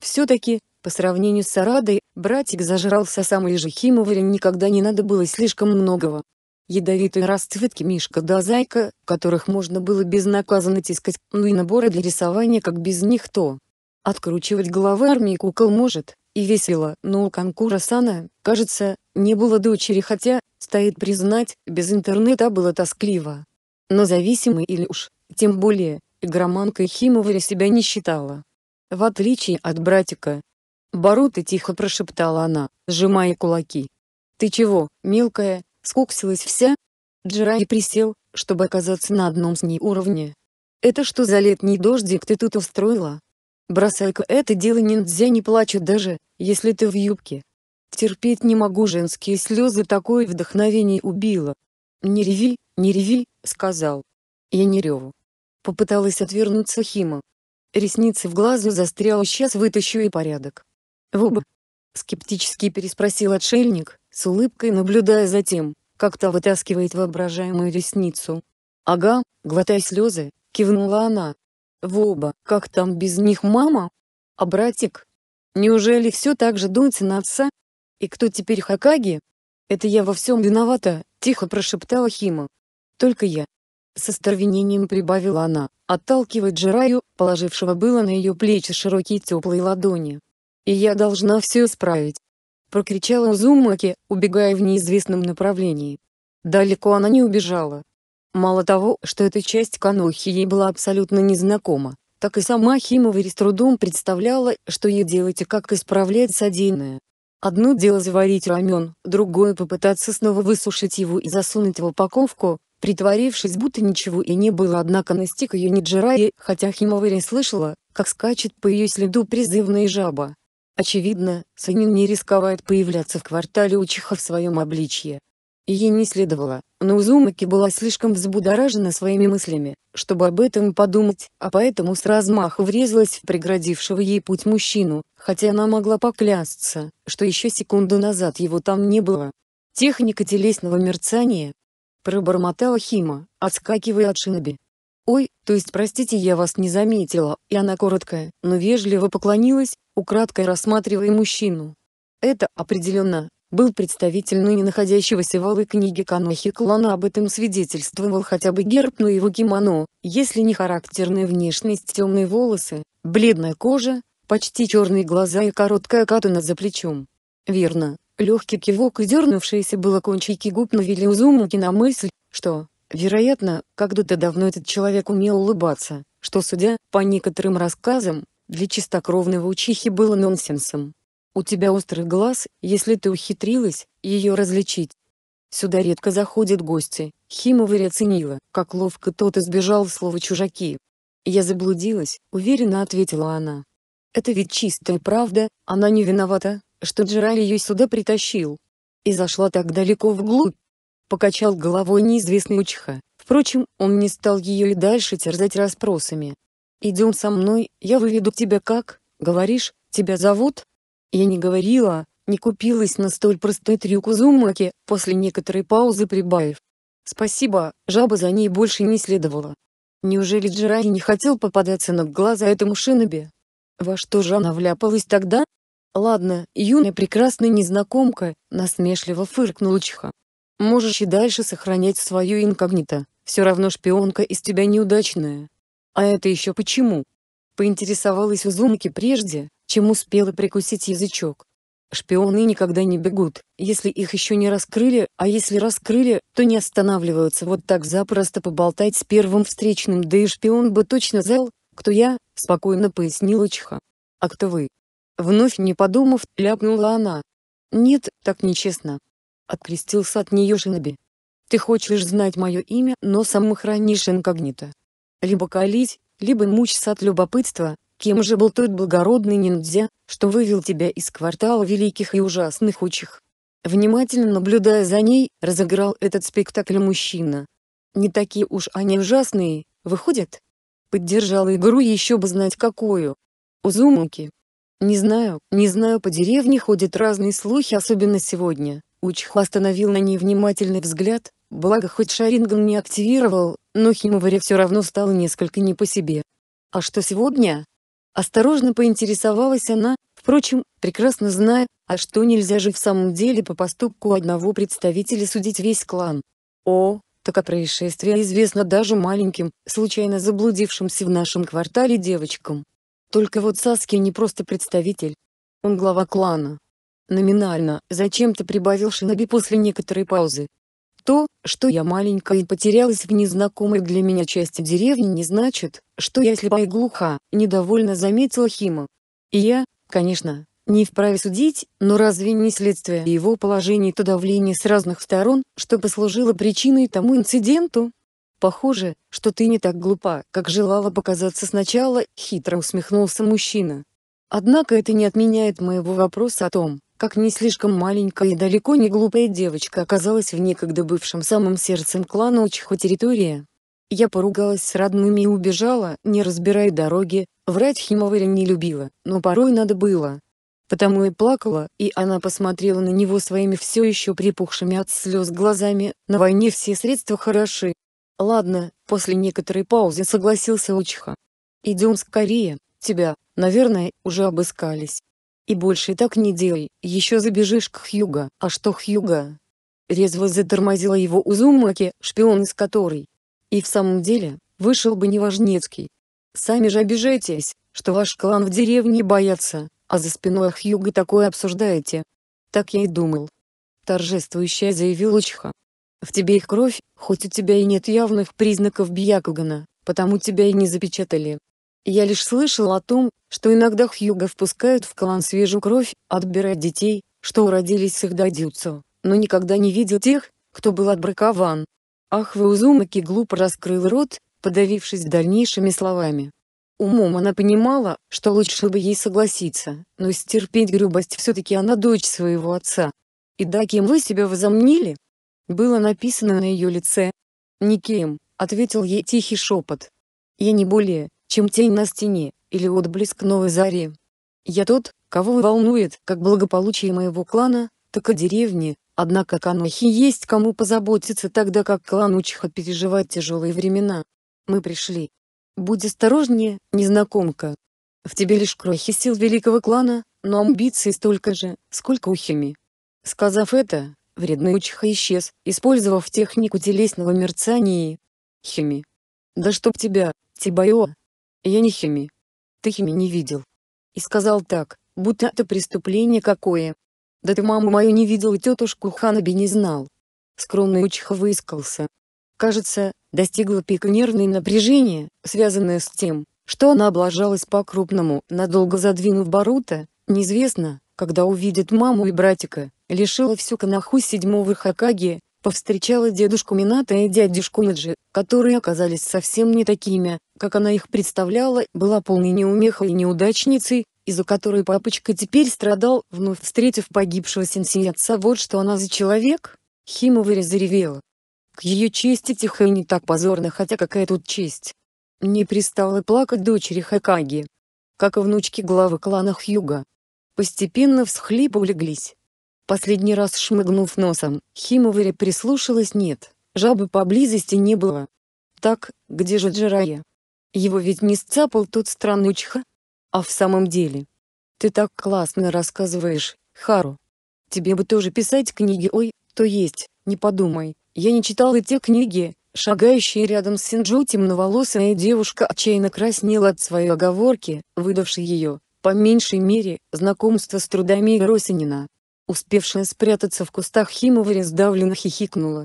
Все-таки, по сравнению с Арадой, братик зажрался сам и Жихимоваре никогда не надо было слишком многого. Ядовитые расцветки Мишка да Зайка, которых можно было безнаказанно тискать, ну и наборы для рисования как без них то. Откручивать головы армии кукол может, и весело, но у конкура Сана, кажется, не было дочери, хотя, стоит признать, без интернета было тоскливо но зависимой или уж, тем более, игроманкой Химовари себя не считала. В отличие от братика. Барута тихо прошептала она, сжимая кулаки. «Ты чего, мелкая, скуксилась вся?» Джирай присел, чтобы оказаться на одном с ней уровне. «Это что за летний дождик ты тут устроила?» «Бросай-ка это дело ниндзя не плачут даже, если ты в юбке». «Терпеть не могу женские слезы, такое вдохновение убило». «Не реви, «Не реви», — сказал. «Я не реву». Попыталась отвернуться Хима. Ресницы в глазу застряла, сейчас вытащу и порядок. «Воба?» — скептически переспросил отшельник, с улыбкой наблюдая за тем, как та вытаскивает воображаемую ресницу. «Ага», — глотая слезы, кивнула она. «Воба, как там без них мама? А братик? Неужели все так же дуется на отца? И кто теперь Хакаги?» «Это я во всем виновата», — тихо прошептала Хима. Только я. С остервенением прибавила она, отталкивая Джираю, положившего было на ее плечи широкие теплые ладони. «И я должна все исправить!» Прокричала Узумаки, убегая в неизвестном направлении. Далеко она не убежала. Мало того, что эта часть Канохи ей была абсолютно незнакома, так и сама Химовари с трудом представляла, что ей делать и как исправлять содеянное. Одно дело заварить рамен, другое попытаться снова высушить его и засунуть в упаковку, Притворившись, будто ничего и не было, однако настиг ее Ниджирай, хотя Химовари слышала, как скачет по ее следу призывная жаба. Очевидно, Санин не рисковает появляться в квартале Учиха в своем обличье. ей не следовало, но Узумаки была слишком взбудоражена своими мыслями, чтобы об этом подумать, а поэтому с размаху врезалась в преградившего ей путь мужчину, хотя она могла поклясться, что еще секунду назад его там не было. Техника телесного мерцания, Пробормотала Хима, отскакивая от шиноби. «Ой, то есть простите, я вас не заметила», и она короткая, но вежливо поклонилась, украдкой рассматривая мужчину. Это, определенно, был представитель ныне находящегося в алой книге Канохи клана об этом свидетельствовал хотя бы герб на его кимоно, если не характерная внешность темные волосы, бледная кожа, почти черные глаза и короткая катана за плечом. Верно, Легкий кивок и дернувшиеся было кончики губ навели Узумуки на мысль, что, вероятно, когда-то давно этот человек умел улыбаться, что, судя по некоторым рассказам, для чистокровного учихи было нонсенсом. У тебя острый глаз, если ты ухитрилась ее различить. Сюда редко заходят гости. Химоварь оценила, как ловко тот избежал слова «чужаки». «Я заблудилась», — уверенно ответила она. «Это ведь чистая правда, она не виновата, что Джераль ее сюда притащил. И зашла так далеко вглубь. Покачал головой неизвестный учха. Впрочем, он не стал ее и дальше терзать расспросами. «Идем со мной, я выведу тебя как, говоришь, тебя зовут?» Я не говорила, не купилась на столь простой трюк Узумаки, после некоторой паузы прибавив. Спасибо, жаба за ней больше не следовала. Неужели Джирай не хотел попадаться на глаза этому шинобе? Во что же она вляпалась тогда? «Ладно, юная прекрасная незнакомка», — насмешливо фыркнула Чха. «Можешь и дальше сохранять свою инкогнито, все равно шпионка из тебя неудачная». «А это еще почему?» — поинтересовалась Узумаки прежде, чем успела прикусить язычок. Шпионы никогда не бегут, если их еще не раскрыли, а если раскрыли, то не останавливаются вот так запросто поболтать с первым встречным, да и шпион бы точно знал, кто я, спокойно пояснила Чха. А кто вы? Вновь не подумав, ляпнула она. «Нет, так нечестно». Открестился от нее Шиноби. «Ты хочешь знать мое имя, но сам хранишь инкогнито. Либо калить, либо мучиться от любопытства, кем же был тот благородный ниндзя, что вывел тебя из квартала великих и ужасных учих». Внимательно наблюдая за ней, разыграл этот спектакль мужчина. «Не такие уж они ужасные, выходят?» Поддержала игру еще бы знать какую. Узумуки. Не знаю, не знаю, по деревне ходят разные слухи, особенно сегодня. Учхва остановил на ней внимательный взгляд, благо хоть Шаринган не активировал, но Химоваре все равно стало несколько не по себе. «А что сегодня?» Осторожно поинтересовалась она, впрочем, прекрасно зная, а что нельзя же в самом деле по поступку одного представителя судить весь клан. О, так о происшествии известно даже маленьким, случайно заблудившимся в нашем квартале девочкам. Только вот Саски не просто представитель. Он глава клана. Номинально, зачем-то прибавил Шиноби после некоторой паузы. То, что я маленькая и потерялась в незнакомой для меня части деревни не значит, что я слепая и глуха, недовольно заметила Хима. И я, конечно, не вправе судить, но разве не следствие его положения то давление с разных сторон, что послужило причиной тому инциденту? похоже, что ты не так глупа, как желала показаться сначала», — хитро усмехнулся мужчина. «Однако это не отменяет моего вопроса о том, как не слишком маленькая и далеко не глупая девочка оказалась в некогда бывшем самым сердцем клана Учхо территория. Я поругалась с родными и убежала, не разбирая дороги, врать Химоваря не любила, но порой надо было. Потому и плакала, и она посмотрела на него своими все еще припухшими от слез глазами, на войне все средства хороши, Ладно, после некоторой паузы согласился Учиха. Идем скорее, тебя, наверное, уже обыскались. И больше так не делай, еще забежишь к Хьюга. А что Хьюга? Резво затормозила его Узумаки, шпион из которой. И в самом деле, вышел бы Неважнецкий. Сами же обижаетесь, что ваш клан в деревне боятся, а за спиной Хьюга такое обсуждаете. Так я и думал. Торжествующе заявил Учиха. В тебе их кровь, хоть у тебя и нет явных признаков Бьякогана, потому тебя и не запечатали. Я лишь слышал о том, что иногда Хьюга впускают в клан свежую кровь, отбирая детей, что уродились с их дадюцу, но никогда не видел тех, кто был отбракован. Ах, вы Узумаки глупо раскрыл рот, подавившись дальнейшими словами. Умом она понимала, что лучше бы ей согласиться, но стерпеть грубость все-таки она дочь своего отца. И да, кем вы себя возомнили, было написано на ее лице. «Никем», — ответил ей тихий шепот. «Я не более, чем тень на стене, или отблеск новой зари. Я тот, кого волнует как благополучие моего клана, так и деревни, однако Канохи есть кому позаботиться тогда как клан Учиха переживает тяжелые времена. Мы пришли. Будь осторожнее, незнакомка. В тебе лишь крохи сил великого клана, но амбиций столько же, сколько у Хими. Сказав это, вредный учиха исчез, использовав технику телесного мерцания. и Хими. Да чтоб тебя, Тибайо. Я не хими. Ты хими не видел. И сказал так, будто это преступление какое. Да ты маму мою не видел и тетушку Ханаби не знал. Скромный учиха выискался. Кажется, достигла пика нервное напряжение, связанное с тем, что она облажалась по-крупному, надолго задвинув Барута, неизвестно, когда увидит маму и братика лишила всю Канаху седьмого Хакаги, повстречала дедушку Мината и дядюшку Наджи, которые оказались совсем не такими, как она их представляла, была полной неумехой и неудачницей, из-за которой папочка теперь страдал, вновь встретив погибшего сенсея отца. Вот что она за человек, Химовари заревела. К ее чести тихо и не так позорно, хотя какая тут честь. Не пристала плакать дочери Хакаги. Как и внучки главы клана Хьюга. Постепенно всхлипы улеглись. Последний раз шмыгнув носом, Химовари прислушалась нет, жабы поблизости не было. Так, где же Джирая? Его ведь не сцапал тот странучка? А в самом деле? Ты так классно рассказываешь, Хару. Тебе бы тоже писать книги, ой, то есть, не подумай, я не читал и те книги, шагающая рядом с Синджу темноволосая девушка отчаянно краснела от своей оговорки, выдавшей ее, по меньшей мере, знакомство с трудами Росинина. Успевшая спрятаться в кустах Химовари сдавленно хихикнула.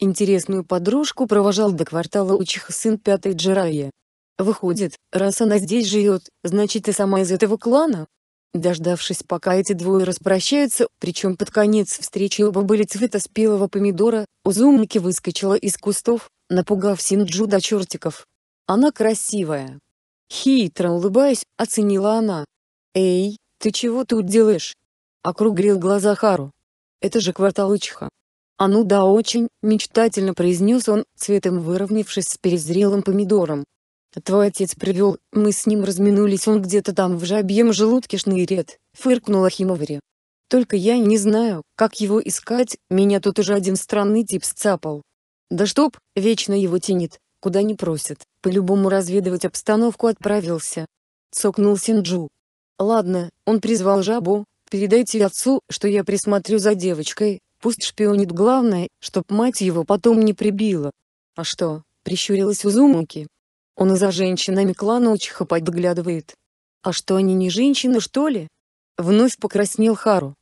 Интересную подружку провожал до квартала Учиха сын пятой Джарая. Выходит, раз она здесь живет, значит и сама из этого клана? Дождавшись, пока эти двое распрощаются, причем под конец встречи оба были цвета спелого помидора, Узумники выскочила из кустов, напугав Синджу до чертиков. Она красивая. Хитро улыбаясь, оценила она. «Эй, ты чего тут делаешь?» округлил глаза Хару. «Это же квартал кварталычиха!» «А ну да очень», — мечтательно произнес он, цветом выровнявшись с перезрелым помидором. «Твой отец привел, мы с ним разминулись, он где-то там в жабьем желудке шнырет», — фыркнула Химовари. «Только я не знаю, как его искать, меня тут уже один странный тип сцапал». «Да чтоб, вечно его тянет, куда не просит, по-любому разведывать обстановку отправился», — цокнул Синджу. «Ладно», — он призвал жабу, Передайте отцу, что я присмотрю за девочкой, пусть шпионит главное, чтоб мать его потом не прибила. А что, прищурилась Узумаки. Он и за женщинами клана Учиха подглядывает. А что они не женщины что ли? Вновь покраснел Хару.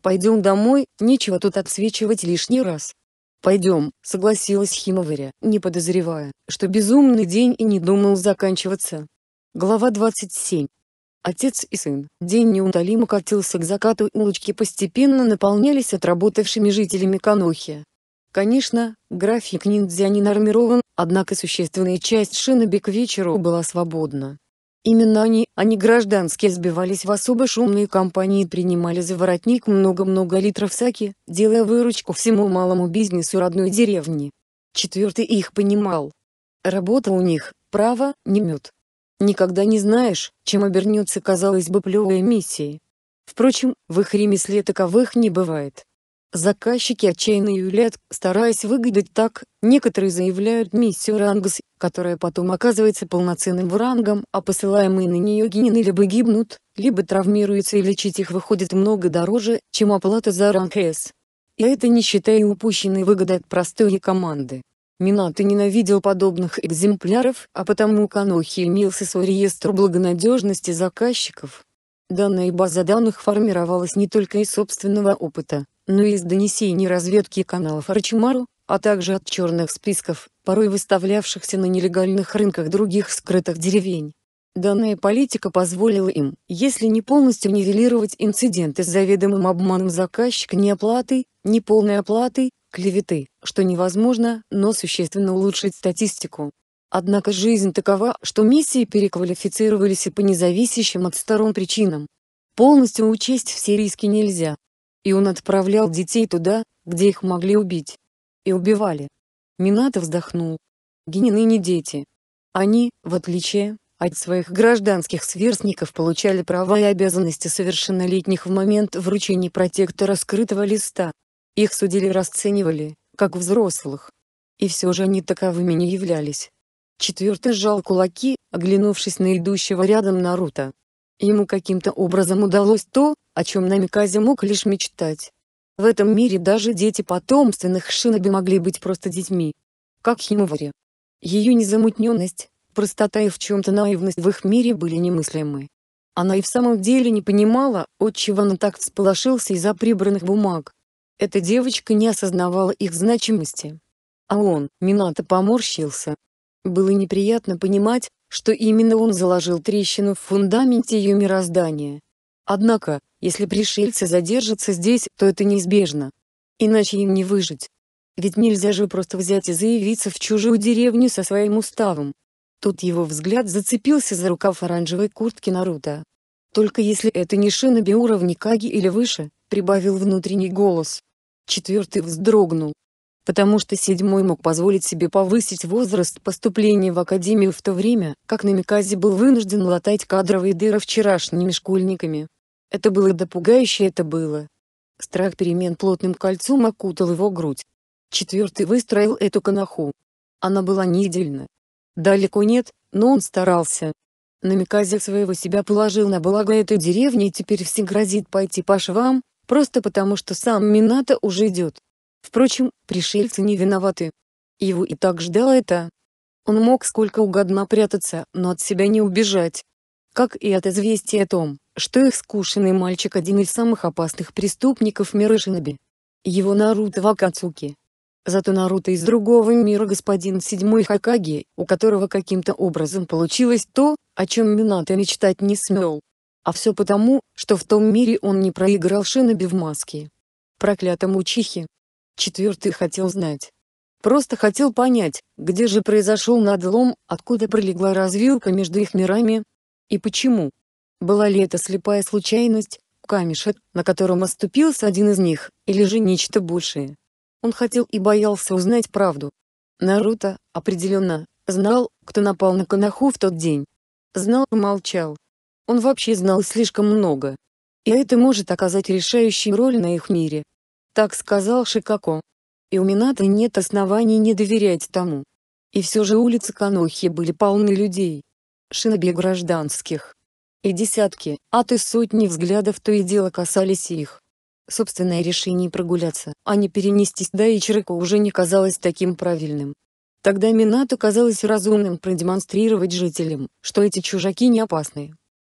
Пойдем домой, нечего тут отсвечивать лишний раз. Пойдем, согласилась Химоваря, не подозревая, что безумный день и не думал заканчиваться. Глава 27 Отец и сын. День неутолимо катился к закату, улочки постепенно наполнялись отработавшими жителями Канохи. Конечно, график ниндзя не нормирован, однако существенная часть шиноби к вечеру была свободна. Именно они, они а гражданские, сбивались в особо шумные компании и принимали за воротник много-много литров саки, делая выручку всему малому бизнесу родной деревни. Четвертый их понимал. Работа у них, право, не мед. Никогда не знаешь, чем обернется казалось бы плевая миссия. Впрочем, в их ремесле таковых не бывает. Заказчики отчаянно юлят, стараясь выгадать так, некоторые заявляют миссию рангс, которая потом оказывается полноценным рангом, а посылаемые на нее генины либо гибнут, либо травмируются и лечить их выходит много дороже, чем оплата за ранг С. И это не считая упущенной выгоды от простой команды. Минато ненавидел подобных экземпляров, а потому Канохи имелся свой реестр благонадежности заказчиков. Данная база данных формировалась не только из собственного опыта, но и из донесений разведки каналов Арчимару, а также от черных списков, порой выставлявшихся на нелегальных рынках других скрытых деревень. Данная политика позволила им, если не полностью нивелировать инциденты с заведомым обманом заказчика неоплатой, неполной оплатой, клеветы, что невозможно, но существенно улучшить статистику. Однако жизнь такова, что миссии переквалифицировались и по независящим от сторон причинам. Полностью учесть все риски нельзя. И он отправлял детей туда, где их могли убить. И убивали. Минато вздохнул. Генины не дети. Они, в отличие от своих гражданских сверстников, получали права и обязанности совершеннолетних в момент вручения протектора скрытого листа, их судили и расценивали, как взрослых. И все же они таковыми не являлись. Четвертый сжал кулаки, оглянувшись на идущего рядом Наруто. Ему каким-то образом удалось то, о чем Намиказе мог лишь мечтать. В этом мире даже дети потомственных шиноби могли быть просто детьми. Как Химовари. Ее незамутненность, простота и в чем-то наивность в их мире были немыслимы. Она и в самом деле не понимала, отчего она так всполошился из-за прибранных бумаг. Эта девочка не осознавала их значимости. А он, Минато поморщился. Было неприятно понимать, что именно он заложил трещину в фундаменте ее мироздания. Однако, если пришельцы задержатся здесь, то это неизбежно. Иначе им не выжить. Ведь нельзя же просто взять и заявиться в чужую деревню со своим уставом. Тут его взгляд зацепился за рукав оранжевой куртки Наруто. Только если это не шиноби уровня Каги или выше, прибавил внутренний голос. Четвертый вздрогнул. Потому что седьмой мог позволить себе повысить возраст поступления в академию в то время, как на Миказе был вынужден латать кадровые дыры вчерашними школьниками. Это было до это было. Страх перемен плотным кольцом окутал его грудь. Четвертый выстроил эту канаху. Она была недельна. Далеко нет, но он старался, Намиказик своего себя положил на благо этой деревни и теперь все грозит пойти по швам, просто потому что сам Минато уже идет. Впрочем, пришельцы не виноваты. Его и так ждало это. Он мог сколько угодно прятаться, но от себя не убежать. Как и от известия о том, что их скушенный мальчик один из самых опасных преступников мира Шиноби. Его Наруто Вакацуки, Зато Наруто из другого мира господин седьмой Хакаги, у которого каким-то образом получилось то, о чем Минато мечтать не смел. А все потому, что в том мире он не проиграл Шиноби в маске. Проклятому чихи! Четвертый хотел знать. Просто хотел понять, где же произошел надлом, откуда пролегла развилка между их мирами. И почему. Была ли это слепая случайность, камешек, на котором оступился один из них, или же нечто большее. Он хотел и боялся узнать правду. Наруто, определенно, знал, кто напал на Канаху в тот день. Знал и молчал. Он вообще знал слишком много. И это может оказать решающую роль на их мире. Так сказал Шикако. И у Минато нет оснований не доверять тому. И все же улицы Канохи были полны людей. Шиноби гражданских. И десятки, а то сотни взглядов то и дело касались их. Собственное решение прогуляться, а не перенестись до Ичрека уже не казалось таким правильным. Тогда Минато казалось разумным продемонстрировать жителям, что эти чужаки не опасны.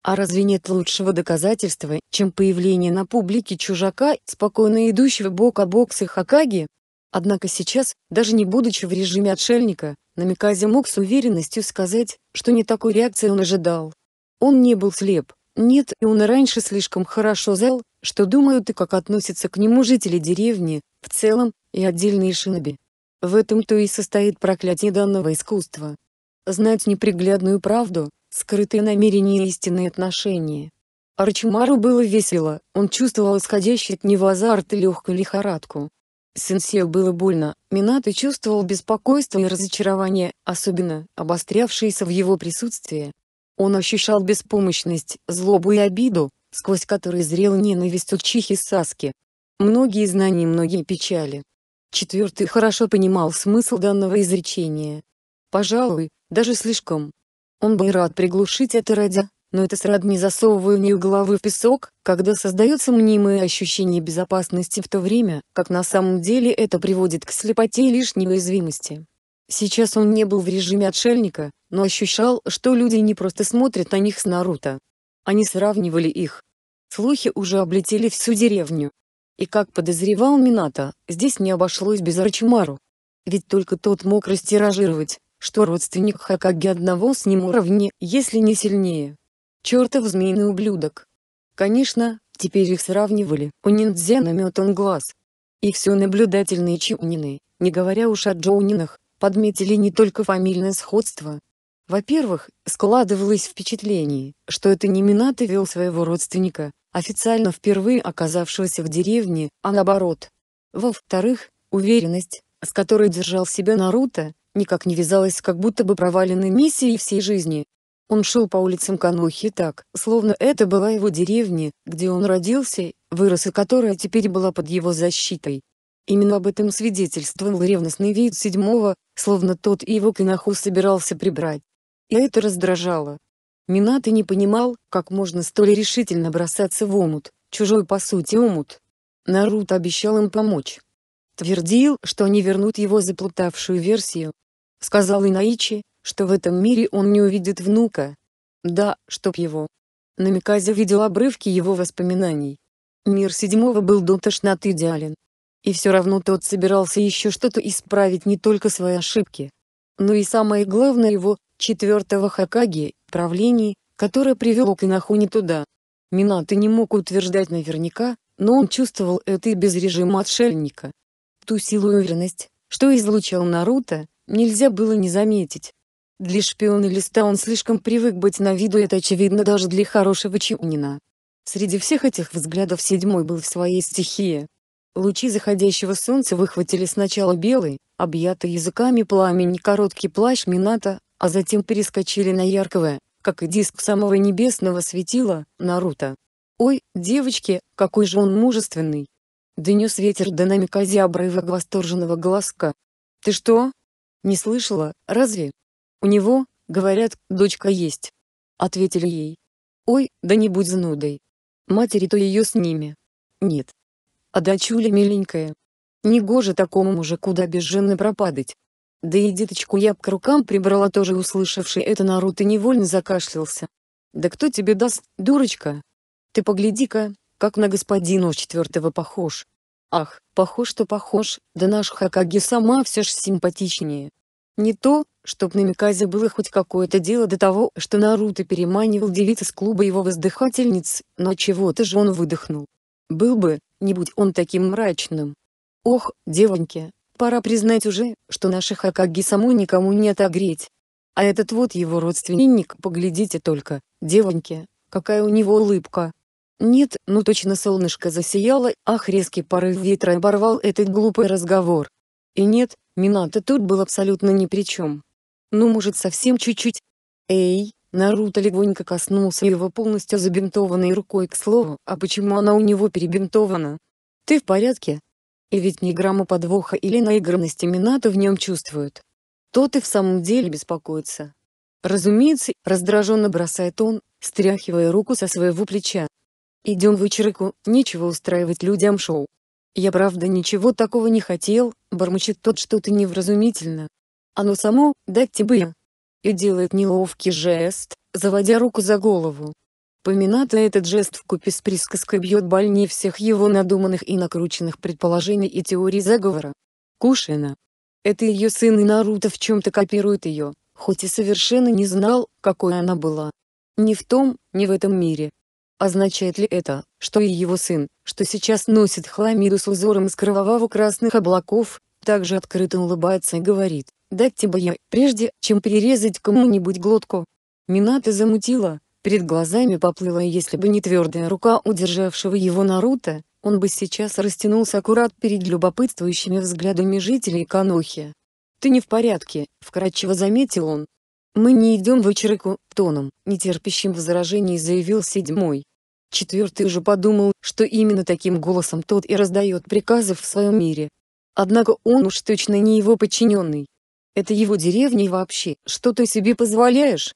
А разве нет лучшего доказательства, чем появление на публике чужака, спокойно идущего бок о бок с Хакаги? Однако сейчас, даже не будучи в режиме отшельника, Намикази мог с уверенностью сказать, что не такой реакции он ожидал. Он не был слеп, нет, и он раньше слишком хорошо знал, что думают и как относятся к нему жители деревни, в целом, и отдельные шиноби. В этом-то и состоит проклятие данного искусства. Знать неприглядную правду, скрытые намерения и истинные отношения. Арчимару было весело, он чувствовал исходящий от него азарт и легкую лихорадку. Сенсею было больно, Минато чувствовал беспокойство и разочарование, особенно обострявшиеся в его присутствии. Он ощущал беспомощность, злобу и обиду, сквозь который зрел ненависть Учихи Саски. Многие знания, многие печали. Четвертый хорошо понимал смысл данного изречения. Пожалуй, даже слишком. Он был рад приглушить это ради, но это сродни засовыванию головы в песок, когда создается мнимое ощущение безопасности в то время, как на самом деле это приводит к слепоте и лишней уязвимости. Сейчас он не был в режиме отшельника, но ощущал, что люди не просто смотрят на них с Наруто, они сравнивали их. Слухи уже облетели всю деревню. И как подозревал Минато, здесь не обошлось без Арчимару. Ведь только тот мог растиражировать, что родственник Хакаги одного с ним уровня, если не сильнее. Чертов змеиный ублюдок. Конечно, теперь их сравнивали, у ниндзя наметан глаз. И все наблюдательные чунины, не говоря уж о джоунинах, подметили не только фамильное сходство, во-первых, складывалось впечатление, что это не Минато вел своего родственника, официально впервые оказавшегося в деревне, а наоборот. Во-вторых, уверенность, с которой держал себя Наруто, никак не вязалась с как будто бы проваленной миссией всей жизни. Он шел по улицам Канохи так, словно это была его деревня, где он родился, вырос и которая теперь была под его защитой. Именно об этом свидетельствовал ревностный вид седьмого, словно тот и его киноху собирался прибрать. И это раздражало. Минато не понимал, как можно столь решительно бросаться в омут, чужой по сути омут. Наруто обещал им помочь. Твердил, что они вернут его заплутавшую версию. Сказал Инаичи, что в этом мире он не увидит внука. Да, чтоб его. Намиказя видел обрывки его воспоминаний. Мир седьмого был до тошноты идеален. И все равно тот собирался еще что-то исправить не только свои ошибки. Но и самое главное его, четвертого Хакаги, правлений, который привел Канахуни туда. Минато не мог утверждать наверняка, но он чувствовал это и без режима отшельника. Ту силу и уверенность, что излучал Наруто, нельзя было не заметить. Для шпиона Листа он слишком привык быть на виду это очевидно даже для хорошего Чунина. Среди всех этих взглядов седьмой был в своей стихии. Лучи заходящего солнца выхватили сначала белый, объятый языками пламени короткий плащ Мината, а затем перескочили на яркого, как и диск самого небесного светила, Наруто. «Ой, девочки, какой же он мужественный!» Донес ветер до намикази обрывок восторженного глазка. «Ты что? Не слышала, разве? У него, говорят, дочка есть». Ответили ей. «Ой, да не будь занудой. Матери-то ее с ними». «Нет». «А дочуля миленькая. Негоже такому мужику да без жены пропадать». Да и деточку я к рукам прибрала тоже услышавший это Наруто невольно закашлялся. «Да кто тебе даст, дурочка? Ты погляди-ка, как на господина четвертого похож. Ах, похож что похож, да наш Хакаги сама все ж симпатичнее». Не то, чтоб на Миказе было хоть какое-то дело до того, что Наруто переманивал девица с клуба его воздыхательниц, но чего-то же он выдохнул. Был бы, не будь он таким мрачным. Ох, девоньки, Пора признать уже, что наших акаги саму никому не отогреть. А этот вот его родственник, поглядите только, девоньки, какая у него улыбка. Нет, ну точно солнышко засияло, ах резкий порыв ветра оборвал этот глупый разговор. И нет, Минато тут был абсолютно ни при чем. Ну может совсем чуть-чуть. Эй, Наруто легонько коснулся его полностью забинтованной рукой к слову, а почему она у него перебинтована? Ты в порядке? И ведь ни грамма подвоха или наигранности Минато в нем чувствуют. Тот и в самом деле беспокоится. Разумеется, раздраженно бросает он, стряхивая руку со своего плеча. Идем в Ичерику, нечего устраивать людям шоу. Я правда ничего такого не хотел, бормочет тот что-то невразумительно. Оно само, дать тебе. И делает неловкий жест, заводя руку за голову. Поминато этот жест в купе с присказкой бьет больнее всех его надуманных и накрученных предположений и теорий заговора. Кушина. Это ее сын и Наруто в чем-то копирует ее, хоть и совершенно не знал, какой она была. Ни в том, ни в этом мире. Означает ли это, что и его сын, что сейчас носит хламиду с узором из кроваво-красных облаков, также открыто улыбается и говорит «Дать тебе я», прежде чем перерезать кому-нибудь глотку. Мината замутила, Перед глазами поплыла и если бы не твердая рука удержавшего его Наруто, он бы сейчас растянулся аккурат перед любопытствующими взглядами жителей Канохи. «Ты не в порядке», — вкратчиво заметил он. «Мы не идем в очерку», — тоном, нетерпящим возражений заявил седьмой. Четвертый уже подумал, что именно таким голосом тот и раздает приказы в своем мире. Однако он уж точно не его подчиненный. Это его деревня и вообще, что ты себе позволяешь?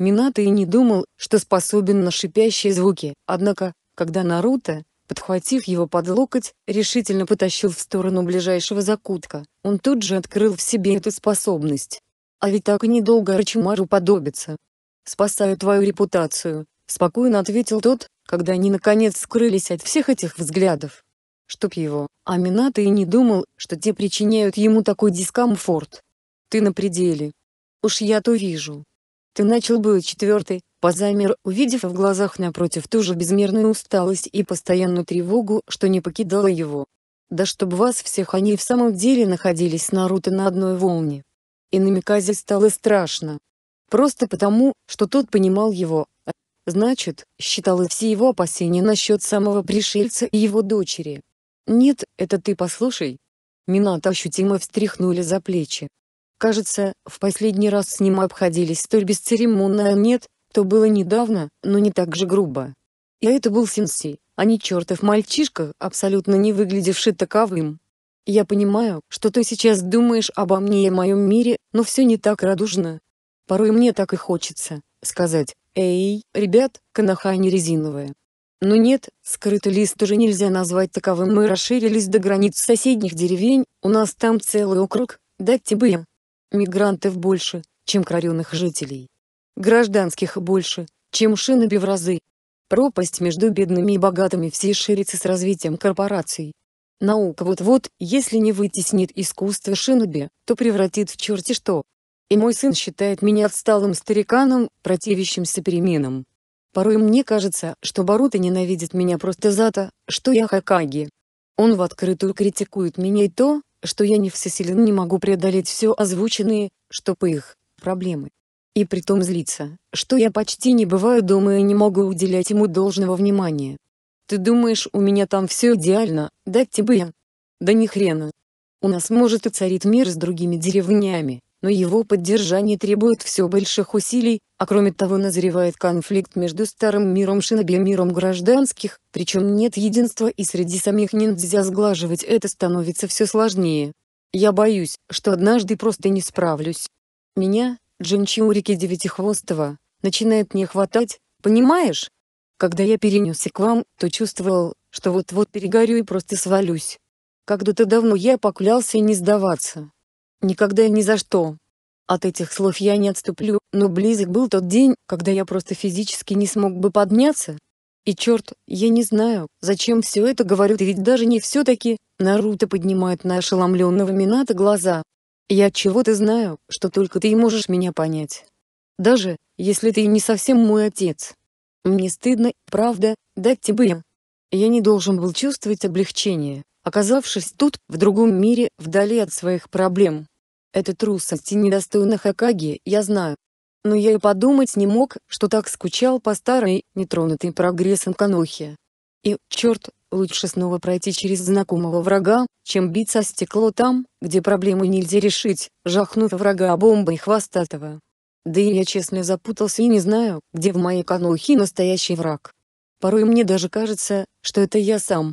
Минато и не думал, что способен на шипящие звуки. Однако, когда Наруто, подхватив его под локоть, решительно потащил в сторону ближайшего закутка, он тут же открыл в себе эту способность. А ведь так и недолго Рачимару подобится. «Спасаю твою репутацию», — спокойно ответил тот, когда они наконец скрылись от всех этих взглядов. Чтоб его, а Минато и не думал, что те причиняют ему такой дискомфорт. «Ты на пределе. Уж я-то вижу». Ты начал был четвертый, позамер, увидев в глазах напротив ту же безмерную усталость и постоянную тревогу, что не покидала его. Да чтобы вас всех они в самом деле находились с Наруто на одной волне. И Намиказе стало страшно. Просто потому, что тот понимал его, а значит, считал и все его опасения насчет самого пришельца и его дочери. «Нет, это ты послушай». Минато ощутимо встряхнули за плечи. Кажется, в последний раз с ним обходились столь бесцеремонно, а нет, то было недавно, но не так же грубо. И это был Синси, а не чертов мальчишка, абсолютно не выглядевший таковым. Я понимаю, что ты сейчас думаешь обо мне и моем мире, но все не так радужно. Порой мне так и хочется сказать «Эй, ребят, канаха не резиновая». Но нет, скрытый лист уже нельзя назвать таковым. Мы расширились до границ соседних деревень, у нас там целый округ, дать тебе. Типа им. Мигрантов больше, чем коренных жителей. Гражданских больше, чем шиноби в разы. Пропасть между бедными и богатыми все ширится с развитием корпораций. Наука вот-вот, если не вытеснит искусство шиноби, то превратит в черти что. И мой сын считает меня отсталым стариканом, противящимся переменам. Порой мне кажется, что Барута ненавидит меня просто за то, что я Хакаги. Он в открытую критикует меня и то, что я не всесилен не могу преодолеть все озвученные, что по их, проблемы. И притом злиться, что я почти не бываю дома и не могу уделять ему должного внимания. Ты думаешь у меня там все идеально, да тебе я? Да ни хрена. У нас может и царит мир с другими деревнями, но его поддержание требует все больших усилий, а кроме того назревает конфликт между старым миром шиноби и миром гражданских, причем нет единства и среди самих ниндзя сглаживать это становится все сложнее. Я боюсь, что однажды просто не справлюсь. Меня, Джинчурики Девятихвостого, начинает не хватать, понимаешь? Когда я перенесся к вам, то чувствовал, что вот-вот перегорю и просто свалюсь. как то давно я поклялся не сдаваться. Никогда и ни за что. От этих слов я не отступлю, но близок был тот день, когда я просто физически не смог бы подняться. И черт, я не знаю, зачем все это говорю, ты ведь даже не все-таки. Наруто поднимает на ошеломленного Мината глаза. Я чего-то знаю, что только ты и можешь меня понять. Даже, если ты не совсем мой отец. Мне стыдно, правда, дать тебе. Я не должен был чувствовать облегчение, оказавшись тут, в другом мире, вдали от своих проблем. Это трусость и недостойно Хакаги, я знаю. Но я и подумать не мог, что так скучал по старой, нетронутой прогрессом Канохе. И, черт, лучше снова пройти через знакомого врага, чем биться о стекло там, где проблему нельзя решить, жахнув врага бомбой хвостатого. Да и я честно запутался и не знаю, где в моей Канохе настоящий враг. Порой мне даже кажется, что это я сам,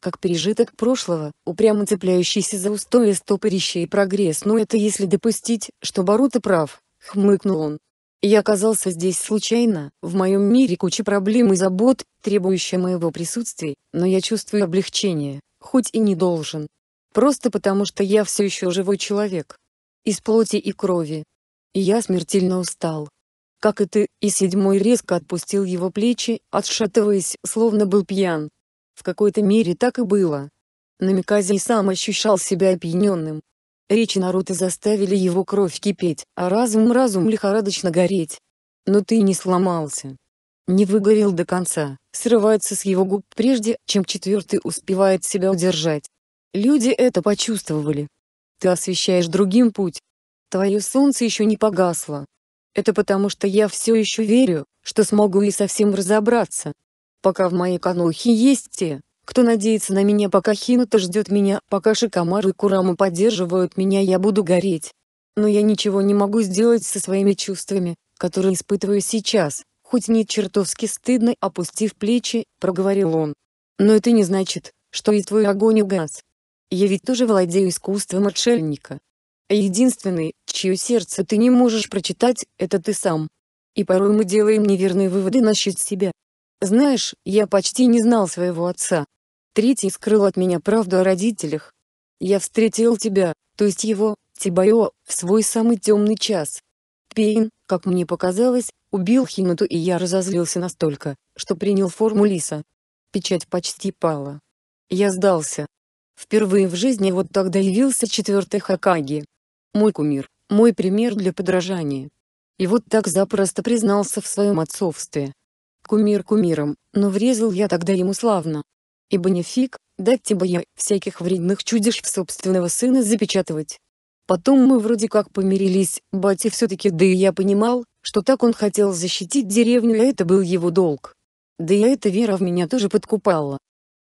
как пережиток прошлого, упрямо цепляющийся за устои стопорища и прогресс. Но «Ну, это если допустить, что Барута прав, хмыкнул он. Я оказался здесь случайно, в моем мире куча проблем и забот, требующие моего присутствия, но я чувствую облегчение, хоть и не должен. Просто потому что я все еще живой человек. Из плоти и крови. И я смертельно устал. Как и ты, и седьмой резко отпустил его плечи, отшатываясь, словно был пьян. В какой-то мере так и было. Намикази сам ощущал себя опьяненным. Речи Наруто заставили его кровь кипеть, а разум-разум лихорадочно гореть. Но ты не сломался. Не выгорел до конца, срывается с его губ прежде, чем четвертый успевает себя удержать. Люди это почувствовали. Ты освещаешь другим путь. Твое солнце еще не погасло. Это потому что я все еще верю, что смогу и совсем разобраться, пока в моей канохе есть те, кто надеется на меня пока Хината ждет меня, пока Шикамару и Курама поддерживают меня я буду гореть. Но я ничего не могу сделать со своими чувствами, которые испытываю сейчас, хоть мне чертовски стыдно, опустив плечи, проговорил он. Но это не значит, что и твой огонь угас. Я ведь тоже владею искусством отшельника. Единственный, чье сердце ты не можешь прочитать, это ты сам. И порой мы делаем неверные выводы насчет себя, знаешь, я почти не знал своего отца. Третий скрыл от меня правду о родителях. Я встретил тебя, то есть его, Тибайо, в свой самый темный час. Пейн, как мне показалось, убил Хинуту и я разозлился настолько, что принял форму лиса. Печать почти пала. Я сдался. Впервые в жизни вот тогда явился четвертый Хакаги. Мой кумир, мой пример для подражания. И вот так запросто признался в своем отцовстве кумир кумиром, но врезал я тогда ему славно. Ибо не фиг, дать тебе я, всяких вредных чудищ в собственного сына запечатывать. Потом мы вроде как помирились, батя все-таки, да и я понимал, что так он хотел защитить деревню, а это был его долг. Да и эта вера в меня тоже подкупала.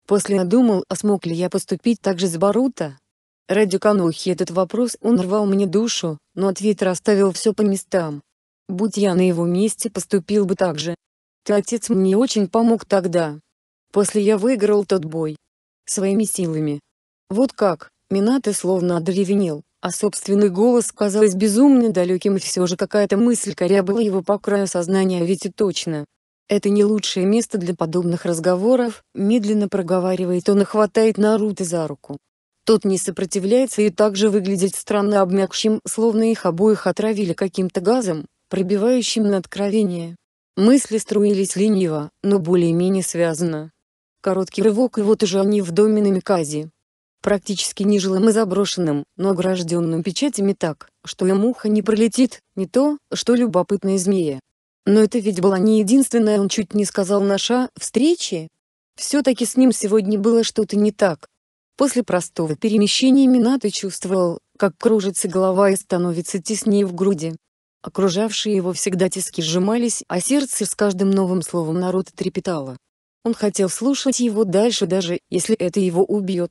После я думал, а смог ли я поступить так же с Барута? Ради конухи этот вопрос он рвал мне душу, но ответ расставил все по местам. Будь я на его месте поступил бы так же, ты отец мне очень помог тогда. После я выиграл тот бой. Своими силами. Вот как, Минато словно одеревенел, а собственный голос казалось безумно далеким и все же какая-то мысль корябала его по краю сознания ведь и точно. Это не лучшее место для подобных разговоров, медленно проговаривает он и хватает Наруто за руку. Тот не сопротивляется и также выглядит странно обмякшим, словно их обоих отравили каким-то газом, пробивающим на откровение. Мысли струились лениво, но более-менее связанно. Короткий рывок и вот уже они в доме на Миказе. Практически нежилым и заброшенным, но огражденным печатями так, что и муха не пролетит, не то, что любопытная змея. Но это ведь была не единственная, он чуть не сказал наша, встречи. Все-таки с ним сегодня было что-то не так. После простого перемещения Минато чувствовал, как кружится голова и становится теснее в груди. Окружавшие его всегда тиски сжимались, а сердце с каждым новым словом народа трепетало. Он хотел слушать его дальше даже, если это его убьет.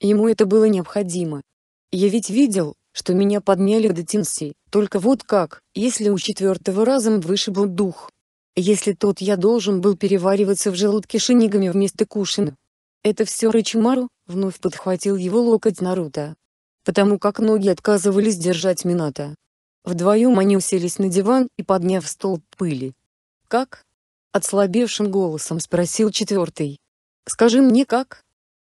Ему это было необходимо. Я ведь видел, что меня подняли до Тинси, только вот как, если у четвертого разом вышибло дух. Если тот я должен был перевариваться в желудке шинигами вместо кушина. Это все Рычимару, вновь подхватил его локоть Наруто. Потому как ноги отказывались держать Мината. Вдвоем они уселись на диван и подняв столб пыли. «Как?» — отслабевшим голосом спросил четвертый. «Скажи мне как?»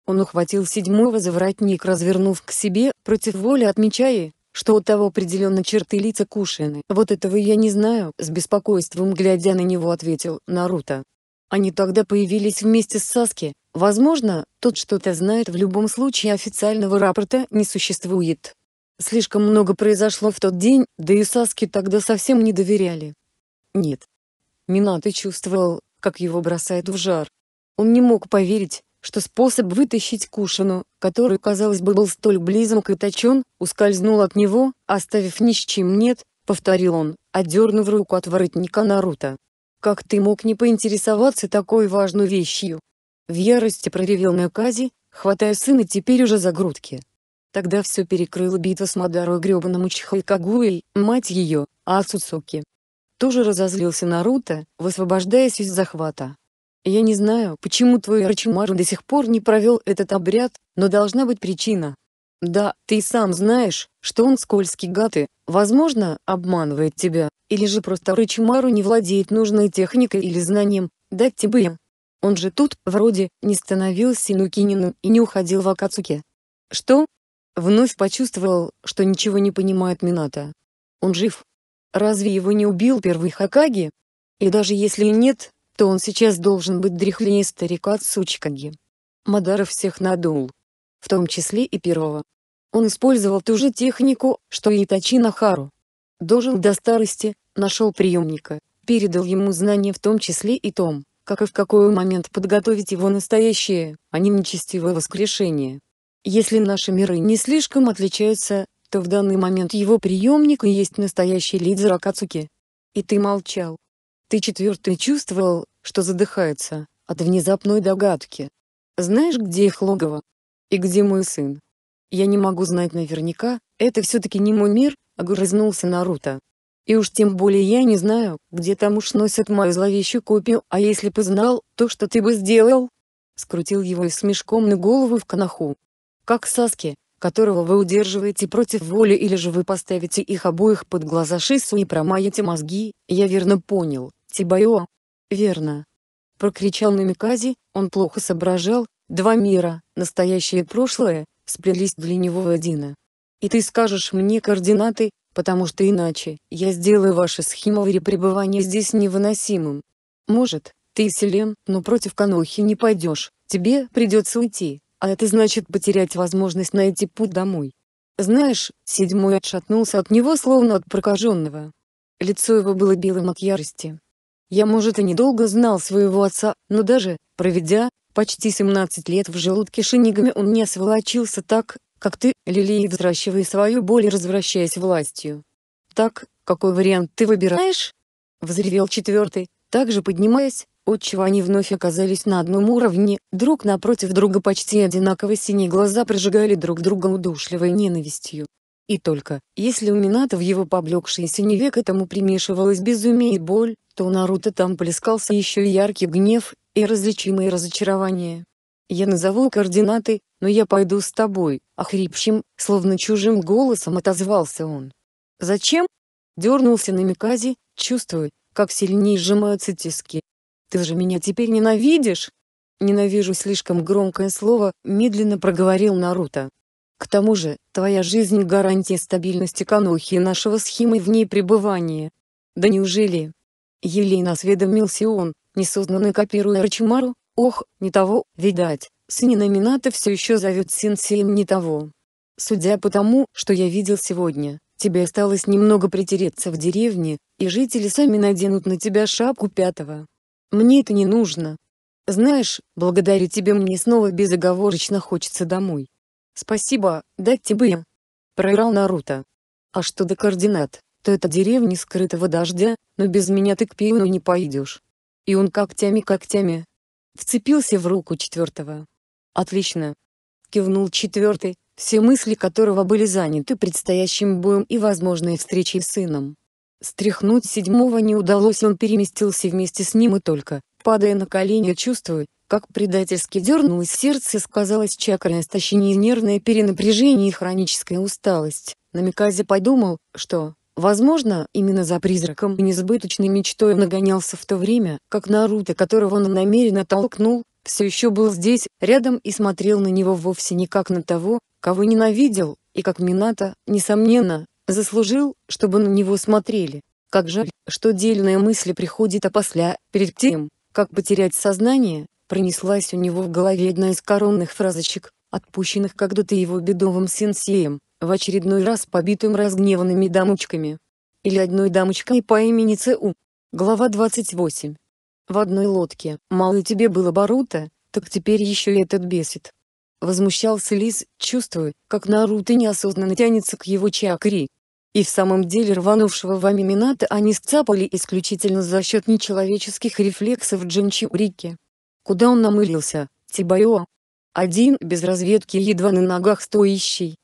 Он ухватил седьмого за воротник, развернув к себе, против воли отмечая, что у того определенно черты лица кушены. «Вот этого я не знаю», — с беспокойством глядя на него ответил Наруто. Они тогда появились вместе с Саски, возможно, тот что-то знает в любом случае официального рапорта не существует. Слишком много произошло в тот день, да и Саске тогда совсем не доверяли. Нет. Минато чувствовал, как его бросает в жар. Он не мог поверить, что способ вытащить Кушину, который, казалось бы, был столь близок и точен, ускользнул от него, оставив ни с чем нет, повторил он, одернув руку от воротника Наруто. «Как ты мог не поинтересоваться такой важной вещью?» В ярости проревел Накази, хватая сына теперь уже за грудки. Тогда все перекрыла битва с Мадарой гребаному Чихайкагуэй, мать ее, Ацуцуки. Тоже разозлился Наруто, высвобождаясь из захвата. Я не знаю, почему твой Рачимару до сих пор не провел этот обряд, но должна быть причина. Да, ты сам знаешь, что он скользкий гад и, возможно, обманывает тебя, или же просто Рачимару не владеет нужной техникой или знанием, дать тебе им. Он же тут, вроде, не становился Нукининым и не уходил в Акацуке. Что, Вновь почувствовал, что ничего не понимает Минато. Он жив. Разве его не убил первый Хакаги? И даже если нет, то он сейчас должен быть дряхлее старика Цучкаги. Мадара всех надул. В том числе и первого. Он использовал ту же технику, что и Итачи Нахару. Дожил до старости, нашел приемника, передал ему знания в том числе и том, как и в какой момент подготовить его настоящее, а не нечестивое воскрешение. Если наши миры не слишком отличаются, то в данный момент его приемник и есть настоящий лидер Акацуки. И ты молчал. Ты четвертый чувствовал, что задыхается, от внезапной догадки. Знаешь, где их логово? И где мой сын? Я не могу знать наверняка, это все-таки не мой мир, огрызнулся Наруто. И уж тем более я не знаю, где там уж носят мою зловещую копию, а если бы знал, то что ты бы сделал? Скрутил его и с мешком на голову в канаху. Как Саски, которого вы удерживаете против воли или же вы поставите их обоих под глаза Шису и промаете мозги, я верно понял, Тибайо? Верно. Прокричал на он плохо соображал, два мира, настоящее и прошлое, сплелись для него в один. И ты скажешь мне координаты, потому что иначе, я сделаю ваше схимовое пребывание здесь невыносимым. Может, ты силен, но против Канохи не пойдешь, тебе придется уйти, а это значит потерять возможность найти путь домой. Знаешь, седьмой отшатнулся от него словно от прокаженного. Лицо его было белым от ярости. Я, может, и недолго знал своего отца, но даже, проведя, почти 17 лет в желудке шинигами он не сволочился так, как ты, Лилии, взращивая свою боль и развращаясь властью. Так, какой вариант ты выбираешь? Взревел четвертый, также поднимаясь, отчего они вновь оказались на одном уровне, друг напротив друга почти одинаково синие глаза прожигали друг друга удушливой ненавистью. И только, если у Мината в его поблекшей синеве к этому примешивалось безумие и боль, то у Наруто там плескался еще и яркий гнев, и различимые разочарования. «Я назову координаты, но я пойду с тобой», — охрипшим, словно чужим голосом отозвался он. «Зачем?» — дернулся на Микази, чувствуя, как сильнее сжимаются тиски. Ты же меня теперь ненавидишь? Ненавижу слишком громкое слово, медленно проговорил Наруто. К тому же, твоя жизнь гарантия стабильности Канохи и нашего схемы в ней пребывания. Да неужели? Елейно осведомился он, несознанно копируя Рачимару, ох, не того, видать, сын номината все еще зовет сенсеем не того. Судя по тому, что я видел сегодня, тебе осталось немного притереться в деревне, и жители сами наденут на тебя шапку пятого. Мне это не нужно. Знаешь, благодаря тебе мне снова безоговорочно хочется домой. Спасибо, дать тебе я. Проиграл Наруто. А что до координат, то это деревня скрытого дождя, но без меня ты к пиону не пойдешь. И он когтями-когтями вцепился в руку четвертого. Отлично. Кивнул четвертый, все мысли которого были заняты предстоящим боем и возможной встречей с сыном. Стряхнуть седьмого не удалось, он переместился вместе с ним и только, падая на колени, чувствуя, как предательски дернулось сердце, сказалось чакра истощение, нервное перенапряжение и хроническая усталость. Намиказе подумал, что, возможно, именно за призраком и несбыточной мечтой он нагонялся в то время, как Наруто, которого он намеренно толкнул, все еще был здесь, рядом и смотрел на него вовсе не как на того, кого ненавидел, и как Мината, несомненно, Заслужил, чтобы на него смотрели. Как жаль, что дельная мысль приходит опосля, перед тем, как потерять сознание, пронеслась у него в голове одна из коронных фразочек, отпущенных когда-то его бедовым сенсеем, в очередной раз побитым разгневанными дамочками. Или одной дамочкой по имени ЦУ. Глава 28. В одной лодке, мало тебе было Барута, так теперь еще и этот бесит. Возмущался Лис, чувствуя, как Наруто неосознанно тянется к его чакре, и в самом деле рванувшего вами амимината они сцапали исключительно за счет нечеловеческих рефлексов Джинчи Урики, Куда он намылился, Тибайо? Один без разведки едва на ногах стоящий.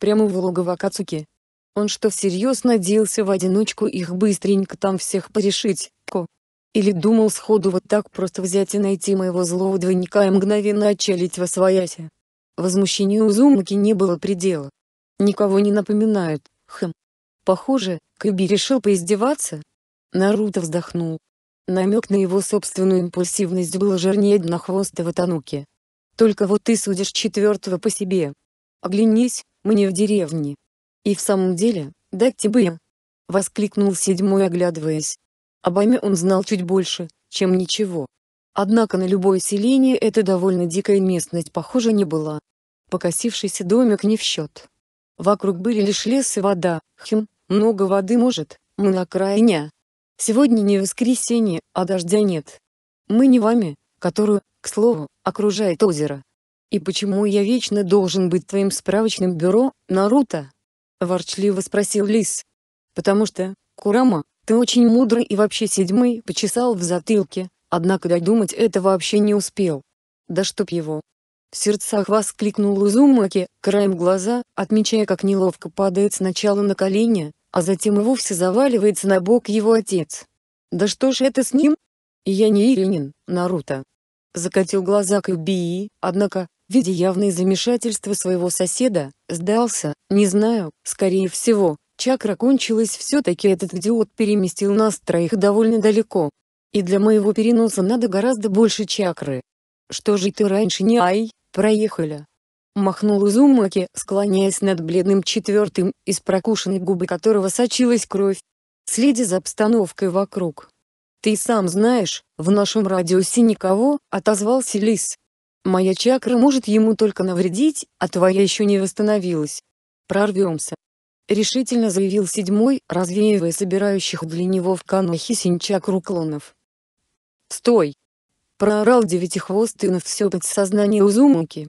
Прямо в логово Кацуки. Он что всерьез надеялся в одиночку их быстренько там всех порешить, ко? Или думал сходу вот так просто взять и найти моего злого двойника и мгновенно отчалить во своясе? Возмущению Узумаки не было предела. Никого не напоминают, хм. Похоже, Кэби решил поиздеваться. Наруто вздохнул. Намек на его собственную импульсивность был жирнее дна днохвостого Тануки. Только вот ты судишь четвертого по себе. Оглянись, мы не в деревне. И в самом деле, дать тебе! Воскликнул седьмой оглядываясь. Об Аме он знал чуть больше, чем ничего. Однако на любое селение эта довольно дикая местность похожа не была. Покосившийся домик не в счет. Вокруг были лишь лес и вода, хм, много воды может, мы на окраине. Сегодня не воскресенье, а дождя нет. Мы не вами, которую, к слову, окружает озеро. И почему я вечно должен быть твоим справочным бюро, Наруто? Ворчливо спросил Лис. Потому что, Курама, ты очень мудрый и вообще седьмой почесал в затылке, однако додумать это вообще не успел. Да чтоб его. В сердцах воскликнул Узумаки, краем глаза, отмечая как неловко падает сначала на колени, а затем и вовсе заваливается на бок его отец. «Да что ж это с ним?» «Я не Иринин, Наруто!» Закатил глаза Кэбии, однако, видя явное замешательство своего соседа, сдался, не знаю, скорее всего, чакра кончилась все-таки этот идиот переместил нас троих довольно далеко. И для моего переноса надо гораздо больше чакры. Что же ты раньше не ай, проехали? Махнул Изумаки, склоняясь над бледным четвертым, из прокушенной губы которого сочилась кровь, следя за обстановкой вокруг. «Ты сам знаешь, в нашем радиусе никого», — отозвался Лис. «Моя чакра может ему только навредить, а твоя еще не восстановилась. Прорвемся». Решительно заявил седьмой, развеивая собирающих для него в канохе синчакру клонов. «Стой!» Проорал девятихвостый на все подсознание Узумаки.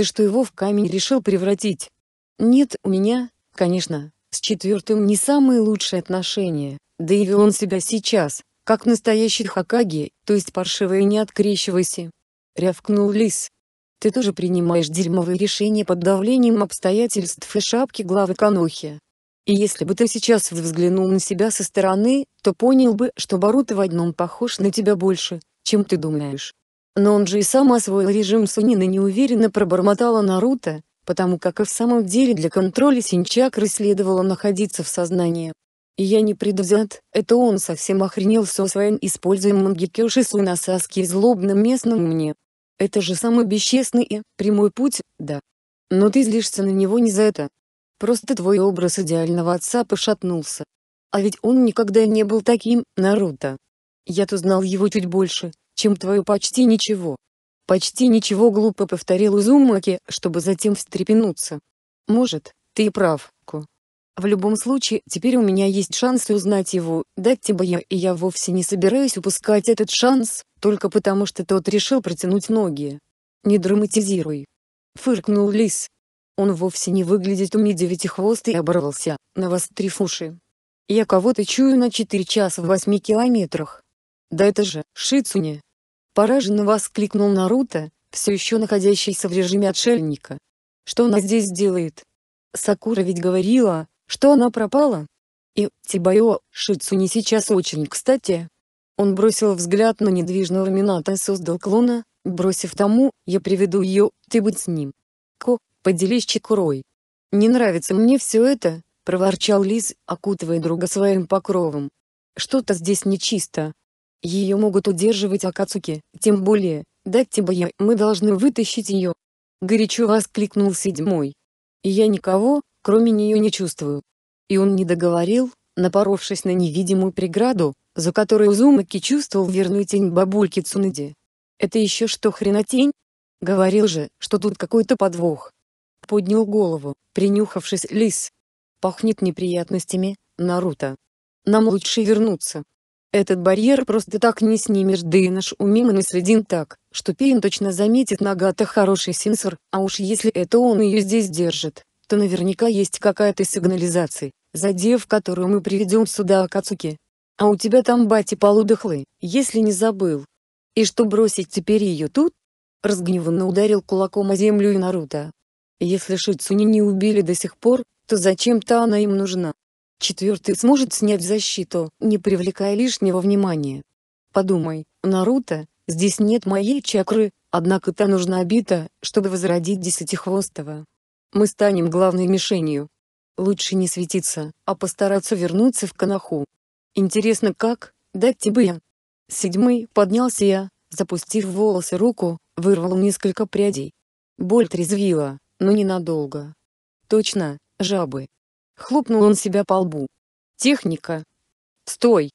Ты что его в камень решил превратить? Нет, у меня, конечно, с четвертым не самые лучшие отношения, да и вел он себя сейчас, как настоящий хакаги, то есть паршивый не открещивайся. Рявкнул лис. Ты тоже принимаешь дерьмовые решения под давлением обстоятельств и шапки главы Канохи. И если бы ты сейчас взглянул на себя со стороны, то понял бы, что Баруто в одном похож на тебя больше, чем ты думаешь. Но он же и сам освоил режим Сунина неуверенно пробормотала Наруто, потому как и в самом деле для контроля синчакры следовало находиться в сознании. И я не предвзят, это он совсем охренел со своим используемым Гекёши Суна Саски злобным местным мне. Это же самый бесчестный и прямой путь, да. Но ты злишься на него не за это. Просто твой образ идеального отца пошатнулся. А ведь он никогда не был таким, Наруто. Я-то знал его чуть больше, чем твою почти ничего. Почти ничего глупо повторил Узумаки, чтобы затем встрепенуться. Может, ты и прав, Ку. В любом случае, теперь у меня есть шанс узнать его, дать тебе я, и я вовсе не собираюсь упускать этот шанс, только потому что тот решил протянуть ноги. Не драматизируй. Фыркнул лис. Он вовсе не выглядит уми девятихвостый и оборвался, на навострив уши. Я кого-то чую на четыре часа в восьми километрах. Да это же, Шицуне. Пораженно воскликнул Наруто, все еще находящийся в режиме отшельника. Что она здесь делает? Сакура ведь говорила, что она пропала. И, Тибайо, Шицуни сейчас очень кстати. Он бросил взгляд на недвижного Мината и создал клона, бросив тому, я приведу ее, ты будь с ним. Ко, поделись Чикурой. Не нравится мне все это, проворчал Лиз, окутывая друга своим покровом. Что-то здесь нечисто. Ее могут удерживать Акацуки, тем более, дать Дактибая, мы должны вытащить ее. Горячо воскликнул седьмой. я никого, кроме нее не чувствую. И он не договорил, напоровшись на невидимую преграду, за которой Узумаки чувствовал верную тень бабульки Цунади. «Это еще что хрена тень?» Говорил же, что тут какой-то подвох. Поднял голову, принюхавшись лис. «Пахнет неприятностями, Наруто. Нам лучше вернуться». Этот барьер просто так не снимешь, да и наш умим и наследим так, что Пейн точно заметит Нагата хороший сенсор, а уж если это он ее здесь держит, то наверняка есть какая-то сигнализация, задев которую мы приведем сюда Акацуки. А у тебя там бати полудохлый, если не забыл. И что бросить теперь ее тут? Разгневанно ударил кулаком о землю и Наруто. Если Шицуни не убили до сих пор, то зачем-то она им нужна. Четвертый сможет снять защиту, не привлекая лишнего внимания. Подумай, Наруто, здесь нет моей чакры, однако та нужна бита, чтобы возродить Десятихвостого. Мы станем главной мишенью. Лучше не светиться, а постараться вернуться в Канаху. Интересно как, дать тебе. Седьмый поднялся я, запустив в волосы руку, вырвал несколько прядей. Боль трезвила, но ненадолго. Точно, жабы, Хлопнул он себя по лбу. Техника. Стой.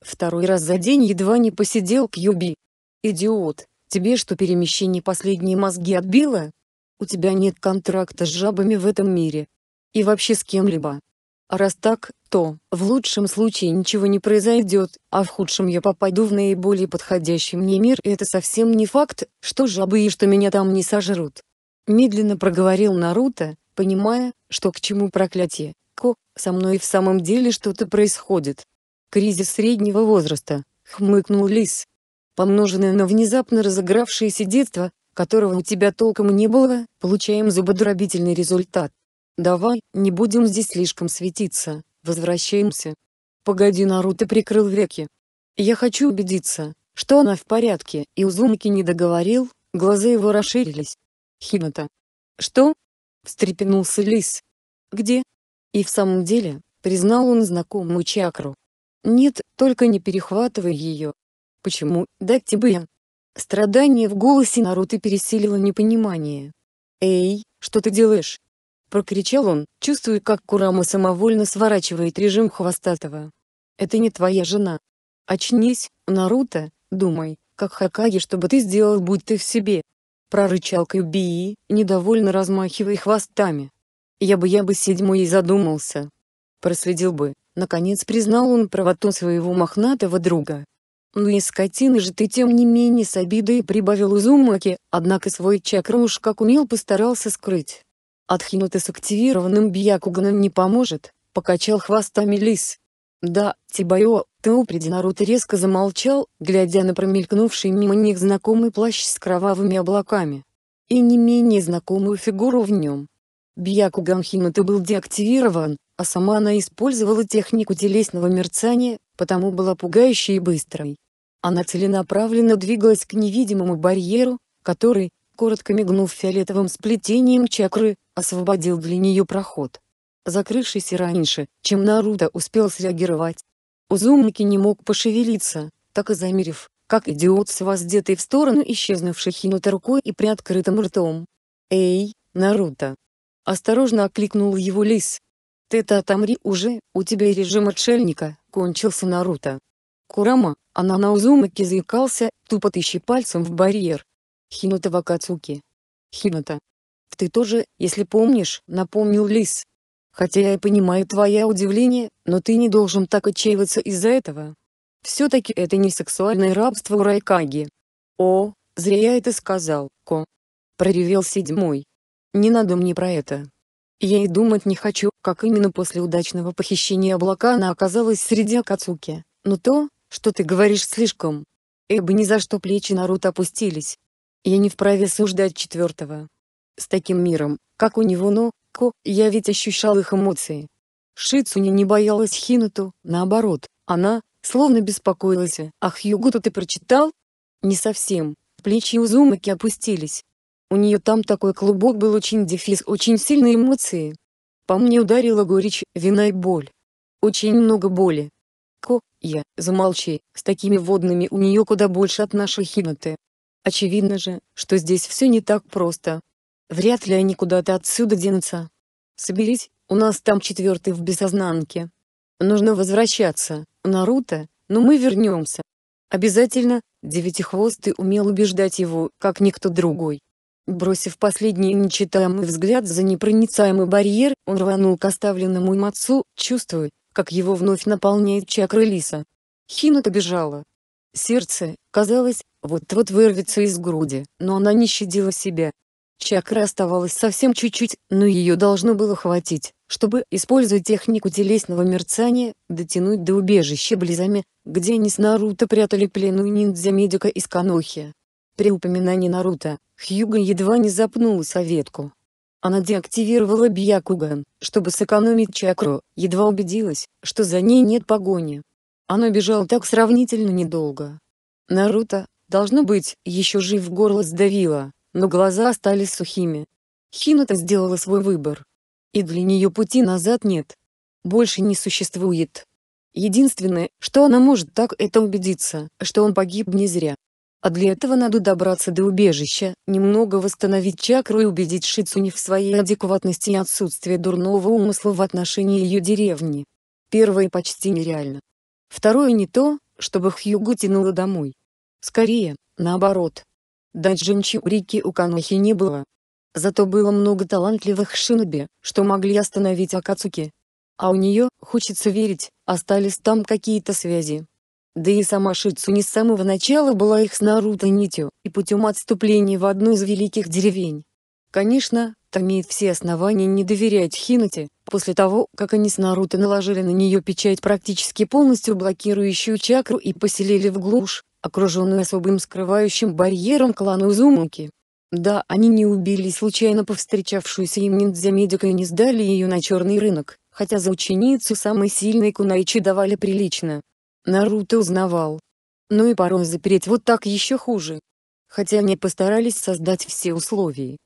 Второй раз за день едва не посидел Кьюби. Идиот, тебе что перемещение последние мозги отбило? У тебя нет контракта с жабами в этом мире. И вообще с кем-либо. А раз так, то, в лучшем случае ничего не произойдет, а в худшем я попаду в наиболее подходящий мне мир и это совсем не факт, что жабы и что меня там не сожрут. Медленно проговорил Наруто, понимая, что к чему проклятие. Ко, со мной в самом деле что-то происходит. Кризис среднего возраста, хмыкнул Лис. Помноженное на внезапно разыгравшееся детство, которого у тебя толком не было, получаем зубодробительный результат. Давай, не будем здесь слишком светиться, возвращаемся. Погоди, Наруто прикрыл веки. Я хочу убедиться, что она в порядке, и Узумаки не договорил, глаза его расширились. Хината. Что? встрепенулся лис. Где? И в самом деле, признал он знакомую чакру. Нет, только не перехватывай ее. Почему? Да тебе. Страдание в голосе Наруто пересилило непонимание. «Эй, что ты делаешь?» Прокричал он, чувствуя, как Курама самовольно сворачивает режим хвостатого. «Это не твоя жена. Очнись, Наруто, думай, как Хакаги, чтобы ты сделал, будь ты в себе прорычал Кьюбии, недовольно размахивая хвостами. «Я бы я бы седьмой и задумался. Проследил бы». Наконец признал он правоту своего мохнатого друга. «Ну и скотина же ты тем не менее с обидой прибавил Узумаки, однако свой чакру уж как умел постарался скрыть. От с активированным Бьякуганом не поможет», — покачал хвостами лис. «Да, Тибайо, ты упреди!» Наруто резко замолчал, глядя на промелькнувший мимо них знакомый плащ с кровавыми облаками. И не менее знакомую фигуру в нем. Бьякуган Химото был деактивирован, а сама она использовала технику телесного мерцания, потому была пугающей и быстрой. Она целенаправленно двигалась к невидимому барьеру, который, коротко мигнув фиолетовым сплетением чакры, освободил для нее проход закрывшийся раньше, чем Наруто успел среагировать. Узумаки не мог пошевелиться, так и замерев, как идиот с воздетой в сторону исчезнувшей Хинута рукой и приоткрытым ртом. «Эй, Наруто!» Осторожно окликнул его лис. «Ты-то отомри уже, у тебя и режим отшельника», — кончился Наруто. Курама, на Узумаки заикался, тупо тыщи пальцем в барьер. «Хинута Вакацуки!» «Хинута!» «Ты тоже, если помнишь», — напомнил лис. Хотя я и понимаю твое удивление, но ты не должен так отчаиваться из-за этого. Все-таки это не сексуальное рабство у Райкаги. О, зря я это сказал, Ко. Проревел седьмой. Не надо мне про это. Я и думать не хочу, как именно после удачного похищения облака она оказалась среди Акацуки, но то, что ты говоришь слишком. Эбо ни за что плечи Наруто опустились. Я не вправе суждать четвертого. С таким миром, как у него, но, девушку, я ведь ощущал их эмоции. Шицуни не боялась Хинату, наоборот, она, словно беспокоилась, «Ах, Югуту ты прочитал?» «Не совсем». Плечи Узумаки опустились. У нее там такой клубок был очень дефис, очень сильные эмоции. По мне ударила горечь, вина и боль. Очень много боли. Ко, я, замолчи, с такими водными у нее куда больше от нашей химаты. Очевидно же, что здесь все не так просто, Вряд ли они куда-то отсюда денутся. Соберись, у нас там четвертый в бессознанке. Нужно возвращаться, Наруто, но мы вернемся. Обязательно, Девятихвостый умел убеждать его, как никто другой. Бросив последний нечитаемый взгляд за непроницаемый барьер, он рванул к оставленному им отцу, чувствуя, как его вновь наполняет чакры лиса. Хинута бежала. Сердце, казалось, вот-вот вырвется из груди, но она не щадила себя, Чакра оставалось совсем чуть-чуть, но ее должно было хватить, чтобы, используя технику телесного мерцания, дотянуть до убежища Близами, где они с Наруто прятали пленную ниндзя-медика из Канохи. При упоминании Наруто, Хьюга едва не запнулась о ветку. Она деактивировала Бьякуган, чтобы сэкономить чакру, едва убедилась, что за ней нет погони. Она бежала так сравнительно недолго. Наруто, должно быть, еще жив горло сдавило, но глаза остались сухими. Хината сделала свой выбор. И для нее пути назад нет. Больше не существует. Единственное, что она может так это убедиться, что он погиб не зря. А для этого надо добраться до убежища, немного восстановить чакру и убедить Шицуни в своей адекватности и отсутствии дурного умысла в отношении ее деревни. Первое почти нереально. Второе не то, чтобы Хьюгу тянуло домой. Скорее, наоборот. Да рики у Канохи не было. Зато было много талантливых шиноби, что могли остановить Акацуки. А у нее, хочется верить, остались там какие-то связи. Да и сама Шицу не с самого начала была их с Наруто нитью и путем отступления в одну из великих деревень. Конечно, там имеет все основания не доверять Хинате, После того, как они с Наруто наложили на нее печать практически полностью блокирующую чакру и поселили в глушь, окруженную особым скрывающим барьером клана Узумаки. Да, они не убили случайно повстречавшуюся им ниндзя-медика и не сдали ее на черный рынок, хотя за ученицу самой сильной кунайчи давали прилично. Наруто узнавал. Ну и порой запереть вот так еще хуже. Хотя они постарались создать все условия,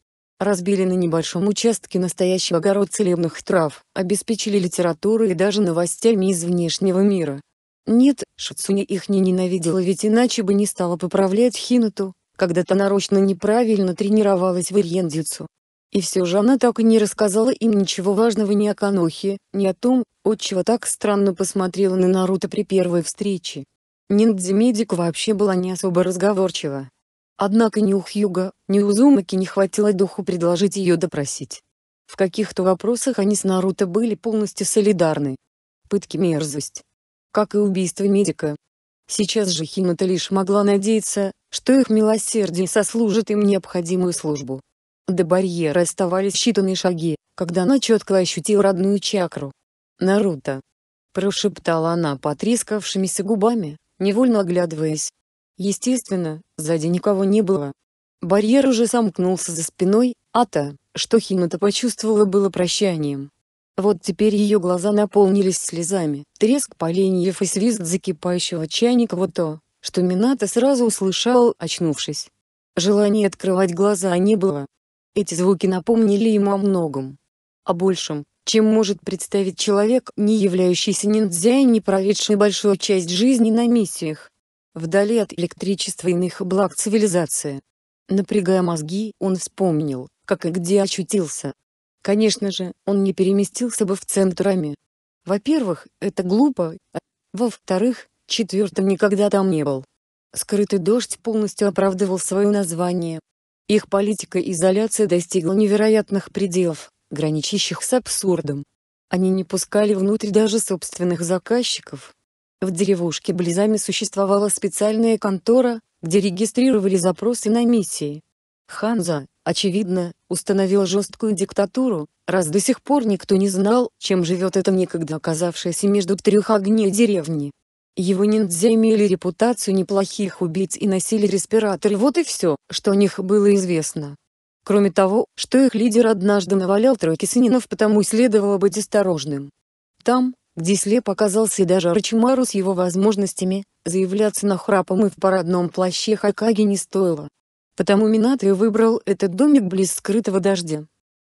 разбили на небольшом участке настоящий огород целебных трав, обеспечили литературу и даже новостями из внешнего мира. Нет, Шицуня их не ненавидела ведь иначе бы не стала поправлять Хинуту, когда то нарочно неправильно тренировалась в Ирьендицу. И все же она так и не рассказала им ничего важного ни о Канохе, ни о том, отчего так странно посмотрела на Наруто при первой встрече. Ниндзя-медик вообще была не особо разговорчива, Однако ни у Хьюга, ни у Зумаки не хватило духу предложить ее допросить. В каких-то вопросах они с Наруто были полностью солидарны. Пытки мерзость. Как и убийство медика. Сейчас же Химата лишь могла надеяться, что их милосердие сослужит им необходимую службу. До барьера оставались считанные шаги, когда она четко ощутила родную чакру. «Наруто!» – прошептала она потрескавшимися губами, невольно оглядываясь. Естественно, сзади никого не было. Барьер уже сомкнулся за спиной, а то, что Химата почувствовала было прощанием. Вот теперь ее глаза наполнились слезами, треск поленьев и свист закипающего чайника вот то, что Мината сразу услышал, очнувшись. Желания открывать глаза не было. Эти звуки напомнили ему о многом. О большем, чем может представить человек, не являющийся ниндзя и не проведший большую часть жизни на миссиях вдали от электричества и иных благ цивилизации. Напрягая мозги, он вспомнил, как и где очутился. Конечно же, он не переместился бы в центр Ами. Во-первых, это глупо, а во-вторых, четвертым никогда там не был. Скрытый дождь полностью оправдывал свое название. Их политика изоляции достигла невероятных пределов, граничащих с абсурдом. Они не пускали внутрь даже собственных заказчиков, в деревушке Близами существовала специальная контора, где регистрировали запросы на миссии. Ханза, очевидно, установил жесткую диктатуру, раз до сих пор никто не знал, чем живет эта некогда оказавшаяся между трех огней деревни. Его ниндзя имели репутацию неплохих убийц и носили респиратор. Вот и все, что о них было известно. Кроме того, что их лидер однажды навалял тройки сининов, потому следовало быть осторожным. Там, где показался и даже Рачимару с его возможностями, заявляться на храпом и в парадном плаще Хакаги не стоило. Потому Минато выбрал этот домик близ скрытого дождя.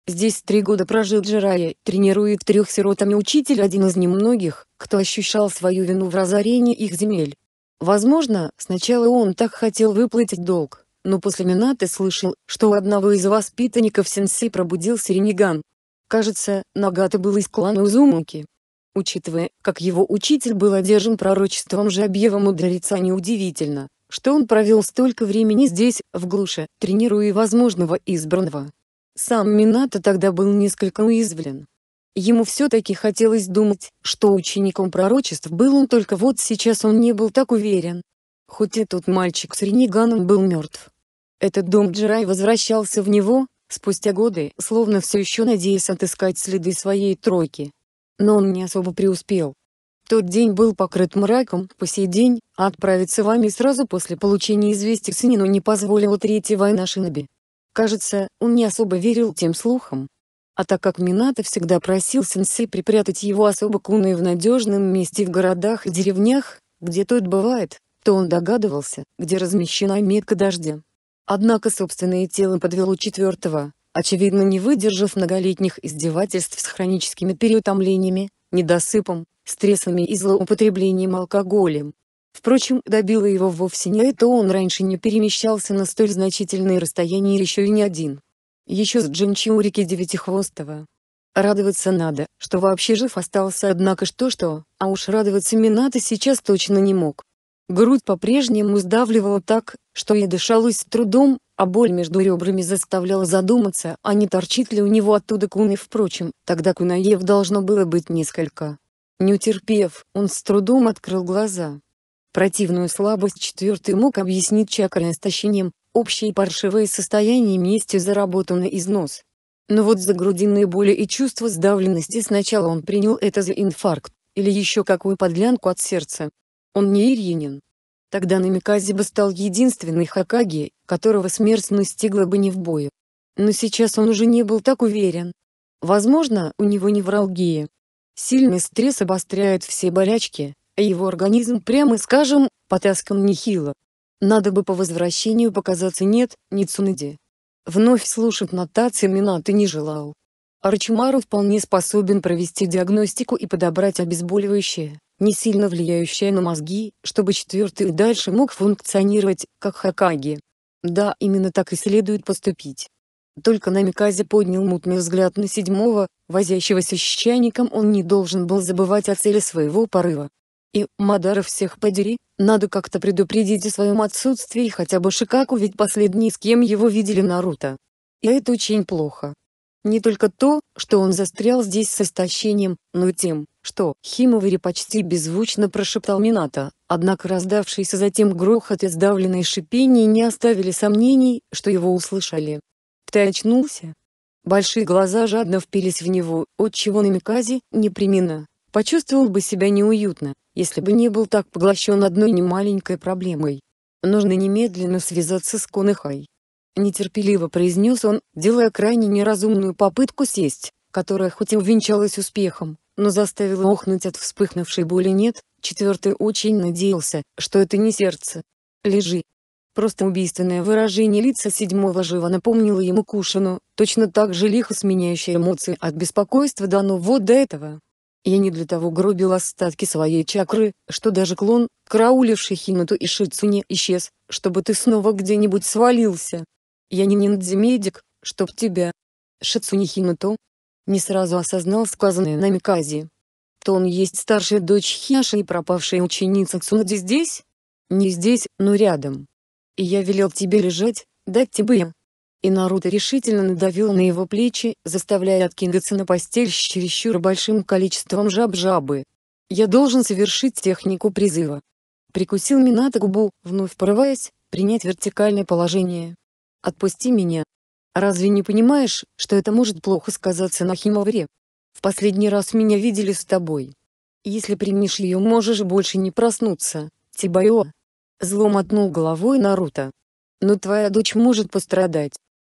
Здесь три года прожил Джирая, тренирует трех сиротами учитель один из немногих, кто ощущал свою вину в разорении их земель. Возможно, сначала он так хотел выплатить долг, но после Минаты слышал, что у одного из воспитанников сенсей пробудился ренеган. Кажется, Нагата был из клана Узумуки. Учитывая, как его учитель был одержан пророчеством Жабьева мудреца неудивительно, что он провел столько времени здесь, в глуше, тренируя возможного избранного. Сам Минато тогда был несколько уязвлен. Ему все-таки хотелось думать, что учеником пророчеств был он только вот сейчас он не был так уверен. Хоть и тот мальчик с риниганом был мертв. Этот дом Джирай возвращался в него, спустя годы, словно все еще надеясь отыскать следы своей тройки но он не особо преуспел. Тот день был покрыт мраком, по сей день, отправиться вами сразу после получения известий Синину не позволило третьего Шиноби. Кажется, он не особо верил тем слухам. А так как Минато всегда просил сенсей припрятать его особо куны в надежном месте в городах и деревнях, где тот бывает, то он догадывался, где размещена метка дождя. Однако собственное тело подвело четвертого, очевидно, не выдержав многолетних издевательств с хроническими переутомлениями, недосыпом, стрессами и злоупотреблением алкоголем. Впрочем, добило его вовсе не это, он раньше не перемещался на столь значительные расстояния еще и не один. Еще с Джинчурики Девятихвостого. Радоваться надо, что вообще жив остался, однако что-что, а уж радоваться Минато сейчас точно не мог. Грудь по-прежнему сдавливала так, что и дышалось с трудом, а боль между ребрами заставляла задуматься, а не торчит ли у него оттуда куны впрочем, тогда кунаев должно было быть несколько. Не утерпев, он с трудом открыл глаза. Противную слабость четвертый мог объяснить чакры истощением, общие паршивые состояния местью заработанный износ. Но вот за грудинные боли и чувство сдавленности сначала он принял это за инфаркт, или еще какую подлянку от сердца. Он не Иринин, Тогда Намикази бы стал единственной Хакаги, которого смерть настигла бы не в бою. Но сейчас он уже не был так уверен. Возможно, у него невралгия. Сильный стресс обостряет все болячки, а его организм, прямо скажем, потаскан нехило. Надо бы по возвращению показаться нет, не Цунади. Вновь слушать нотации Минаты не желал. Арчимару вполне способен провести диагностику и подобрать обезболивающее, не сильно влияющая на мозги, чтобы четвертый и дальше мог функционировать, как Хакаги. Да, именно так и следует поступить. Только на поднял мутный взгляд на седьмого, возящегося с чайником он не должен был забывать о цели своего порыва. И, Мадара всех подери, надо как-то предупредить о своем отсутствии хотя бы Шикаку ведь последний с кем его видели Наруто. И это очень плохо. Не только то, что он застрял здесь с истощением, но и тем, «Что?» — Химовари почти беззвучно прошептал Минато, однако раздавшийся затем грохот и сдавленное шипение не оставили сомнений, что его услышали. «Ты очнулся?» Большие глаза жадно впились в него, отчего Намикази, непременно, почувствовал бы себя неуютно, если бы не был так поглощен одной немаленькой проблемой. Нужно немедленно связаться с Конехай. Нетерпеливо произнес он, делая крайне неразумную попытку сесть, которая хоть и увенчалась успехом, но заставила охнуть от вспыхнувшей боли нет, четвертый очень надеялся, что это не сердце. Лежи. Просто убийственное выражение лица седьмого живо напомнило ему Кушину, точно так же лихо сменяющие эмоции от беспокойства дано вот до этого. Я не для того гробил остатки своей чакры, что даже клон, карауливший Хинуту и Шицуне исчез, чтобы ты снова где-нибудь свалился. Я не ниндзя-медик, чтоб тебя. Шицуне Хинуту, не сразу осознал сказанное на Микази. То он есть старшая дочь Хиаши, и пропавшая ученица Ксунади здесь? Не здесь, но рядом. И я велел тебе лежать, дать тебе им. И Наруто решительно надавил на его плечи, заставляя откинуться на постель с чересчур большим количеством жаб-жабы. «Я должен совершить технику призыва». Прикусил Минато губу, вновь порываясь, принять вертикальное положение. «Отпусти меня, Разве не понимаешь, что это может плохо сказаться на Химовре? В последний раз меня видели с тобой. Если примешь ее можешь больше не проснуться, Тибайо. Зло мотнул головой Наруто. Но твоя дочь может пострадать.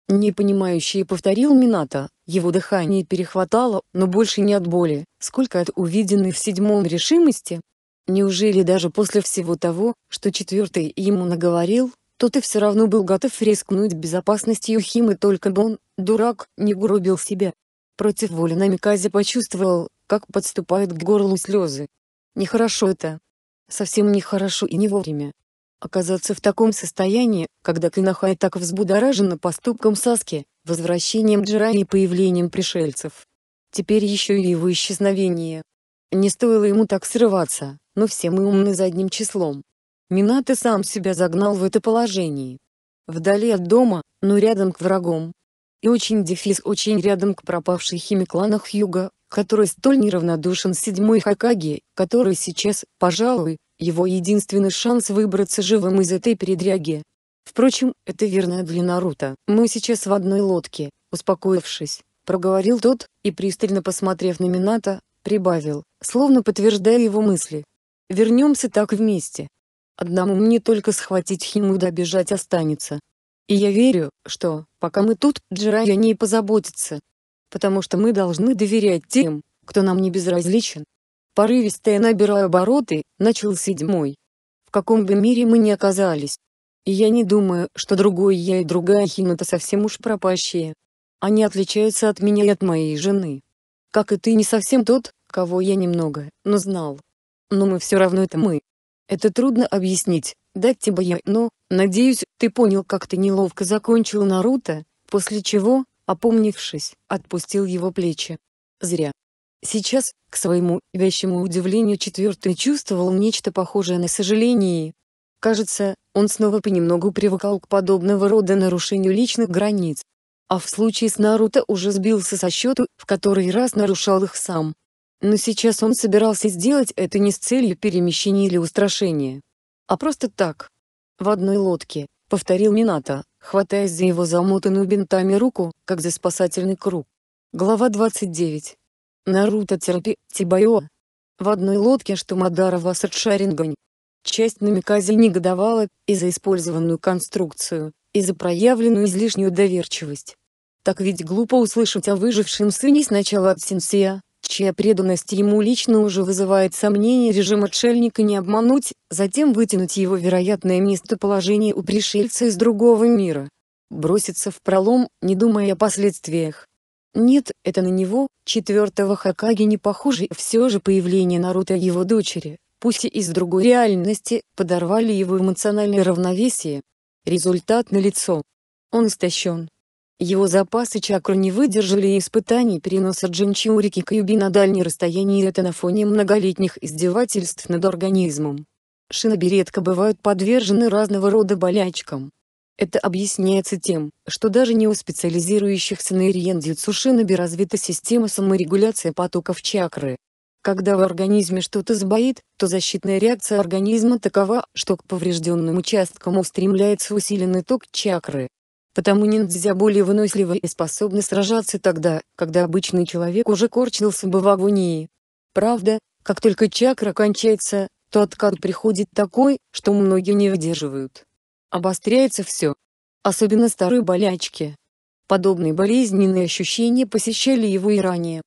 Непонимающий повторил Минато, его дыхание перехватало, но больше не от боли, сколько от увиденной в седьмом решимости. Неужели даже после всего того, что четвертый ему наговорил, то ты все равно был готов рискнуть безопасностью Химы только бы он, дурак, не грубил себя. Против воли Намиказе почувствовал, как подступают к горлу слезы. Нехорошо это. Совсем нехорошо и не вовремя. Оказаться в таком состоянии, когда Кинахай так взбудоражена поступком Саски, возвращением джира и появлением пришельцев. Теперь еще и его исчезновение. Не стоило ему так срываться, но все мы умны задним числом. Минато сам себя загнал в это положение. Вдали от дома, но рядом к врагом. И очень дефис очень рядом к пропавшей химикланах Юга, Хьюга, который столь неравнодушен седьмой Хакаги, который сейчас, пожалуй, его единственный шанс выбраться живым из этой передряги. Впрочем, это верно для Наруто. Мы сейчас в одной лодке, успокоившись, проговорил тот, и пристально посмотрев на Минато, прибавил, словно подтверждая его мысли. Вернемся так вместе. Одному мне только схватить Химу да бежать останется. И я верю, что, пока мы тут, Джирай о ней позаботится. Потому что мы должны доверять тем, кто нам не безразличен. Порывистая набирая обороты, начал седьмой. В каком бы мире мы ни оказались. И я не думаю, что другой я и другая Хима-то совсем уж пропащие. Они отличаются от меня и от моей жены. Как и ты не совсем тот, кого я немного, но знал. Но мы все равно это мы, это трудно объяснить, дать тебе я, но, надеюсь, ты понял, как ты неловко закончил Наруто, после чего, опомнившись, отпустил его плечи. Зря. Сейчас, к своему вящему удивлению, четвертый чувствовал нечто похожее на сожаление. Кажется, он снова понемногу привыкал к подобного рода нарушению личных границ. А в случае с Наруто уже сбился со счету, в который раз нарушал их сам. Но сейчас он собирался сделать это не с целью перемещения или устрашения, а просто так. В одной лодке, повторил Минато, хватаясь за его замотанную бинтами руку, как за спасательный круг. Глава 29. Наруто терпи, Тибайо. В одной лодке что Штумадара Васад Шарингань. Часть Намикази негодовала и за использованную конструкцию, и за проявленную излишнюю доверчивость. Так ведь глупо услышать о выжившем сыне сначала от сенсея, чья преданность ему лично уже вызывает сомнения режим отшельника не обмануть, затем вытянуть его вероятное местоположение у пришельца из другого мира. Броситься в пролом, не думая о последствиях. Нет, это на него, четвертого Хакаги не похоже и все же появление Наруто и его дочери, пусть и из другой реальности, подорвали его эмоциональное равновесие. Результат налицо. Он истощен. Его запасы чакры не выдержали испытаний переноса джинчурики Кьюби на дальние расстояния и это на фоне многолетних издевательств над организмом. Шиноби редко бывают подвержены разного рода болячкам. Это объясняется тем, что даже не у специализирующихся на ириендзюцу шиноби развита система саморегуляции потоков чакры. Когда в организме что-то сбоит, то защитная реакция организма такова, что к поврежденным участкам устремляется усиленный ток чакры потому ниндзя более выносливы и способны сражаться тогда, когда обычный человек уже корчился бы в агонии. Правда, как только чакра кончается, то откат приходит такой, что многие не выдерживают. Обостряется все. Особенно старые болячки. Подобные болезненные ощущения посещали его и ранее.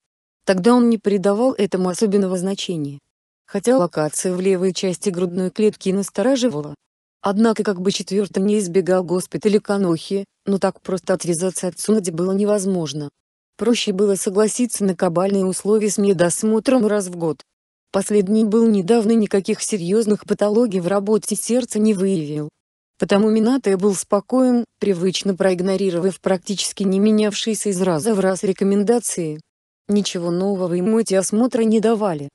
Тогда он не придавал этому особенного значения. Хотя локация в левой части грудной клетки настораживала, Однако как бы четвертым не избегал госпиталя Канохи, но так просто отвязаться от Цунади было невозможно. Проще было согласиться на кабальные условия с медосмотром раз в год. Последний был недавно никаких серьезных патологий в работе сердца не выявил. Потому Минатэ был спокоен, привычно проигнорировав практически не менявшиеся из раза в раз рекомендации. Ничего нового ему эти осмотры не давали.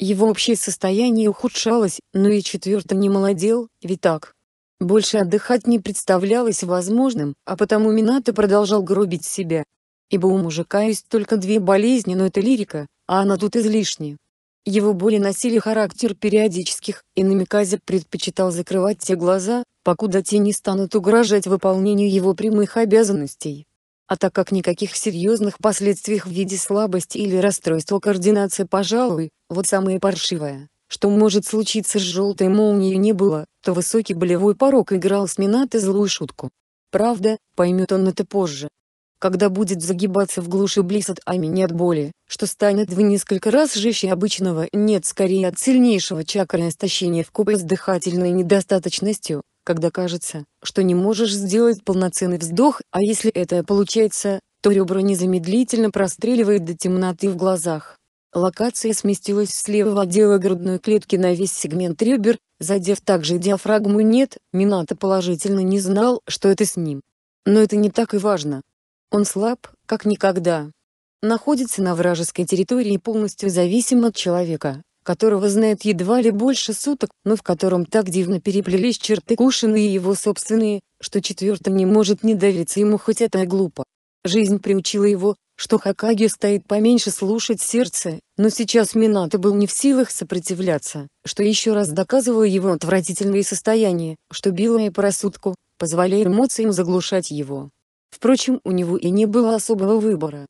Его общее состояние ухудшалось, но и четвертый не молодел, ведь так. Больше отдыхать не представлялось возможным, а потому Минато продолжал грубить себя. Ибо у мужика есть только две болезни, но это лирика, а она тут излишняя. Его боли носили характер периодических, и Намиказе предпочитал закрывать те глаза, покуда те не станут угрожать выполнению его прямых обязанностей. А так как никаких серьезных последствий в виде слабости или расстройства координации, пожалуй, вот самое паршивое, что может случиться с желтой молнией не было, то высокий болевой порог играл с Минато злую шутку. Правда, поймет он это позже. Когда будет загибаться в глуши близ от Ами не от боли, что станет в несколько раз жестче обычного, нет скорее от сильнейшего чакры истощения в купе с дыхательной недостаточностью, когда кажется, что не можешь сделать полноценный вздох, а если это получается, то ребра незамедлительно простреливает до темноты в глазах. Локация сместилась слева, левого отдела грудной клетки на весь сегмент ребер, задев также диафрагму нет, Минато положительно не знал, что это с ним. Но это не так и важно. Он слаб, как никогда. Находится на вражеской территории и полностью зависим от человека, которого знает едва ли больше суток, но в котором так дивно переплелись черты Кушина и его собственные, что четвертый не может не довериться ему, хоть это и глупо. Жизнь приучила его, что Хакаги стоит поменьше слушать сердце, но сейчас Минато был не в силах сопротивляться, что еще раз доказывало его отвратительное состояние, что било и по рассудку, позволяя эмоциям заглушать его. Впрочем, у него и не было особого выбора,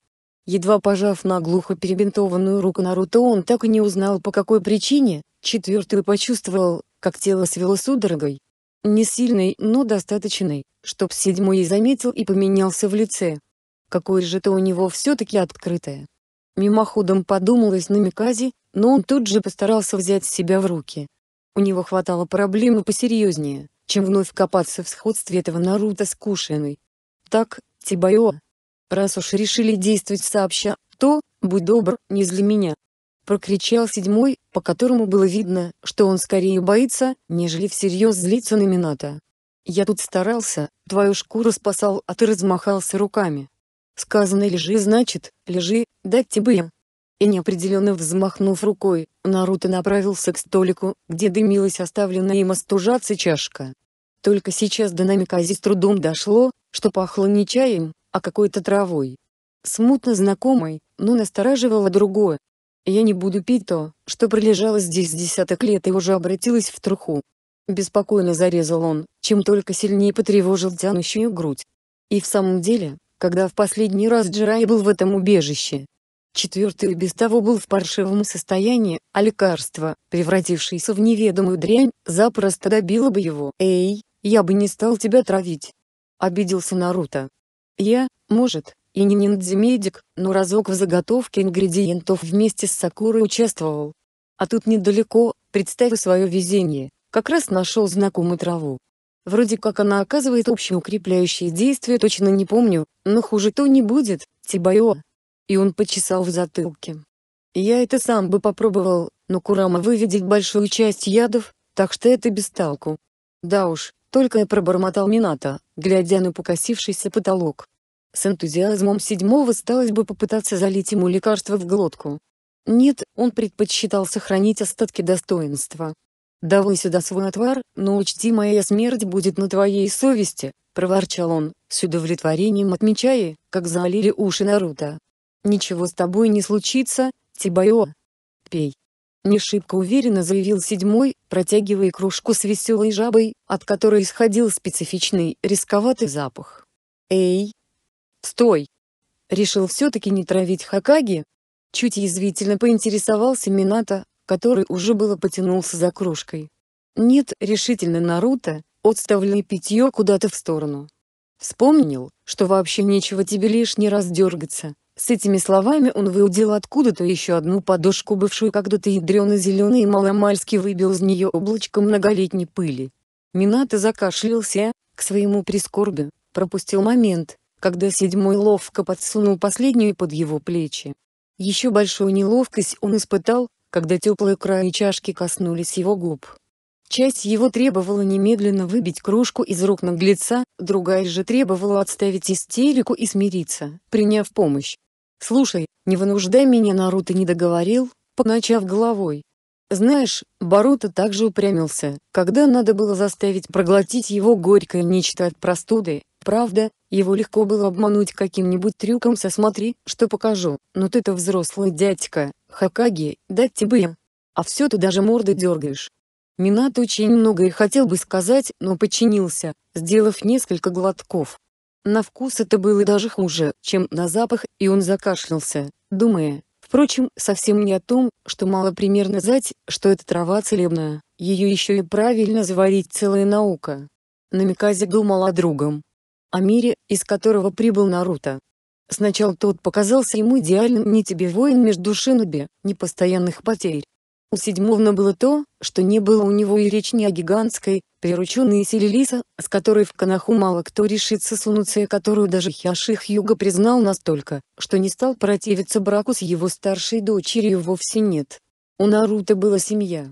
Едва пожав на глухо перебинтованную руку Наруто он так и не узнал по какой причине, четвертую почувствовал, как тело свело судорогой. Не сильной, но достаточной, чтоб седьмой и заметил и поменялся в лице. Какое же то у него все-таки открытое. Мимоходом подумалось на Миказе, но он тут же постарался взять себя в руки. У него хватало проблемы посерьезнее, чем вновь копаться в сходстве этого Наруто с Кушиной. Так, Тибайо, Раз уж решили действовать сообща, то, будь добр, не зли меня. Прокричал седьмой, по которому было видно, что он скорее боится, нежели всерьез злится на Мината. Я тут старался, твою шкуру спасал, а ты размахался руками. Сказано лежи значит, лежи, дать тебе я. И неопределенно взмахнув рукой, Наруто направился к столику, где дымилась оставленная им остужаться чашка. Только сейчас до Намикази с трудом дошло, что пахло не чаем, а какой-то травой. Смутно знакомой, но настораживало другое. Я не буду пить то, что пролежало здесь десяток лет и уже обратилось в труху. Беспокойно зарезал он, чем только сильнее потревожил тянущую грудь. И в самом деле, когда в последний раз Джирай был в этом убежище? Четвертый без того был в паршивом состоянии, а лекарство, превратившееся в неведомую дрянь, запросто добило бы его. «Эй, я бы не стал тебя травить!» Обиделся Наруто. Я, может, и не ниндзя-медик, но разок в заготовке ингредиентов вместе с Сакурой участвовал. А тут недалеко, представь свое везение, как раз нашел знакомую траву. Вроде как она оказывает общеукрепляющие действия точно не помню, но хуже то не будет, Тибайо. И он почесал в затылке. Я это сам бы попробовал, но Курама выведет большую часть ядов, так что это без толку. Да уж, только и пробормотал Минато, глядя на покосившийся потолок. С энтузиазмом седьмого сталось бы попытаться залить ему лекарство в глотку. Нет, он предпочитал сохранить остатки достоинства. «Давай сюда свой отвар, но учти, моя смерть будет на твоей совести», — проворчал он, с удовлетворением отмечая, как залили уши Наруто. «Ничего с тобой не случится, Тибайо. Пей». Не шибко уверенно заявил седьмой, протягивая кружку с веселой жабой, от которой исходил специфичный, рисковатый запах. «Эй! Стой!» Решил все-таки не травить Хакаги? Чуть язвительно поинтересовался Минато, который уже было потянулся за кружкой. «Нет, решительно Наруто, отставляй питье куда-то в сторону. Вспомнил, что вообще нечего тебе лишний раз дергаться, с этими словами он выудил откуда-то еще одну подушку, бывшую когда-то ядрено-зеленой, и маломальски выбил из нее облачко многолетней пыли. Минато закашлялся, к своему прискорбию, пропустил момент, когда седьмой ловко подсунул последнюю под его плечи. Еще большую неловкость он испытал, когда теплые края чашки коснулись его губ. Часть его требовала немедленно выбить кружку из рук наглеца, другая же требовала отставить истерику и смириться, приняв помощь. «Слушай, не вынуждай меня Наруто не договорил, поначав головой. Знаешь, Баруто также упрямился, когда надо было заставить проглотить его горькое нечто от простуды, правда, его легко было обмануть каким-нибудь трюком со «смотри, что покажу, но ты-то взрослый дядька, Хакаги, дать тебе, а все ты даже морды дергаешь». Минат очень многое хотел бы сказать, но подчинился, сделав несколько глотков. На вкус это было даже хуже, чем на запах, и он закашлялся, думая, впрочем, совсем не о том, что мало примерно знать, что эта трава целебная, ее еще и правильно заварить целая наука. Намикази думал о другом. О мире, из которого прибыл Наруто. Сначала тот показался ему идеальным не тебе воин между шиноби, непостоянных потерь, у Седьмовна было то, что не было у него и речь не о гигантской, прирученной силе лиса, с которой в Канаху мало кто решится сунуться и которую даже Хяших Юга признал настолько, что не стал противиться браку с его старшей дочерью вовсе нет. У Наруто была семья.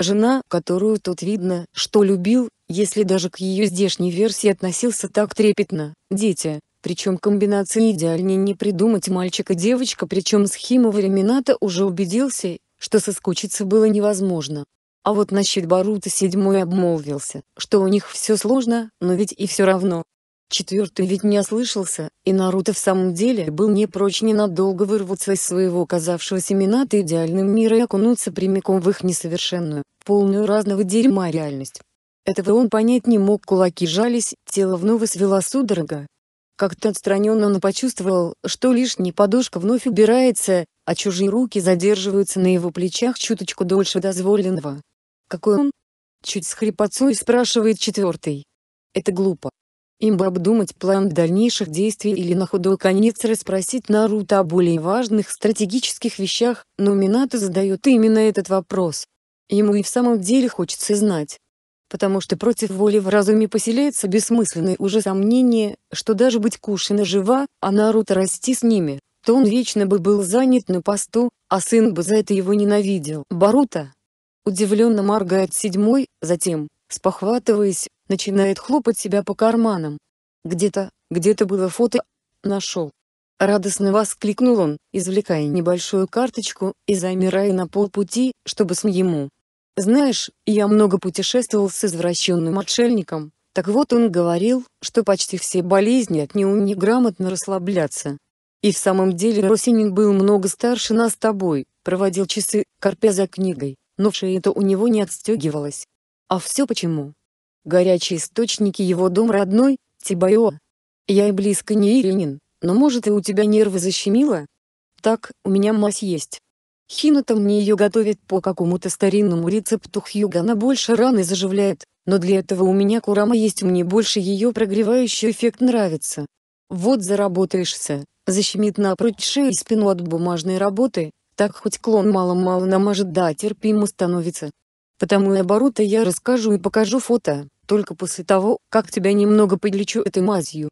Жена, которую тот видно, что любил, если даже к ее здешней версии относился так трепетно, дети, причем комбинации идеальнее не придумать мальчик и девочка причем с Химова Ремината уже убедился, что соскучиться было невозможно. А вот насчет Барута седьмой обмолвился, что у них все сложно, но ведь и все равно. Четвертый ведь не ослышался, и Наруто в самом деле был не прочь ненадолго вырваться из своего казавшегося Мината идеальным мира и окунуться прямиком в их несовершенную, полную разного дерьма реальность. Этого он понять не мог, кулаки жались, тело вновь свело судорога. Как-то отстраненно он почувствовал, что лишняя подушка вновь убирается, а чужие руки задерживаются на его плечах чуточку дольше дозволенного. «Какой он?» Чуть с хрипотцой спрашивает четвертый. «Это глупо. Им бы обдумать план дальнейших действий или на худой конец расспросить Наруто о более важных стратегических вещах, но Минато задает именно этот вопрос. Ему и в самом деле хочется знать. Потому что против воли в разуме поселяется бессмысленное уже сомнение, что даже быть Кушина жива, а Наруто расти с ними то он вечно бы был занят на посту, а сын бы за это его ненавидел. Барута удивленно моргает седьмой, затем, спохватываясь, начинает хлопать себя по карманам. Где-то, где-то было фото, нашел. Радостно воскликнул он, извлекая небольшую карточку и замирая на полпути, чтобы с ему. «Знаешь, я много путешествовал с извращенным отшельником, так вот он говорил, что почти все болезни от неумни грамотно расслабляться, и в самом деле Росинин был много старше нас с тобой, проводил часы, корпя за книгой, но шея-то у него не отстегивалось. А все почему? Горячие источники его дом родной, Тибайо. Я и близко не Иринин, но может и у тебя нервы защемило? Так, у меня мазь есть. хина мне ее готовит по какому-то старинному рецепту Хьюга, она больше раны заживляет, но для этого у меня курама есть, мне больше ее прогревающий эффект нравится. Вот заработаешься, защемит напрочь шею и спину от бумажной работы, так хоть клон мало-мало намажет да терпимо становится. Потому и оборота я расскажу и покажу фото, только после того, как тебя немного подлечу этой мазью.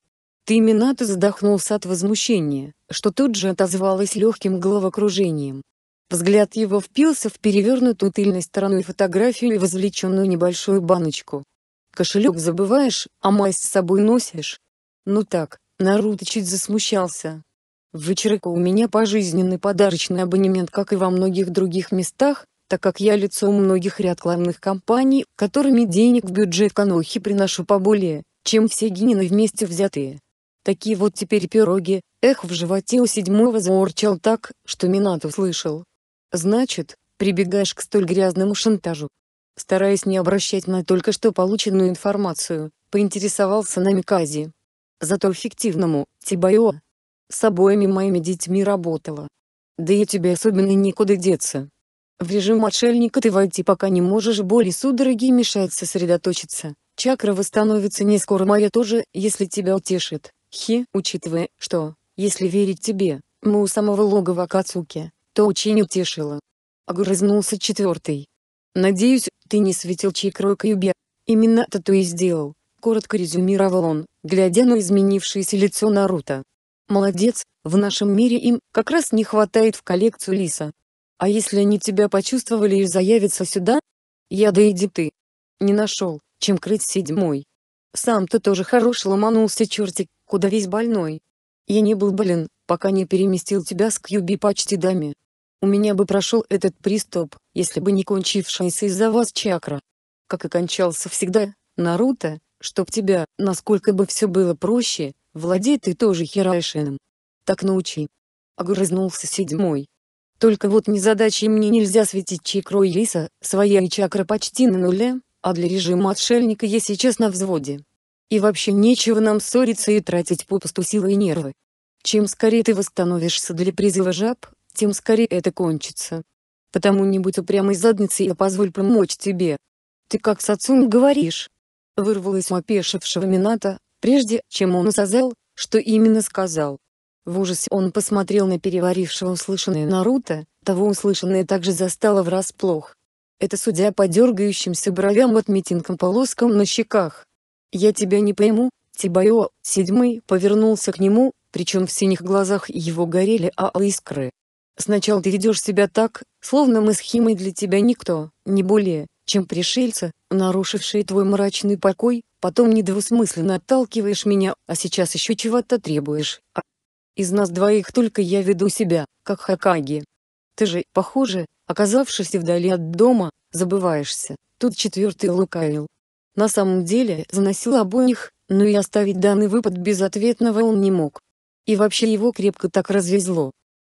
Ты Минато задохнулся от возмущения, что тут же отозвалось легким головокружением. Взгляд его впился в перевернутую тыльной стороной фотографию и возвлеченную небольшую баночку. Кошелек забываешь, а мазь с собой носишь. Ну так, Наруто чуть засмущался. В Ичироко у меня пожизненный подарочный абонемент, как и во многих других местах, так как я лицо у многих рекламных компаний, которыми денег в бюджет Канохи приношу поболее, чем все гинины вместе взятые. Такие вот теперь пироги, эх в животе у седьмого заурчал так, что Минат услышал. Значит, прибегаешь к столь грязному шантажу. Стараясь не обращать на только что полученную информацию, поинтересовался Намикази. Зато эффективному, Тибайо. С обоими моими детьми работала. Да и тебе особенно некуда деться. В режим отшельника ты войти пока не можешь, боли судороги мешают сосредоточиться. Чакра восстановится не скоро моя тоже, если тебя утешит. Хи, учитывая, что, если верить тебе, мы у самого логова Кацуки, то очень утешила. Огрызнулся четвертый. Надеюсь, ты не светил чакрой Кьюбе. Именно это ты и сделал, коротко резюмировал он глядя на изменившееся лицо Наруто. «Молодец, в нашем мире им как раз не хватает в коллекцию лиса. А если они тебя почувствовали и заявятся сюда? Я да иди ты. Не нашел, чем крыть седьмой. Сам-то тоже хорош ломанулся чертик, куда весь больной. Я не был болен, пока не переместил тебя с Кьюби почти даме. У меня бы прошел этот приступ, если бы не кончившаяся из-за вас чакра. Как и кончался всегда, Наруто, чтоб тебя, насколько бы все было проще, владей ты тоже херайшином. Так научи. Огрызнулся седьмой. Только вот незадачей мне нельзя светить чакрой лиса, своя и чакра почти на нуле, а для режима отшельника я сейчас на взводе. И вообще нечего нам ссориться и тратить попусту силы и нервы. Чем скорее ты восстановишься для призыва жаб, тем скорее это кончится. Потому не будь упрямой задницей и позволь помочь тебе. Ты как с отцом говоришь, вырвалось у опешившего Мината, прежде чем он осознал, что именно сказал. В ужасе он посмотрел на переварившего услышанное Наруто, того услышанное также застало врасплох. Это судя по дергающимся бровям от митингом полоскам на щеках. «Я тебя не пойму», Тибайо, седьмой, повернулся к нему, причем в синих глазах его горели алые а искры. «Сначала ты ведешь себя так, словно мы с Химой для тебя никто, не более, чем пришельца, нарушившие твой мрачный покой, потом недвусмысленно отталкиваешь меня, а сейчас еще чего-то требуешь. А из нас двоих только я веду себя, как Хакаги. Ты же, похоже, оказавшись вдали от дома, забываешься. Тут четвертый лукаил. На самом деле заносил обоих, но и оставить данный выпад безответного он не мог. И вообще его крепко так развезло,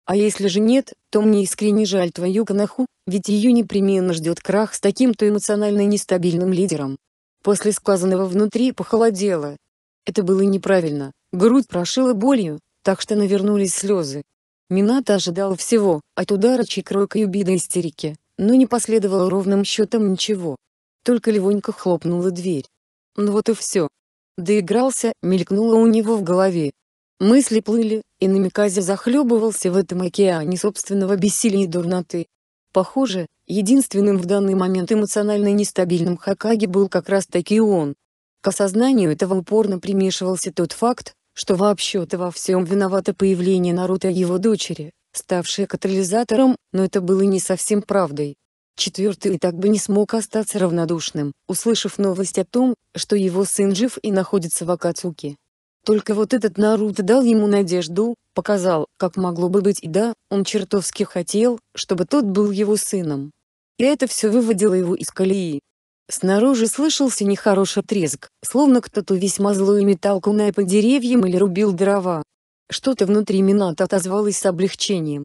а если же нет, то мне искренне жаль твою канаху, ведь ее непременно ждет крах с таким-то эмоционально нестабильным лидером. После сказанного внутри похолодело. Это было неправильно, грудь прошила болью, так что навернулись слезы. Мината ожидала всего, от удара чекройка и обиды истерики, но не последовало ровным счетом ничего. Только легонько хлопнула дверь. Ну вот и все. Доигрался, мелькнуло у него в голове, Мысли плыли, и Намиказе захлебывался в этом океане собственного бессилия и дурноты. Похоже, единственным в данный момент эмоционально нестабильным Хакаги был как раз таки он. К осознанию этого упорно примешивался тот факт, что вообще-то во всем виновато появление Наруто и его дочери, ставшее катализатором, но это было не совсем правдой. Четвертый и так бы не смог остаться равнодушным, услышав новость о том, что его сын жив и находится в Акацуке. Только вот этот Наруто дал ему надежду, показал, как могло бы быть, и да, он чертовски хотел, чтобы тот был его сыном. И это все выводило его из колеи. Снаружи слышался нехороший треск, словно кто-то весьма злой метал куная по деревьям или рубил дрова. Что-то внутри Мината отозвалось с облегчением.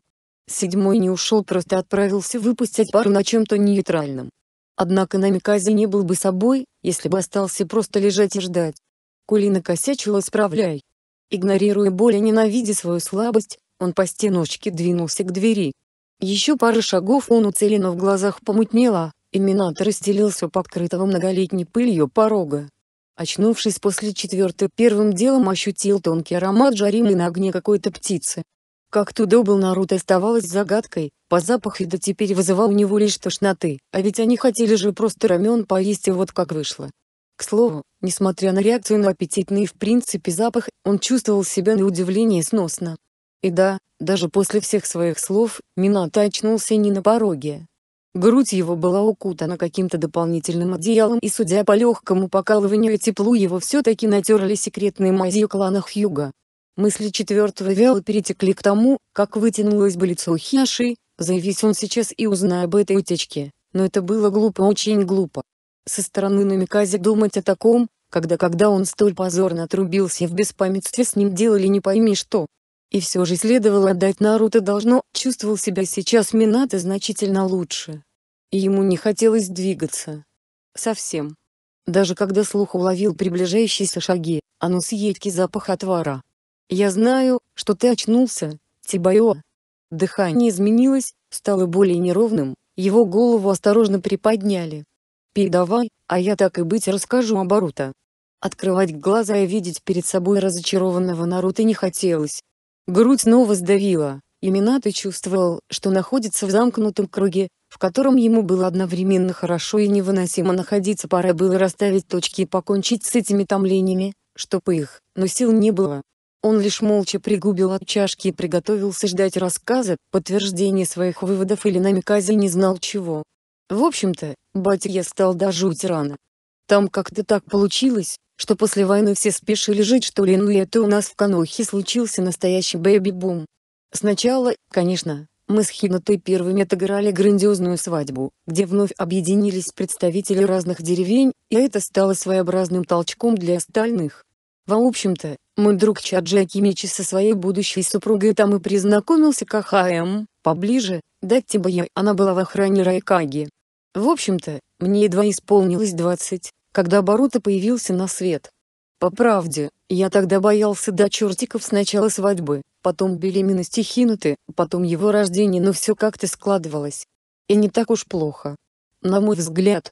Седьмой не ушел, просто отправился выпустить пар на чем-то нейтральном. Однако Намиказе не был бы собой, если бы остался просто лежать и ждать. Кулина косячила «Справляй!». Игнорируя боль и ненавидя свою слабость, он по стеночке двинулся к двери. Еще пара шагов он уцелен, в глазах помутнело, и Минат расстелился покрытого многолетней пылью порога. Очнувшись после четвертой, первым делом ощутил тонкий аромат жаримой на огне какой-то птицы. Как туда был Наруто оставалось загадкой, по запаху до теперь вызывал у него лишь тошноты, а ведь они хотели же просто рамен поесть и вот как вышло. К слову, несмотря на реакцию на аппетитный и в принципе запах, он чувствовал себя на удивление сносно. И да, даже после всех своих слов, Минато очнулся не на пороге. Грудь его была укутана каким-то дополнительным одеялом и судя по легкому покалыванию и теплу его все-таки натерли секретные мазью клана Хьюга. Мысли четвертого вяло перетекли к тому, как вытянулось бы лицо Хьяши, заявись он сейчас и узнай об этой утечке, но это было глупо очень глупо со стороны намеказя думать о таком, когда когда он столь позорно отрубился в беспамятстве с ним делали не пойми что. И все же следовало отдать Наруто должно, чувствовал себя сейчас Минато значительно лучше. И ему не хотелось двигаться. Совсем. Даже когда слух уловил приближающиеся шаги, а ну съедки запах отвара. «Я знаю, что ты очнулся, Тибайо». Дыхание изменилось, стало более неровным, его голову осторожно приподняли. Пей давай, а я так и быть расскажу о Боруто. Открывать глаза и видеть перед собой разочарованного Наруто не хотелось. Грудь снова сдавила, и Минато чувствовал, что находится в замкнутом круге, в котором ему было одновременно хорошо и невыносимо находиться пора было расставить точки и покончить с этими томлениями, чтобы их, но сил не было. Он лишь молча пригубил от чашки и приготовился ждать рассказа, подтверждения своих выводов или намеказа не знал чего. В общем-то, батя я стал до жуть рано. Там как-то так получилось, что после войны все спешили жить что ли, ну и это у нас в Канохе случился настоящий бэби-бум. Сначала, конечно, мы с Хинатой первыми отыграли грандиозную свадьбу, где вновь объединились представители разных деревень, и это стало своеобразным толчком для остальных. В общем-то, мой друг Чаджа Кимичи со своей будущей супругой там и признакомился к АХМ, поближе, дать да Тибае, она была в охране Райкаги. В общем-то, мне едва исполнилось 20, когда Баруто появился на свет. По правде, я тогда боялся до чертиков сначала свадьбы, потом беременности Хинуты, потом его рождения, но все как-то складывалось. И не так уж плохо. На мой взгляд.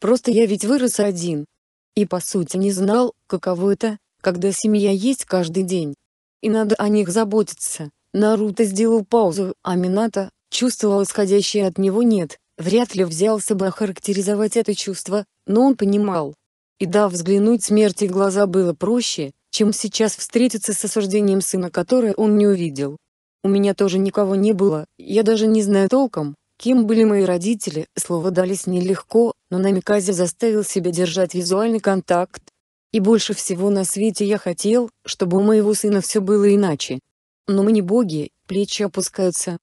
Просто я ведь вырос один. И по сути не знал, каково это, когда семья есть каждый день. И надо о них заботиться. Наруто сделал паузу, а Минато чувствовал исходящее от него «нет», вряд ли взялся бы охарактеризовать это чувство, но он понимал. И да, взглянуть смерти в глаза было проще, чем сейчас встретиться с осуждением сына, которое он не увидел. У меня тоже никого не было, я даже не знаю толком, кем были мои родители, Слова дались нелегко, но Намиказе заставил себя держать визуальный контакт. И больше всего на свете я хотел, чтобы у моего сына все было иначе. Но мы не боги, плечи опускаются.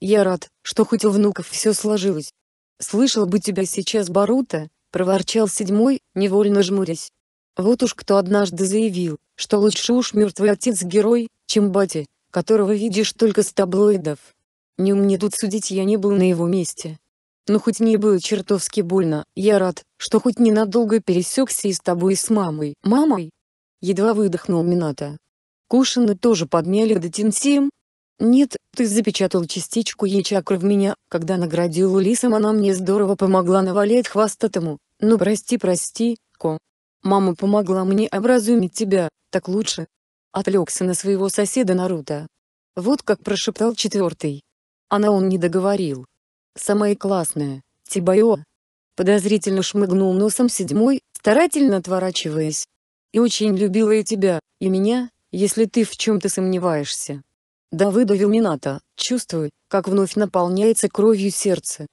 Я рад, что хоть у внуков все сложилось. Слышал бы тебя сейчас Барута, проворчал седьмой, невольно жмурясь. Вот уж кто однажды заявил, что лучше уж мертвый отец-герой, чем батя, которого видишь только с таблоидов. Не мне тут судить я не был на его месте. Но хоть мне было чертовски больно, я рад, что хоть ненадолго пересекся и с тобой и с мамой. Мамой? Едва выдохнул Мината, Кушаны тоже подняли до тенсим? Нет, ты запечатал частичку Е-чакры в меня, когда наградил Улисом она мне здорово помогла навалять хвастатому. ну прости прости, Ко. Мама помогла мне образумить тебя, так лучше. Отвлекся на своего соседа Наруто. Вот как прошептал четвертый. Она он не договорил. Самое классное, Тибайо. Подозрительно шмыгнул носом седьмой, старательно отворачиваясь. И очень любила и тебя, и меня, если ты в чем-то сомневаешься. Давыда Вилмината, чувствую, как вновь наполняется кровью сердце.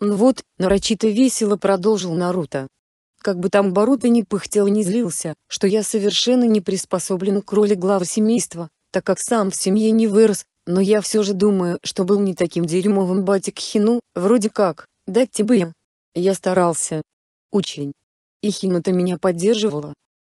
Ну вот, нарочито весело продолжил Наруто. Как бы там Боруто ни пыхтел и не злился, что я совершенно не приспособлен к роли главы семейства, так как сам в семье не вырос, но я все же думаю, что был не таким дерьмовым батик Хину, вроде как, дать тебе я. Я старался. Очень. И Хину то меня поддерживала.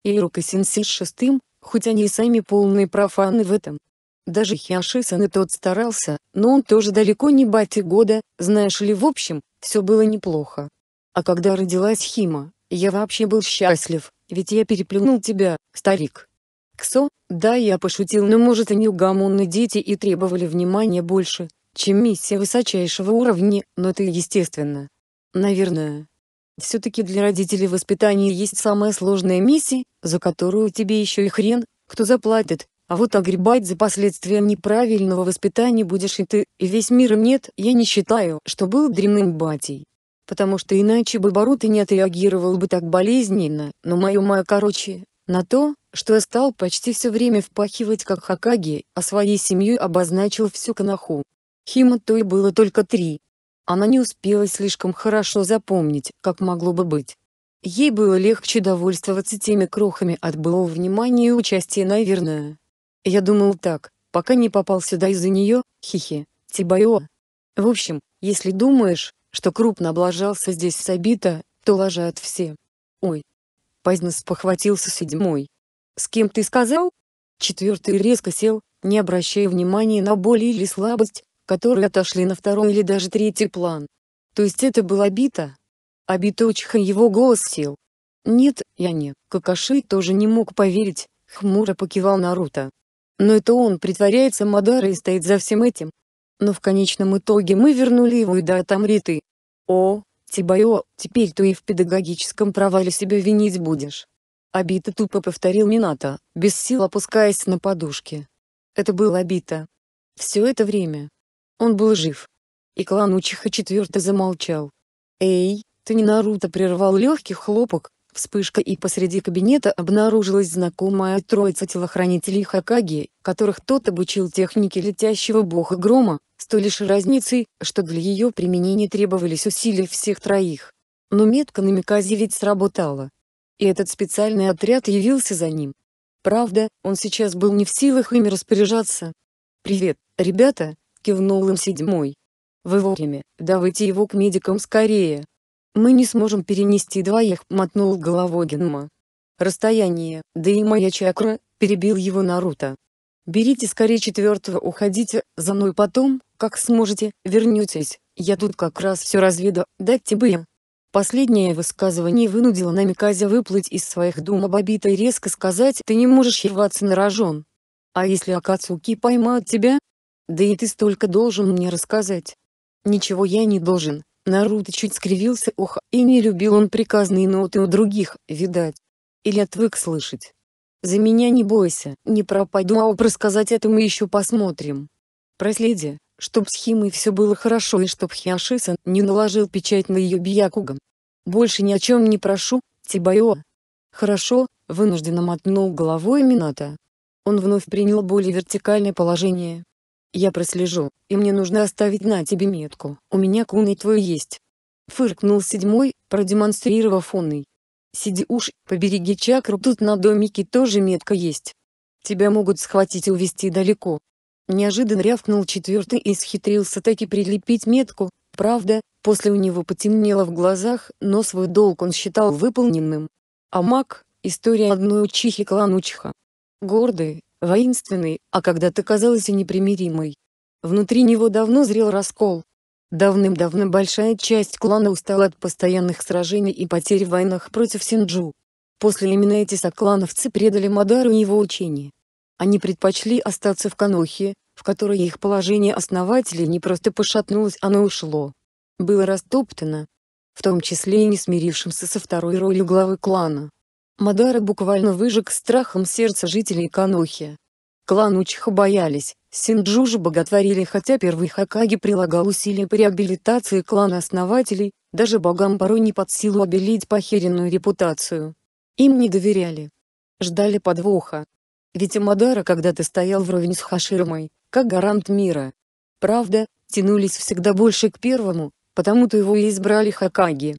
И рука Сенсей с шестым, хоть они и сами полные профаны в этом. Даже Хиашисан и тот старался, но он тоже далеко не бати года, знаешь ли в общем, все было неплохо. А когда родилась Хима, я вообще был счастлив, ведь я переплюнул тебя, старик. Ксо, да я пошутил, но может они угомонны дети и требовали внимания больше, чем миссия высочайшего уровня, но это естественно. Наверное, все-таки для родителей воспитание есть самая сложная миссия, за которую тебе еще и хрен, кто заплатит, а вот огребать за последствия неправильного воспитания будешь и ты, и весь мир им нет, я не считаю, что был дремным батей. Потому что иначе бы Барута не отреагировал бы так болезненно, но мое-мое короче, на то, что я стал почти все время впахивать как Хакаги, а своей семьей обозначил всю Канаху. Хима то и было только три, она не успела слишком хорошо запомнить, как могло бы быть. Ей было легче довольствоваться теми крохами от былого внимания и участия, наверное. Я думал так, пока не попал сюда из-за нее, хихи, Тибайо. В общем, если думаешь, что крупно облажался здесь Сабита, то лажают все. Ой. Поздно спохватился седьмой. С кем ты сказал? Четвертый резко сел, не обращая внимания на боль или слабость, которые отошли на второй или даже третий план. То есть это был Абита? Абита Учха его голос сел. Нет, я не. Какаши тоже не мог поверить, хмуро покивал Наруто. Но это он притворяется Мадара и стоит за всем этим. Но в конечном итоге мы вернули его и до Атамриты. О, Тибайо, теперь ты и в педагогическом провале себя винить будешь. Абита тупо повторил Минато, без сил опускаясь на подушки. Это был Абита. Все это время, он был жив. И клан Учиха четвертый замолчал. «Эй, ты не Наруто!» прервал легкий хлопок, вспышка и посреди кабинета обнаружилась знакомая троица телохранителей Хакаги, которых тот обучил технике летящего бога грома, с той лишь разницей, что для ее применения требовались усилия всех троих. Но метка на Миказе ведь сработала. И этот специальный отряд явился за ним. Правда, он сейчас был не в силах ими распоряжаться. «Привет, ребята!» кивнул им седьмой. «Вы вовремя, давайте его к медикам скорее!» «Мы не сможем перенести двоих», — мотнул головой Генма. «Расстояние, да и моя чакра», — перебил его Наруто. «Берите скорее четвертого, уходите, за мной потом, как сможете, вернетесь, я тут как раз все разведу, дайте бы Последнее высказывание вынудило Намиказя выплыть из своих дум об обитой и резко сказать «ты не можешь яваться на рожон». «А если Акацуки поймают тебя?» Да и ты столько должен мне рассказать. Ничего я не должен. Наруто чуть скривился, ох, и не любил он приказные ноты у других, видать. Или отвык слышать. За меня не бойся, не пропаду, а об сказать это мы еще посмотрим. Проследи, чтоб с Химой все было хорошо и чтоб Хиашисан не наложил печать на ее Бьякугам. Больше ни о чем не прошу, Тибайо. Хорошо, вынужденно мотнул головой Мината. Он вновь принял более вертикальное положение, я прослежу, и мне нужно оставить на тебе метку. У меня куны твой есть. Фыркнул седьмой, продемонстрировав онный. Сиди уж, побереги чакру, тут на домике тоже метка есть. Тебя могут схватить и увезти далеко. Неожиданно рявкнул четвертый и схитрился таки прилепить метку, правда, после у него потемнело в глазах, но свой долг он считал выполненным. А маг, история одной учихи клан учиха. Гордый, воинственный, а когда-то казалось и непримиримый. Внутри него давно зрел раскол. Давным-давно большая часть клана устала от постоянных сражений и потерь в войнах против Синджу. После эти соклановцы предали Мадару и его учение. Они предпочли остаться в Канохе, в которой их положение основателей не просто пошатнулось, оно ушло. Было растоптано. В том числе и не смирившимся со второй ролью главы клана. Мадара буквально выжег страхом сердца жителей Канохи. Клан Учиха боялись, Синджужи боготворили хотя первый Хакаги прилагал усилия по реабилитации клана-основателей, даже богам порой не под силу обелить похеренную репутацию. Им не доверяли. Ждали подвоха. Ведь Мадара когда-то стоял вровень с Хаширмой, как гарант мира. Правда, тянулись всегда больше к первому, потому-то его и избрали Хакаги.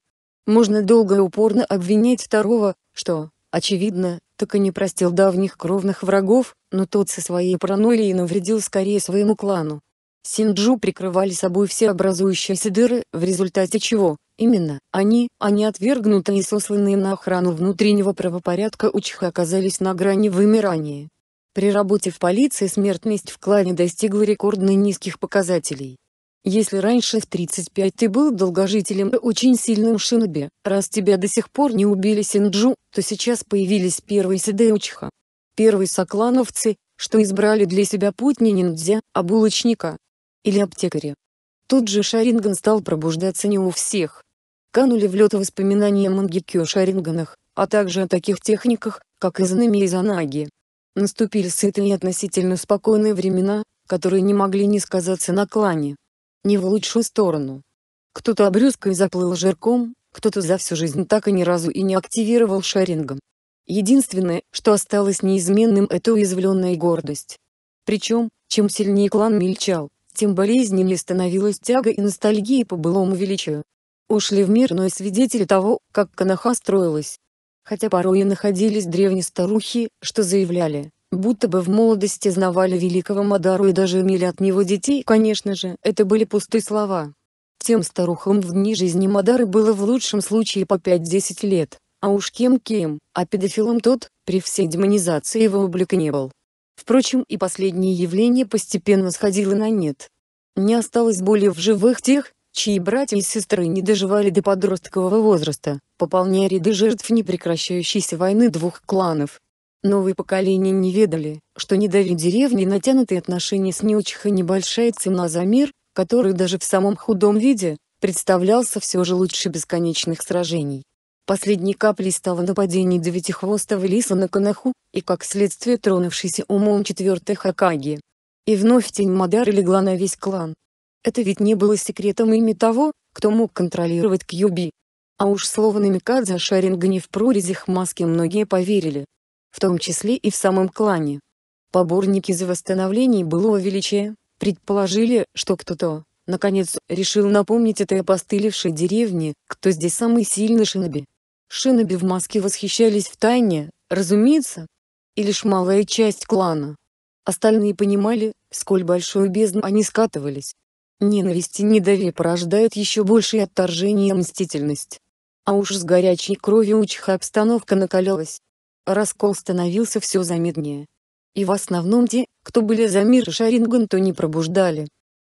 Можно долго и упорно обвинять второго, что, очевидно, так и не простил давних кровных врагов, но тот со своей паранойей навредил скорее своему клану. Синджу прикрывали собой все образующиеся дыры, в результате чего, именно, они, они а отвергнутые и сосланные на охрану внутреннего правопорядка Учиха оказались на грани вымирания. При работе в полиции смертность в клане достигла рекордно низких показателей. Если раньше в 35 ты был долгожителем очень сильным шиноби, раз тебя до сих пор не убили Синджу, то сейчас появились первые Сидеучха. Первые соклановцы, что избрали для себя путь не ниндзя, а булочника. Или аптекаря. Тут же Шаринган стал пробуждаться не у всех. Канули в лед воспоминания Мангикю о Шаринганах, а также о таких техниках, как Изанами и Занаги. Наступили сытые и относительно спокойные времена, которые не могли не сказаться на клане. Не в лучшую сторону. Кто-то обрюзг заплыл жирком, кто-то за всю жизнь так и ни разу и не активировал шарингом. Единственное, что осталось неизменным это уязвленная гордость. Причем, чем сильнее клан мельчал, тем болезненнее становилась тяга и ностальгия по былому величию. Ушли в мир, но и свидетели того, как Канаха строилась. Хотя порой и находились древние старухи, что заявляли, будто бы в молодости знавали великого Мадару и даже имели от него детей. Конечно же, это были пустые слова. Тем старухам в дни жизни Мадары было в лучшем случае по 5-10 лет, а уж кем-кем, а педофилом тот, при всей демонизации его облик не был. Впрочем, и последнее явление постепенно сходило на нет. Не осталось более в живых тех, чьи братья и сестры не доживали до подросткового возраста, пополняя ряды жертв непрекращающейся войны двух кланов, Новые поколения не ведали, что не дави деревни натянутые отношения с неучиха небольшая цена за мир, который даже в самом худом виде, представлялся все же лучше бесконечных сражений. Последней каплей стало нападение девятихвостого лиса на Канаху, и как следствие тронувшийся умом четвертой Хакаги. И вновь тень Мадары легла на весь клан. Это ведь не было секретом ими того, кто мог контролировать Кьюби. А уж слово намекать за не в прорезях маски многие поверили, в том числе и в самом клане. Поборники за восстановление былого величия, предположили, что кто-то, наконец, решил напомнить этой опостылевшей деревне, кто здесь самый сильный шиноби. Шиноби в маске восхищались в тайне, разумеется, и лишь малая часть клана. Остальные понимали, сколь большую бездну они скатывались. Ненависть и недоверие порождают еще большее отторжение и мстительность. А уж с горячей кровью учиха обстановка накалялась. Раскол становился все замеднее, И в основном те, кто были за мир и Шаринган, то не пробуждали.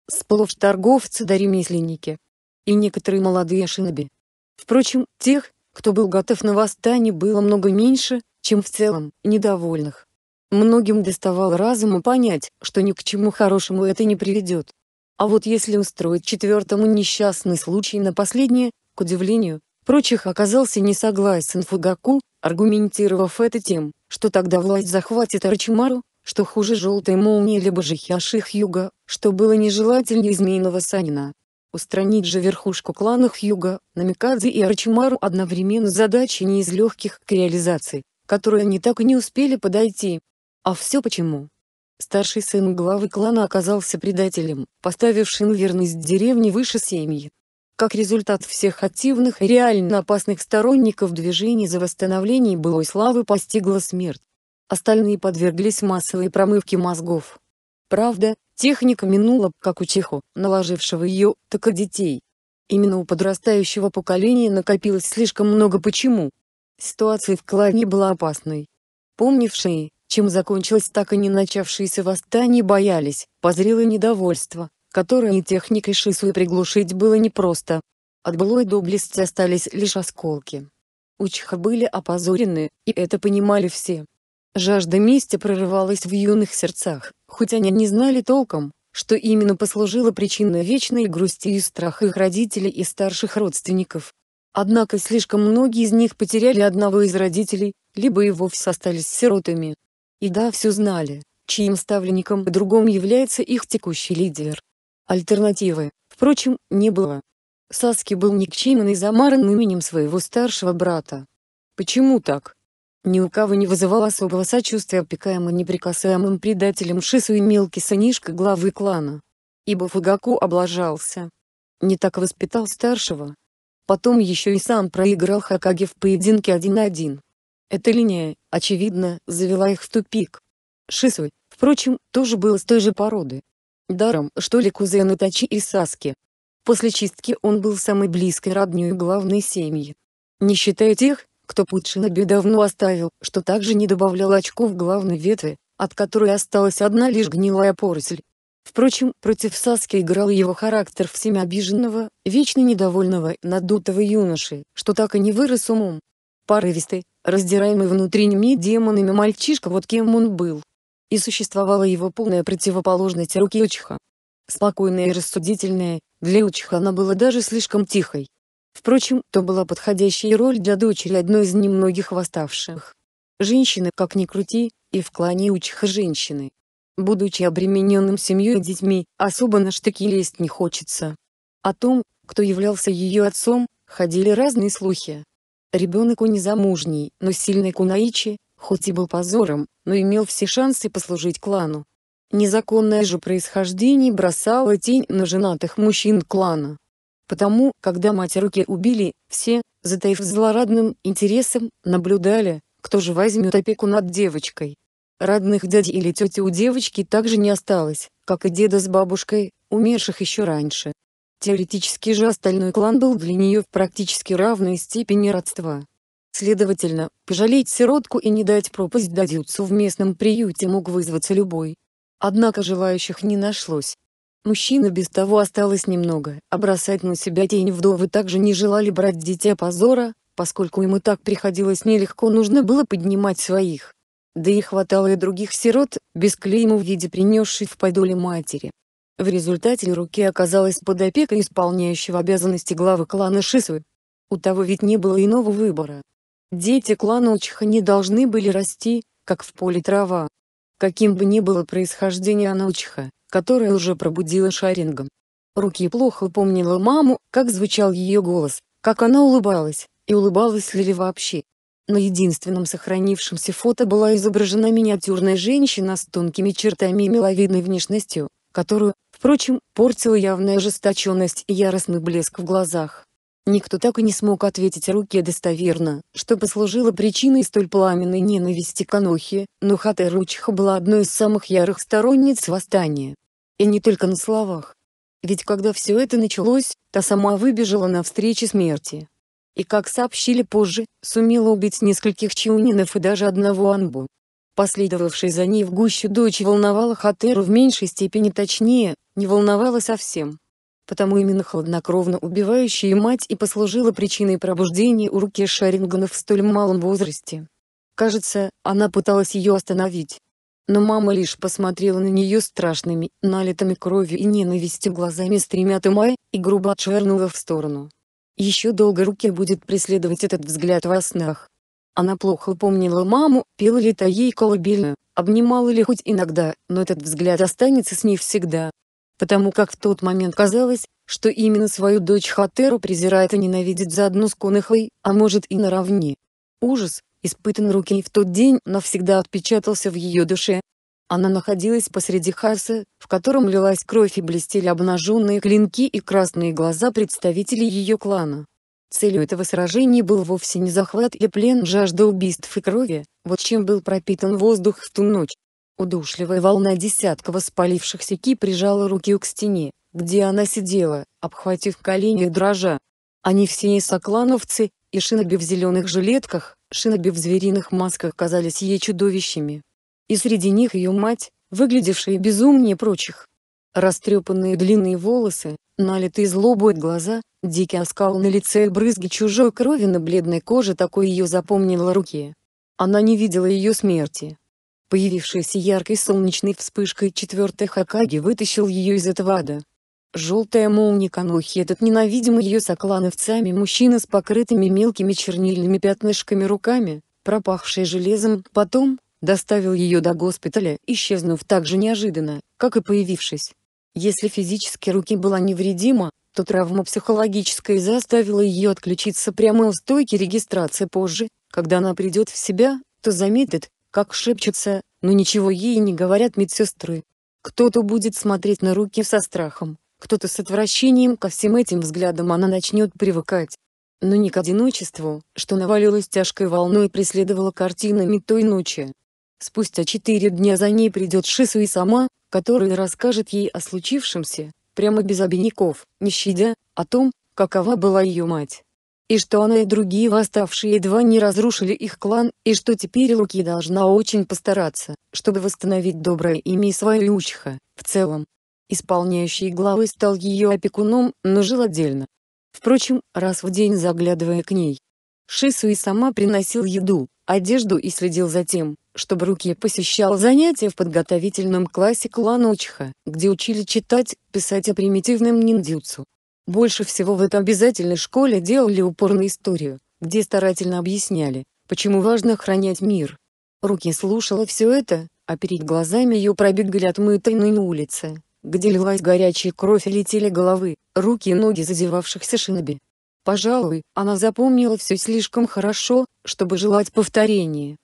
Сплошь торговцы да ремесленники. И некоторые молодые шиноби. Впрочем, тех, кто был готов на восстание было много меньше, чем в целом, недовольных. Многим доставало разуму понять, что ни к чему хорошему это не приведет. А вот если устроить четвертому несчастный случай на последнее, к удивлению, прочих оказался не согласен Фугаку, аргументировав это тем, что тогда власть захватит Арчимару, что хуже желтой молнии либо же Хяших Юга, что было нежелательнее Змеиного Санина. Устранить же верхушку клана Хьюга, Намикадзе и Арчимару одновременно задача не из легких к реализации, которой они так и не успели подойти. А все почему? Старший сын главы клана оказался предателем, поставившим верность деревни выше семьи. Как результат всех активных и реально опасных сторонников движений за восстановление былой славы постигла смерть. Остальные подверглись массовой промывке мозгов. Правда, техника минула как у чеху, наложившего ее, так и детей. Именно у подрастающего поколения накопилось слишком много почему. Ситуация в клане была опасной. Помнившие, чем закончилось так и не начавшиеся восстания боялись, позрело недовольство, которые техникой и приглушить было непросто. От былой доблести остались лишь осколки. Учха были опозорены, и это понимали все. Жажда мести прорывалась в юных сердцах, хоть они не знали толком, что именно послужило причиной вечной грусти и страха их родителей и старших родственников. Однако слишком многие из них потеряли одного из родителей, либо и вовсе остались сиротами. И да, все знали, чьим ставленником и другом является их текущий лидер. Альтернативы, впрочем, не было. Саски был никчемен и замаран именем своего старшего брата. Почему так? Ни у кого не вызывал особого сочувствия опекаемым неприкасаемым предателем Шису и мелкий сынишка главы клана. Ибо Фугаку облажался. Не так воспитал старшего. Потом еще и сам проиграл Хакаги в поединке один на один. Эта линия, очевидно, завела их в тупик. Шисуй, впрочем, тоже был с той же породы. Даром, что ли кузены Тачи и Саски. После чистки он был самой близкой роднёй главной семьи. Не считая тех, кто Пучинаби давно оставил, что также не добавлял очков главной ветви, от которой осталась одна лишь гнилая поросль. Впрочем, против Саски играл его характер всеми обиженного, вечно недовольного, надутого юноши, что так и не вырос умом. Порывистый, раздираемый внутренними демонами мальчишка вот кем он был и существовала его полная противоположность руки Учиха. Спокойная и рассудительная, для Учиха она была даже слишком тихой. Впрочем, то была подходящая роль для дочери одной из немногих восставших. Женщины как ни крути, и в клане Учиха женщины. Будучи обремененным семьей и детьми, особо на штыки лезть не хочется. О том, кто являлся ее отцом, ходили разные слухи. Ребенок у незамужней, но сильной Кунаичи, хоть и был позором, но имел все шансы послужить клану. Незаконное же происхождение бросало тень на женатых мужчин клана. Потому, когда мать руки убили, все, затаив злорадным интересом, наблюдали, кто же возьмет опеку над девочкой. Родных дядь или тети у девочки также не осталось, как и деда с бабушкой, умерших еще раньше. Теоретически же остальной клан был для нее в практически равной степени родства. Следовательно, пожалеть сиротку и не дать пропасть дадюцу в местном приюте мог вызваться любой. Однако желающих не нашлось. Мужчина без того осталось немного, а бросать на себя тень вдовы также не желали брать дитя позора, поскольку им и так приходилось нелегко нужно было поднимать своих. Да и хватало и других сирот, без клейма в виде принесшей в подоле матери. В результате руки оказалась под опекой исполняющего обязанности главы клана Шисвы. У того ведь не было иного выбора, Дети клана Учха не должны были расти, как в поле трава. Каким бы ни было происхождение Анучха, которая уже пробудила шарингом. Руки плохо помнила маму, как звучал ее голос, как она улыбалась, и улыбалась ли вообще. На единственном сохранившемся фото была изображена миниатюрная женщина с тонкими чертами и миловидной внешностью, которую, впрочем, портила явная ожесточенность и яростный блеск в глазах. Никто так и не смог ответить руке достоверно, что послужило причиной столь пламенной ненависти к но Хатер Учиха была одной из самых ярых сторонниц восстания. И не только на словах. Ведь когда все это началось, та сама выбежала навстречу смерти. И как сообщили позже, сумела убить нескольких чаунинов и даже одного анбу. Последовавший за ней в гущу дочь волновала Хатеру в меньшей степени точнее, не волновала совсем потому именно хладнокровно убивающая мать и послужила причиной пробуждения у руки Шарингана в столь малом возрасте. Кажется, она пыталась ее остановить. Но мама лишь посмотрела на нее страшными, налитыми кровью и ненавистью глазами с тремя тымай, и грубо отшвырнула в сторону. Еще долго руки будет преследовать этот взгляд во снах. Она плохо помнила маму, пела ли та ей колыбельную, обнимала ли хоть иногда, но этот взгляд останется с ней всегда потому как в тот момент казалось, что именно свою дочь Хатеру презирает и ненавидит заодно с Конахой, а может и наравне. Ужас, испытанный руки и в тот день навсегда отпечатался в ее душе. Она находилась посреди хаоса, в котором лилась кровь и блестели обнаженные клинки и красные глаза представителей ее клана. Целью этого сражения был вовсе не захват и плен жажда убийств и крови, вот чем был пропитан воздух в ту ночь. Удушливая волна десятка воспалившихся ки прижала руки к стене, где она сидела, обхватив колени дрожа. Они все и соклановцы, и шиноби в зеленых жилетках, шиноби в звериных масках казались ей чудовищами. И среди них ее мать, выглядевшая безумнее прочих. Растрепанные длинные волосы, налитые злобой глаза, дикий оскал на лице и брызги чужой крови на бледной коже такой ее запомнила руки. Она не видела ее смерти, появившаяся яркой солнечной вспышкой четвертый Хакаги вытащил ее из этого ада. Желтая молния Канохи этот ненавидимый ее соклановцами мужчина с покрытыми мелкими чернильными пятнышками руками, пропахшие железом, потом, доставил ее до госпиталя, исчезнув так же неожиданно, как и появившись. Если физически руки была невредима, то травма психологическая заставила ее отключиться прямо у стойки регистрации позже, когда она придет в себя, то заметит, как шепчутся, но ничего ей не говорят медсестры. Кто-то будет смотреть на руки со страхом, кто-то с отвращением ко всем этим взглядам она начнет привыкать. Но не к одиночеству, что навалилось тяжкой волной и преследовало картинами той ночи. Спустя четыре дня за ней придет Шису и сама, которая расскажет ей о случившемся, прямо без обиняков, не щадя, о том, какова была ее мать и что она и другие восставшие едва не разрушили их клан, и что теперь Луки должна очень постараться, чтобы восстановить доброе имя и свое учха, в целом. Исполняющий главы стал ее опекуном, но жил отдельно. Впрочем, раз в день заглядывая к ней. Шису и сама приносил еду, одежду и следил за тем, чтобы Руки посещал занятия в подготовительном классе клана Учха, где учили читать, писать о примитивном ниндзюцу, больше всего в этой обязательной школе делали упор на историю, где старательно объясняли, почему важно хранять мир. Руки слушала все это, а перед глазами ее пробегали отмытые ныне улицы, где лилась горячая кровь и летели головы, руки и ноги задевавшихся шиноби. Пожалуй, она запомнила все слишком хорошо, чтобы желать повторения.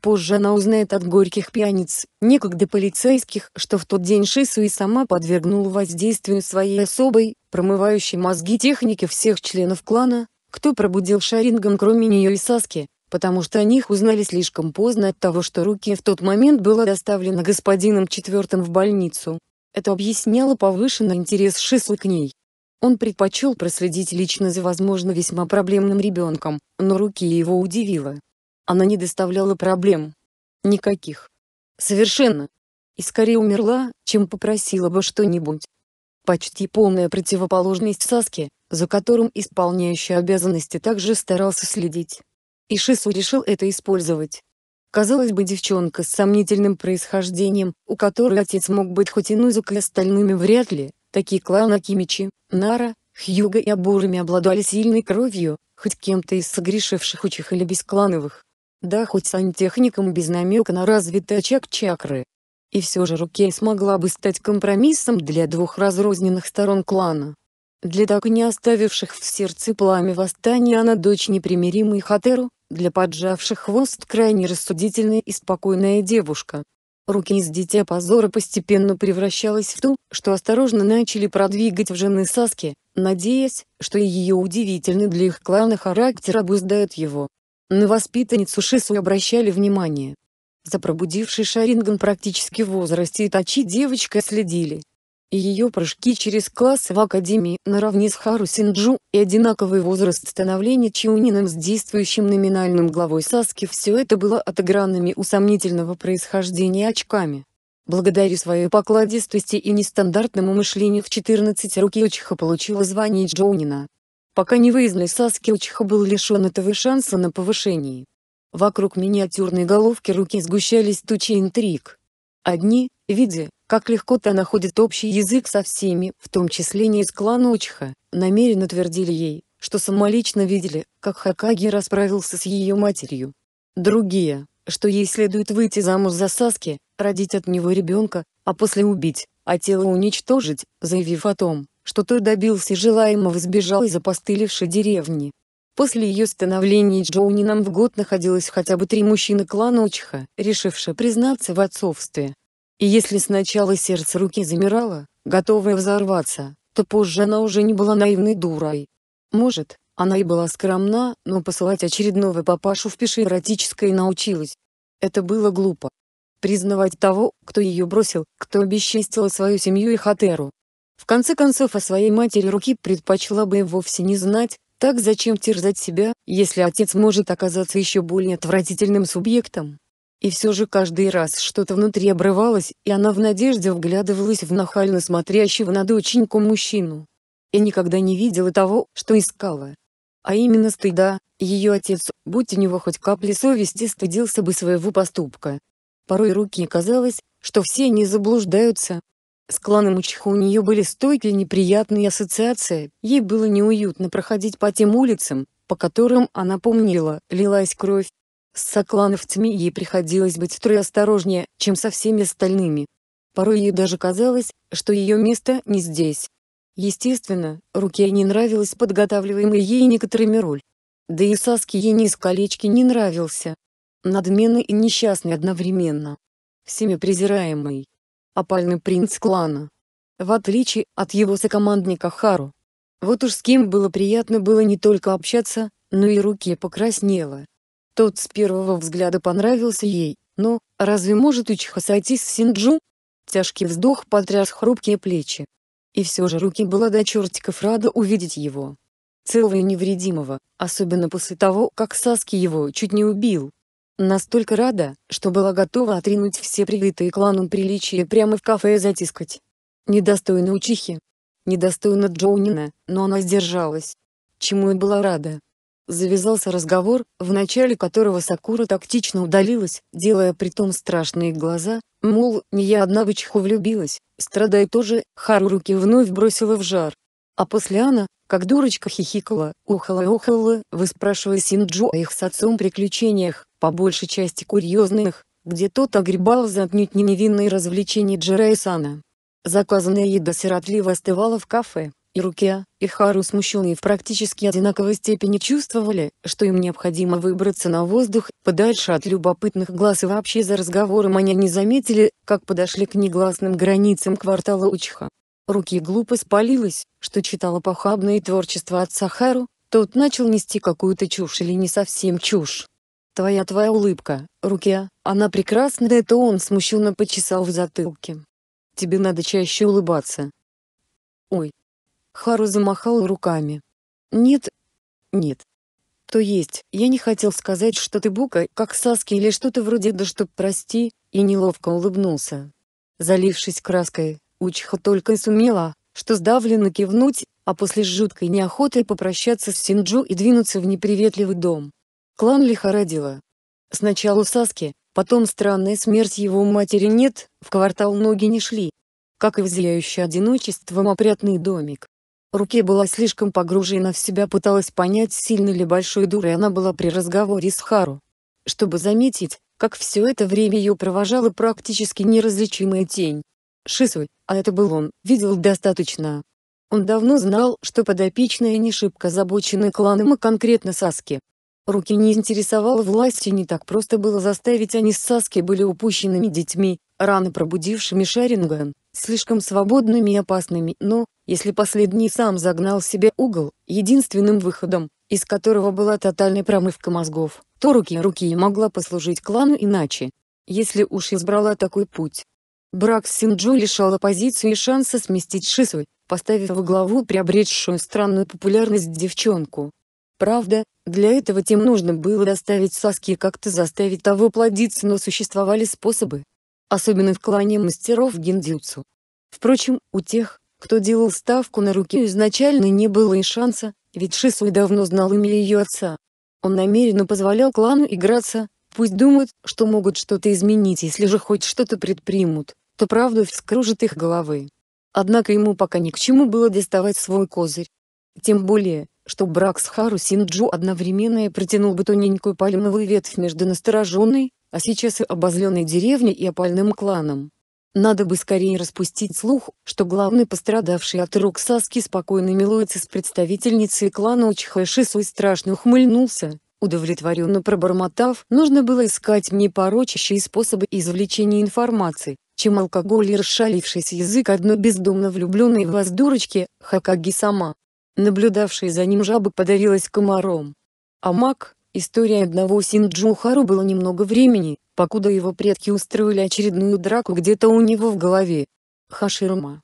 Позже она узнает от горьких пьяниц, некогда полицейских, что в тот день Шису и сама подвергнула воздействию своей особой, промывающей мозги техники всех членов клана, кто пробудил Шаринган кроме нее и Саски, потому что о них узнали слишком поздно от того, что руки в тот момент было доставлено господином четвертым в больницу. Это объясняло повышенный интерес Шису к ней. Он предпочел проследить лично за возможно весьма проблемным ребенком, но руки его удивило, она не доставляла проблем. Никаких. Совершенно. И скорее умерла, чем попросила бы что-нибудь. Почти полная противоположность Саске, за которым исполняющий обязанности также старался следить. И Шису решил это использовать. Казалось бы, девчонка с сомнительным происхождением, у которой отец мог быть хоть и Нузука, и остальными вряд ли, такие кланы Кимичи, Нара, Хьюга и Абурами обладали сильной кровью, хоть кем-то из согрешивших учих или бесклановых. Да хоть сантехником без намека на развитый очаг чакры. И все же Рукей смогла бы стать компромиссом для двух разрозненных сторон клана. Для так и не оставивших в сердце пламя восстания она дочь непримиримой Хатеру, для поджавших хвост крайне рассудительная и спокойная девушка. Руки из дитя позора постепенно превращалась в ту, что осторожно начали продвигать в жены Саски, надеясь, что и ее удивительный для их клана характер обуздает его. На воспитанницу Шису обращали внимание. За пробудившей Шаринган практически в возрасте тачи девочкой следили. И ее прыжки через классы в академии наравне с Хару Синджу и одинаковый возраст становления Чиунином с действующим номинальным главой Саски все это было отыгранными у сомнительного происхождения очками. Благодаря своей покладистости и нестандартному мышлению в 14 руки Учиха получила звание Джоунина пока не невыездный Саскилчха был лишен этого шанса на повышение. Вокруг миниатюрной головки руки сгущались тучи интриг. Одни, видя, как легко та находит общий язык со всеми, в том числе не из клана Учха, намеренно твердили ей, что самолично видели, как Хакаги расправился с ее матерью. Другие, что ей следует выйти замуж за Саски, родить от него ребенка, а после убить, а тело уничтожить, заявив о том, что ты добился желаемого сбежал из опостылевшей деревни. После ее становления Джоунином в год находилось хотя бы три мужчины клана Учха, решившие признаться в отцовстве. И если сначала сердце руки замирало, готовое взорваться, то позже она уже не была наивной дурой. Может, она и была скромна, но посылать очередного папашу в пиши эротическое научилась. Это было глупо. Признавать того, кто ее бросил, кто обесчестил свою семью и хатеру, в конце концов, о своей матери руки предпочла бы и вовсе не знать, так зачем терзать себя, если отец может оказаться еще более отвратительным субъектом? И все же каждый раз что-то внутри обрывалось, и она в надежде вглядывалась в нахально смотрящего на доченьку мужчину. И никогда не видела того, что искала. А именно стыда, ее отец, будь у него хоть капли совести, стыдился бы своего поступка. Порой руки казалось, что все они заблуждаются, с кланом Учха у нее были стойкие неприятные ассоциации, ей было неуютно проходить по тем улицам, по которым она помнила, лилась кровь. С соклановцами ей приходилось быть втрое осторожнее, чем со всеми остальными. Порой ей даже казалось, что ее место не здесь. Естественно, руке не нравилось подготавливаемая ей некоторыми роль. Да и Саске ей ни низ колечки не нравился. Надменный и несчастный одновременно. Всеми презираемый опальный принц клана. В отличие от его сокомандника Хару. Вот уж с кем было приятно было не только общаться, но и руки покраснело. Тот с первого взгляда понравился ей, но, разве может Учиха сойти с Синджу? Тяжкий вздох потряс хрупкие плечи. И все же руки была до чертиков рада увидеть его. Целого и невредимого, особенно после того, как Саски его чуть не убил. Настолько рада, что была готова отринуть все привитые кланом приличия прямо в кафе и затискать. Недостойно учихи. Недостойно Джоунина, но она сдержалась. Чему и была рада. Завязался разговор, в начале которого Сакура тактично удалилась, делая притом страшные глаза, мол, не я одна в Ичиху влюбилась, страдая тоже, Хару руки вновь бросила в жар. А после она, как дурочка хихикала, ухала-ухала, выспрашивая Синджу о их с отцом приключениях, по большей части курьезных, где тот огребал за отнюдь не невинные развлечения Джера и Сана. Заказанная еда сиротливо остывала в кафе, и Руке, а и Хару смущенные в практически одинаковой степени чувствовали, что им необходимо выбраться на воздух, подальше от любопытных глаз и вообще за разговором они не заметили, как подошли к негласным границам квартала Учха. Руки глупо спалилась, что читала похабное творчество отца Хару, тот начал нести какую-то чушь или не совсем чушь твоя твоя улыбка, руке, она прекрасна, это он смущенно почесал в затылке. Тебе надо чаще улыбаться. Ой. Хару замахал руками. Нет. Нет. То есть, я не хотел сказать, что ты бука, как Саски или что-то вроде да чтоб прости, и неловко улыбнулся. Залившись краской, Учиха только и сумела, что сдавленно кивнуть, а после жуткой неохотой попрощаться с Синджу и двинуться в неприветливый дом. Клан лихорадило. Сначала Саски, потом странная смерть его матери нет, в квартал ноги не шли. Как и взяляющий одиночеством опрятный домик. Руке была слишком погружена в себя, пыталась понять, сильно ли большой дурой она была при разговоре с Хару. Чтобы заметить, как все это время ее провожала практически неразличимая тень. Шисуй, а это был он, видел достаточно. Он давно знал, что подопечная не шибко озабочена кланом и а конкретно Саски. Руки не интересовала власти не так просто было заставить они с Саски были упущенными детьми, рано пробудившими Шаринган, слишком свободными и опасными, но, если последний сам загнал себе угол, единственным выходом, из которого была тотальная промывка мозгов, то руки руки могла послужить клану иначе, если уж избрала такой путь. Брак с Синджо лишал оппозицию шанса сместить Шису, поставив во главу приобретшую странную популярность девчонку. Правда, для этого тем нужно было доставить соски и как-то заставить того плодиться, но существовали способы. Особенно в клане мастеров гиндзюцу. Впрочем, у тех, кто делал ставку на руки изначально не было и шанса, ведь Шисуй давно знал имя ее отца. Он намеренно позволял клану играться, пусть думают, что могут что-то изменить если же хоть что-то предпримут, то правда вскружит их головы. Однако ему пока ни к чему было доставать свой козырь. Тем более, что брак с Хару Синджу одновременно и притянул бы тоненькую пальмовую ветвь между настороженной, а сейчас и обозленной деревней и опальным кланом. Надо бы скорее распустить слух, что главный пострадавший от рук Саски спокойно милуется с представительницей клана Учхэшису и страшно ухмыльнулся, удовлетворенно пробормотав, нужно было искать мне порочащие способы извлечения информации, чем алкоголь и расшалившийся язык одной бездумно влюбленной в вас дурочки, Хакаги сама. Наблюдавший за ним жаба подавилась комаром. А маг, история одного Синджу Хару было немного времени, покуда его предки устроили очередную драку где-то у него в голове. Хаширма.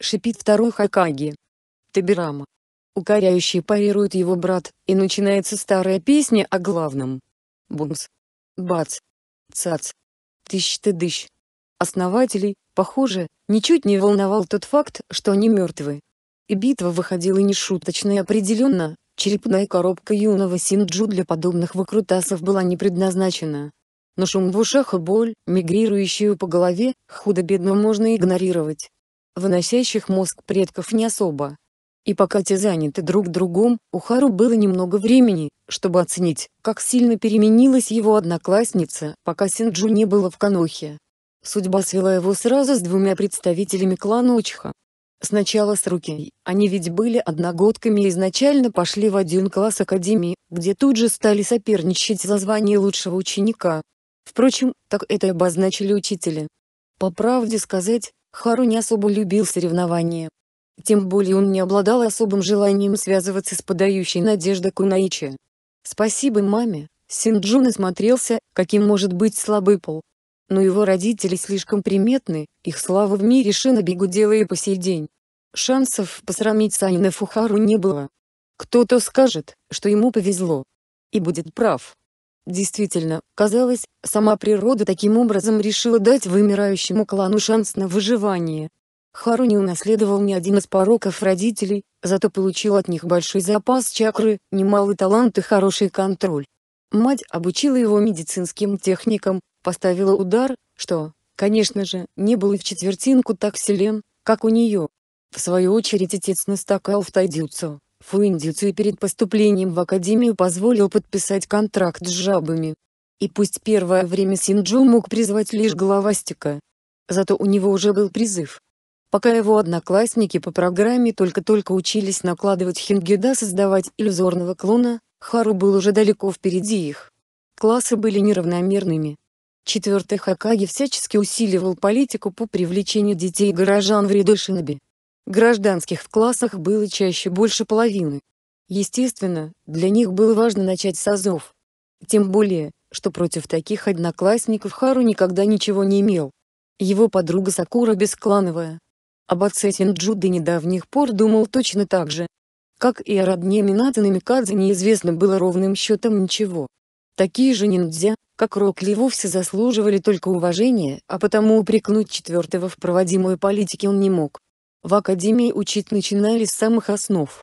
Шипит второй Хакаги. Табирама. Укоряющий парирует его брат, и начинается старая песня о главном. Бумс. Бац. Цац. Тыщ-ты-дыщ. Основателей, похоже, ничуть не волновал тот факт, что они мертвы. И битва выходила нешуточной определенно, черепная коробка юного Синджу для подобных выкрутасов была не предназначена. Но шум в ушах и боль, мигрирующую по голове, худо-бедно можно игнорировать. Выносящих мозг предков не особо. И пока те заняты друг другом, у Хару было немного времени, чтобы оценить, как сильно переменилась его одноклассница, пока Синджу не было в Канохе. Судьба свела его сразу с двумя представителями клана Учха, Сначала с руки, они ведь были одногодками и изначально пошли в один класс академии, где тут же стали соперничать за звание лучшего ученика. Впрочем, так это обозначили учителя. По правде сказать, Хару не особо любил соревнования. Тем более он не обладал особым желанием связываться с подающей надеждой Кунаичи. Спасибо маме, Синджун осмотрелся, каким может быть слабый пол, но его родители слишком приметны, их слава в мире бегу шинобигудела и по сей день. Шансов посрамить Сайна Фухару не было. Кто-то скажет, что ему повезло. И будет прав. Действительно, казалось, сама природа таким образом решила дать вымирающему клану шанс на выживание. Хару не унаследовал ни один из пороков родителей, зато получил от них большой запас чакры, немалый талант и хороший контроль. Мать обучила его медицинским техникам, поставила удар, что, конечно же, не был и в четвертинку так силен, как у нее. В свою очередь отец настакал в тайдюцу, фуиндюцу и перед поступлением в академию позволил подписать контракт с жабами. И пусть первое время Синджу мог призвать лишь головастика. Зато у него уже был призыв. Пока его одноклассники по программе только-только учились накладывать хингеда создавать иллюзорного клона, Хару был уже далеко впереди их. Классы были неравномерными, Четвертый Хакаги всячески усиливал политику по привлечению детей и горожан в ряды шиноби. Гражданских в классах было чаще больше половины. Естественно, для них было важно начать с азов. Тем более, что против таких одноклассников Хару никогда ничего не имел. Его подруга Сакура Бесклановая. Об отце Синджу до недавних пор думал точно так же. Как и о родне Минато Намикадзе неизвестно было ровным счетом ничего. Такие же ниндзя, как Рокли вовсе заслуживали только уважения, а потому упрекнуть четвертого в проводимой политике он не мог. В академии учить начинали с самых основ.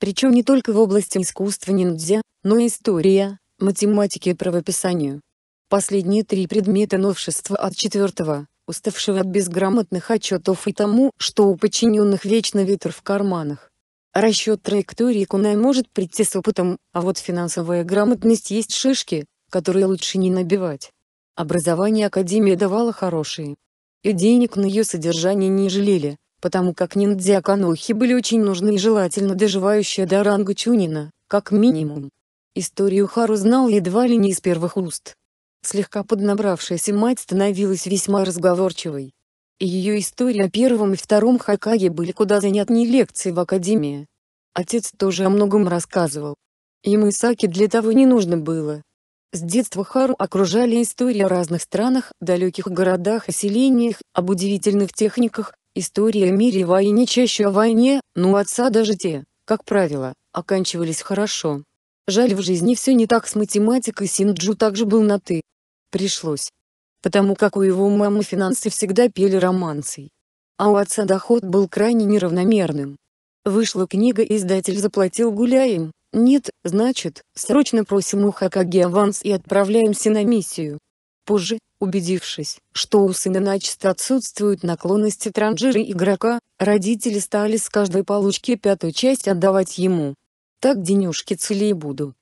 Причем не только в области искусства ниндзя, но и история, математики и правописанию. Последние три предмета новшества от четвертого, уставшего от безграмотных отчетов и тому, что у подчиненных вечно ветер в карманах. Расчет траектории кунай может прийти с опытом, а вот финансовая грамотность есть шишки, которые лучше не набивать. Образование академии давало хорошие. И денег на ее содержание не жалели, потому как ниндзя-канохи были очень нужны и желательно доживающие до ранга Чунина, как минимум. Историю Хару знал едва ли не из первых уст. Слегка поднабравшаяся мать становилась весьма разговорчивой. И ее история о первом и втором Хакаге были куда занятнее лекции в академии. Отец тоже о многом рассказывал. Ему Исаки для того не нужно было, с детства Хару окружали истории о разных странах, далеких городах и селениях, об удивительных техниках, истории о мире и войне чаще о войне, но у отца даже те, как правило, оканчивались хорошо. Жаль в жизни все не так с математикой Синджу также был на «ты». Пришлось. Потому как у его мамы финансы всегда пели романцей. А у отца доход был крайне неравномерным. Вышла книга, и издатель заплатил гуляем, нет, значит, срочно просим у Хакаги аванс и отправляемся на миссию. Позже, убедившись, что у сына начисто отсутствуют наклонности транжиры игрока, родители стали с каждой получки пятую часть отдавать ему. Так денежки целей буду.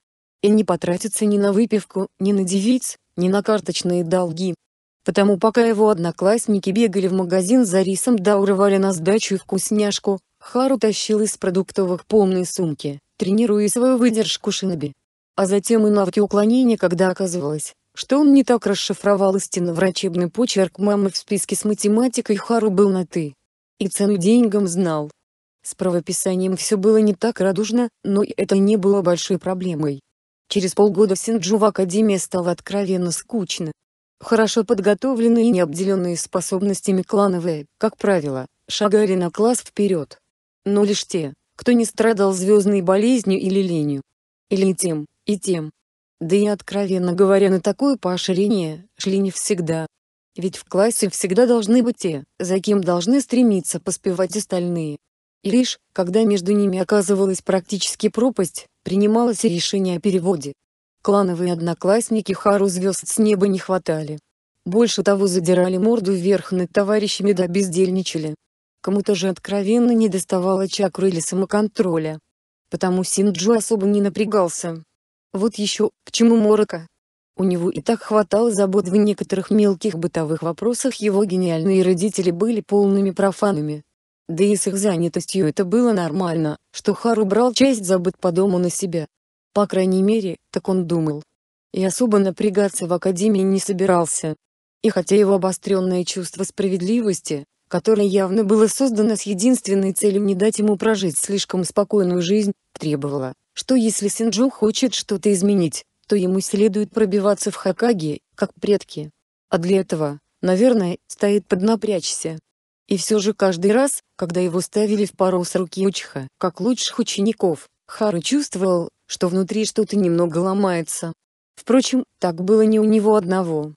И не потратится ни на выпивку, ни на девиц, ни на карточные долги. Потому пока его одноклассники бегали в магазин за рисом да урывали на сдачу и вкусняшку, Хару тащил из продуктовых полные сумки, тренируя свою выдержку шиноби. А затем и навыки уклонения, когда оказывалось, что он не так расшифровал истинно врачебный почерк мамы в списке с математикой Хару был на «ты». И цену деньгам знал. С правописанием все было не так радужно, но и это не было большой проблемой. Через полгода в Синджу в Академии стало откровенно скучно. Хорошо подготовленные и необделенные способностями клановые, как правило, шагали на класс вперед. Но лишь те, кто не страдал звездной болезнью или ленью. Или и тем, и тем. Да и откровенно говоря, на такое поощрение шли не всегда. Ведь в классе всегда должны быть те, за кем должны стремиться поспевать остальные. И лишь, когда между ними оказывалась практически пропасть, принималось решение о переводе. Клановые одноклассники Хару звезд с неба не хватали. Больше того задирали морду вверх над товарищами да бездельничали, Кому-то же откровенно не доставало чакры или самоконтроля. Потому Синджу особо не напрягался. Вот еще, к чему морока. У него и так хватало забот в некоторых мелких бытовых вопросах его гениальные родители были полными профанами. Да и с их занятостью это было нормально, что Хару брал часть забот по дому на себя. По крайней мере, так он думал. И особо напрягаться в академии не собирался. И хотя его обостренное чувство справедливости, которое явно было создано с единственной целью не дать ему прожить слишком спокойную жизнь, требовало, что если Синджу хочет что-то изменить, то ему следует пробиваться в Хакаги, как предки. А для этого, наверное, стоит поднапрячься. И все же каждый раз, когда его ставили в пару с руки Учиха, как лучших учеников, Хару чувствовал, что внутри что-то немного ломается. Впрочем, так было не у него одного.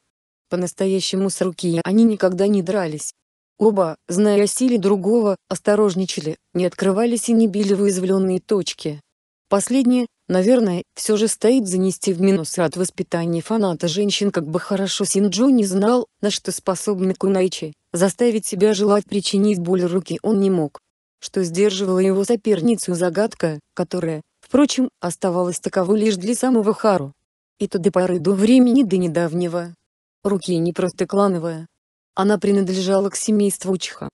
По-настоящему с руки они никогда не дрались, Оба, зная о силе другого, осторожничали, не открывались и не били выявленные точки. Последнее, наверное, все же стоит занести в минусы от воспитания фаната женщин как бы хорошо Синджу не знал, на что способны Кунайчи, заставить себя желать причинить боль руки он не мог. Что сдерживала его соперницу загадка, которая, впрочем, оставалась таковой лишь для самого Хару. И то до поры до времени до недавнего. Руки не просто клановая, она принадлежала к семейству Учха.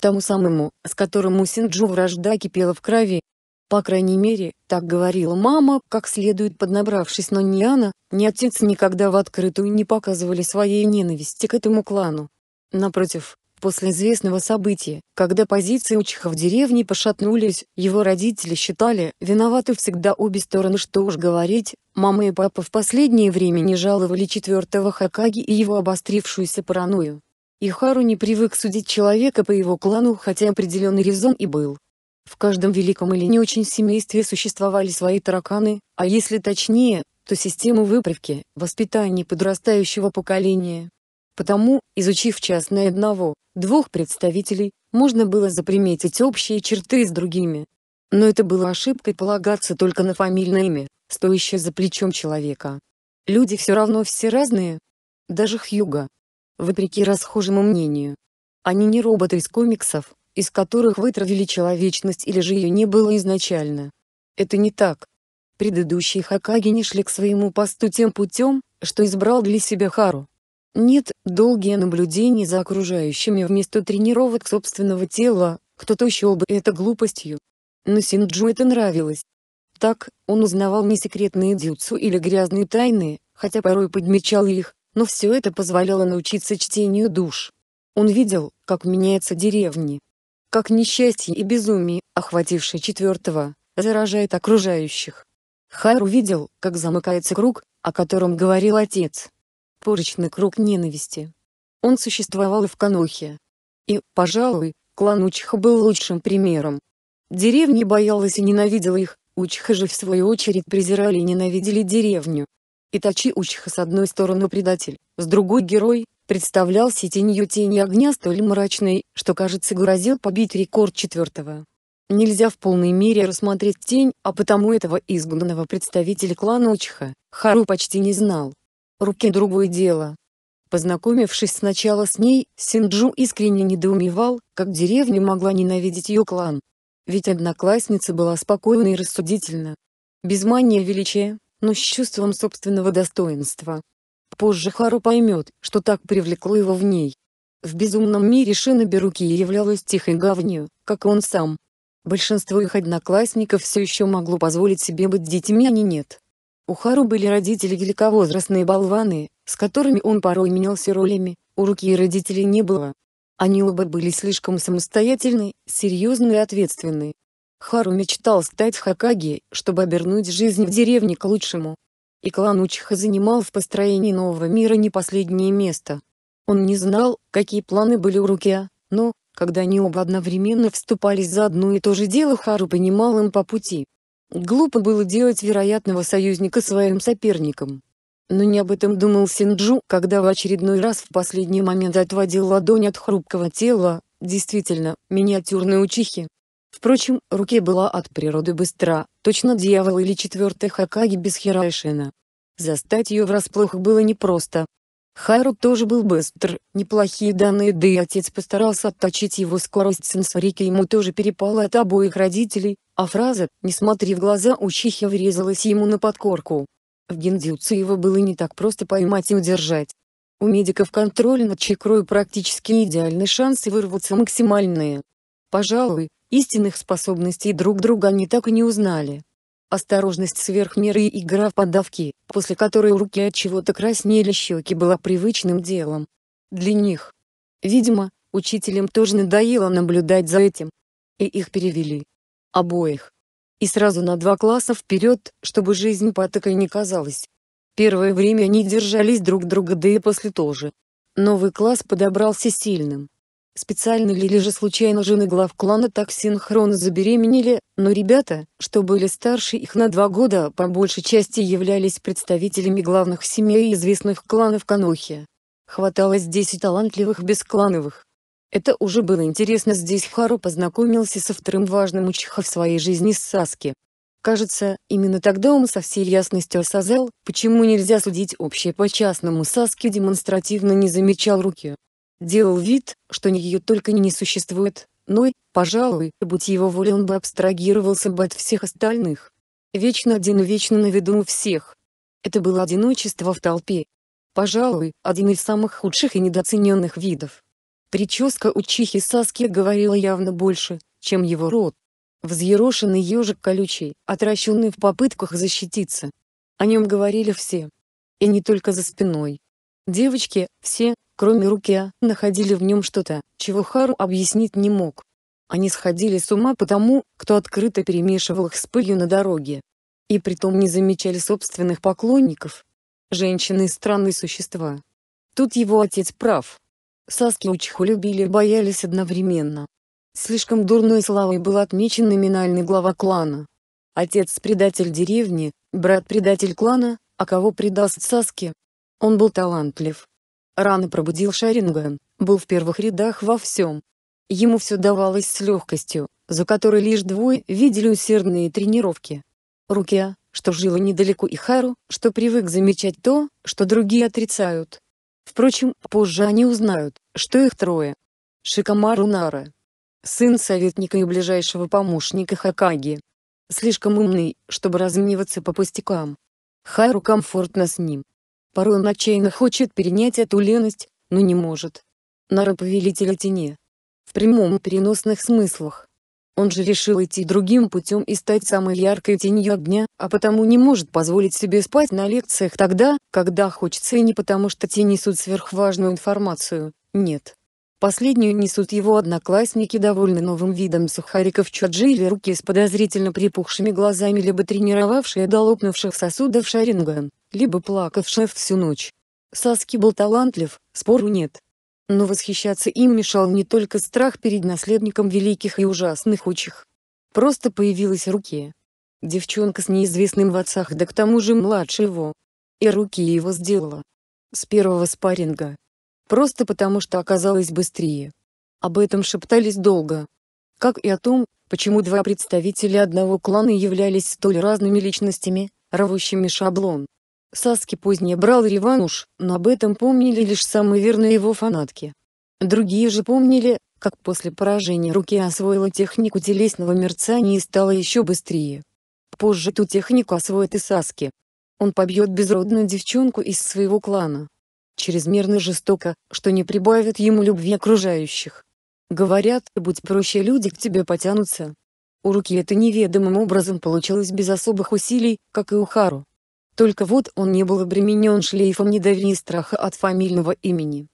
Тому самому, с которым у Синджу вражда кипела в крови. По крайней мере, так говорила мама, как следует поднабравшись, но ни она, ни отец никогда в открытую не показывали своей ненависти к этому клану. Напротив, после известного события, когда позиции Учиха в деревне пошатнулись, его родители считали, виноваты всегда обе стороны, что уж говорить, мама и папа в последнее время не жаловали четвертого Хакаги и его обострившуюся паранойю. И Хару не привык судить человека по его клану, хотя определенный резон и был. В каждом великом или не очень семействе существовали свои тараканы, а если точнее, то система выправки, воспитания подрастающего поколения. Потому, изучив частное одного, двух представителей, можно было заприметить общие черты с другими. Но это было ошибкой полагаться только на фамильное имя, стоящее за плечом человека. Люди все равно все разные. Даже Хьюга, вопреки расхожему мнению. Они не роботы из комиксов, из которых вытравили человечность или же ее не было изначально. Это не так. Предыдущие Хакаги не шли к своему посту тем путем, что избрал для себя Хару. Нет, долгие наблюдения за окружающими вместо тренировок собственного тела, кто-то еще бы это глупостью. Но Синджу это нравилось. Так, он узнавал не секретные дюцу или грязные тайны, хотя порой подмечал их, но все это позволяло научиться чтению душ. Он видел, как меняются деревни, как несчастье и безумие, охватившее четвертого, заражает окружающих. Хайр увидел, как замыкается круг, о котором говорил отец. Порочный круг ненависти. Он существовал и в Канохе. И, пожалуй, клан учиха был лучшим примером. Деревня боялась и ненавидела их, Учха же в свою очередь презирали и ненавидели деревню, Итачи Учиха с одной стороны предатель, с другой герой, представлялся тенью тени огня столь мрачной, что кажется грозил побить рекорд четвертого. Нельзя в полной мере рассмотреть тень, а потому этого изгнанного представителя клана Учиха, Хару почти не знал. Руки другое дело. Познакомившись сначала с ней, Синджу искренне недоумевал, как деревня могла ненавидеть ее клан. Ведь одноклассница была спокойна и рассудительна. Без мания величия, но с чувством собственного достоинства. Позже Хару поймет, что так привлекло его в ней. В безумном мире Шиноби руки являлась тихой гавнью, как и он сам. Большинство их одноклассников все еще могло позволить себе быть детьми, а не нет. У Хару были родители великовозрастные болваны, с которыми он порой менялся ролями, у руки и родителей не было. Они оба были слишком самостоятельны, серьезны и ответственны, Хару мечтал стать Хакаги, чтобы обернуть жизнь в деревне к лучшему. И клан Учиха занимал в построении нового мира не последнее место. Он не знал, какие планы были у Рукия, но, когда они оба одновременно вступались за одно и то же дело, Хару понимал им по пути. Глупо было делать вероятного союзника своим соперником. Но не об этом думал Синджу, когда в очередной раз в последний момент отводил ладонь от хрупкого тела, действительно, миниатюрной учихи, Впрочем, руке была от природы быстра, точно дьявол или четвертый Хакаги без Хирайшина. Застать ее врасплох было непросто. Хару тоже был быстр, неплохие данные да и отец постарался отточить его скорость сенсорики ему тоже перепало от обоих родителей, а фраза «не смотри в глаза учихи» врезалась ему на подкорку. В гендюцу его было не так просто поймать и удержать. У медиков контроль над чакрой практически идеальны шансы вырваться максимальные. Пожалуй, Истинных способностей друг друга они так и не узнали. Осторожность сверх меры и игра в подавки после которой руки от чего-то краснели щеки была привычным делом. Для них. Видимо, учителям тоже надоело наблюдать за этим. И их перевели. Обоих. И сразу на два класса вперед, чтобы жизнь патокой не казалась. Первое время они держались друг друга да и после тоже. Новый класс подобрался сильным. Специально ли или же случайно жены глав клана так синхронно забеременели, но ребята, что были старше их на два года, по большей части являлись представителями главных семей и известных кланов Канохи. Хваталось здесь талантливых бесклановых. Это уже было интересно здесь Хару познакомился со вторым важным учиха в своей жизни с Саски. Кажется, именно тогда он со всей ясностью осознал, почему нельзя судить общее по частному Саски демонстративно не замечал руки делал вид, что не ее только не существует, но и, пожалуй, будь его волей он бы абстрагировался бы от всех остальных. Вечно один и вечно на виду у всех. Это было одиночество в толпе. Пожалуй, один из самых худших и недооцененных видов. Прическа у Чихи Саски говорила явно больше, чем его рот. Взъерошенный ежик колючий, отращенный в попытках защититься. О нем говорили все. И не только за спиной. Девочки, все, Кроме руки, находили в нем что-то, чего Хару объяснить не мог. Они сходили с ума потому, кто открыто перемешивал их с пылью на дороге. И притом не замечали собственных поклонников. Женщины – странные существа. Тут его отец прав. Саски Учиху любили и боялись одновременно. Слишком дурной славой был отмечен номинальный глава клана. Отец – предатель деревни, брат – предатель клана, а кого предаст Саски? Он был талантлив, Рано пробудил Шаринга, был в первых рядах во всем. Ему все давалось с легкостью, за которой лишь двое видели усердные тренировки. Руки, что жила недалеко и Хару, что привык замечать то, что другие отрицают. Впрочем, позже они узнают, что их трое. Шикамару Нара. Сын советника и ближайшего помощника Хакаги. Слишком умный, чтобы размениваться по пустякам. Хару комфортно с ним, Порой он отчаянно хочет перенять эту леность, но не может. Нара повелителя тени. В прямом и переносных смыслах. Он же решил идти другим путем и стать самой яркой тенью огня, а потому не может позволить себе спать на лекциях тогда, когда хочется и не потому что те несут сверхважную информацию, нет. Последнюю несут его одноклассники довольно новым видом сухариков чаджи или руки с подозрительно припухшими глазами либо тренировавшие до лопнувших сосудов шаринган либо плакавшая всю ночь. Саски был талантлив, спору нет. Но восхищаться им мешал не только страх перед наследником великих и ужасных учих. Просто появилась руки. Девчонка с неизвестным в отцах да к тому же младше его. И руки его сделала. С первого спарринга. Просто потому что оказалась быстрее. Об этом шептались долго. Как и о том, почему два представителя одного клана являлись столь разными личностями, рвущими шаблон. Саски позднее брал реванш, но об этом помнили лишь самые верные его фанатки. Другие же помнили, как после поражения руки освоила технику телесного мерцания и стала еще быстрее. Позже эту технику освоит и Саски. Он побьет безродную девчонку из своего клана. Чрезмерно жестоко, что не прибавит ему любви окружающих. Говорят, будь проще люди к тебе потянутся. У руки это неведомым образом получилось без особых усилий, как и у Хару. Только вот он не был обременен шлейфом недоверия и страха от фамильного имени.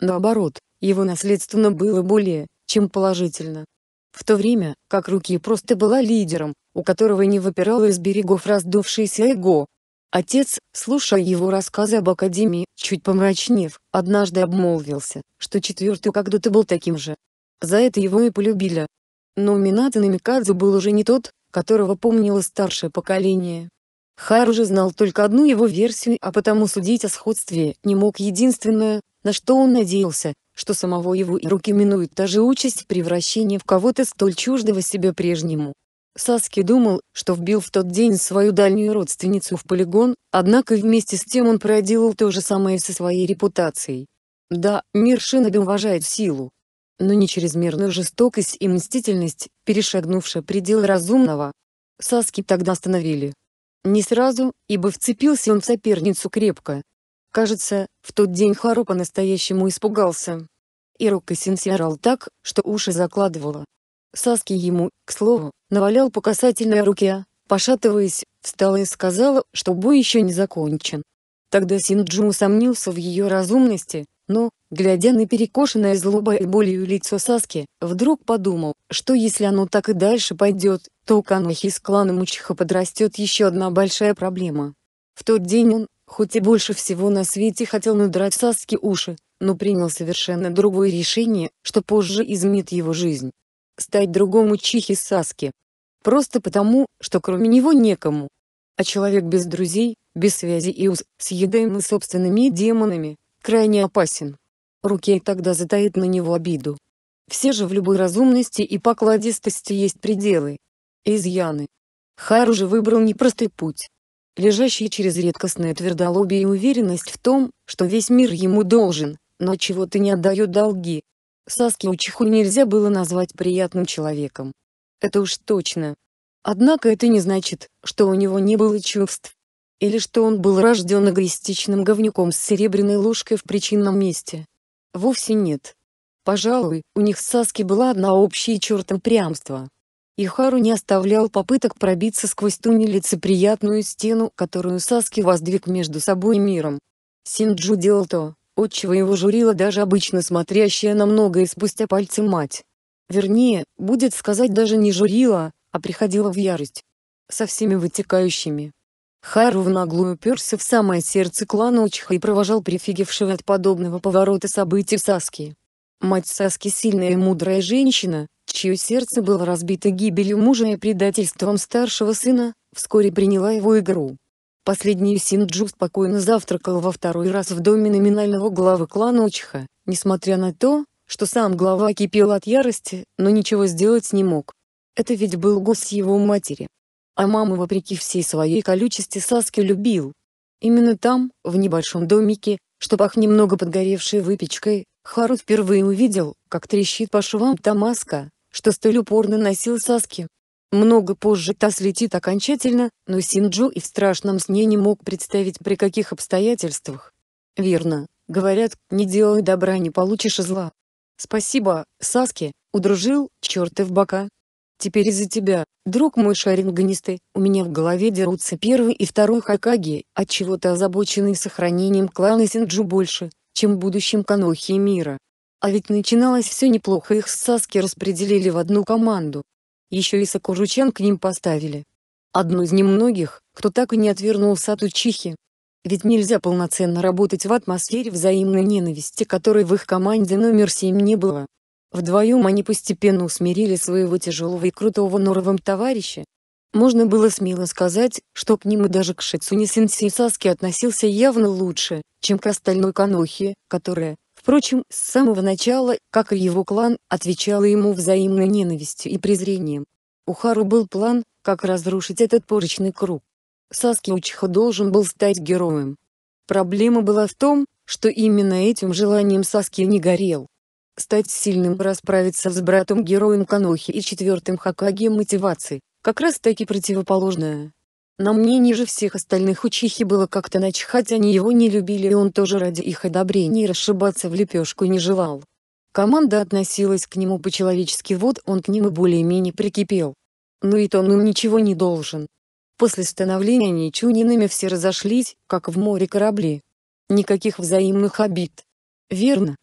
Наоборот, его наследственно было более, чем положительно. В то время, как Руки просто была лидером, у которого не выпирало из берегов раздувшееся эго. Отец, слушая его рассказы об Академии, чуть помрачнев, однажды обмолвился, что четвертый когда-то был таким же. За это его и полюбили. Но Минато Намикадзе был уже не тот, которого помнило старшее поколение. Хар уже знал только одну его версию, а потому судить о сходстве не мог единственное, на что он надеялся, что самого его и руки минует та же участь превращения в кого-то столь чуждого себе прежнему. Саски думал, что вбил в тот день свою дальнюю родственницу в полигон, однако вместе с тем он проделал то же самое со своей репутацией. Да, мир Шиноби уважает силу. Но не чрезмерную жестокость и мстительность, перешагнувшая предел разумного. Саски тогда остановили. Не сразу, ибо вцепился он в соперницу крепко. Кажется, в тот день Хару по-настоящему испугался. И Рока Сенсей орал так, что уши закладывало. Саски ему, к слову, навалял по касательной руке, пошатываясь, встала и сказала, что бой еще не закончен. Тогда Синджу усомнился в ее разумности, но, глядя на перекошенное злобой и болью лицо Саски, вдруг подумал, что если оно так и дальше пойдет, то у Канахи с кланом Учиха подрастет еще одна большая проблема. В тот день он, хоть и больше всего на свете хотел надрать Саски уши, но принял совершенно другое решение, что позже изменит его жизнь. Стать другом Учихи Саски. Просто потому, что кроме него некому. А человек без друзей, без связи и уз, съедаемый собственными демонами, крайне опасен. Рукей тогда затаит на него обиду. Все же в любой разумности и покладистости есть пределы. Изъяны. Хару же выбрал непростой путь. Лежащий через редкостное твердолобие и уверенность в том, что весь мир ему должен, но чего-то не отдает долги. Саски Учиху нельзя было назвать приятным человеком. Это уж точно. Однако это не значит, что у него не было чувств или что он был рожден эгоистичным говнюком с серебряной ложкой в причинном месте. Вовсе нет. Пожалуй, у них с Саски была одна общая черта упрямства. И Хару не оставлял попыток пробиться сквозь ту нелицеприятную стену, которую Саски воздвиг между собой и миром. Синджу делал то, от чего его журила даже обычно смотрящая на многое спустя пальцы мать. Вернее, будет сказать даже не журила, а приходила в ярость. Со всеми вытекающими. Хару в наглую уперся в самое сердце клана Учха и провожал прифигевшего от подобного поворота событий Саски. Мать Саски сильная и мудрая женщина, чье сердце было разбито гибелью мужа и предательством старшего сына, вскоре приняла его игру. Последний Синджу спокойно завтракал во второй раз в доме номинального главы клана Учха, несмотря на то, что сам глава кипел от ярости, но ничего сделать не мог. Это ведь был гос его матери. А маму вопреки всей своей колючести Саски любил. Именно там, в небольшом домике, что пах немного подгоревшей выпечкой, Хару впервые увидел, как трещит по швам та маска, что столь упорно носил Саски. Много позже та слетит окончательно, но Синджу и в страшном сне не мог представить при каких обстоятельствах. Верно, говорят, не делай добра, не получишь и зла. Спасибо, Саски, удружил, черты в бока. Теперь из-за тебя, друг мой шаринганисты, у меня в голове дерутся первый и второй Хакаги, от чего ты озабоченный сохранением клана Синджу больше, чем будущим Канохи и мира. А ведь начиналось все неплохо, их с Саски распределили в одну команду. Еще и Сакуручан к ним поставили. Одну из немногих, кто так и не отвернулся от Учихи. Ведь нельзя полноценно работать в атмосфере взаимной ненависти, которой в их команде номер 7 не было. Вдвоем они постепенно усмирили своего тяжелого и крутого норовым товарища. Можно было смело сказать, что к ним и даже к Шицуни Сенсей Саски относился явно лучше, чем к остальной Канохе, которая, впрочем, с самого начала, как и его клан, отвечала ему взаимной ненавистью и презрением. У Хару был план, как разрушить этот порочный круг. Саски Учиха должен был стать героем. Проблема была в том, что именно этим желанием Саски не горел. Стать сильным, расправиться с братом героем Канохи и четвертым Хакаги мотивации, как раз таки противоположная. На мне ниже всех остальных учихи было как-то начхать, они его не любили и он тоже ради их одобрения расшибаться в лепешку не желал. Команда относилась к нему по-человечески вот он к ним и более-менее прикипел. Но ну и то он им ничего не должен. После становления Ничунинами все разошлись, как в море корабли. Никаких взаимных обид. Верно,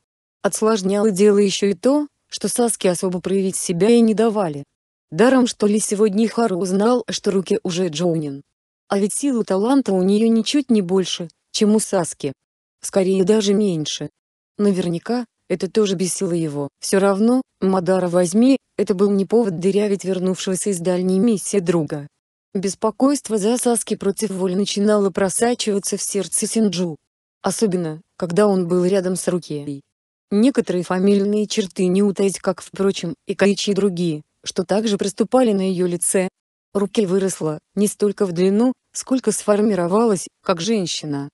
Отсложняло дело еще и то, что Саски особо проявить себя и не давали. Даром что ли сегодня Хару узнал, что руки уже Джоунин. А ведь силу таланта у нее ничуть не больше, чем у Саски. Скорее даже меньше. Наверняка, это тоже бесило его. Все равно, Мадара возьми, это был не повод дырявить вернувшегося из дальней миссии друга. Беспокойство за Саски против воли начинало просачиваться в сердце Синджу. Особенно, когда он был рядом с Рукией. Некоторые фамильные черты не утаить как, впрочем, и каичи другие, что также приступали на ее лице. Руки выросла, не столько в длину, сколько сформировалась, как женщина.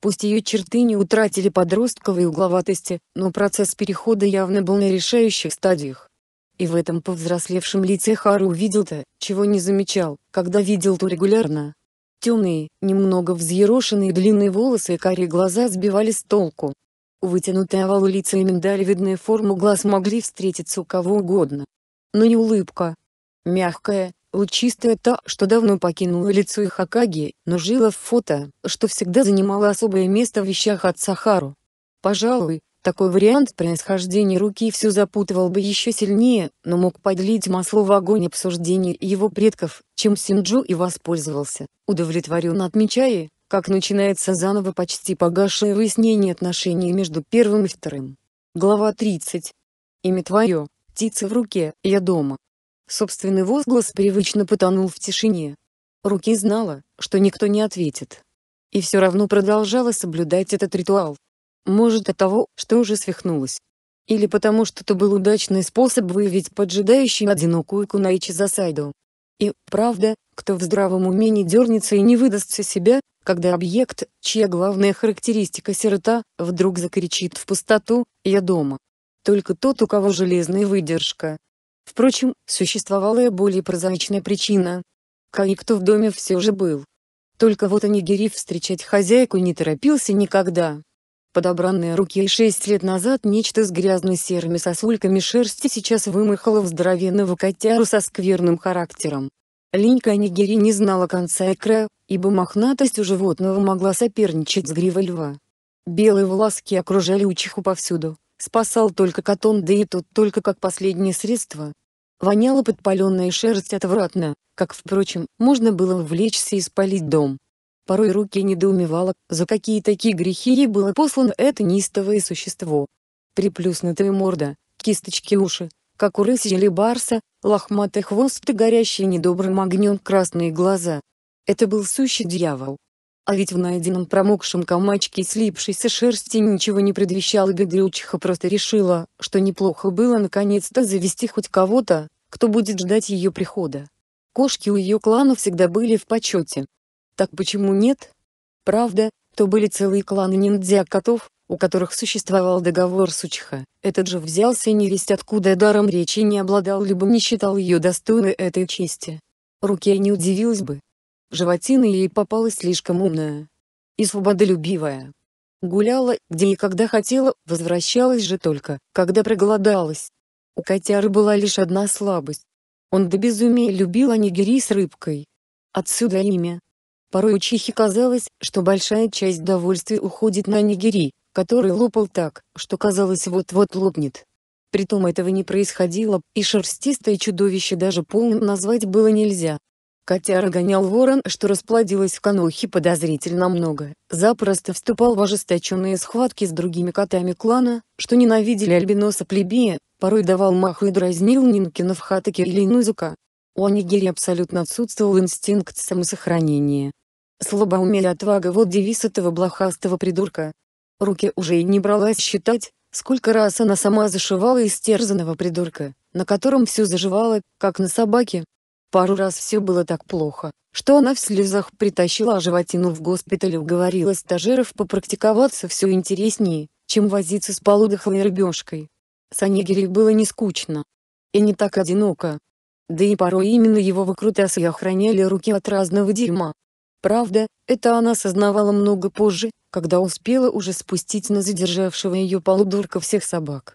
Пусть ее черты не утратили подростковой угловатости, но процесс перехода явно был на решающих стадиях. И в этом повзрослевшем лице Хару увидел то, чего не замечал, когда видел то регулярно. Темные, немного взъерошенные длинные волосы и карие глаза сбивали с толку, Вытянутый овал лица и миндалевидная форма глаз могли встретиться у кого угодно. Но не улыбка. Мягкая, лучистая та, что давно покинула лицо и Хакаги, но жила в фото, что всегда занимало особое место в вещах от Сахару. Пожалуй, такой вариант происхождения руки все запутывал бы еще сильнее, но мог подлить масло в огонь обсуждений его предков, чем Синджу и воспользовался, удовлетворенно отмечая, как начинается заново почти погашенное выяснение отношений между первым и вторым. Глава 30. Имя твое, птица в руке, я дома. Собственный возглас привычно потонул в тишине. Руки знала, что никто не ответит. И все равно продолжала соблюдать этот ритуал. Может от того, что уже свихнулась. Или потому что это был удачный способ выявить поджидающий одинокую Кунаичи засаду. И, правда, кто в здравом уме не дернется и не выдастся себя, когда объект, чья главная характеристика сирота, вдруг закричит в пустоту «Я дома!» Только тот, у кого железная выдержка. Впрочем, существовала и более прозаичная причина. кто в доме все же был. Только вот Анигериф встречать хозяйку не торопился никогда. Подобранные руки и шесть лет назад нечто с грязно-серыми сосульками шерсти сейчас вымахало в здоровенного котяру со скверным характером. Линька Нигири не знала конца и края, ибо мохнатость у животного могла соперничать с гривой льва. Белые волоски окружали учиху повсюду, спасал только котон да и тут только как последнее средство. Воняла подпаленная шерсть отвратно, как, впрочем, можно было увлечься и спалить дом. Порой руки недоумевала, за какие такие грехи ей было послано это неистовое существо. Приплюснутая морда, кисточки уши, как у рыси или барса, лохматый хвост и горящие недобрым огнем красные глаза. Это был сущий дьявол. А ведь в найденном промокшем комачке и слипшейся шерсти ничего не предвещало беды просто решила, что неплохо было наконец-то завести хоть кого-то, кто будет ждать ее прихода. Кошки у ее клана всегда были в почете. Так почему нет? Правда, то были целые кланы ниндзя котов, у которых существовал договор с Учха. Этот же взялся нересть откуда даром речи не обладал либо не считал ее достойной этой чести. Руке не удивилась бы. Животина ей попалась слишком умная и свободолюбивая. Гуляла, где и когда хотела, возвращалась же только, когда проголодалась. У котяры была лишь одна слабость. Он до безумия любил анигири с рыбкой. Отсюда имя. Порой у Чихи казалось, что большая часть довольствия уходит на анигири, который лопал так, что казалось вот-вот лопнет. Притом этого не происходило, и шерстистое чудовище даже полным назвать было нельзя. Котяра гонял ворон, что расплодилось в конохе подозрительно много, запросто вступал в ожесточенные схватки с другими котами клана, что ненавидели альбиноса плебея, порой давал маху и дразнил Нинкина в хатаке или Нузука. У Анигири абсолютно отсутствовал инстинкт самосохранения. Слабоумие отвага – вот девиз этого блохастого придурка. Руки уже и не бралась считать, сколько раз она сама зашивала истерзанного придурка, на котором все заживало, как на собаке. Пару раз все было так плохо, что она в слезах притащила животину в госпиталь и уговорила стажеров попрактиковаться все интереснее, чем возиться с полудохлой рыбешкой. Санегири было не скучно. И не так одиноко. Да и порой именно его выкрутасы охраняли руки от разного дерьма. Правда, это она осознавала много позже, когда успела уже спустить на задержавшего ее полудурка всех собак.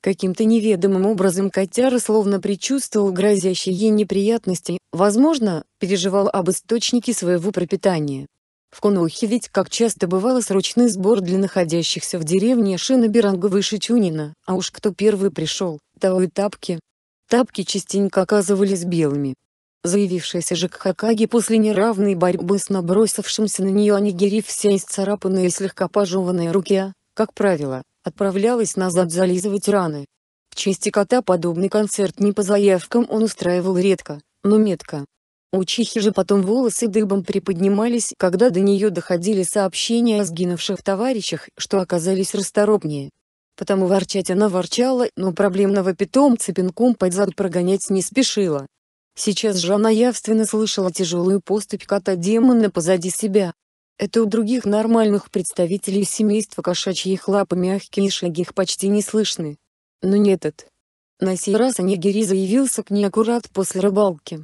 Каким-то неведомым образом котяра словно предчувствовал грозящие ей неприятности, возможно, переживал об источнике своего пропитания. В Конухе ведь, как часто бывало, срочный сбор для находящихся в деревне Шина выше Чунина, а уж кто первый пришел, того и тапки. Тапки частенько оказывались белыми, заявившаяся Жикхакаги после неравной борьбы с набросившимся на нее Анигири вся исцарапанная и слегка пожеванная руки, а, как правило, отправлялась назад зализывать раны. В честь кота подобный концерт не по заявкам он устраивал редко, но метко. У Чихи же потом волосы дыбом приподнимались, когда до нее доходили сообщения о сгинувших товарищах, что оказались расторопнее. Потому ворчать она ворчала, но проблемного питомца пинком под зад прогонять не спешила, Сейчас же она явственно слышала тяжелую поступь кота-демона позади себя. Это у других нормальных представителей семейства кошачьих лап мягкие шаги их почти не слышны. Но не этот. На сей раз Анигири заявился к ней аккурат после рыбалки.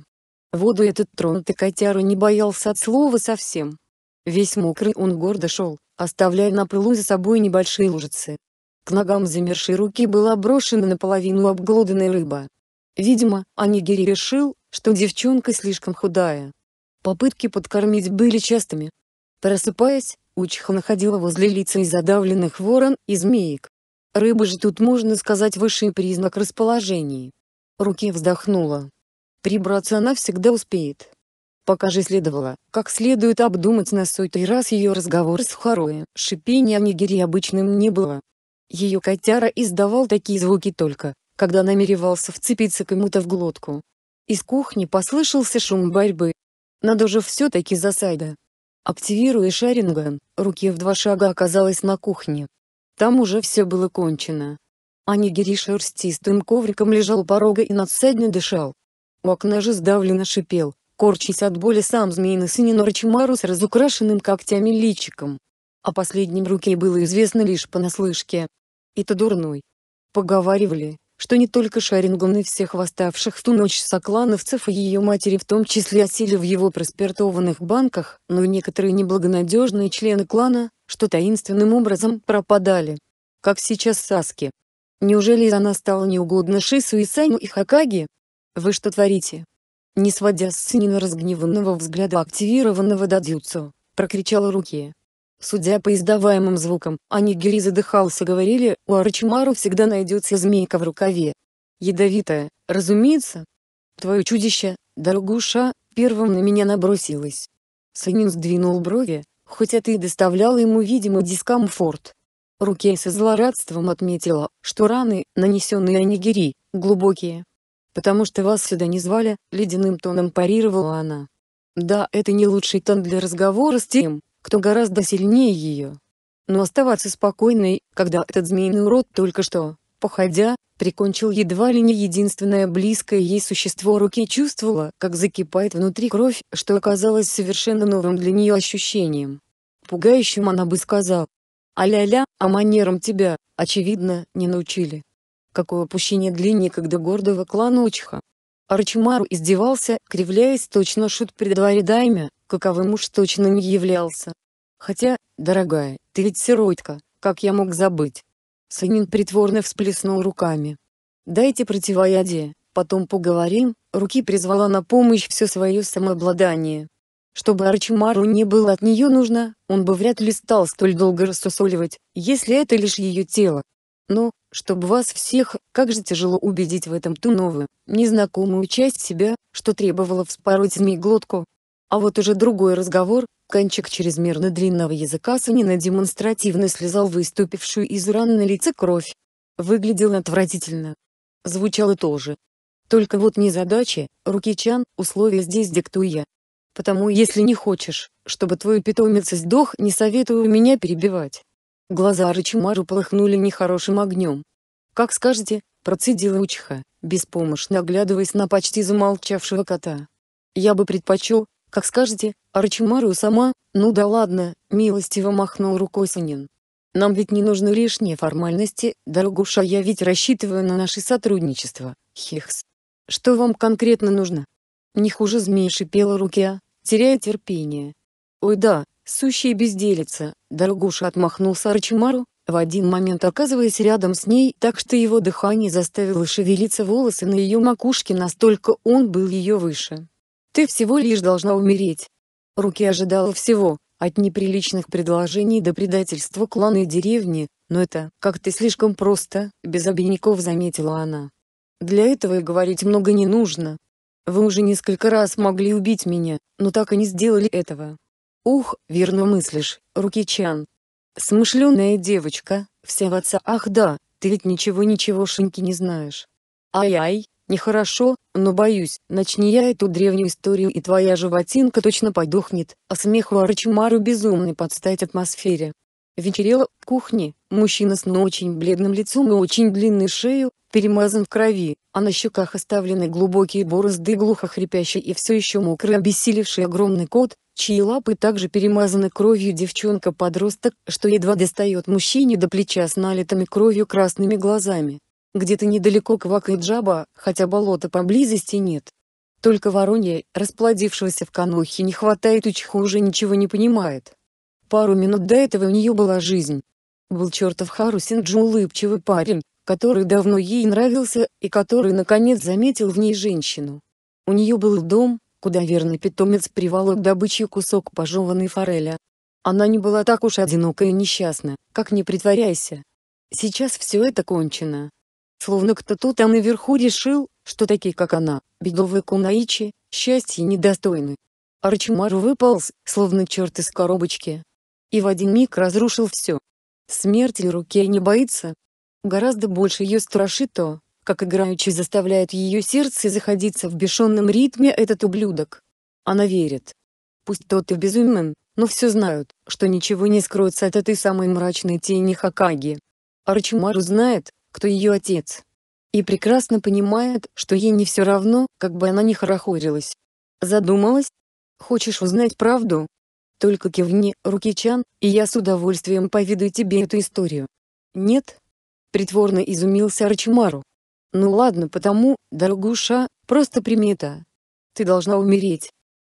Воду этот тронутый котяра не боялся от слова совсем. Весь мокрый он гордо шел, оставляя на пылу за собой небольшие лужицы. К ногам замершей руки была брошена наполовину обглоданная рыба. Видимо, Анигири решил, что девчонка слишком худая. Попытки подкормить были частыми. Просыпаясь, Учиха находила возле лица из задавленных ворон и змеек. Рыба же тут можно сказать высший признак расположения. Руки вздохнула. Прибраться она всегда успеет. Пока же следовало, как следует обдумать на сотый раз ее разговор с Хароэ. Шипения Нигири обычным не было. Ее котяра издавал такие звуки только, когда намеревался вцепиться кому-то в глотку. Из кухни послышался шум борьбы. Надо же все-таки засада. Активируя Шаринган, руки в два шага оказалась на кухне. Там уже все было кончено. Анигири шерстистым ковриком лежал у порога и надсадно дышал. У окна же сдавленно шипел, корчась от боли сам змеиный сын Норчимару с разукрашенным когтями личиком. О последнем руке было известно лишь понаслышке. Это дурной. Поговаривали, что не только Шаринган и всех восставших в ту ночь соклановцев и ее матери в том числе осели в его проспиртованных банках, но и некоторые неблагонадежные члены клана, что таинственным образом пропадали. Как сейчас Саски. Неужели она стала неугодна Шису и Сайну и Хакаги? Вы что творите? Не сводя с сынина разгневанного взгляда активированного дадюцу, прокричала руки. Судя по издаваемым звукам, Анигири задыхался говорили, у Арчимару всегда найдется змейка в рукаве. Ядовитая, разумеется. Твое чудище, дорогуша, первым на меня набросилась. Санин сдвинул брови, хотя ты и доставляло ему видимый дискомфорт. Руке со злорадством отметила, что раны, нанесенные Анигири, глубокие. «Потому что вас сюда не звали», — ледяным тоном парировала она. «Да, это не лучший тон для разговора с тем, кто гораздо сильнее ее. Но оставаться спокойной, когда этот змеиный урод только что, походя, прикончил едва ли не единственное близкое ей существо руки чувствовала, как закипает внутри кровь, что оказалось совершенно новым для нее ощущением. Пугающим она бы сказала. «А-ля-ля, а манерам тебя, очевидно, не научили». Какое опущение для некогда гордого клана Учха, Арчимару издевался, кривляясь точно шут при дворе дайме, каковым уж точно не являлся. «Хотя, дорогая, ты ведь сиротка, как я мог забыть?» Санин притворно всплеснул руками. «Дайте противоядие, потом поговорим», руки призвала на помощь все свое самообладание. Чтобы Арчимару не было от нее нужно, он бы вряд ли стал столь долго рассусоливать, если это лишь ее тело, но, чтобы вас всех, как же тяжело убедить в этом ту новую, незнакомую часть себя, что требовало вспороть змей глотку. А вот уже другой разговор, кончик чрезмерно длинного языка Санина демонстративно слезал выступившую из раны на лице кровь. Выглядел отвратительно. Звучало тоже. Только вот не задача, руки Чан, условия здесь диктую я. Потому если не хочешь, чтобы твою питомец сдох, не советую меня перебивать. Глаза Аричимару полыхнули нехорошим огнем. «Как скажете», — процедила Учиха, беспомощно оглядываясь на почти замолчавшего кота. «Я бы предпочел, как скажете, Арчимару сама, ну да ладно», — милостиво махнул рукой Сунин. «Нам ведь не нужны лишние формальности, дорогуша, я ведь рассчитываю на наше сотрудничество, хихс. Что вам конкретно нужно?» Не хуже змеи шипела руки, а теряя терпение. «Ой да, Сущая безделица, дорогуша отмахнулся Рачимару, в один момент оказываясь рядом с ней, так что его дыхание заставило шевелиться волосы на ее макушке настолько он был ее выше. «Ты всего лишь должна умереть». Руки ожидала всего, от неприличных предложений до предательства клана и деревни, но это как-то слишком просто, без обиняков заметила она. «Для этого и говорить много не нужно. Вы уже несколько раз могли убить меня, но так и не сделали этого. Ух, верно мыслишь, Рукичан. Смышленая девочка, вся в отца. Ах да, ты ведь ничего ничегошеньки не знаешь. Ай-ай, нехорошо, но боюсь, начни я эту древнюю историю и твоя животинка точно подохнет, а смех Варачмару безумный подстать атмосфере. Вечерело в кухне, мужчина с ну очень бледным лицом и очень длинной шею, перемазан в крови, а на щеках оставлены глубокие борозды глухо хрипящий и все еще мокрый обессилевший огромный кот, чьи лапы также перемазаны кровью девчонка-подросток, что едва достает мужчине до плеча с налитыми кровью красными глазами. Где-то недалеко квакает жаба, хотя болота поблизости нет. Только воронья, расплодившегося в конохе, не хватает учиха уже ничего не понимает. Пару минут до этого у нее была жизнь. Был чертов Харусинджи улыбчивый парень, который давно ей нравился, и который наконец заметил в ней женщину. У нее был дом, куда верный питомец приволок добычу кусок пожеванной форели. Она не была так уж одинока и несчастна, как не притворяйся. Сейчас все это кончено. Словно кто-то там наверху решил, что такие как она, бедовые кунаичи, счастья недостойны. Арчимар выполз, словно черт из коробочки. И в один миг разрушил все. Смерти руке не боится. Гораздо больше ее страшит то, как играючи заставляет ее сердце заходиться в бешеном ритме этот ублюдок. Она верит. Пусть тот и безумен, но все знают, что ничего не скроется от этой самой мрачной тени Хакаги. Арчимару знает, кто ее отец. И прекрасно понимает, что ей не все равно, как бы она ни хорохорилась. Задумалась? Хочешь узнать правду? Только кивни, Рукичан, и я с удовольствием поведаю тебе эту историю. Нет? Притворно изумился Арчимару. Ну ладно потому, дорогуша, просто примета. Ты должна умереть.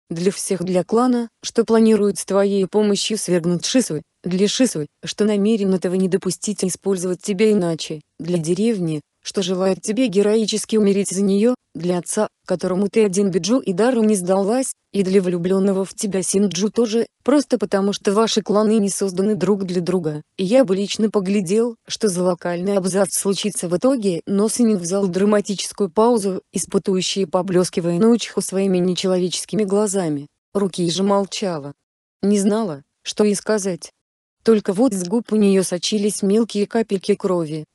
Для всех для клана, что планирует с твоей помощью свергнуть Шису, для Шису, что намерен этого не допустить и использовать тебя иначе, для деревни, что желает тебе героически умереть за нее, для отца, которому ты один Биджу и Дару не сдалась, и для влюбленного в тебя Синджу тоже, просто потому что ваши кланы не созданы друг для друга. И я бы лично поглядел, что за локальный абзац случится в итоге, но Синин взял драматическую паузу, испытующие поблескивая ночью своими нечеловеческими глазами. Руки же молчала. Не знала, что и сказать. Только вот с губ у нее сочились мелкие капельки крови,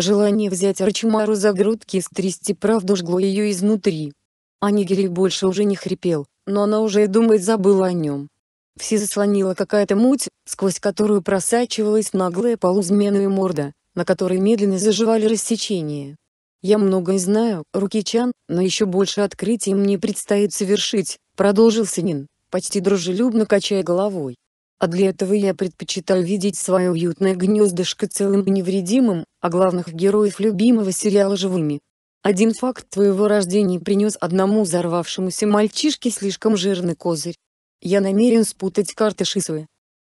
Желание взять Арчимару за грудки и стрясти правду жгло ее изнутри. Анигири больше уже не хрипел, но она уже и думать забыла о нем. Все заслонила какая-то муть, сквозь которую просачивалась наглая полузменная морда, на которой медленно заживали рассечения. «Я многое знаю, Рукичан, но еще больше открытий мне предстоит совершить», — продолжил Синин, почти дружелюбно качая головой. А для этого я предпочитал видеть свое уютное гнездышко целым и невредимым, а главных героев любимого сериала живыми. Один факт твоего рождения принес одному взорвавшемуся мальчишке слишком жирный козырь. Я намерен спутать карты Шисуэ.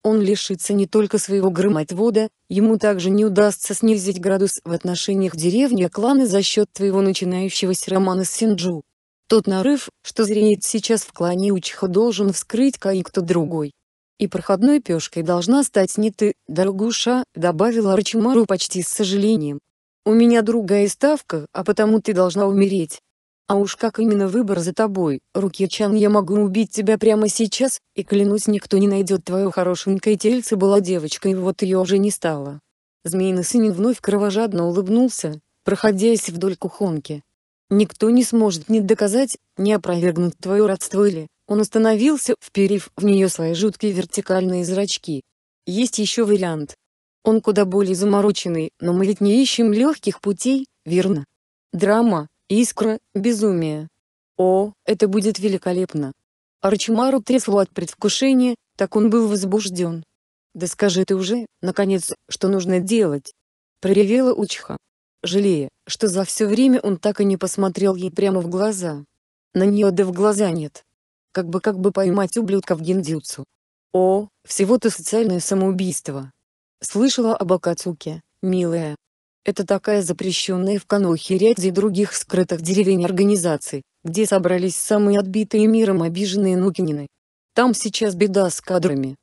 Он лишится не только своего громотвода, ему также не удастся снизить градус в отношениях деревни и а клана за счет твоего начинающегося романа с Синджу. Тот нарыв, что зреет сейчас в клане Учиха, должен вскрыть кое-кто другой. И проходной пешкой должна стать не ты, дорогуша, добавила Рачимару почти с сожалением. У меня другая ставка, а потому ты должна умереть. А уж как именно выбор за тобой, Руки-чан, я могу убить тебя прямо сейчас, и клянусь никто не найдет твое хорошенькое тельце была девочкой и вот ее уже не стало. Змеиный сын вновь кровожадно улыбнулся, проходясь вдоль кухонки. Никто не сможет ни доказать, ни опровергнуть твое родство или, он остановился, вперив в нее свои жуткие вертикальные зрачки. Есть еще вариант. Он куда более замороченный, но мы ведь не ищем легких путей, верно? Драма, искра, безумие. О, это будет великолепно. Арчимару трясло от предвкушения, так он был возбужден. «Да скажи ты уже, наконец, что нужно делать!» Проревела Учха. Жалея, что за все время он так и не посмотрел ей прямо в глаза. На нее да в глаза нет как бы как бы поймать ублюдка в гиндзюцу. О, всего-то социальное самоубийство. Слышала об Акацуке, милая. Это такая запрещенная в Канохе ряд и других скрытых деревень организаций, где собрались самые отбитые миром обиженные Нукинины. Там сейчас беда с кадрами.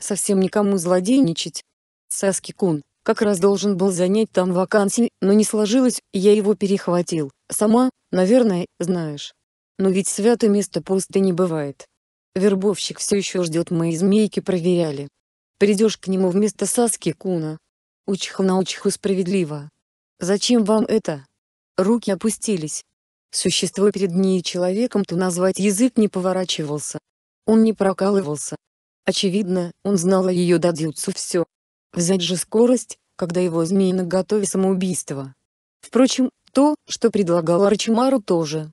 Совсем никому злодейничать. Саски-кун, как раз должен был занять там вакансии, но не сложилось, я его перехватил. Сама, наверное, знаешь. Но ведь свято место пусто не бывает. Вербовщик все еще ждет, мы и змейки проверяли. Придешь к нему вместо Саски Куна. Учиха на учиху справедливо. Зачем вам это? Руки опустились. Существо перед ней человеком то назвать язык не поворачивался. Он не прокалывался. Очевидно, он знал о ее дадзюцу все. Взять же скорость, когда его змеи наготове самоубийство. Впрочем, то, что предлагал Арчимару тоже.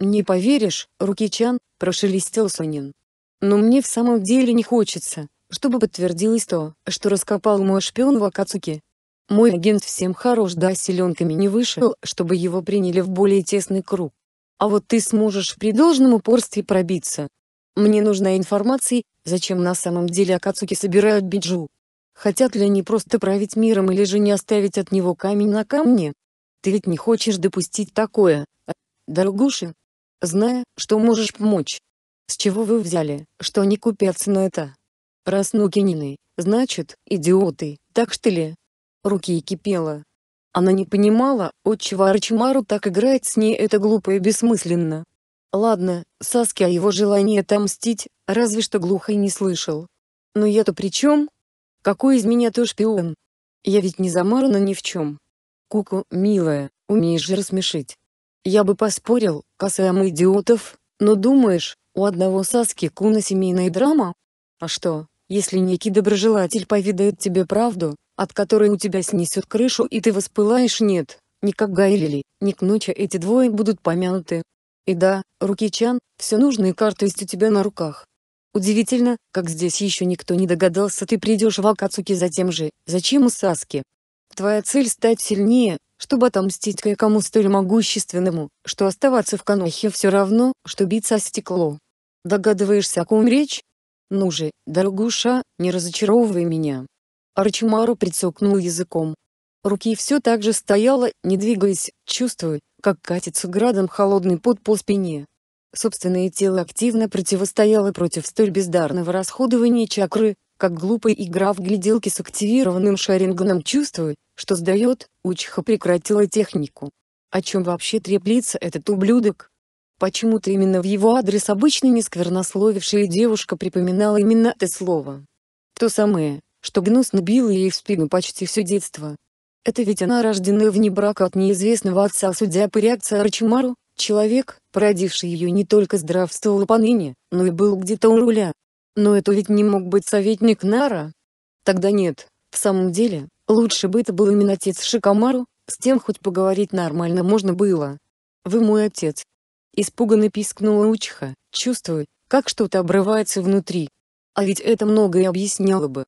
«Не поверишь, Рукичан», — прошелестел Сонин. «Но мне в самом деле не хочется, чтобы подтвердилось то, что раскопал мой шпион в Акацуке. Мой агент всем хорош да силенками не вышел, чтобы его приняли в более тесный круг. А вот ты сможешь при должном упорстве пробиться. Мне нужна информация, зачем на самом деле Акацуки собирают Биджу. Хотят ли они просто править миром или же не оставить от него камень на камне? Ты ведь не хочешь допустить такое, а? Дорогуша, зная, что можешь помочь. С чего вы взяли, что не купец, на это? Раз Нукинины, значит, идиоты, так что ли? Руки кипела. Она не понимала, отчего Арчимару так играет с ней это глупо и бессмысленно. Ладно, Саски о его желании отомстить, разве что глухо и не слышал. Но я-то при чем? Какой из меня то шпион? Я ведь не замарана ни в чем. Куку, -ку, милая, умеешь же рассмешить. Я бы поспорил, касаемо идиотов, но думаешь, у одного Саски Куна семейная драма? А что, если некий доброжелатель поведает тебе правду, от которой у тебя снесет крышу и ты воспылаешь нет, ни как Гайлили, ни к ночи эти двое будут помянуты. И да, Руки-чан, все нужные карты есть у тебя на руках. Удивительно, как здесь еще никто не догадался ты придешь в Акацуки тем же, зачем у Саски. Твоя цель стать сильнее, чтобы отомстить кое-кому столь могущественному, что оставаться в Канохе все равно, что биться о стекло. Догадываешься, о ком речь? Ну же, дорогуша, не разочаровывай меня. Арчимару прицокнул языком. Руки все так же стояла, не двигаясь, чувствуя, как катится градом холодный пот по спине. Собственное тело активно противостояло против столь бездарного расходования чакры, как глупая игра в гляделки с активированным шарингоном чувствуя, что сдает, Учиха прекратила технику. О чем вообще треплится этот ублюдок? Почему-то именно в его адрес обычно не сквернословившая девушка припоминала именно это слово. То самое, что гнусно било ей в спину почти все детство. Это ведь она рождена вне брака от неизвестного отца, судя по реакции Арчимару, человек, породивший ее не только здравствовал поныне, но и был где-то у руля. Но это ведь не мог быть советник Нара. Тогда нет, в самом деле, Лучше бы это был именно отец Шикамару, с тем хоть поговорить нормально можно было. «Вы мой отец!» Испуганно пискнула Учиха, чувствуя, как что-то обрывается внутри. А ведь это многое объясняло бы.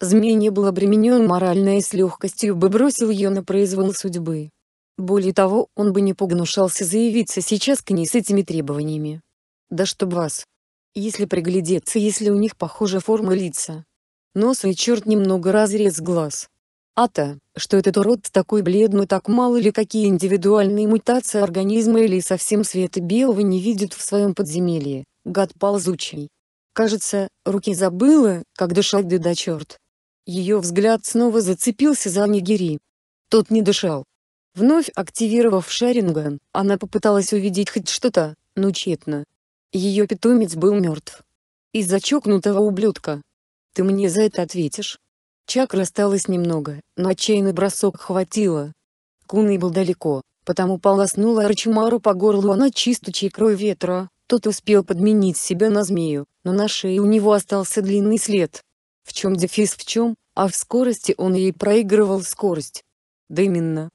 Змей не был обременен морально и с легкостью бы бросил ее на произвол судьбы. Более того, он бы не погнушался заявиться сейчас к ней с этими требованиями. Да чтоб вас. Если приглядеться, если у них похожа форма лица. Нос и черт немного разрез глаз. Ата, что этот урод такой бледный так мало ли какие индивидуальные мутации организма или совсем света белого не видит в своем подземелье, гад ползучий. Кажется, руки забыла, как дышать да да черт. Ее взгляд снова зацепился за Нигири. Тот не дышал. Вновь активировав Шаринган, она попыталась увидеть хоть что-то, но тщетно. Ее питомец был мертв. Из-за чокнутого ублюдка. Ты мне за это ответишь? Чакр осталось немного, но отчаянный бросок хватило. Куной был далеко, потому полоснула Арчимару по горлу она чистучей крой ветра, тот успел подменить себя на змею, но на шее у него остался длинный след. В чем дефис в чем, а в скорости он ей проигрывал скорость. Да именно.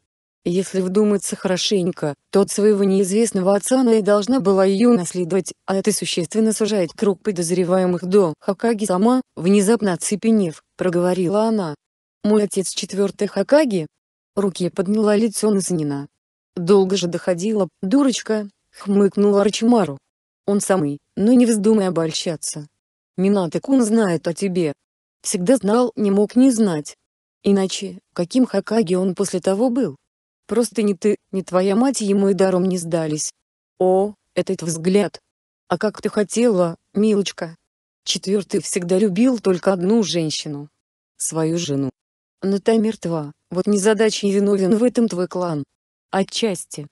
Если вдуматься хорошенько, то от своего неизвестного отца она и должна была ее наследовать, а это существенно сужает круг подозреваемых до Хакаги сама, внезапно оцепенев проговорила она. «Мой отец четвертый Хакаги?» Руки подняла лицо Насанина. «Долго же доходила, дурочка», — хмыкнула Арчимару. «Он самый, но не вздумай обольщаться. Минато-кун знает о тебе. Всегда знал, не мог не знать. Иначе, каким Хакаги он после того был? Просто ни ты, ни твоя мать ему и даром не сдались. О, этот взгляд! А как ты хотела, милочка!» Четвертый всегда любил только одну женщину. Свою жену. Но та мертва, вот незадача и виновен в этом твой клан. Отчасти.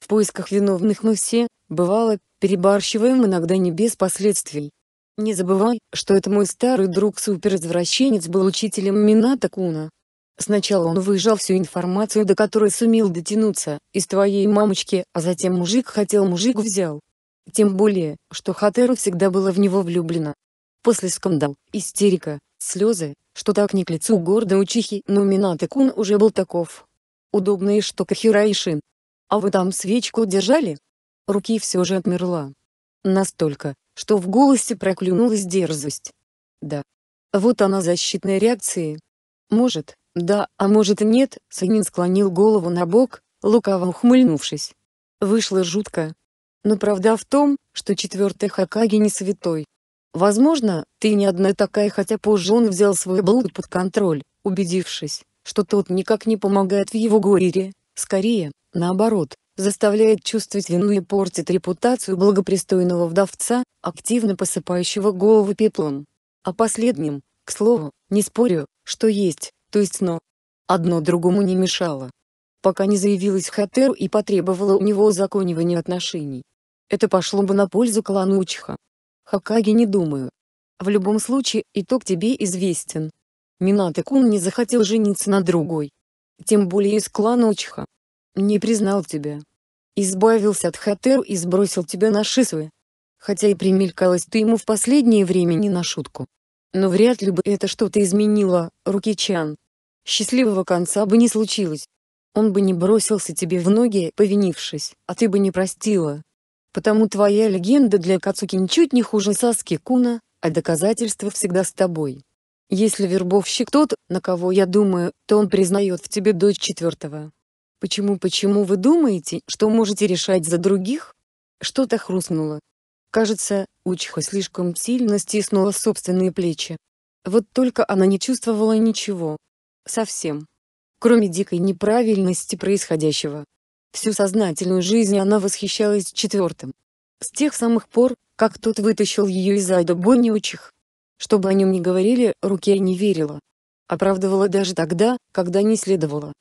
В поисках виновных мы все, бывало, перебарщиваем иногда не без последствий. Не забывай, что это мой старый друг-суперизвращенец был учителем Мината Куна. Сначала он выжал всю информацию, до которой сумел дотянуться, из твоей мамочки, а затем мужик хотел мужик взял. Тем более, что Хатеру всегда была в него влюблена. После скандал, истерика, слезы, что так не к лицу гордо учихи, но Минато-кун уже был таков. Удобные Удобно и шин, А вы там свечку держали? Руки все же отмерла. Настолько, что в голосе проклюнулась дерзость. Да. Вот она защитная реакция. Может, да, а может и нет, Санин склонил голову на бок, лукаво ухмыльнувшись. Вышло жутко. Но правда в том, что четвертый Хакаги не святой. Возможно, ты не одна такая, хотя позже он взял свой блуд под контроль, убедившись, что тот никак не помогает в его горе, скорее, наоборот, заставляет чувствовать вину и портит репутацию благопристойного вдовца, активно посыпающего голову пеплом. А последнем, к слову, не спорю, что есть, то есть но. Одно другому не мешало. Пока не заявилась Хатер и потребовала у него узаконивания отношений. Это пошло бы на пользу клану Учха, Хакаги не думаю. В любом случае, итог тебе известен. Минато-кун не захотел жениться на другой. Тем более из клана Учха. Не признал тебя. Избавился от Хатеру и сбросил тебя на шисвы. Хотя и примелькалась ты ему в последнее время не на шутку. Но вряд ли бы это что-то изменило, Рукичан. Счастливого конца бы не случилось. Он бы не бросился тебе в ноги, повинившись, а ты бы не простила. Потому твоя легенда для Кацуки ничуть не хуже Саски Куна, а доказательства всегда с тобой. Если вербовщик тот, на кого я думаю, то он признает в тебе дочь четвертого. Почему, почему вы думаете, что можете решать за других? Что-то хрустнуло. Кажется, Учиха слишком сильно стиснула собственные плечи. Вот только она не чувствовала ничего. Совсем. Кроме дикой неправильности происходящего. Всю сознательную жизнь она восхищалась четвертым. С тех самых пор, как тот вытащил ее из ада Бонниучих. Чтобы о нем не говорили, руке не верила. Оправдывала даже тогда, когда не следовало.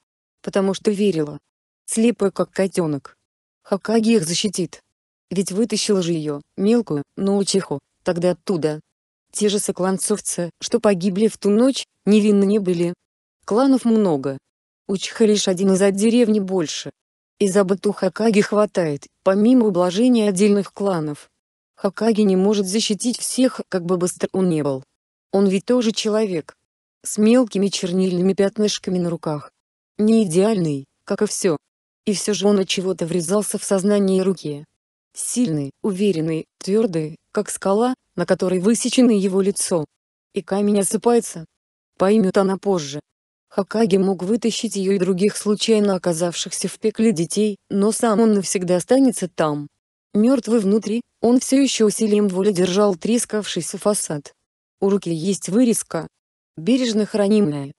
Потому что верила. Слепая как котенок. Хакаги их защитит. Ведь вытащил же ее, мелкую, но учиху, тогда оттуда. Те же сокланцовцы, что погибли в ту ночь, невинны не были. Кланов много. Учиха лишь один из от деревни больше и забыту Хакаги хватает, помимо ублажения отдельных кланов. Хакаги не может защитить всех, как бы быстро он не был. Он ведь тоже человек. С мелкими чернильными пятнышками на руках. Не идеальный, как и все. И все же он от чего-то врезался в сознание и руки. Сильный, уверенный, твердый, как скала, на которой высечено его лицо. И камень осыпается. Поймет она позже. Хакаги мог вытащить ее и других случайно оказавшихся в пекле детей, но сам он навсегда останется там. Мертвый внутри, он все еще усилием воли держал трескавшийся фасад. У руки есть вырезка. Бережно хранимая.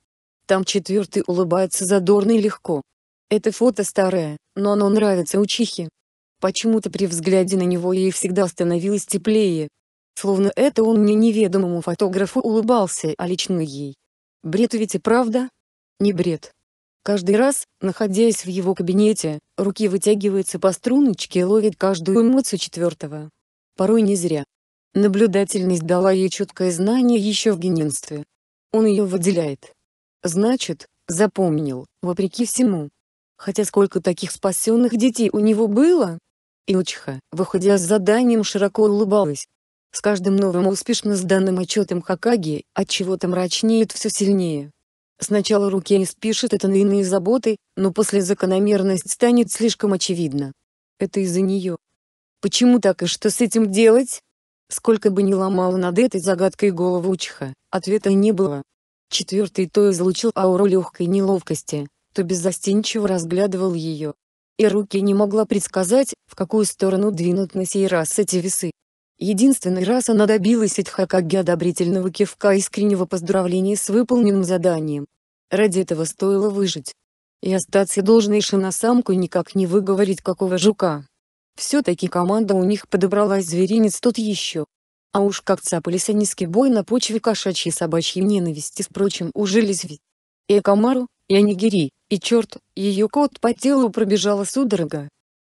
Там четвертый улыбается задорно и легко. Это фото старое, но оно нравится учихе. Почему-то при взгляде на него ей всегда становилось теплее. Словно это он не неведомому фотографу улыбался, а лично ей. Бред ведь и правда, не бред. Каждый раз, находясь в его кабинете, руки вытягиваются по струночке и ловят каждую эмоцию четвертого. Порой не зря. Наблюдательность дала ей четкое знание еще в генинстве. Он ее выделяет. Значит, запомнил, вопреки всему. Хотя сколько таких спасенных детей у него было? Илчиха, выходя с заданием, широко улыбалась. С каждым новым успешно сданным отчетом Хакаги, от чего то мрачнеет все сильнее. Сначала руки спишет это на иные заботы, но после закономерность станет слишком очевидна. Это из-за нее. Почему так и что с этим делать? Сколько бы ни ломала над этой загадкой голову Учиха, ответа не было. Четвертый то излучил ауру легкой неловкости, то беззастенчиво разглядывал ее. И руки не могла предсказать, в какую сторону двинут на сей раз эти весы. Единственный раз она добилась от Хакаги одобрительного кивка искреннего поздравления с выполненным заданием. Ради этого стоило выжить. И остаться должной шиносамку никак не выговорить какого жука. Все-таки команда у них подобралась зверинец тут еще. А уж как цапались они с кибой на почве кошачьей собачьей ненависти с прочим ужились ведь. И комару, и Анигири, и черт, ее кот по телу пробежала судорога.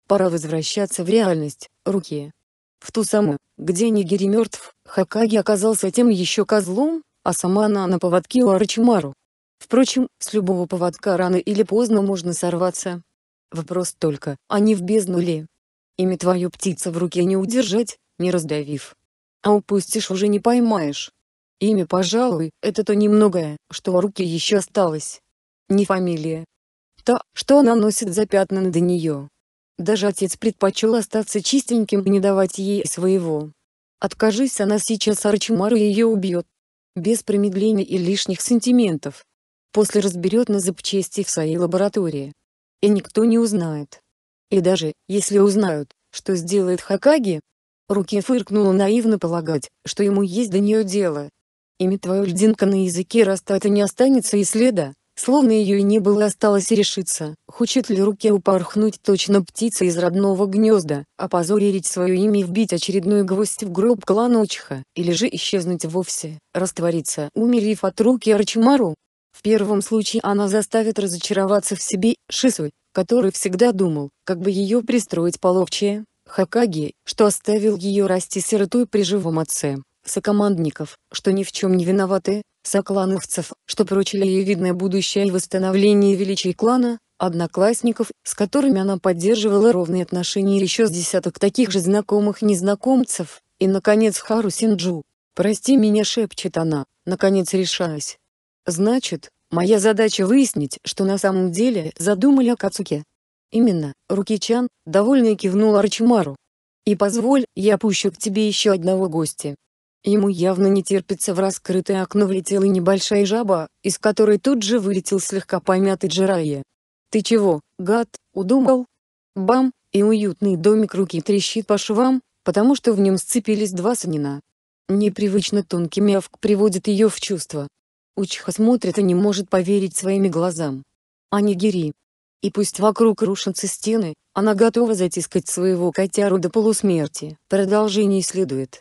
Пора возвращаться в реальность, руки в ту самую, где Нигири мертв, Хакаги оказался тем еще козлом, а сама она на поводке у Арачимару. Впрочем, с любого поводка рано или поздно можно сорваться. Вопрос только, они а в бездну ли? Ими твою птица в руке не удержать, не раздавив. А упустишь уже не поймаешь. Имя, пожалуй, это то немногое, что в руке еще осталось. Не фамилия. То, что она носит запятнано до нее, даже отец предпочел остаться чистеньким и не давать ей своего. Откажись она сейчас, Арчимару ее убьет. Без промедления и лишних сантиментов. После разберет на запчасти в своей лаборатории. И никто не узнает. И даже, если узнают, что сделает Хакаги? Руки фыркнула наивно полагать, что ему есть до нее дело. Имя твое льдинка на языке Раста это не останется и следа. Словно ее и не было осталось решиться, хочет ли руке упорхнуть точно птица из родного гнезда, опозорить свое имя и вбить очередной гвоздь в гроб клана Учиха, или же исчезнуть вовсе, раствориться, умерев от руки Арчимару. В первом случае она заставит разочароваться в себе, Шису, который всегда думал, как бы ее пристроить половче, Хакаги, что оставил ее расти сиротой при живом отце, сокомандников, что ни в чем не виноваты, соклановцев, что поручили ей видное будущее и восстановление величия клана, одноклассников, с которыми она поддерживала ровные отношения и еще с десяток таких же знакомых незнакомцев, и, наконец, Хару Синджу. «Прости меня», — шепчет она, наконец решаясь. «Значит, моя задача выяснить, что на самом деле задумали о Кацуке». «Именно, Рукичан», — довольно кивнул Арчимару. «И позволь, я пущу к тебе еще одного гостя. Ему явно не терпится в раскрытое окно влетела небольшая жаба, из которой тут же вылетел слегка помятый Джирайя. «Ты чего, гад, удумал?» Бам, и уютный домик руки трещит по швам, потому что в нем сцепились два санина. Непривычно тонкий мявк приводит ее в чувство. Учиха смотрит и не может поверить своими глазам. Анигири. И пусть вокруг рушатся стены, она готова затискать своего котяру до полусмерти. Продолжение следует.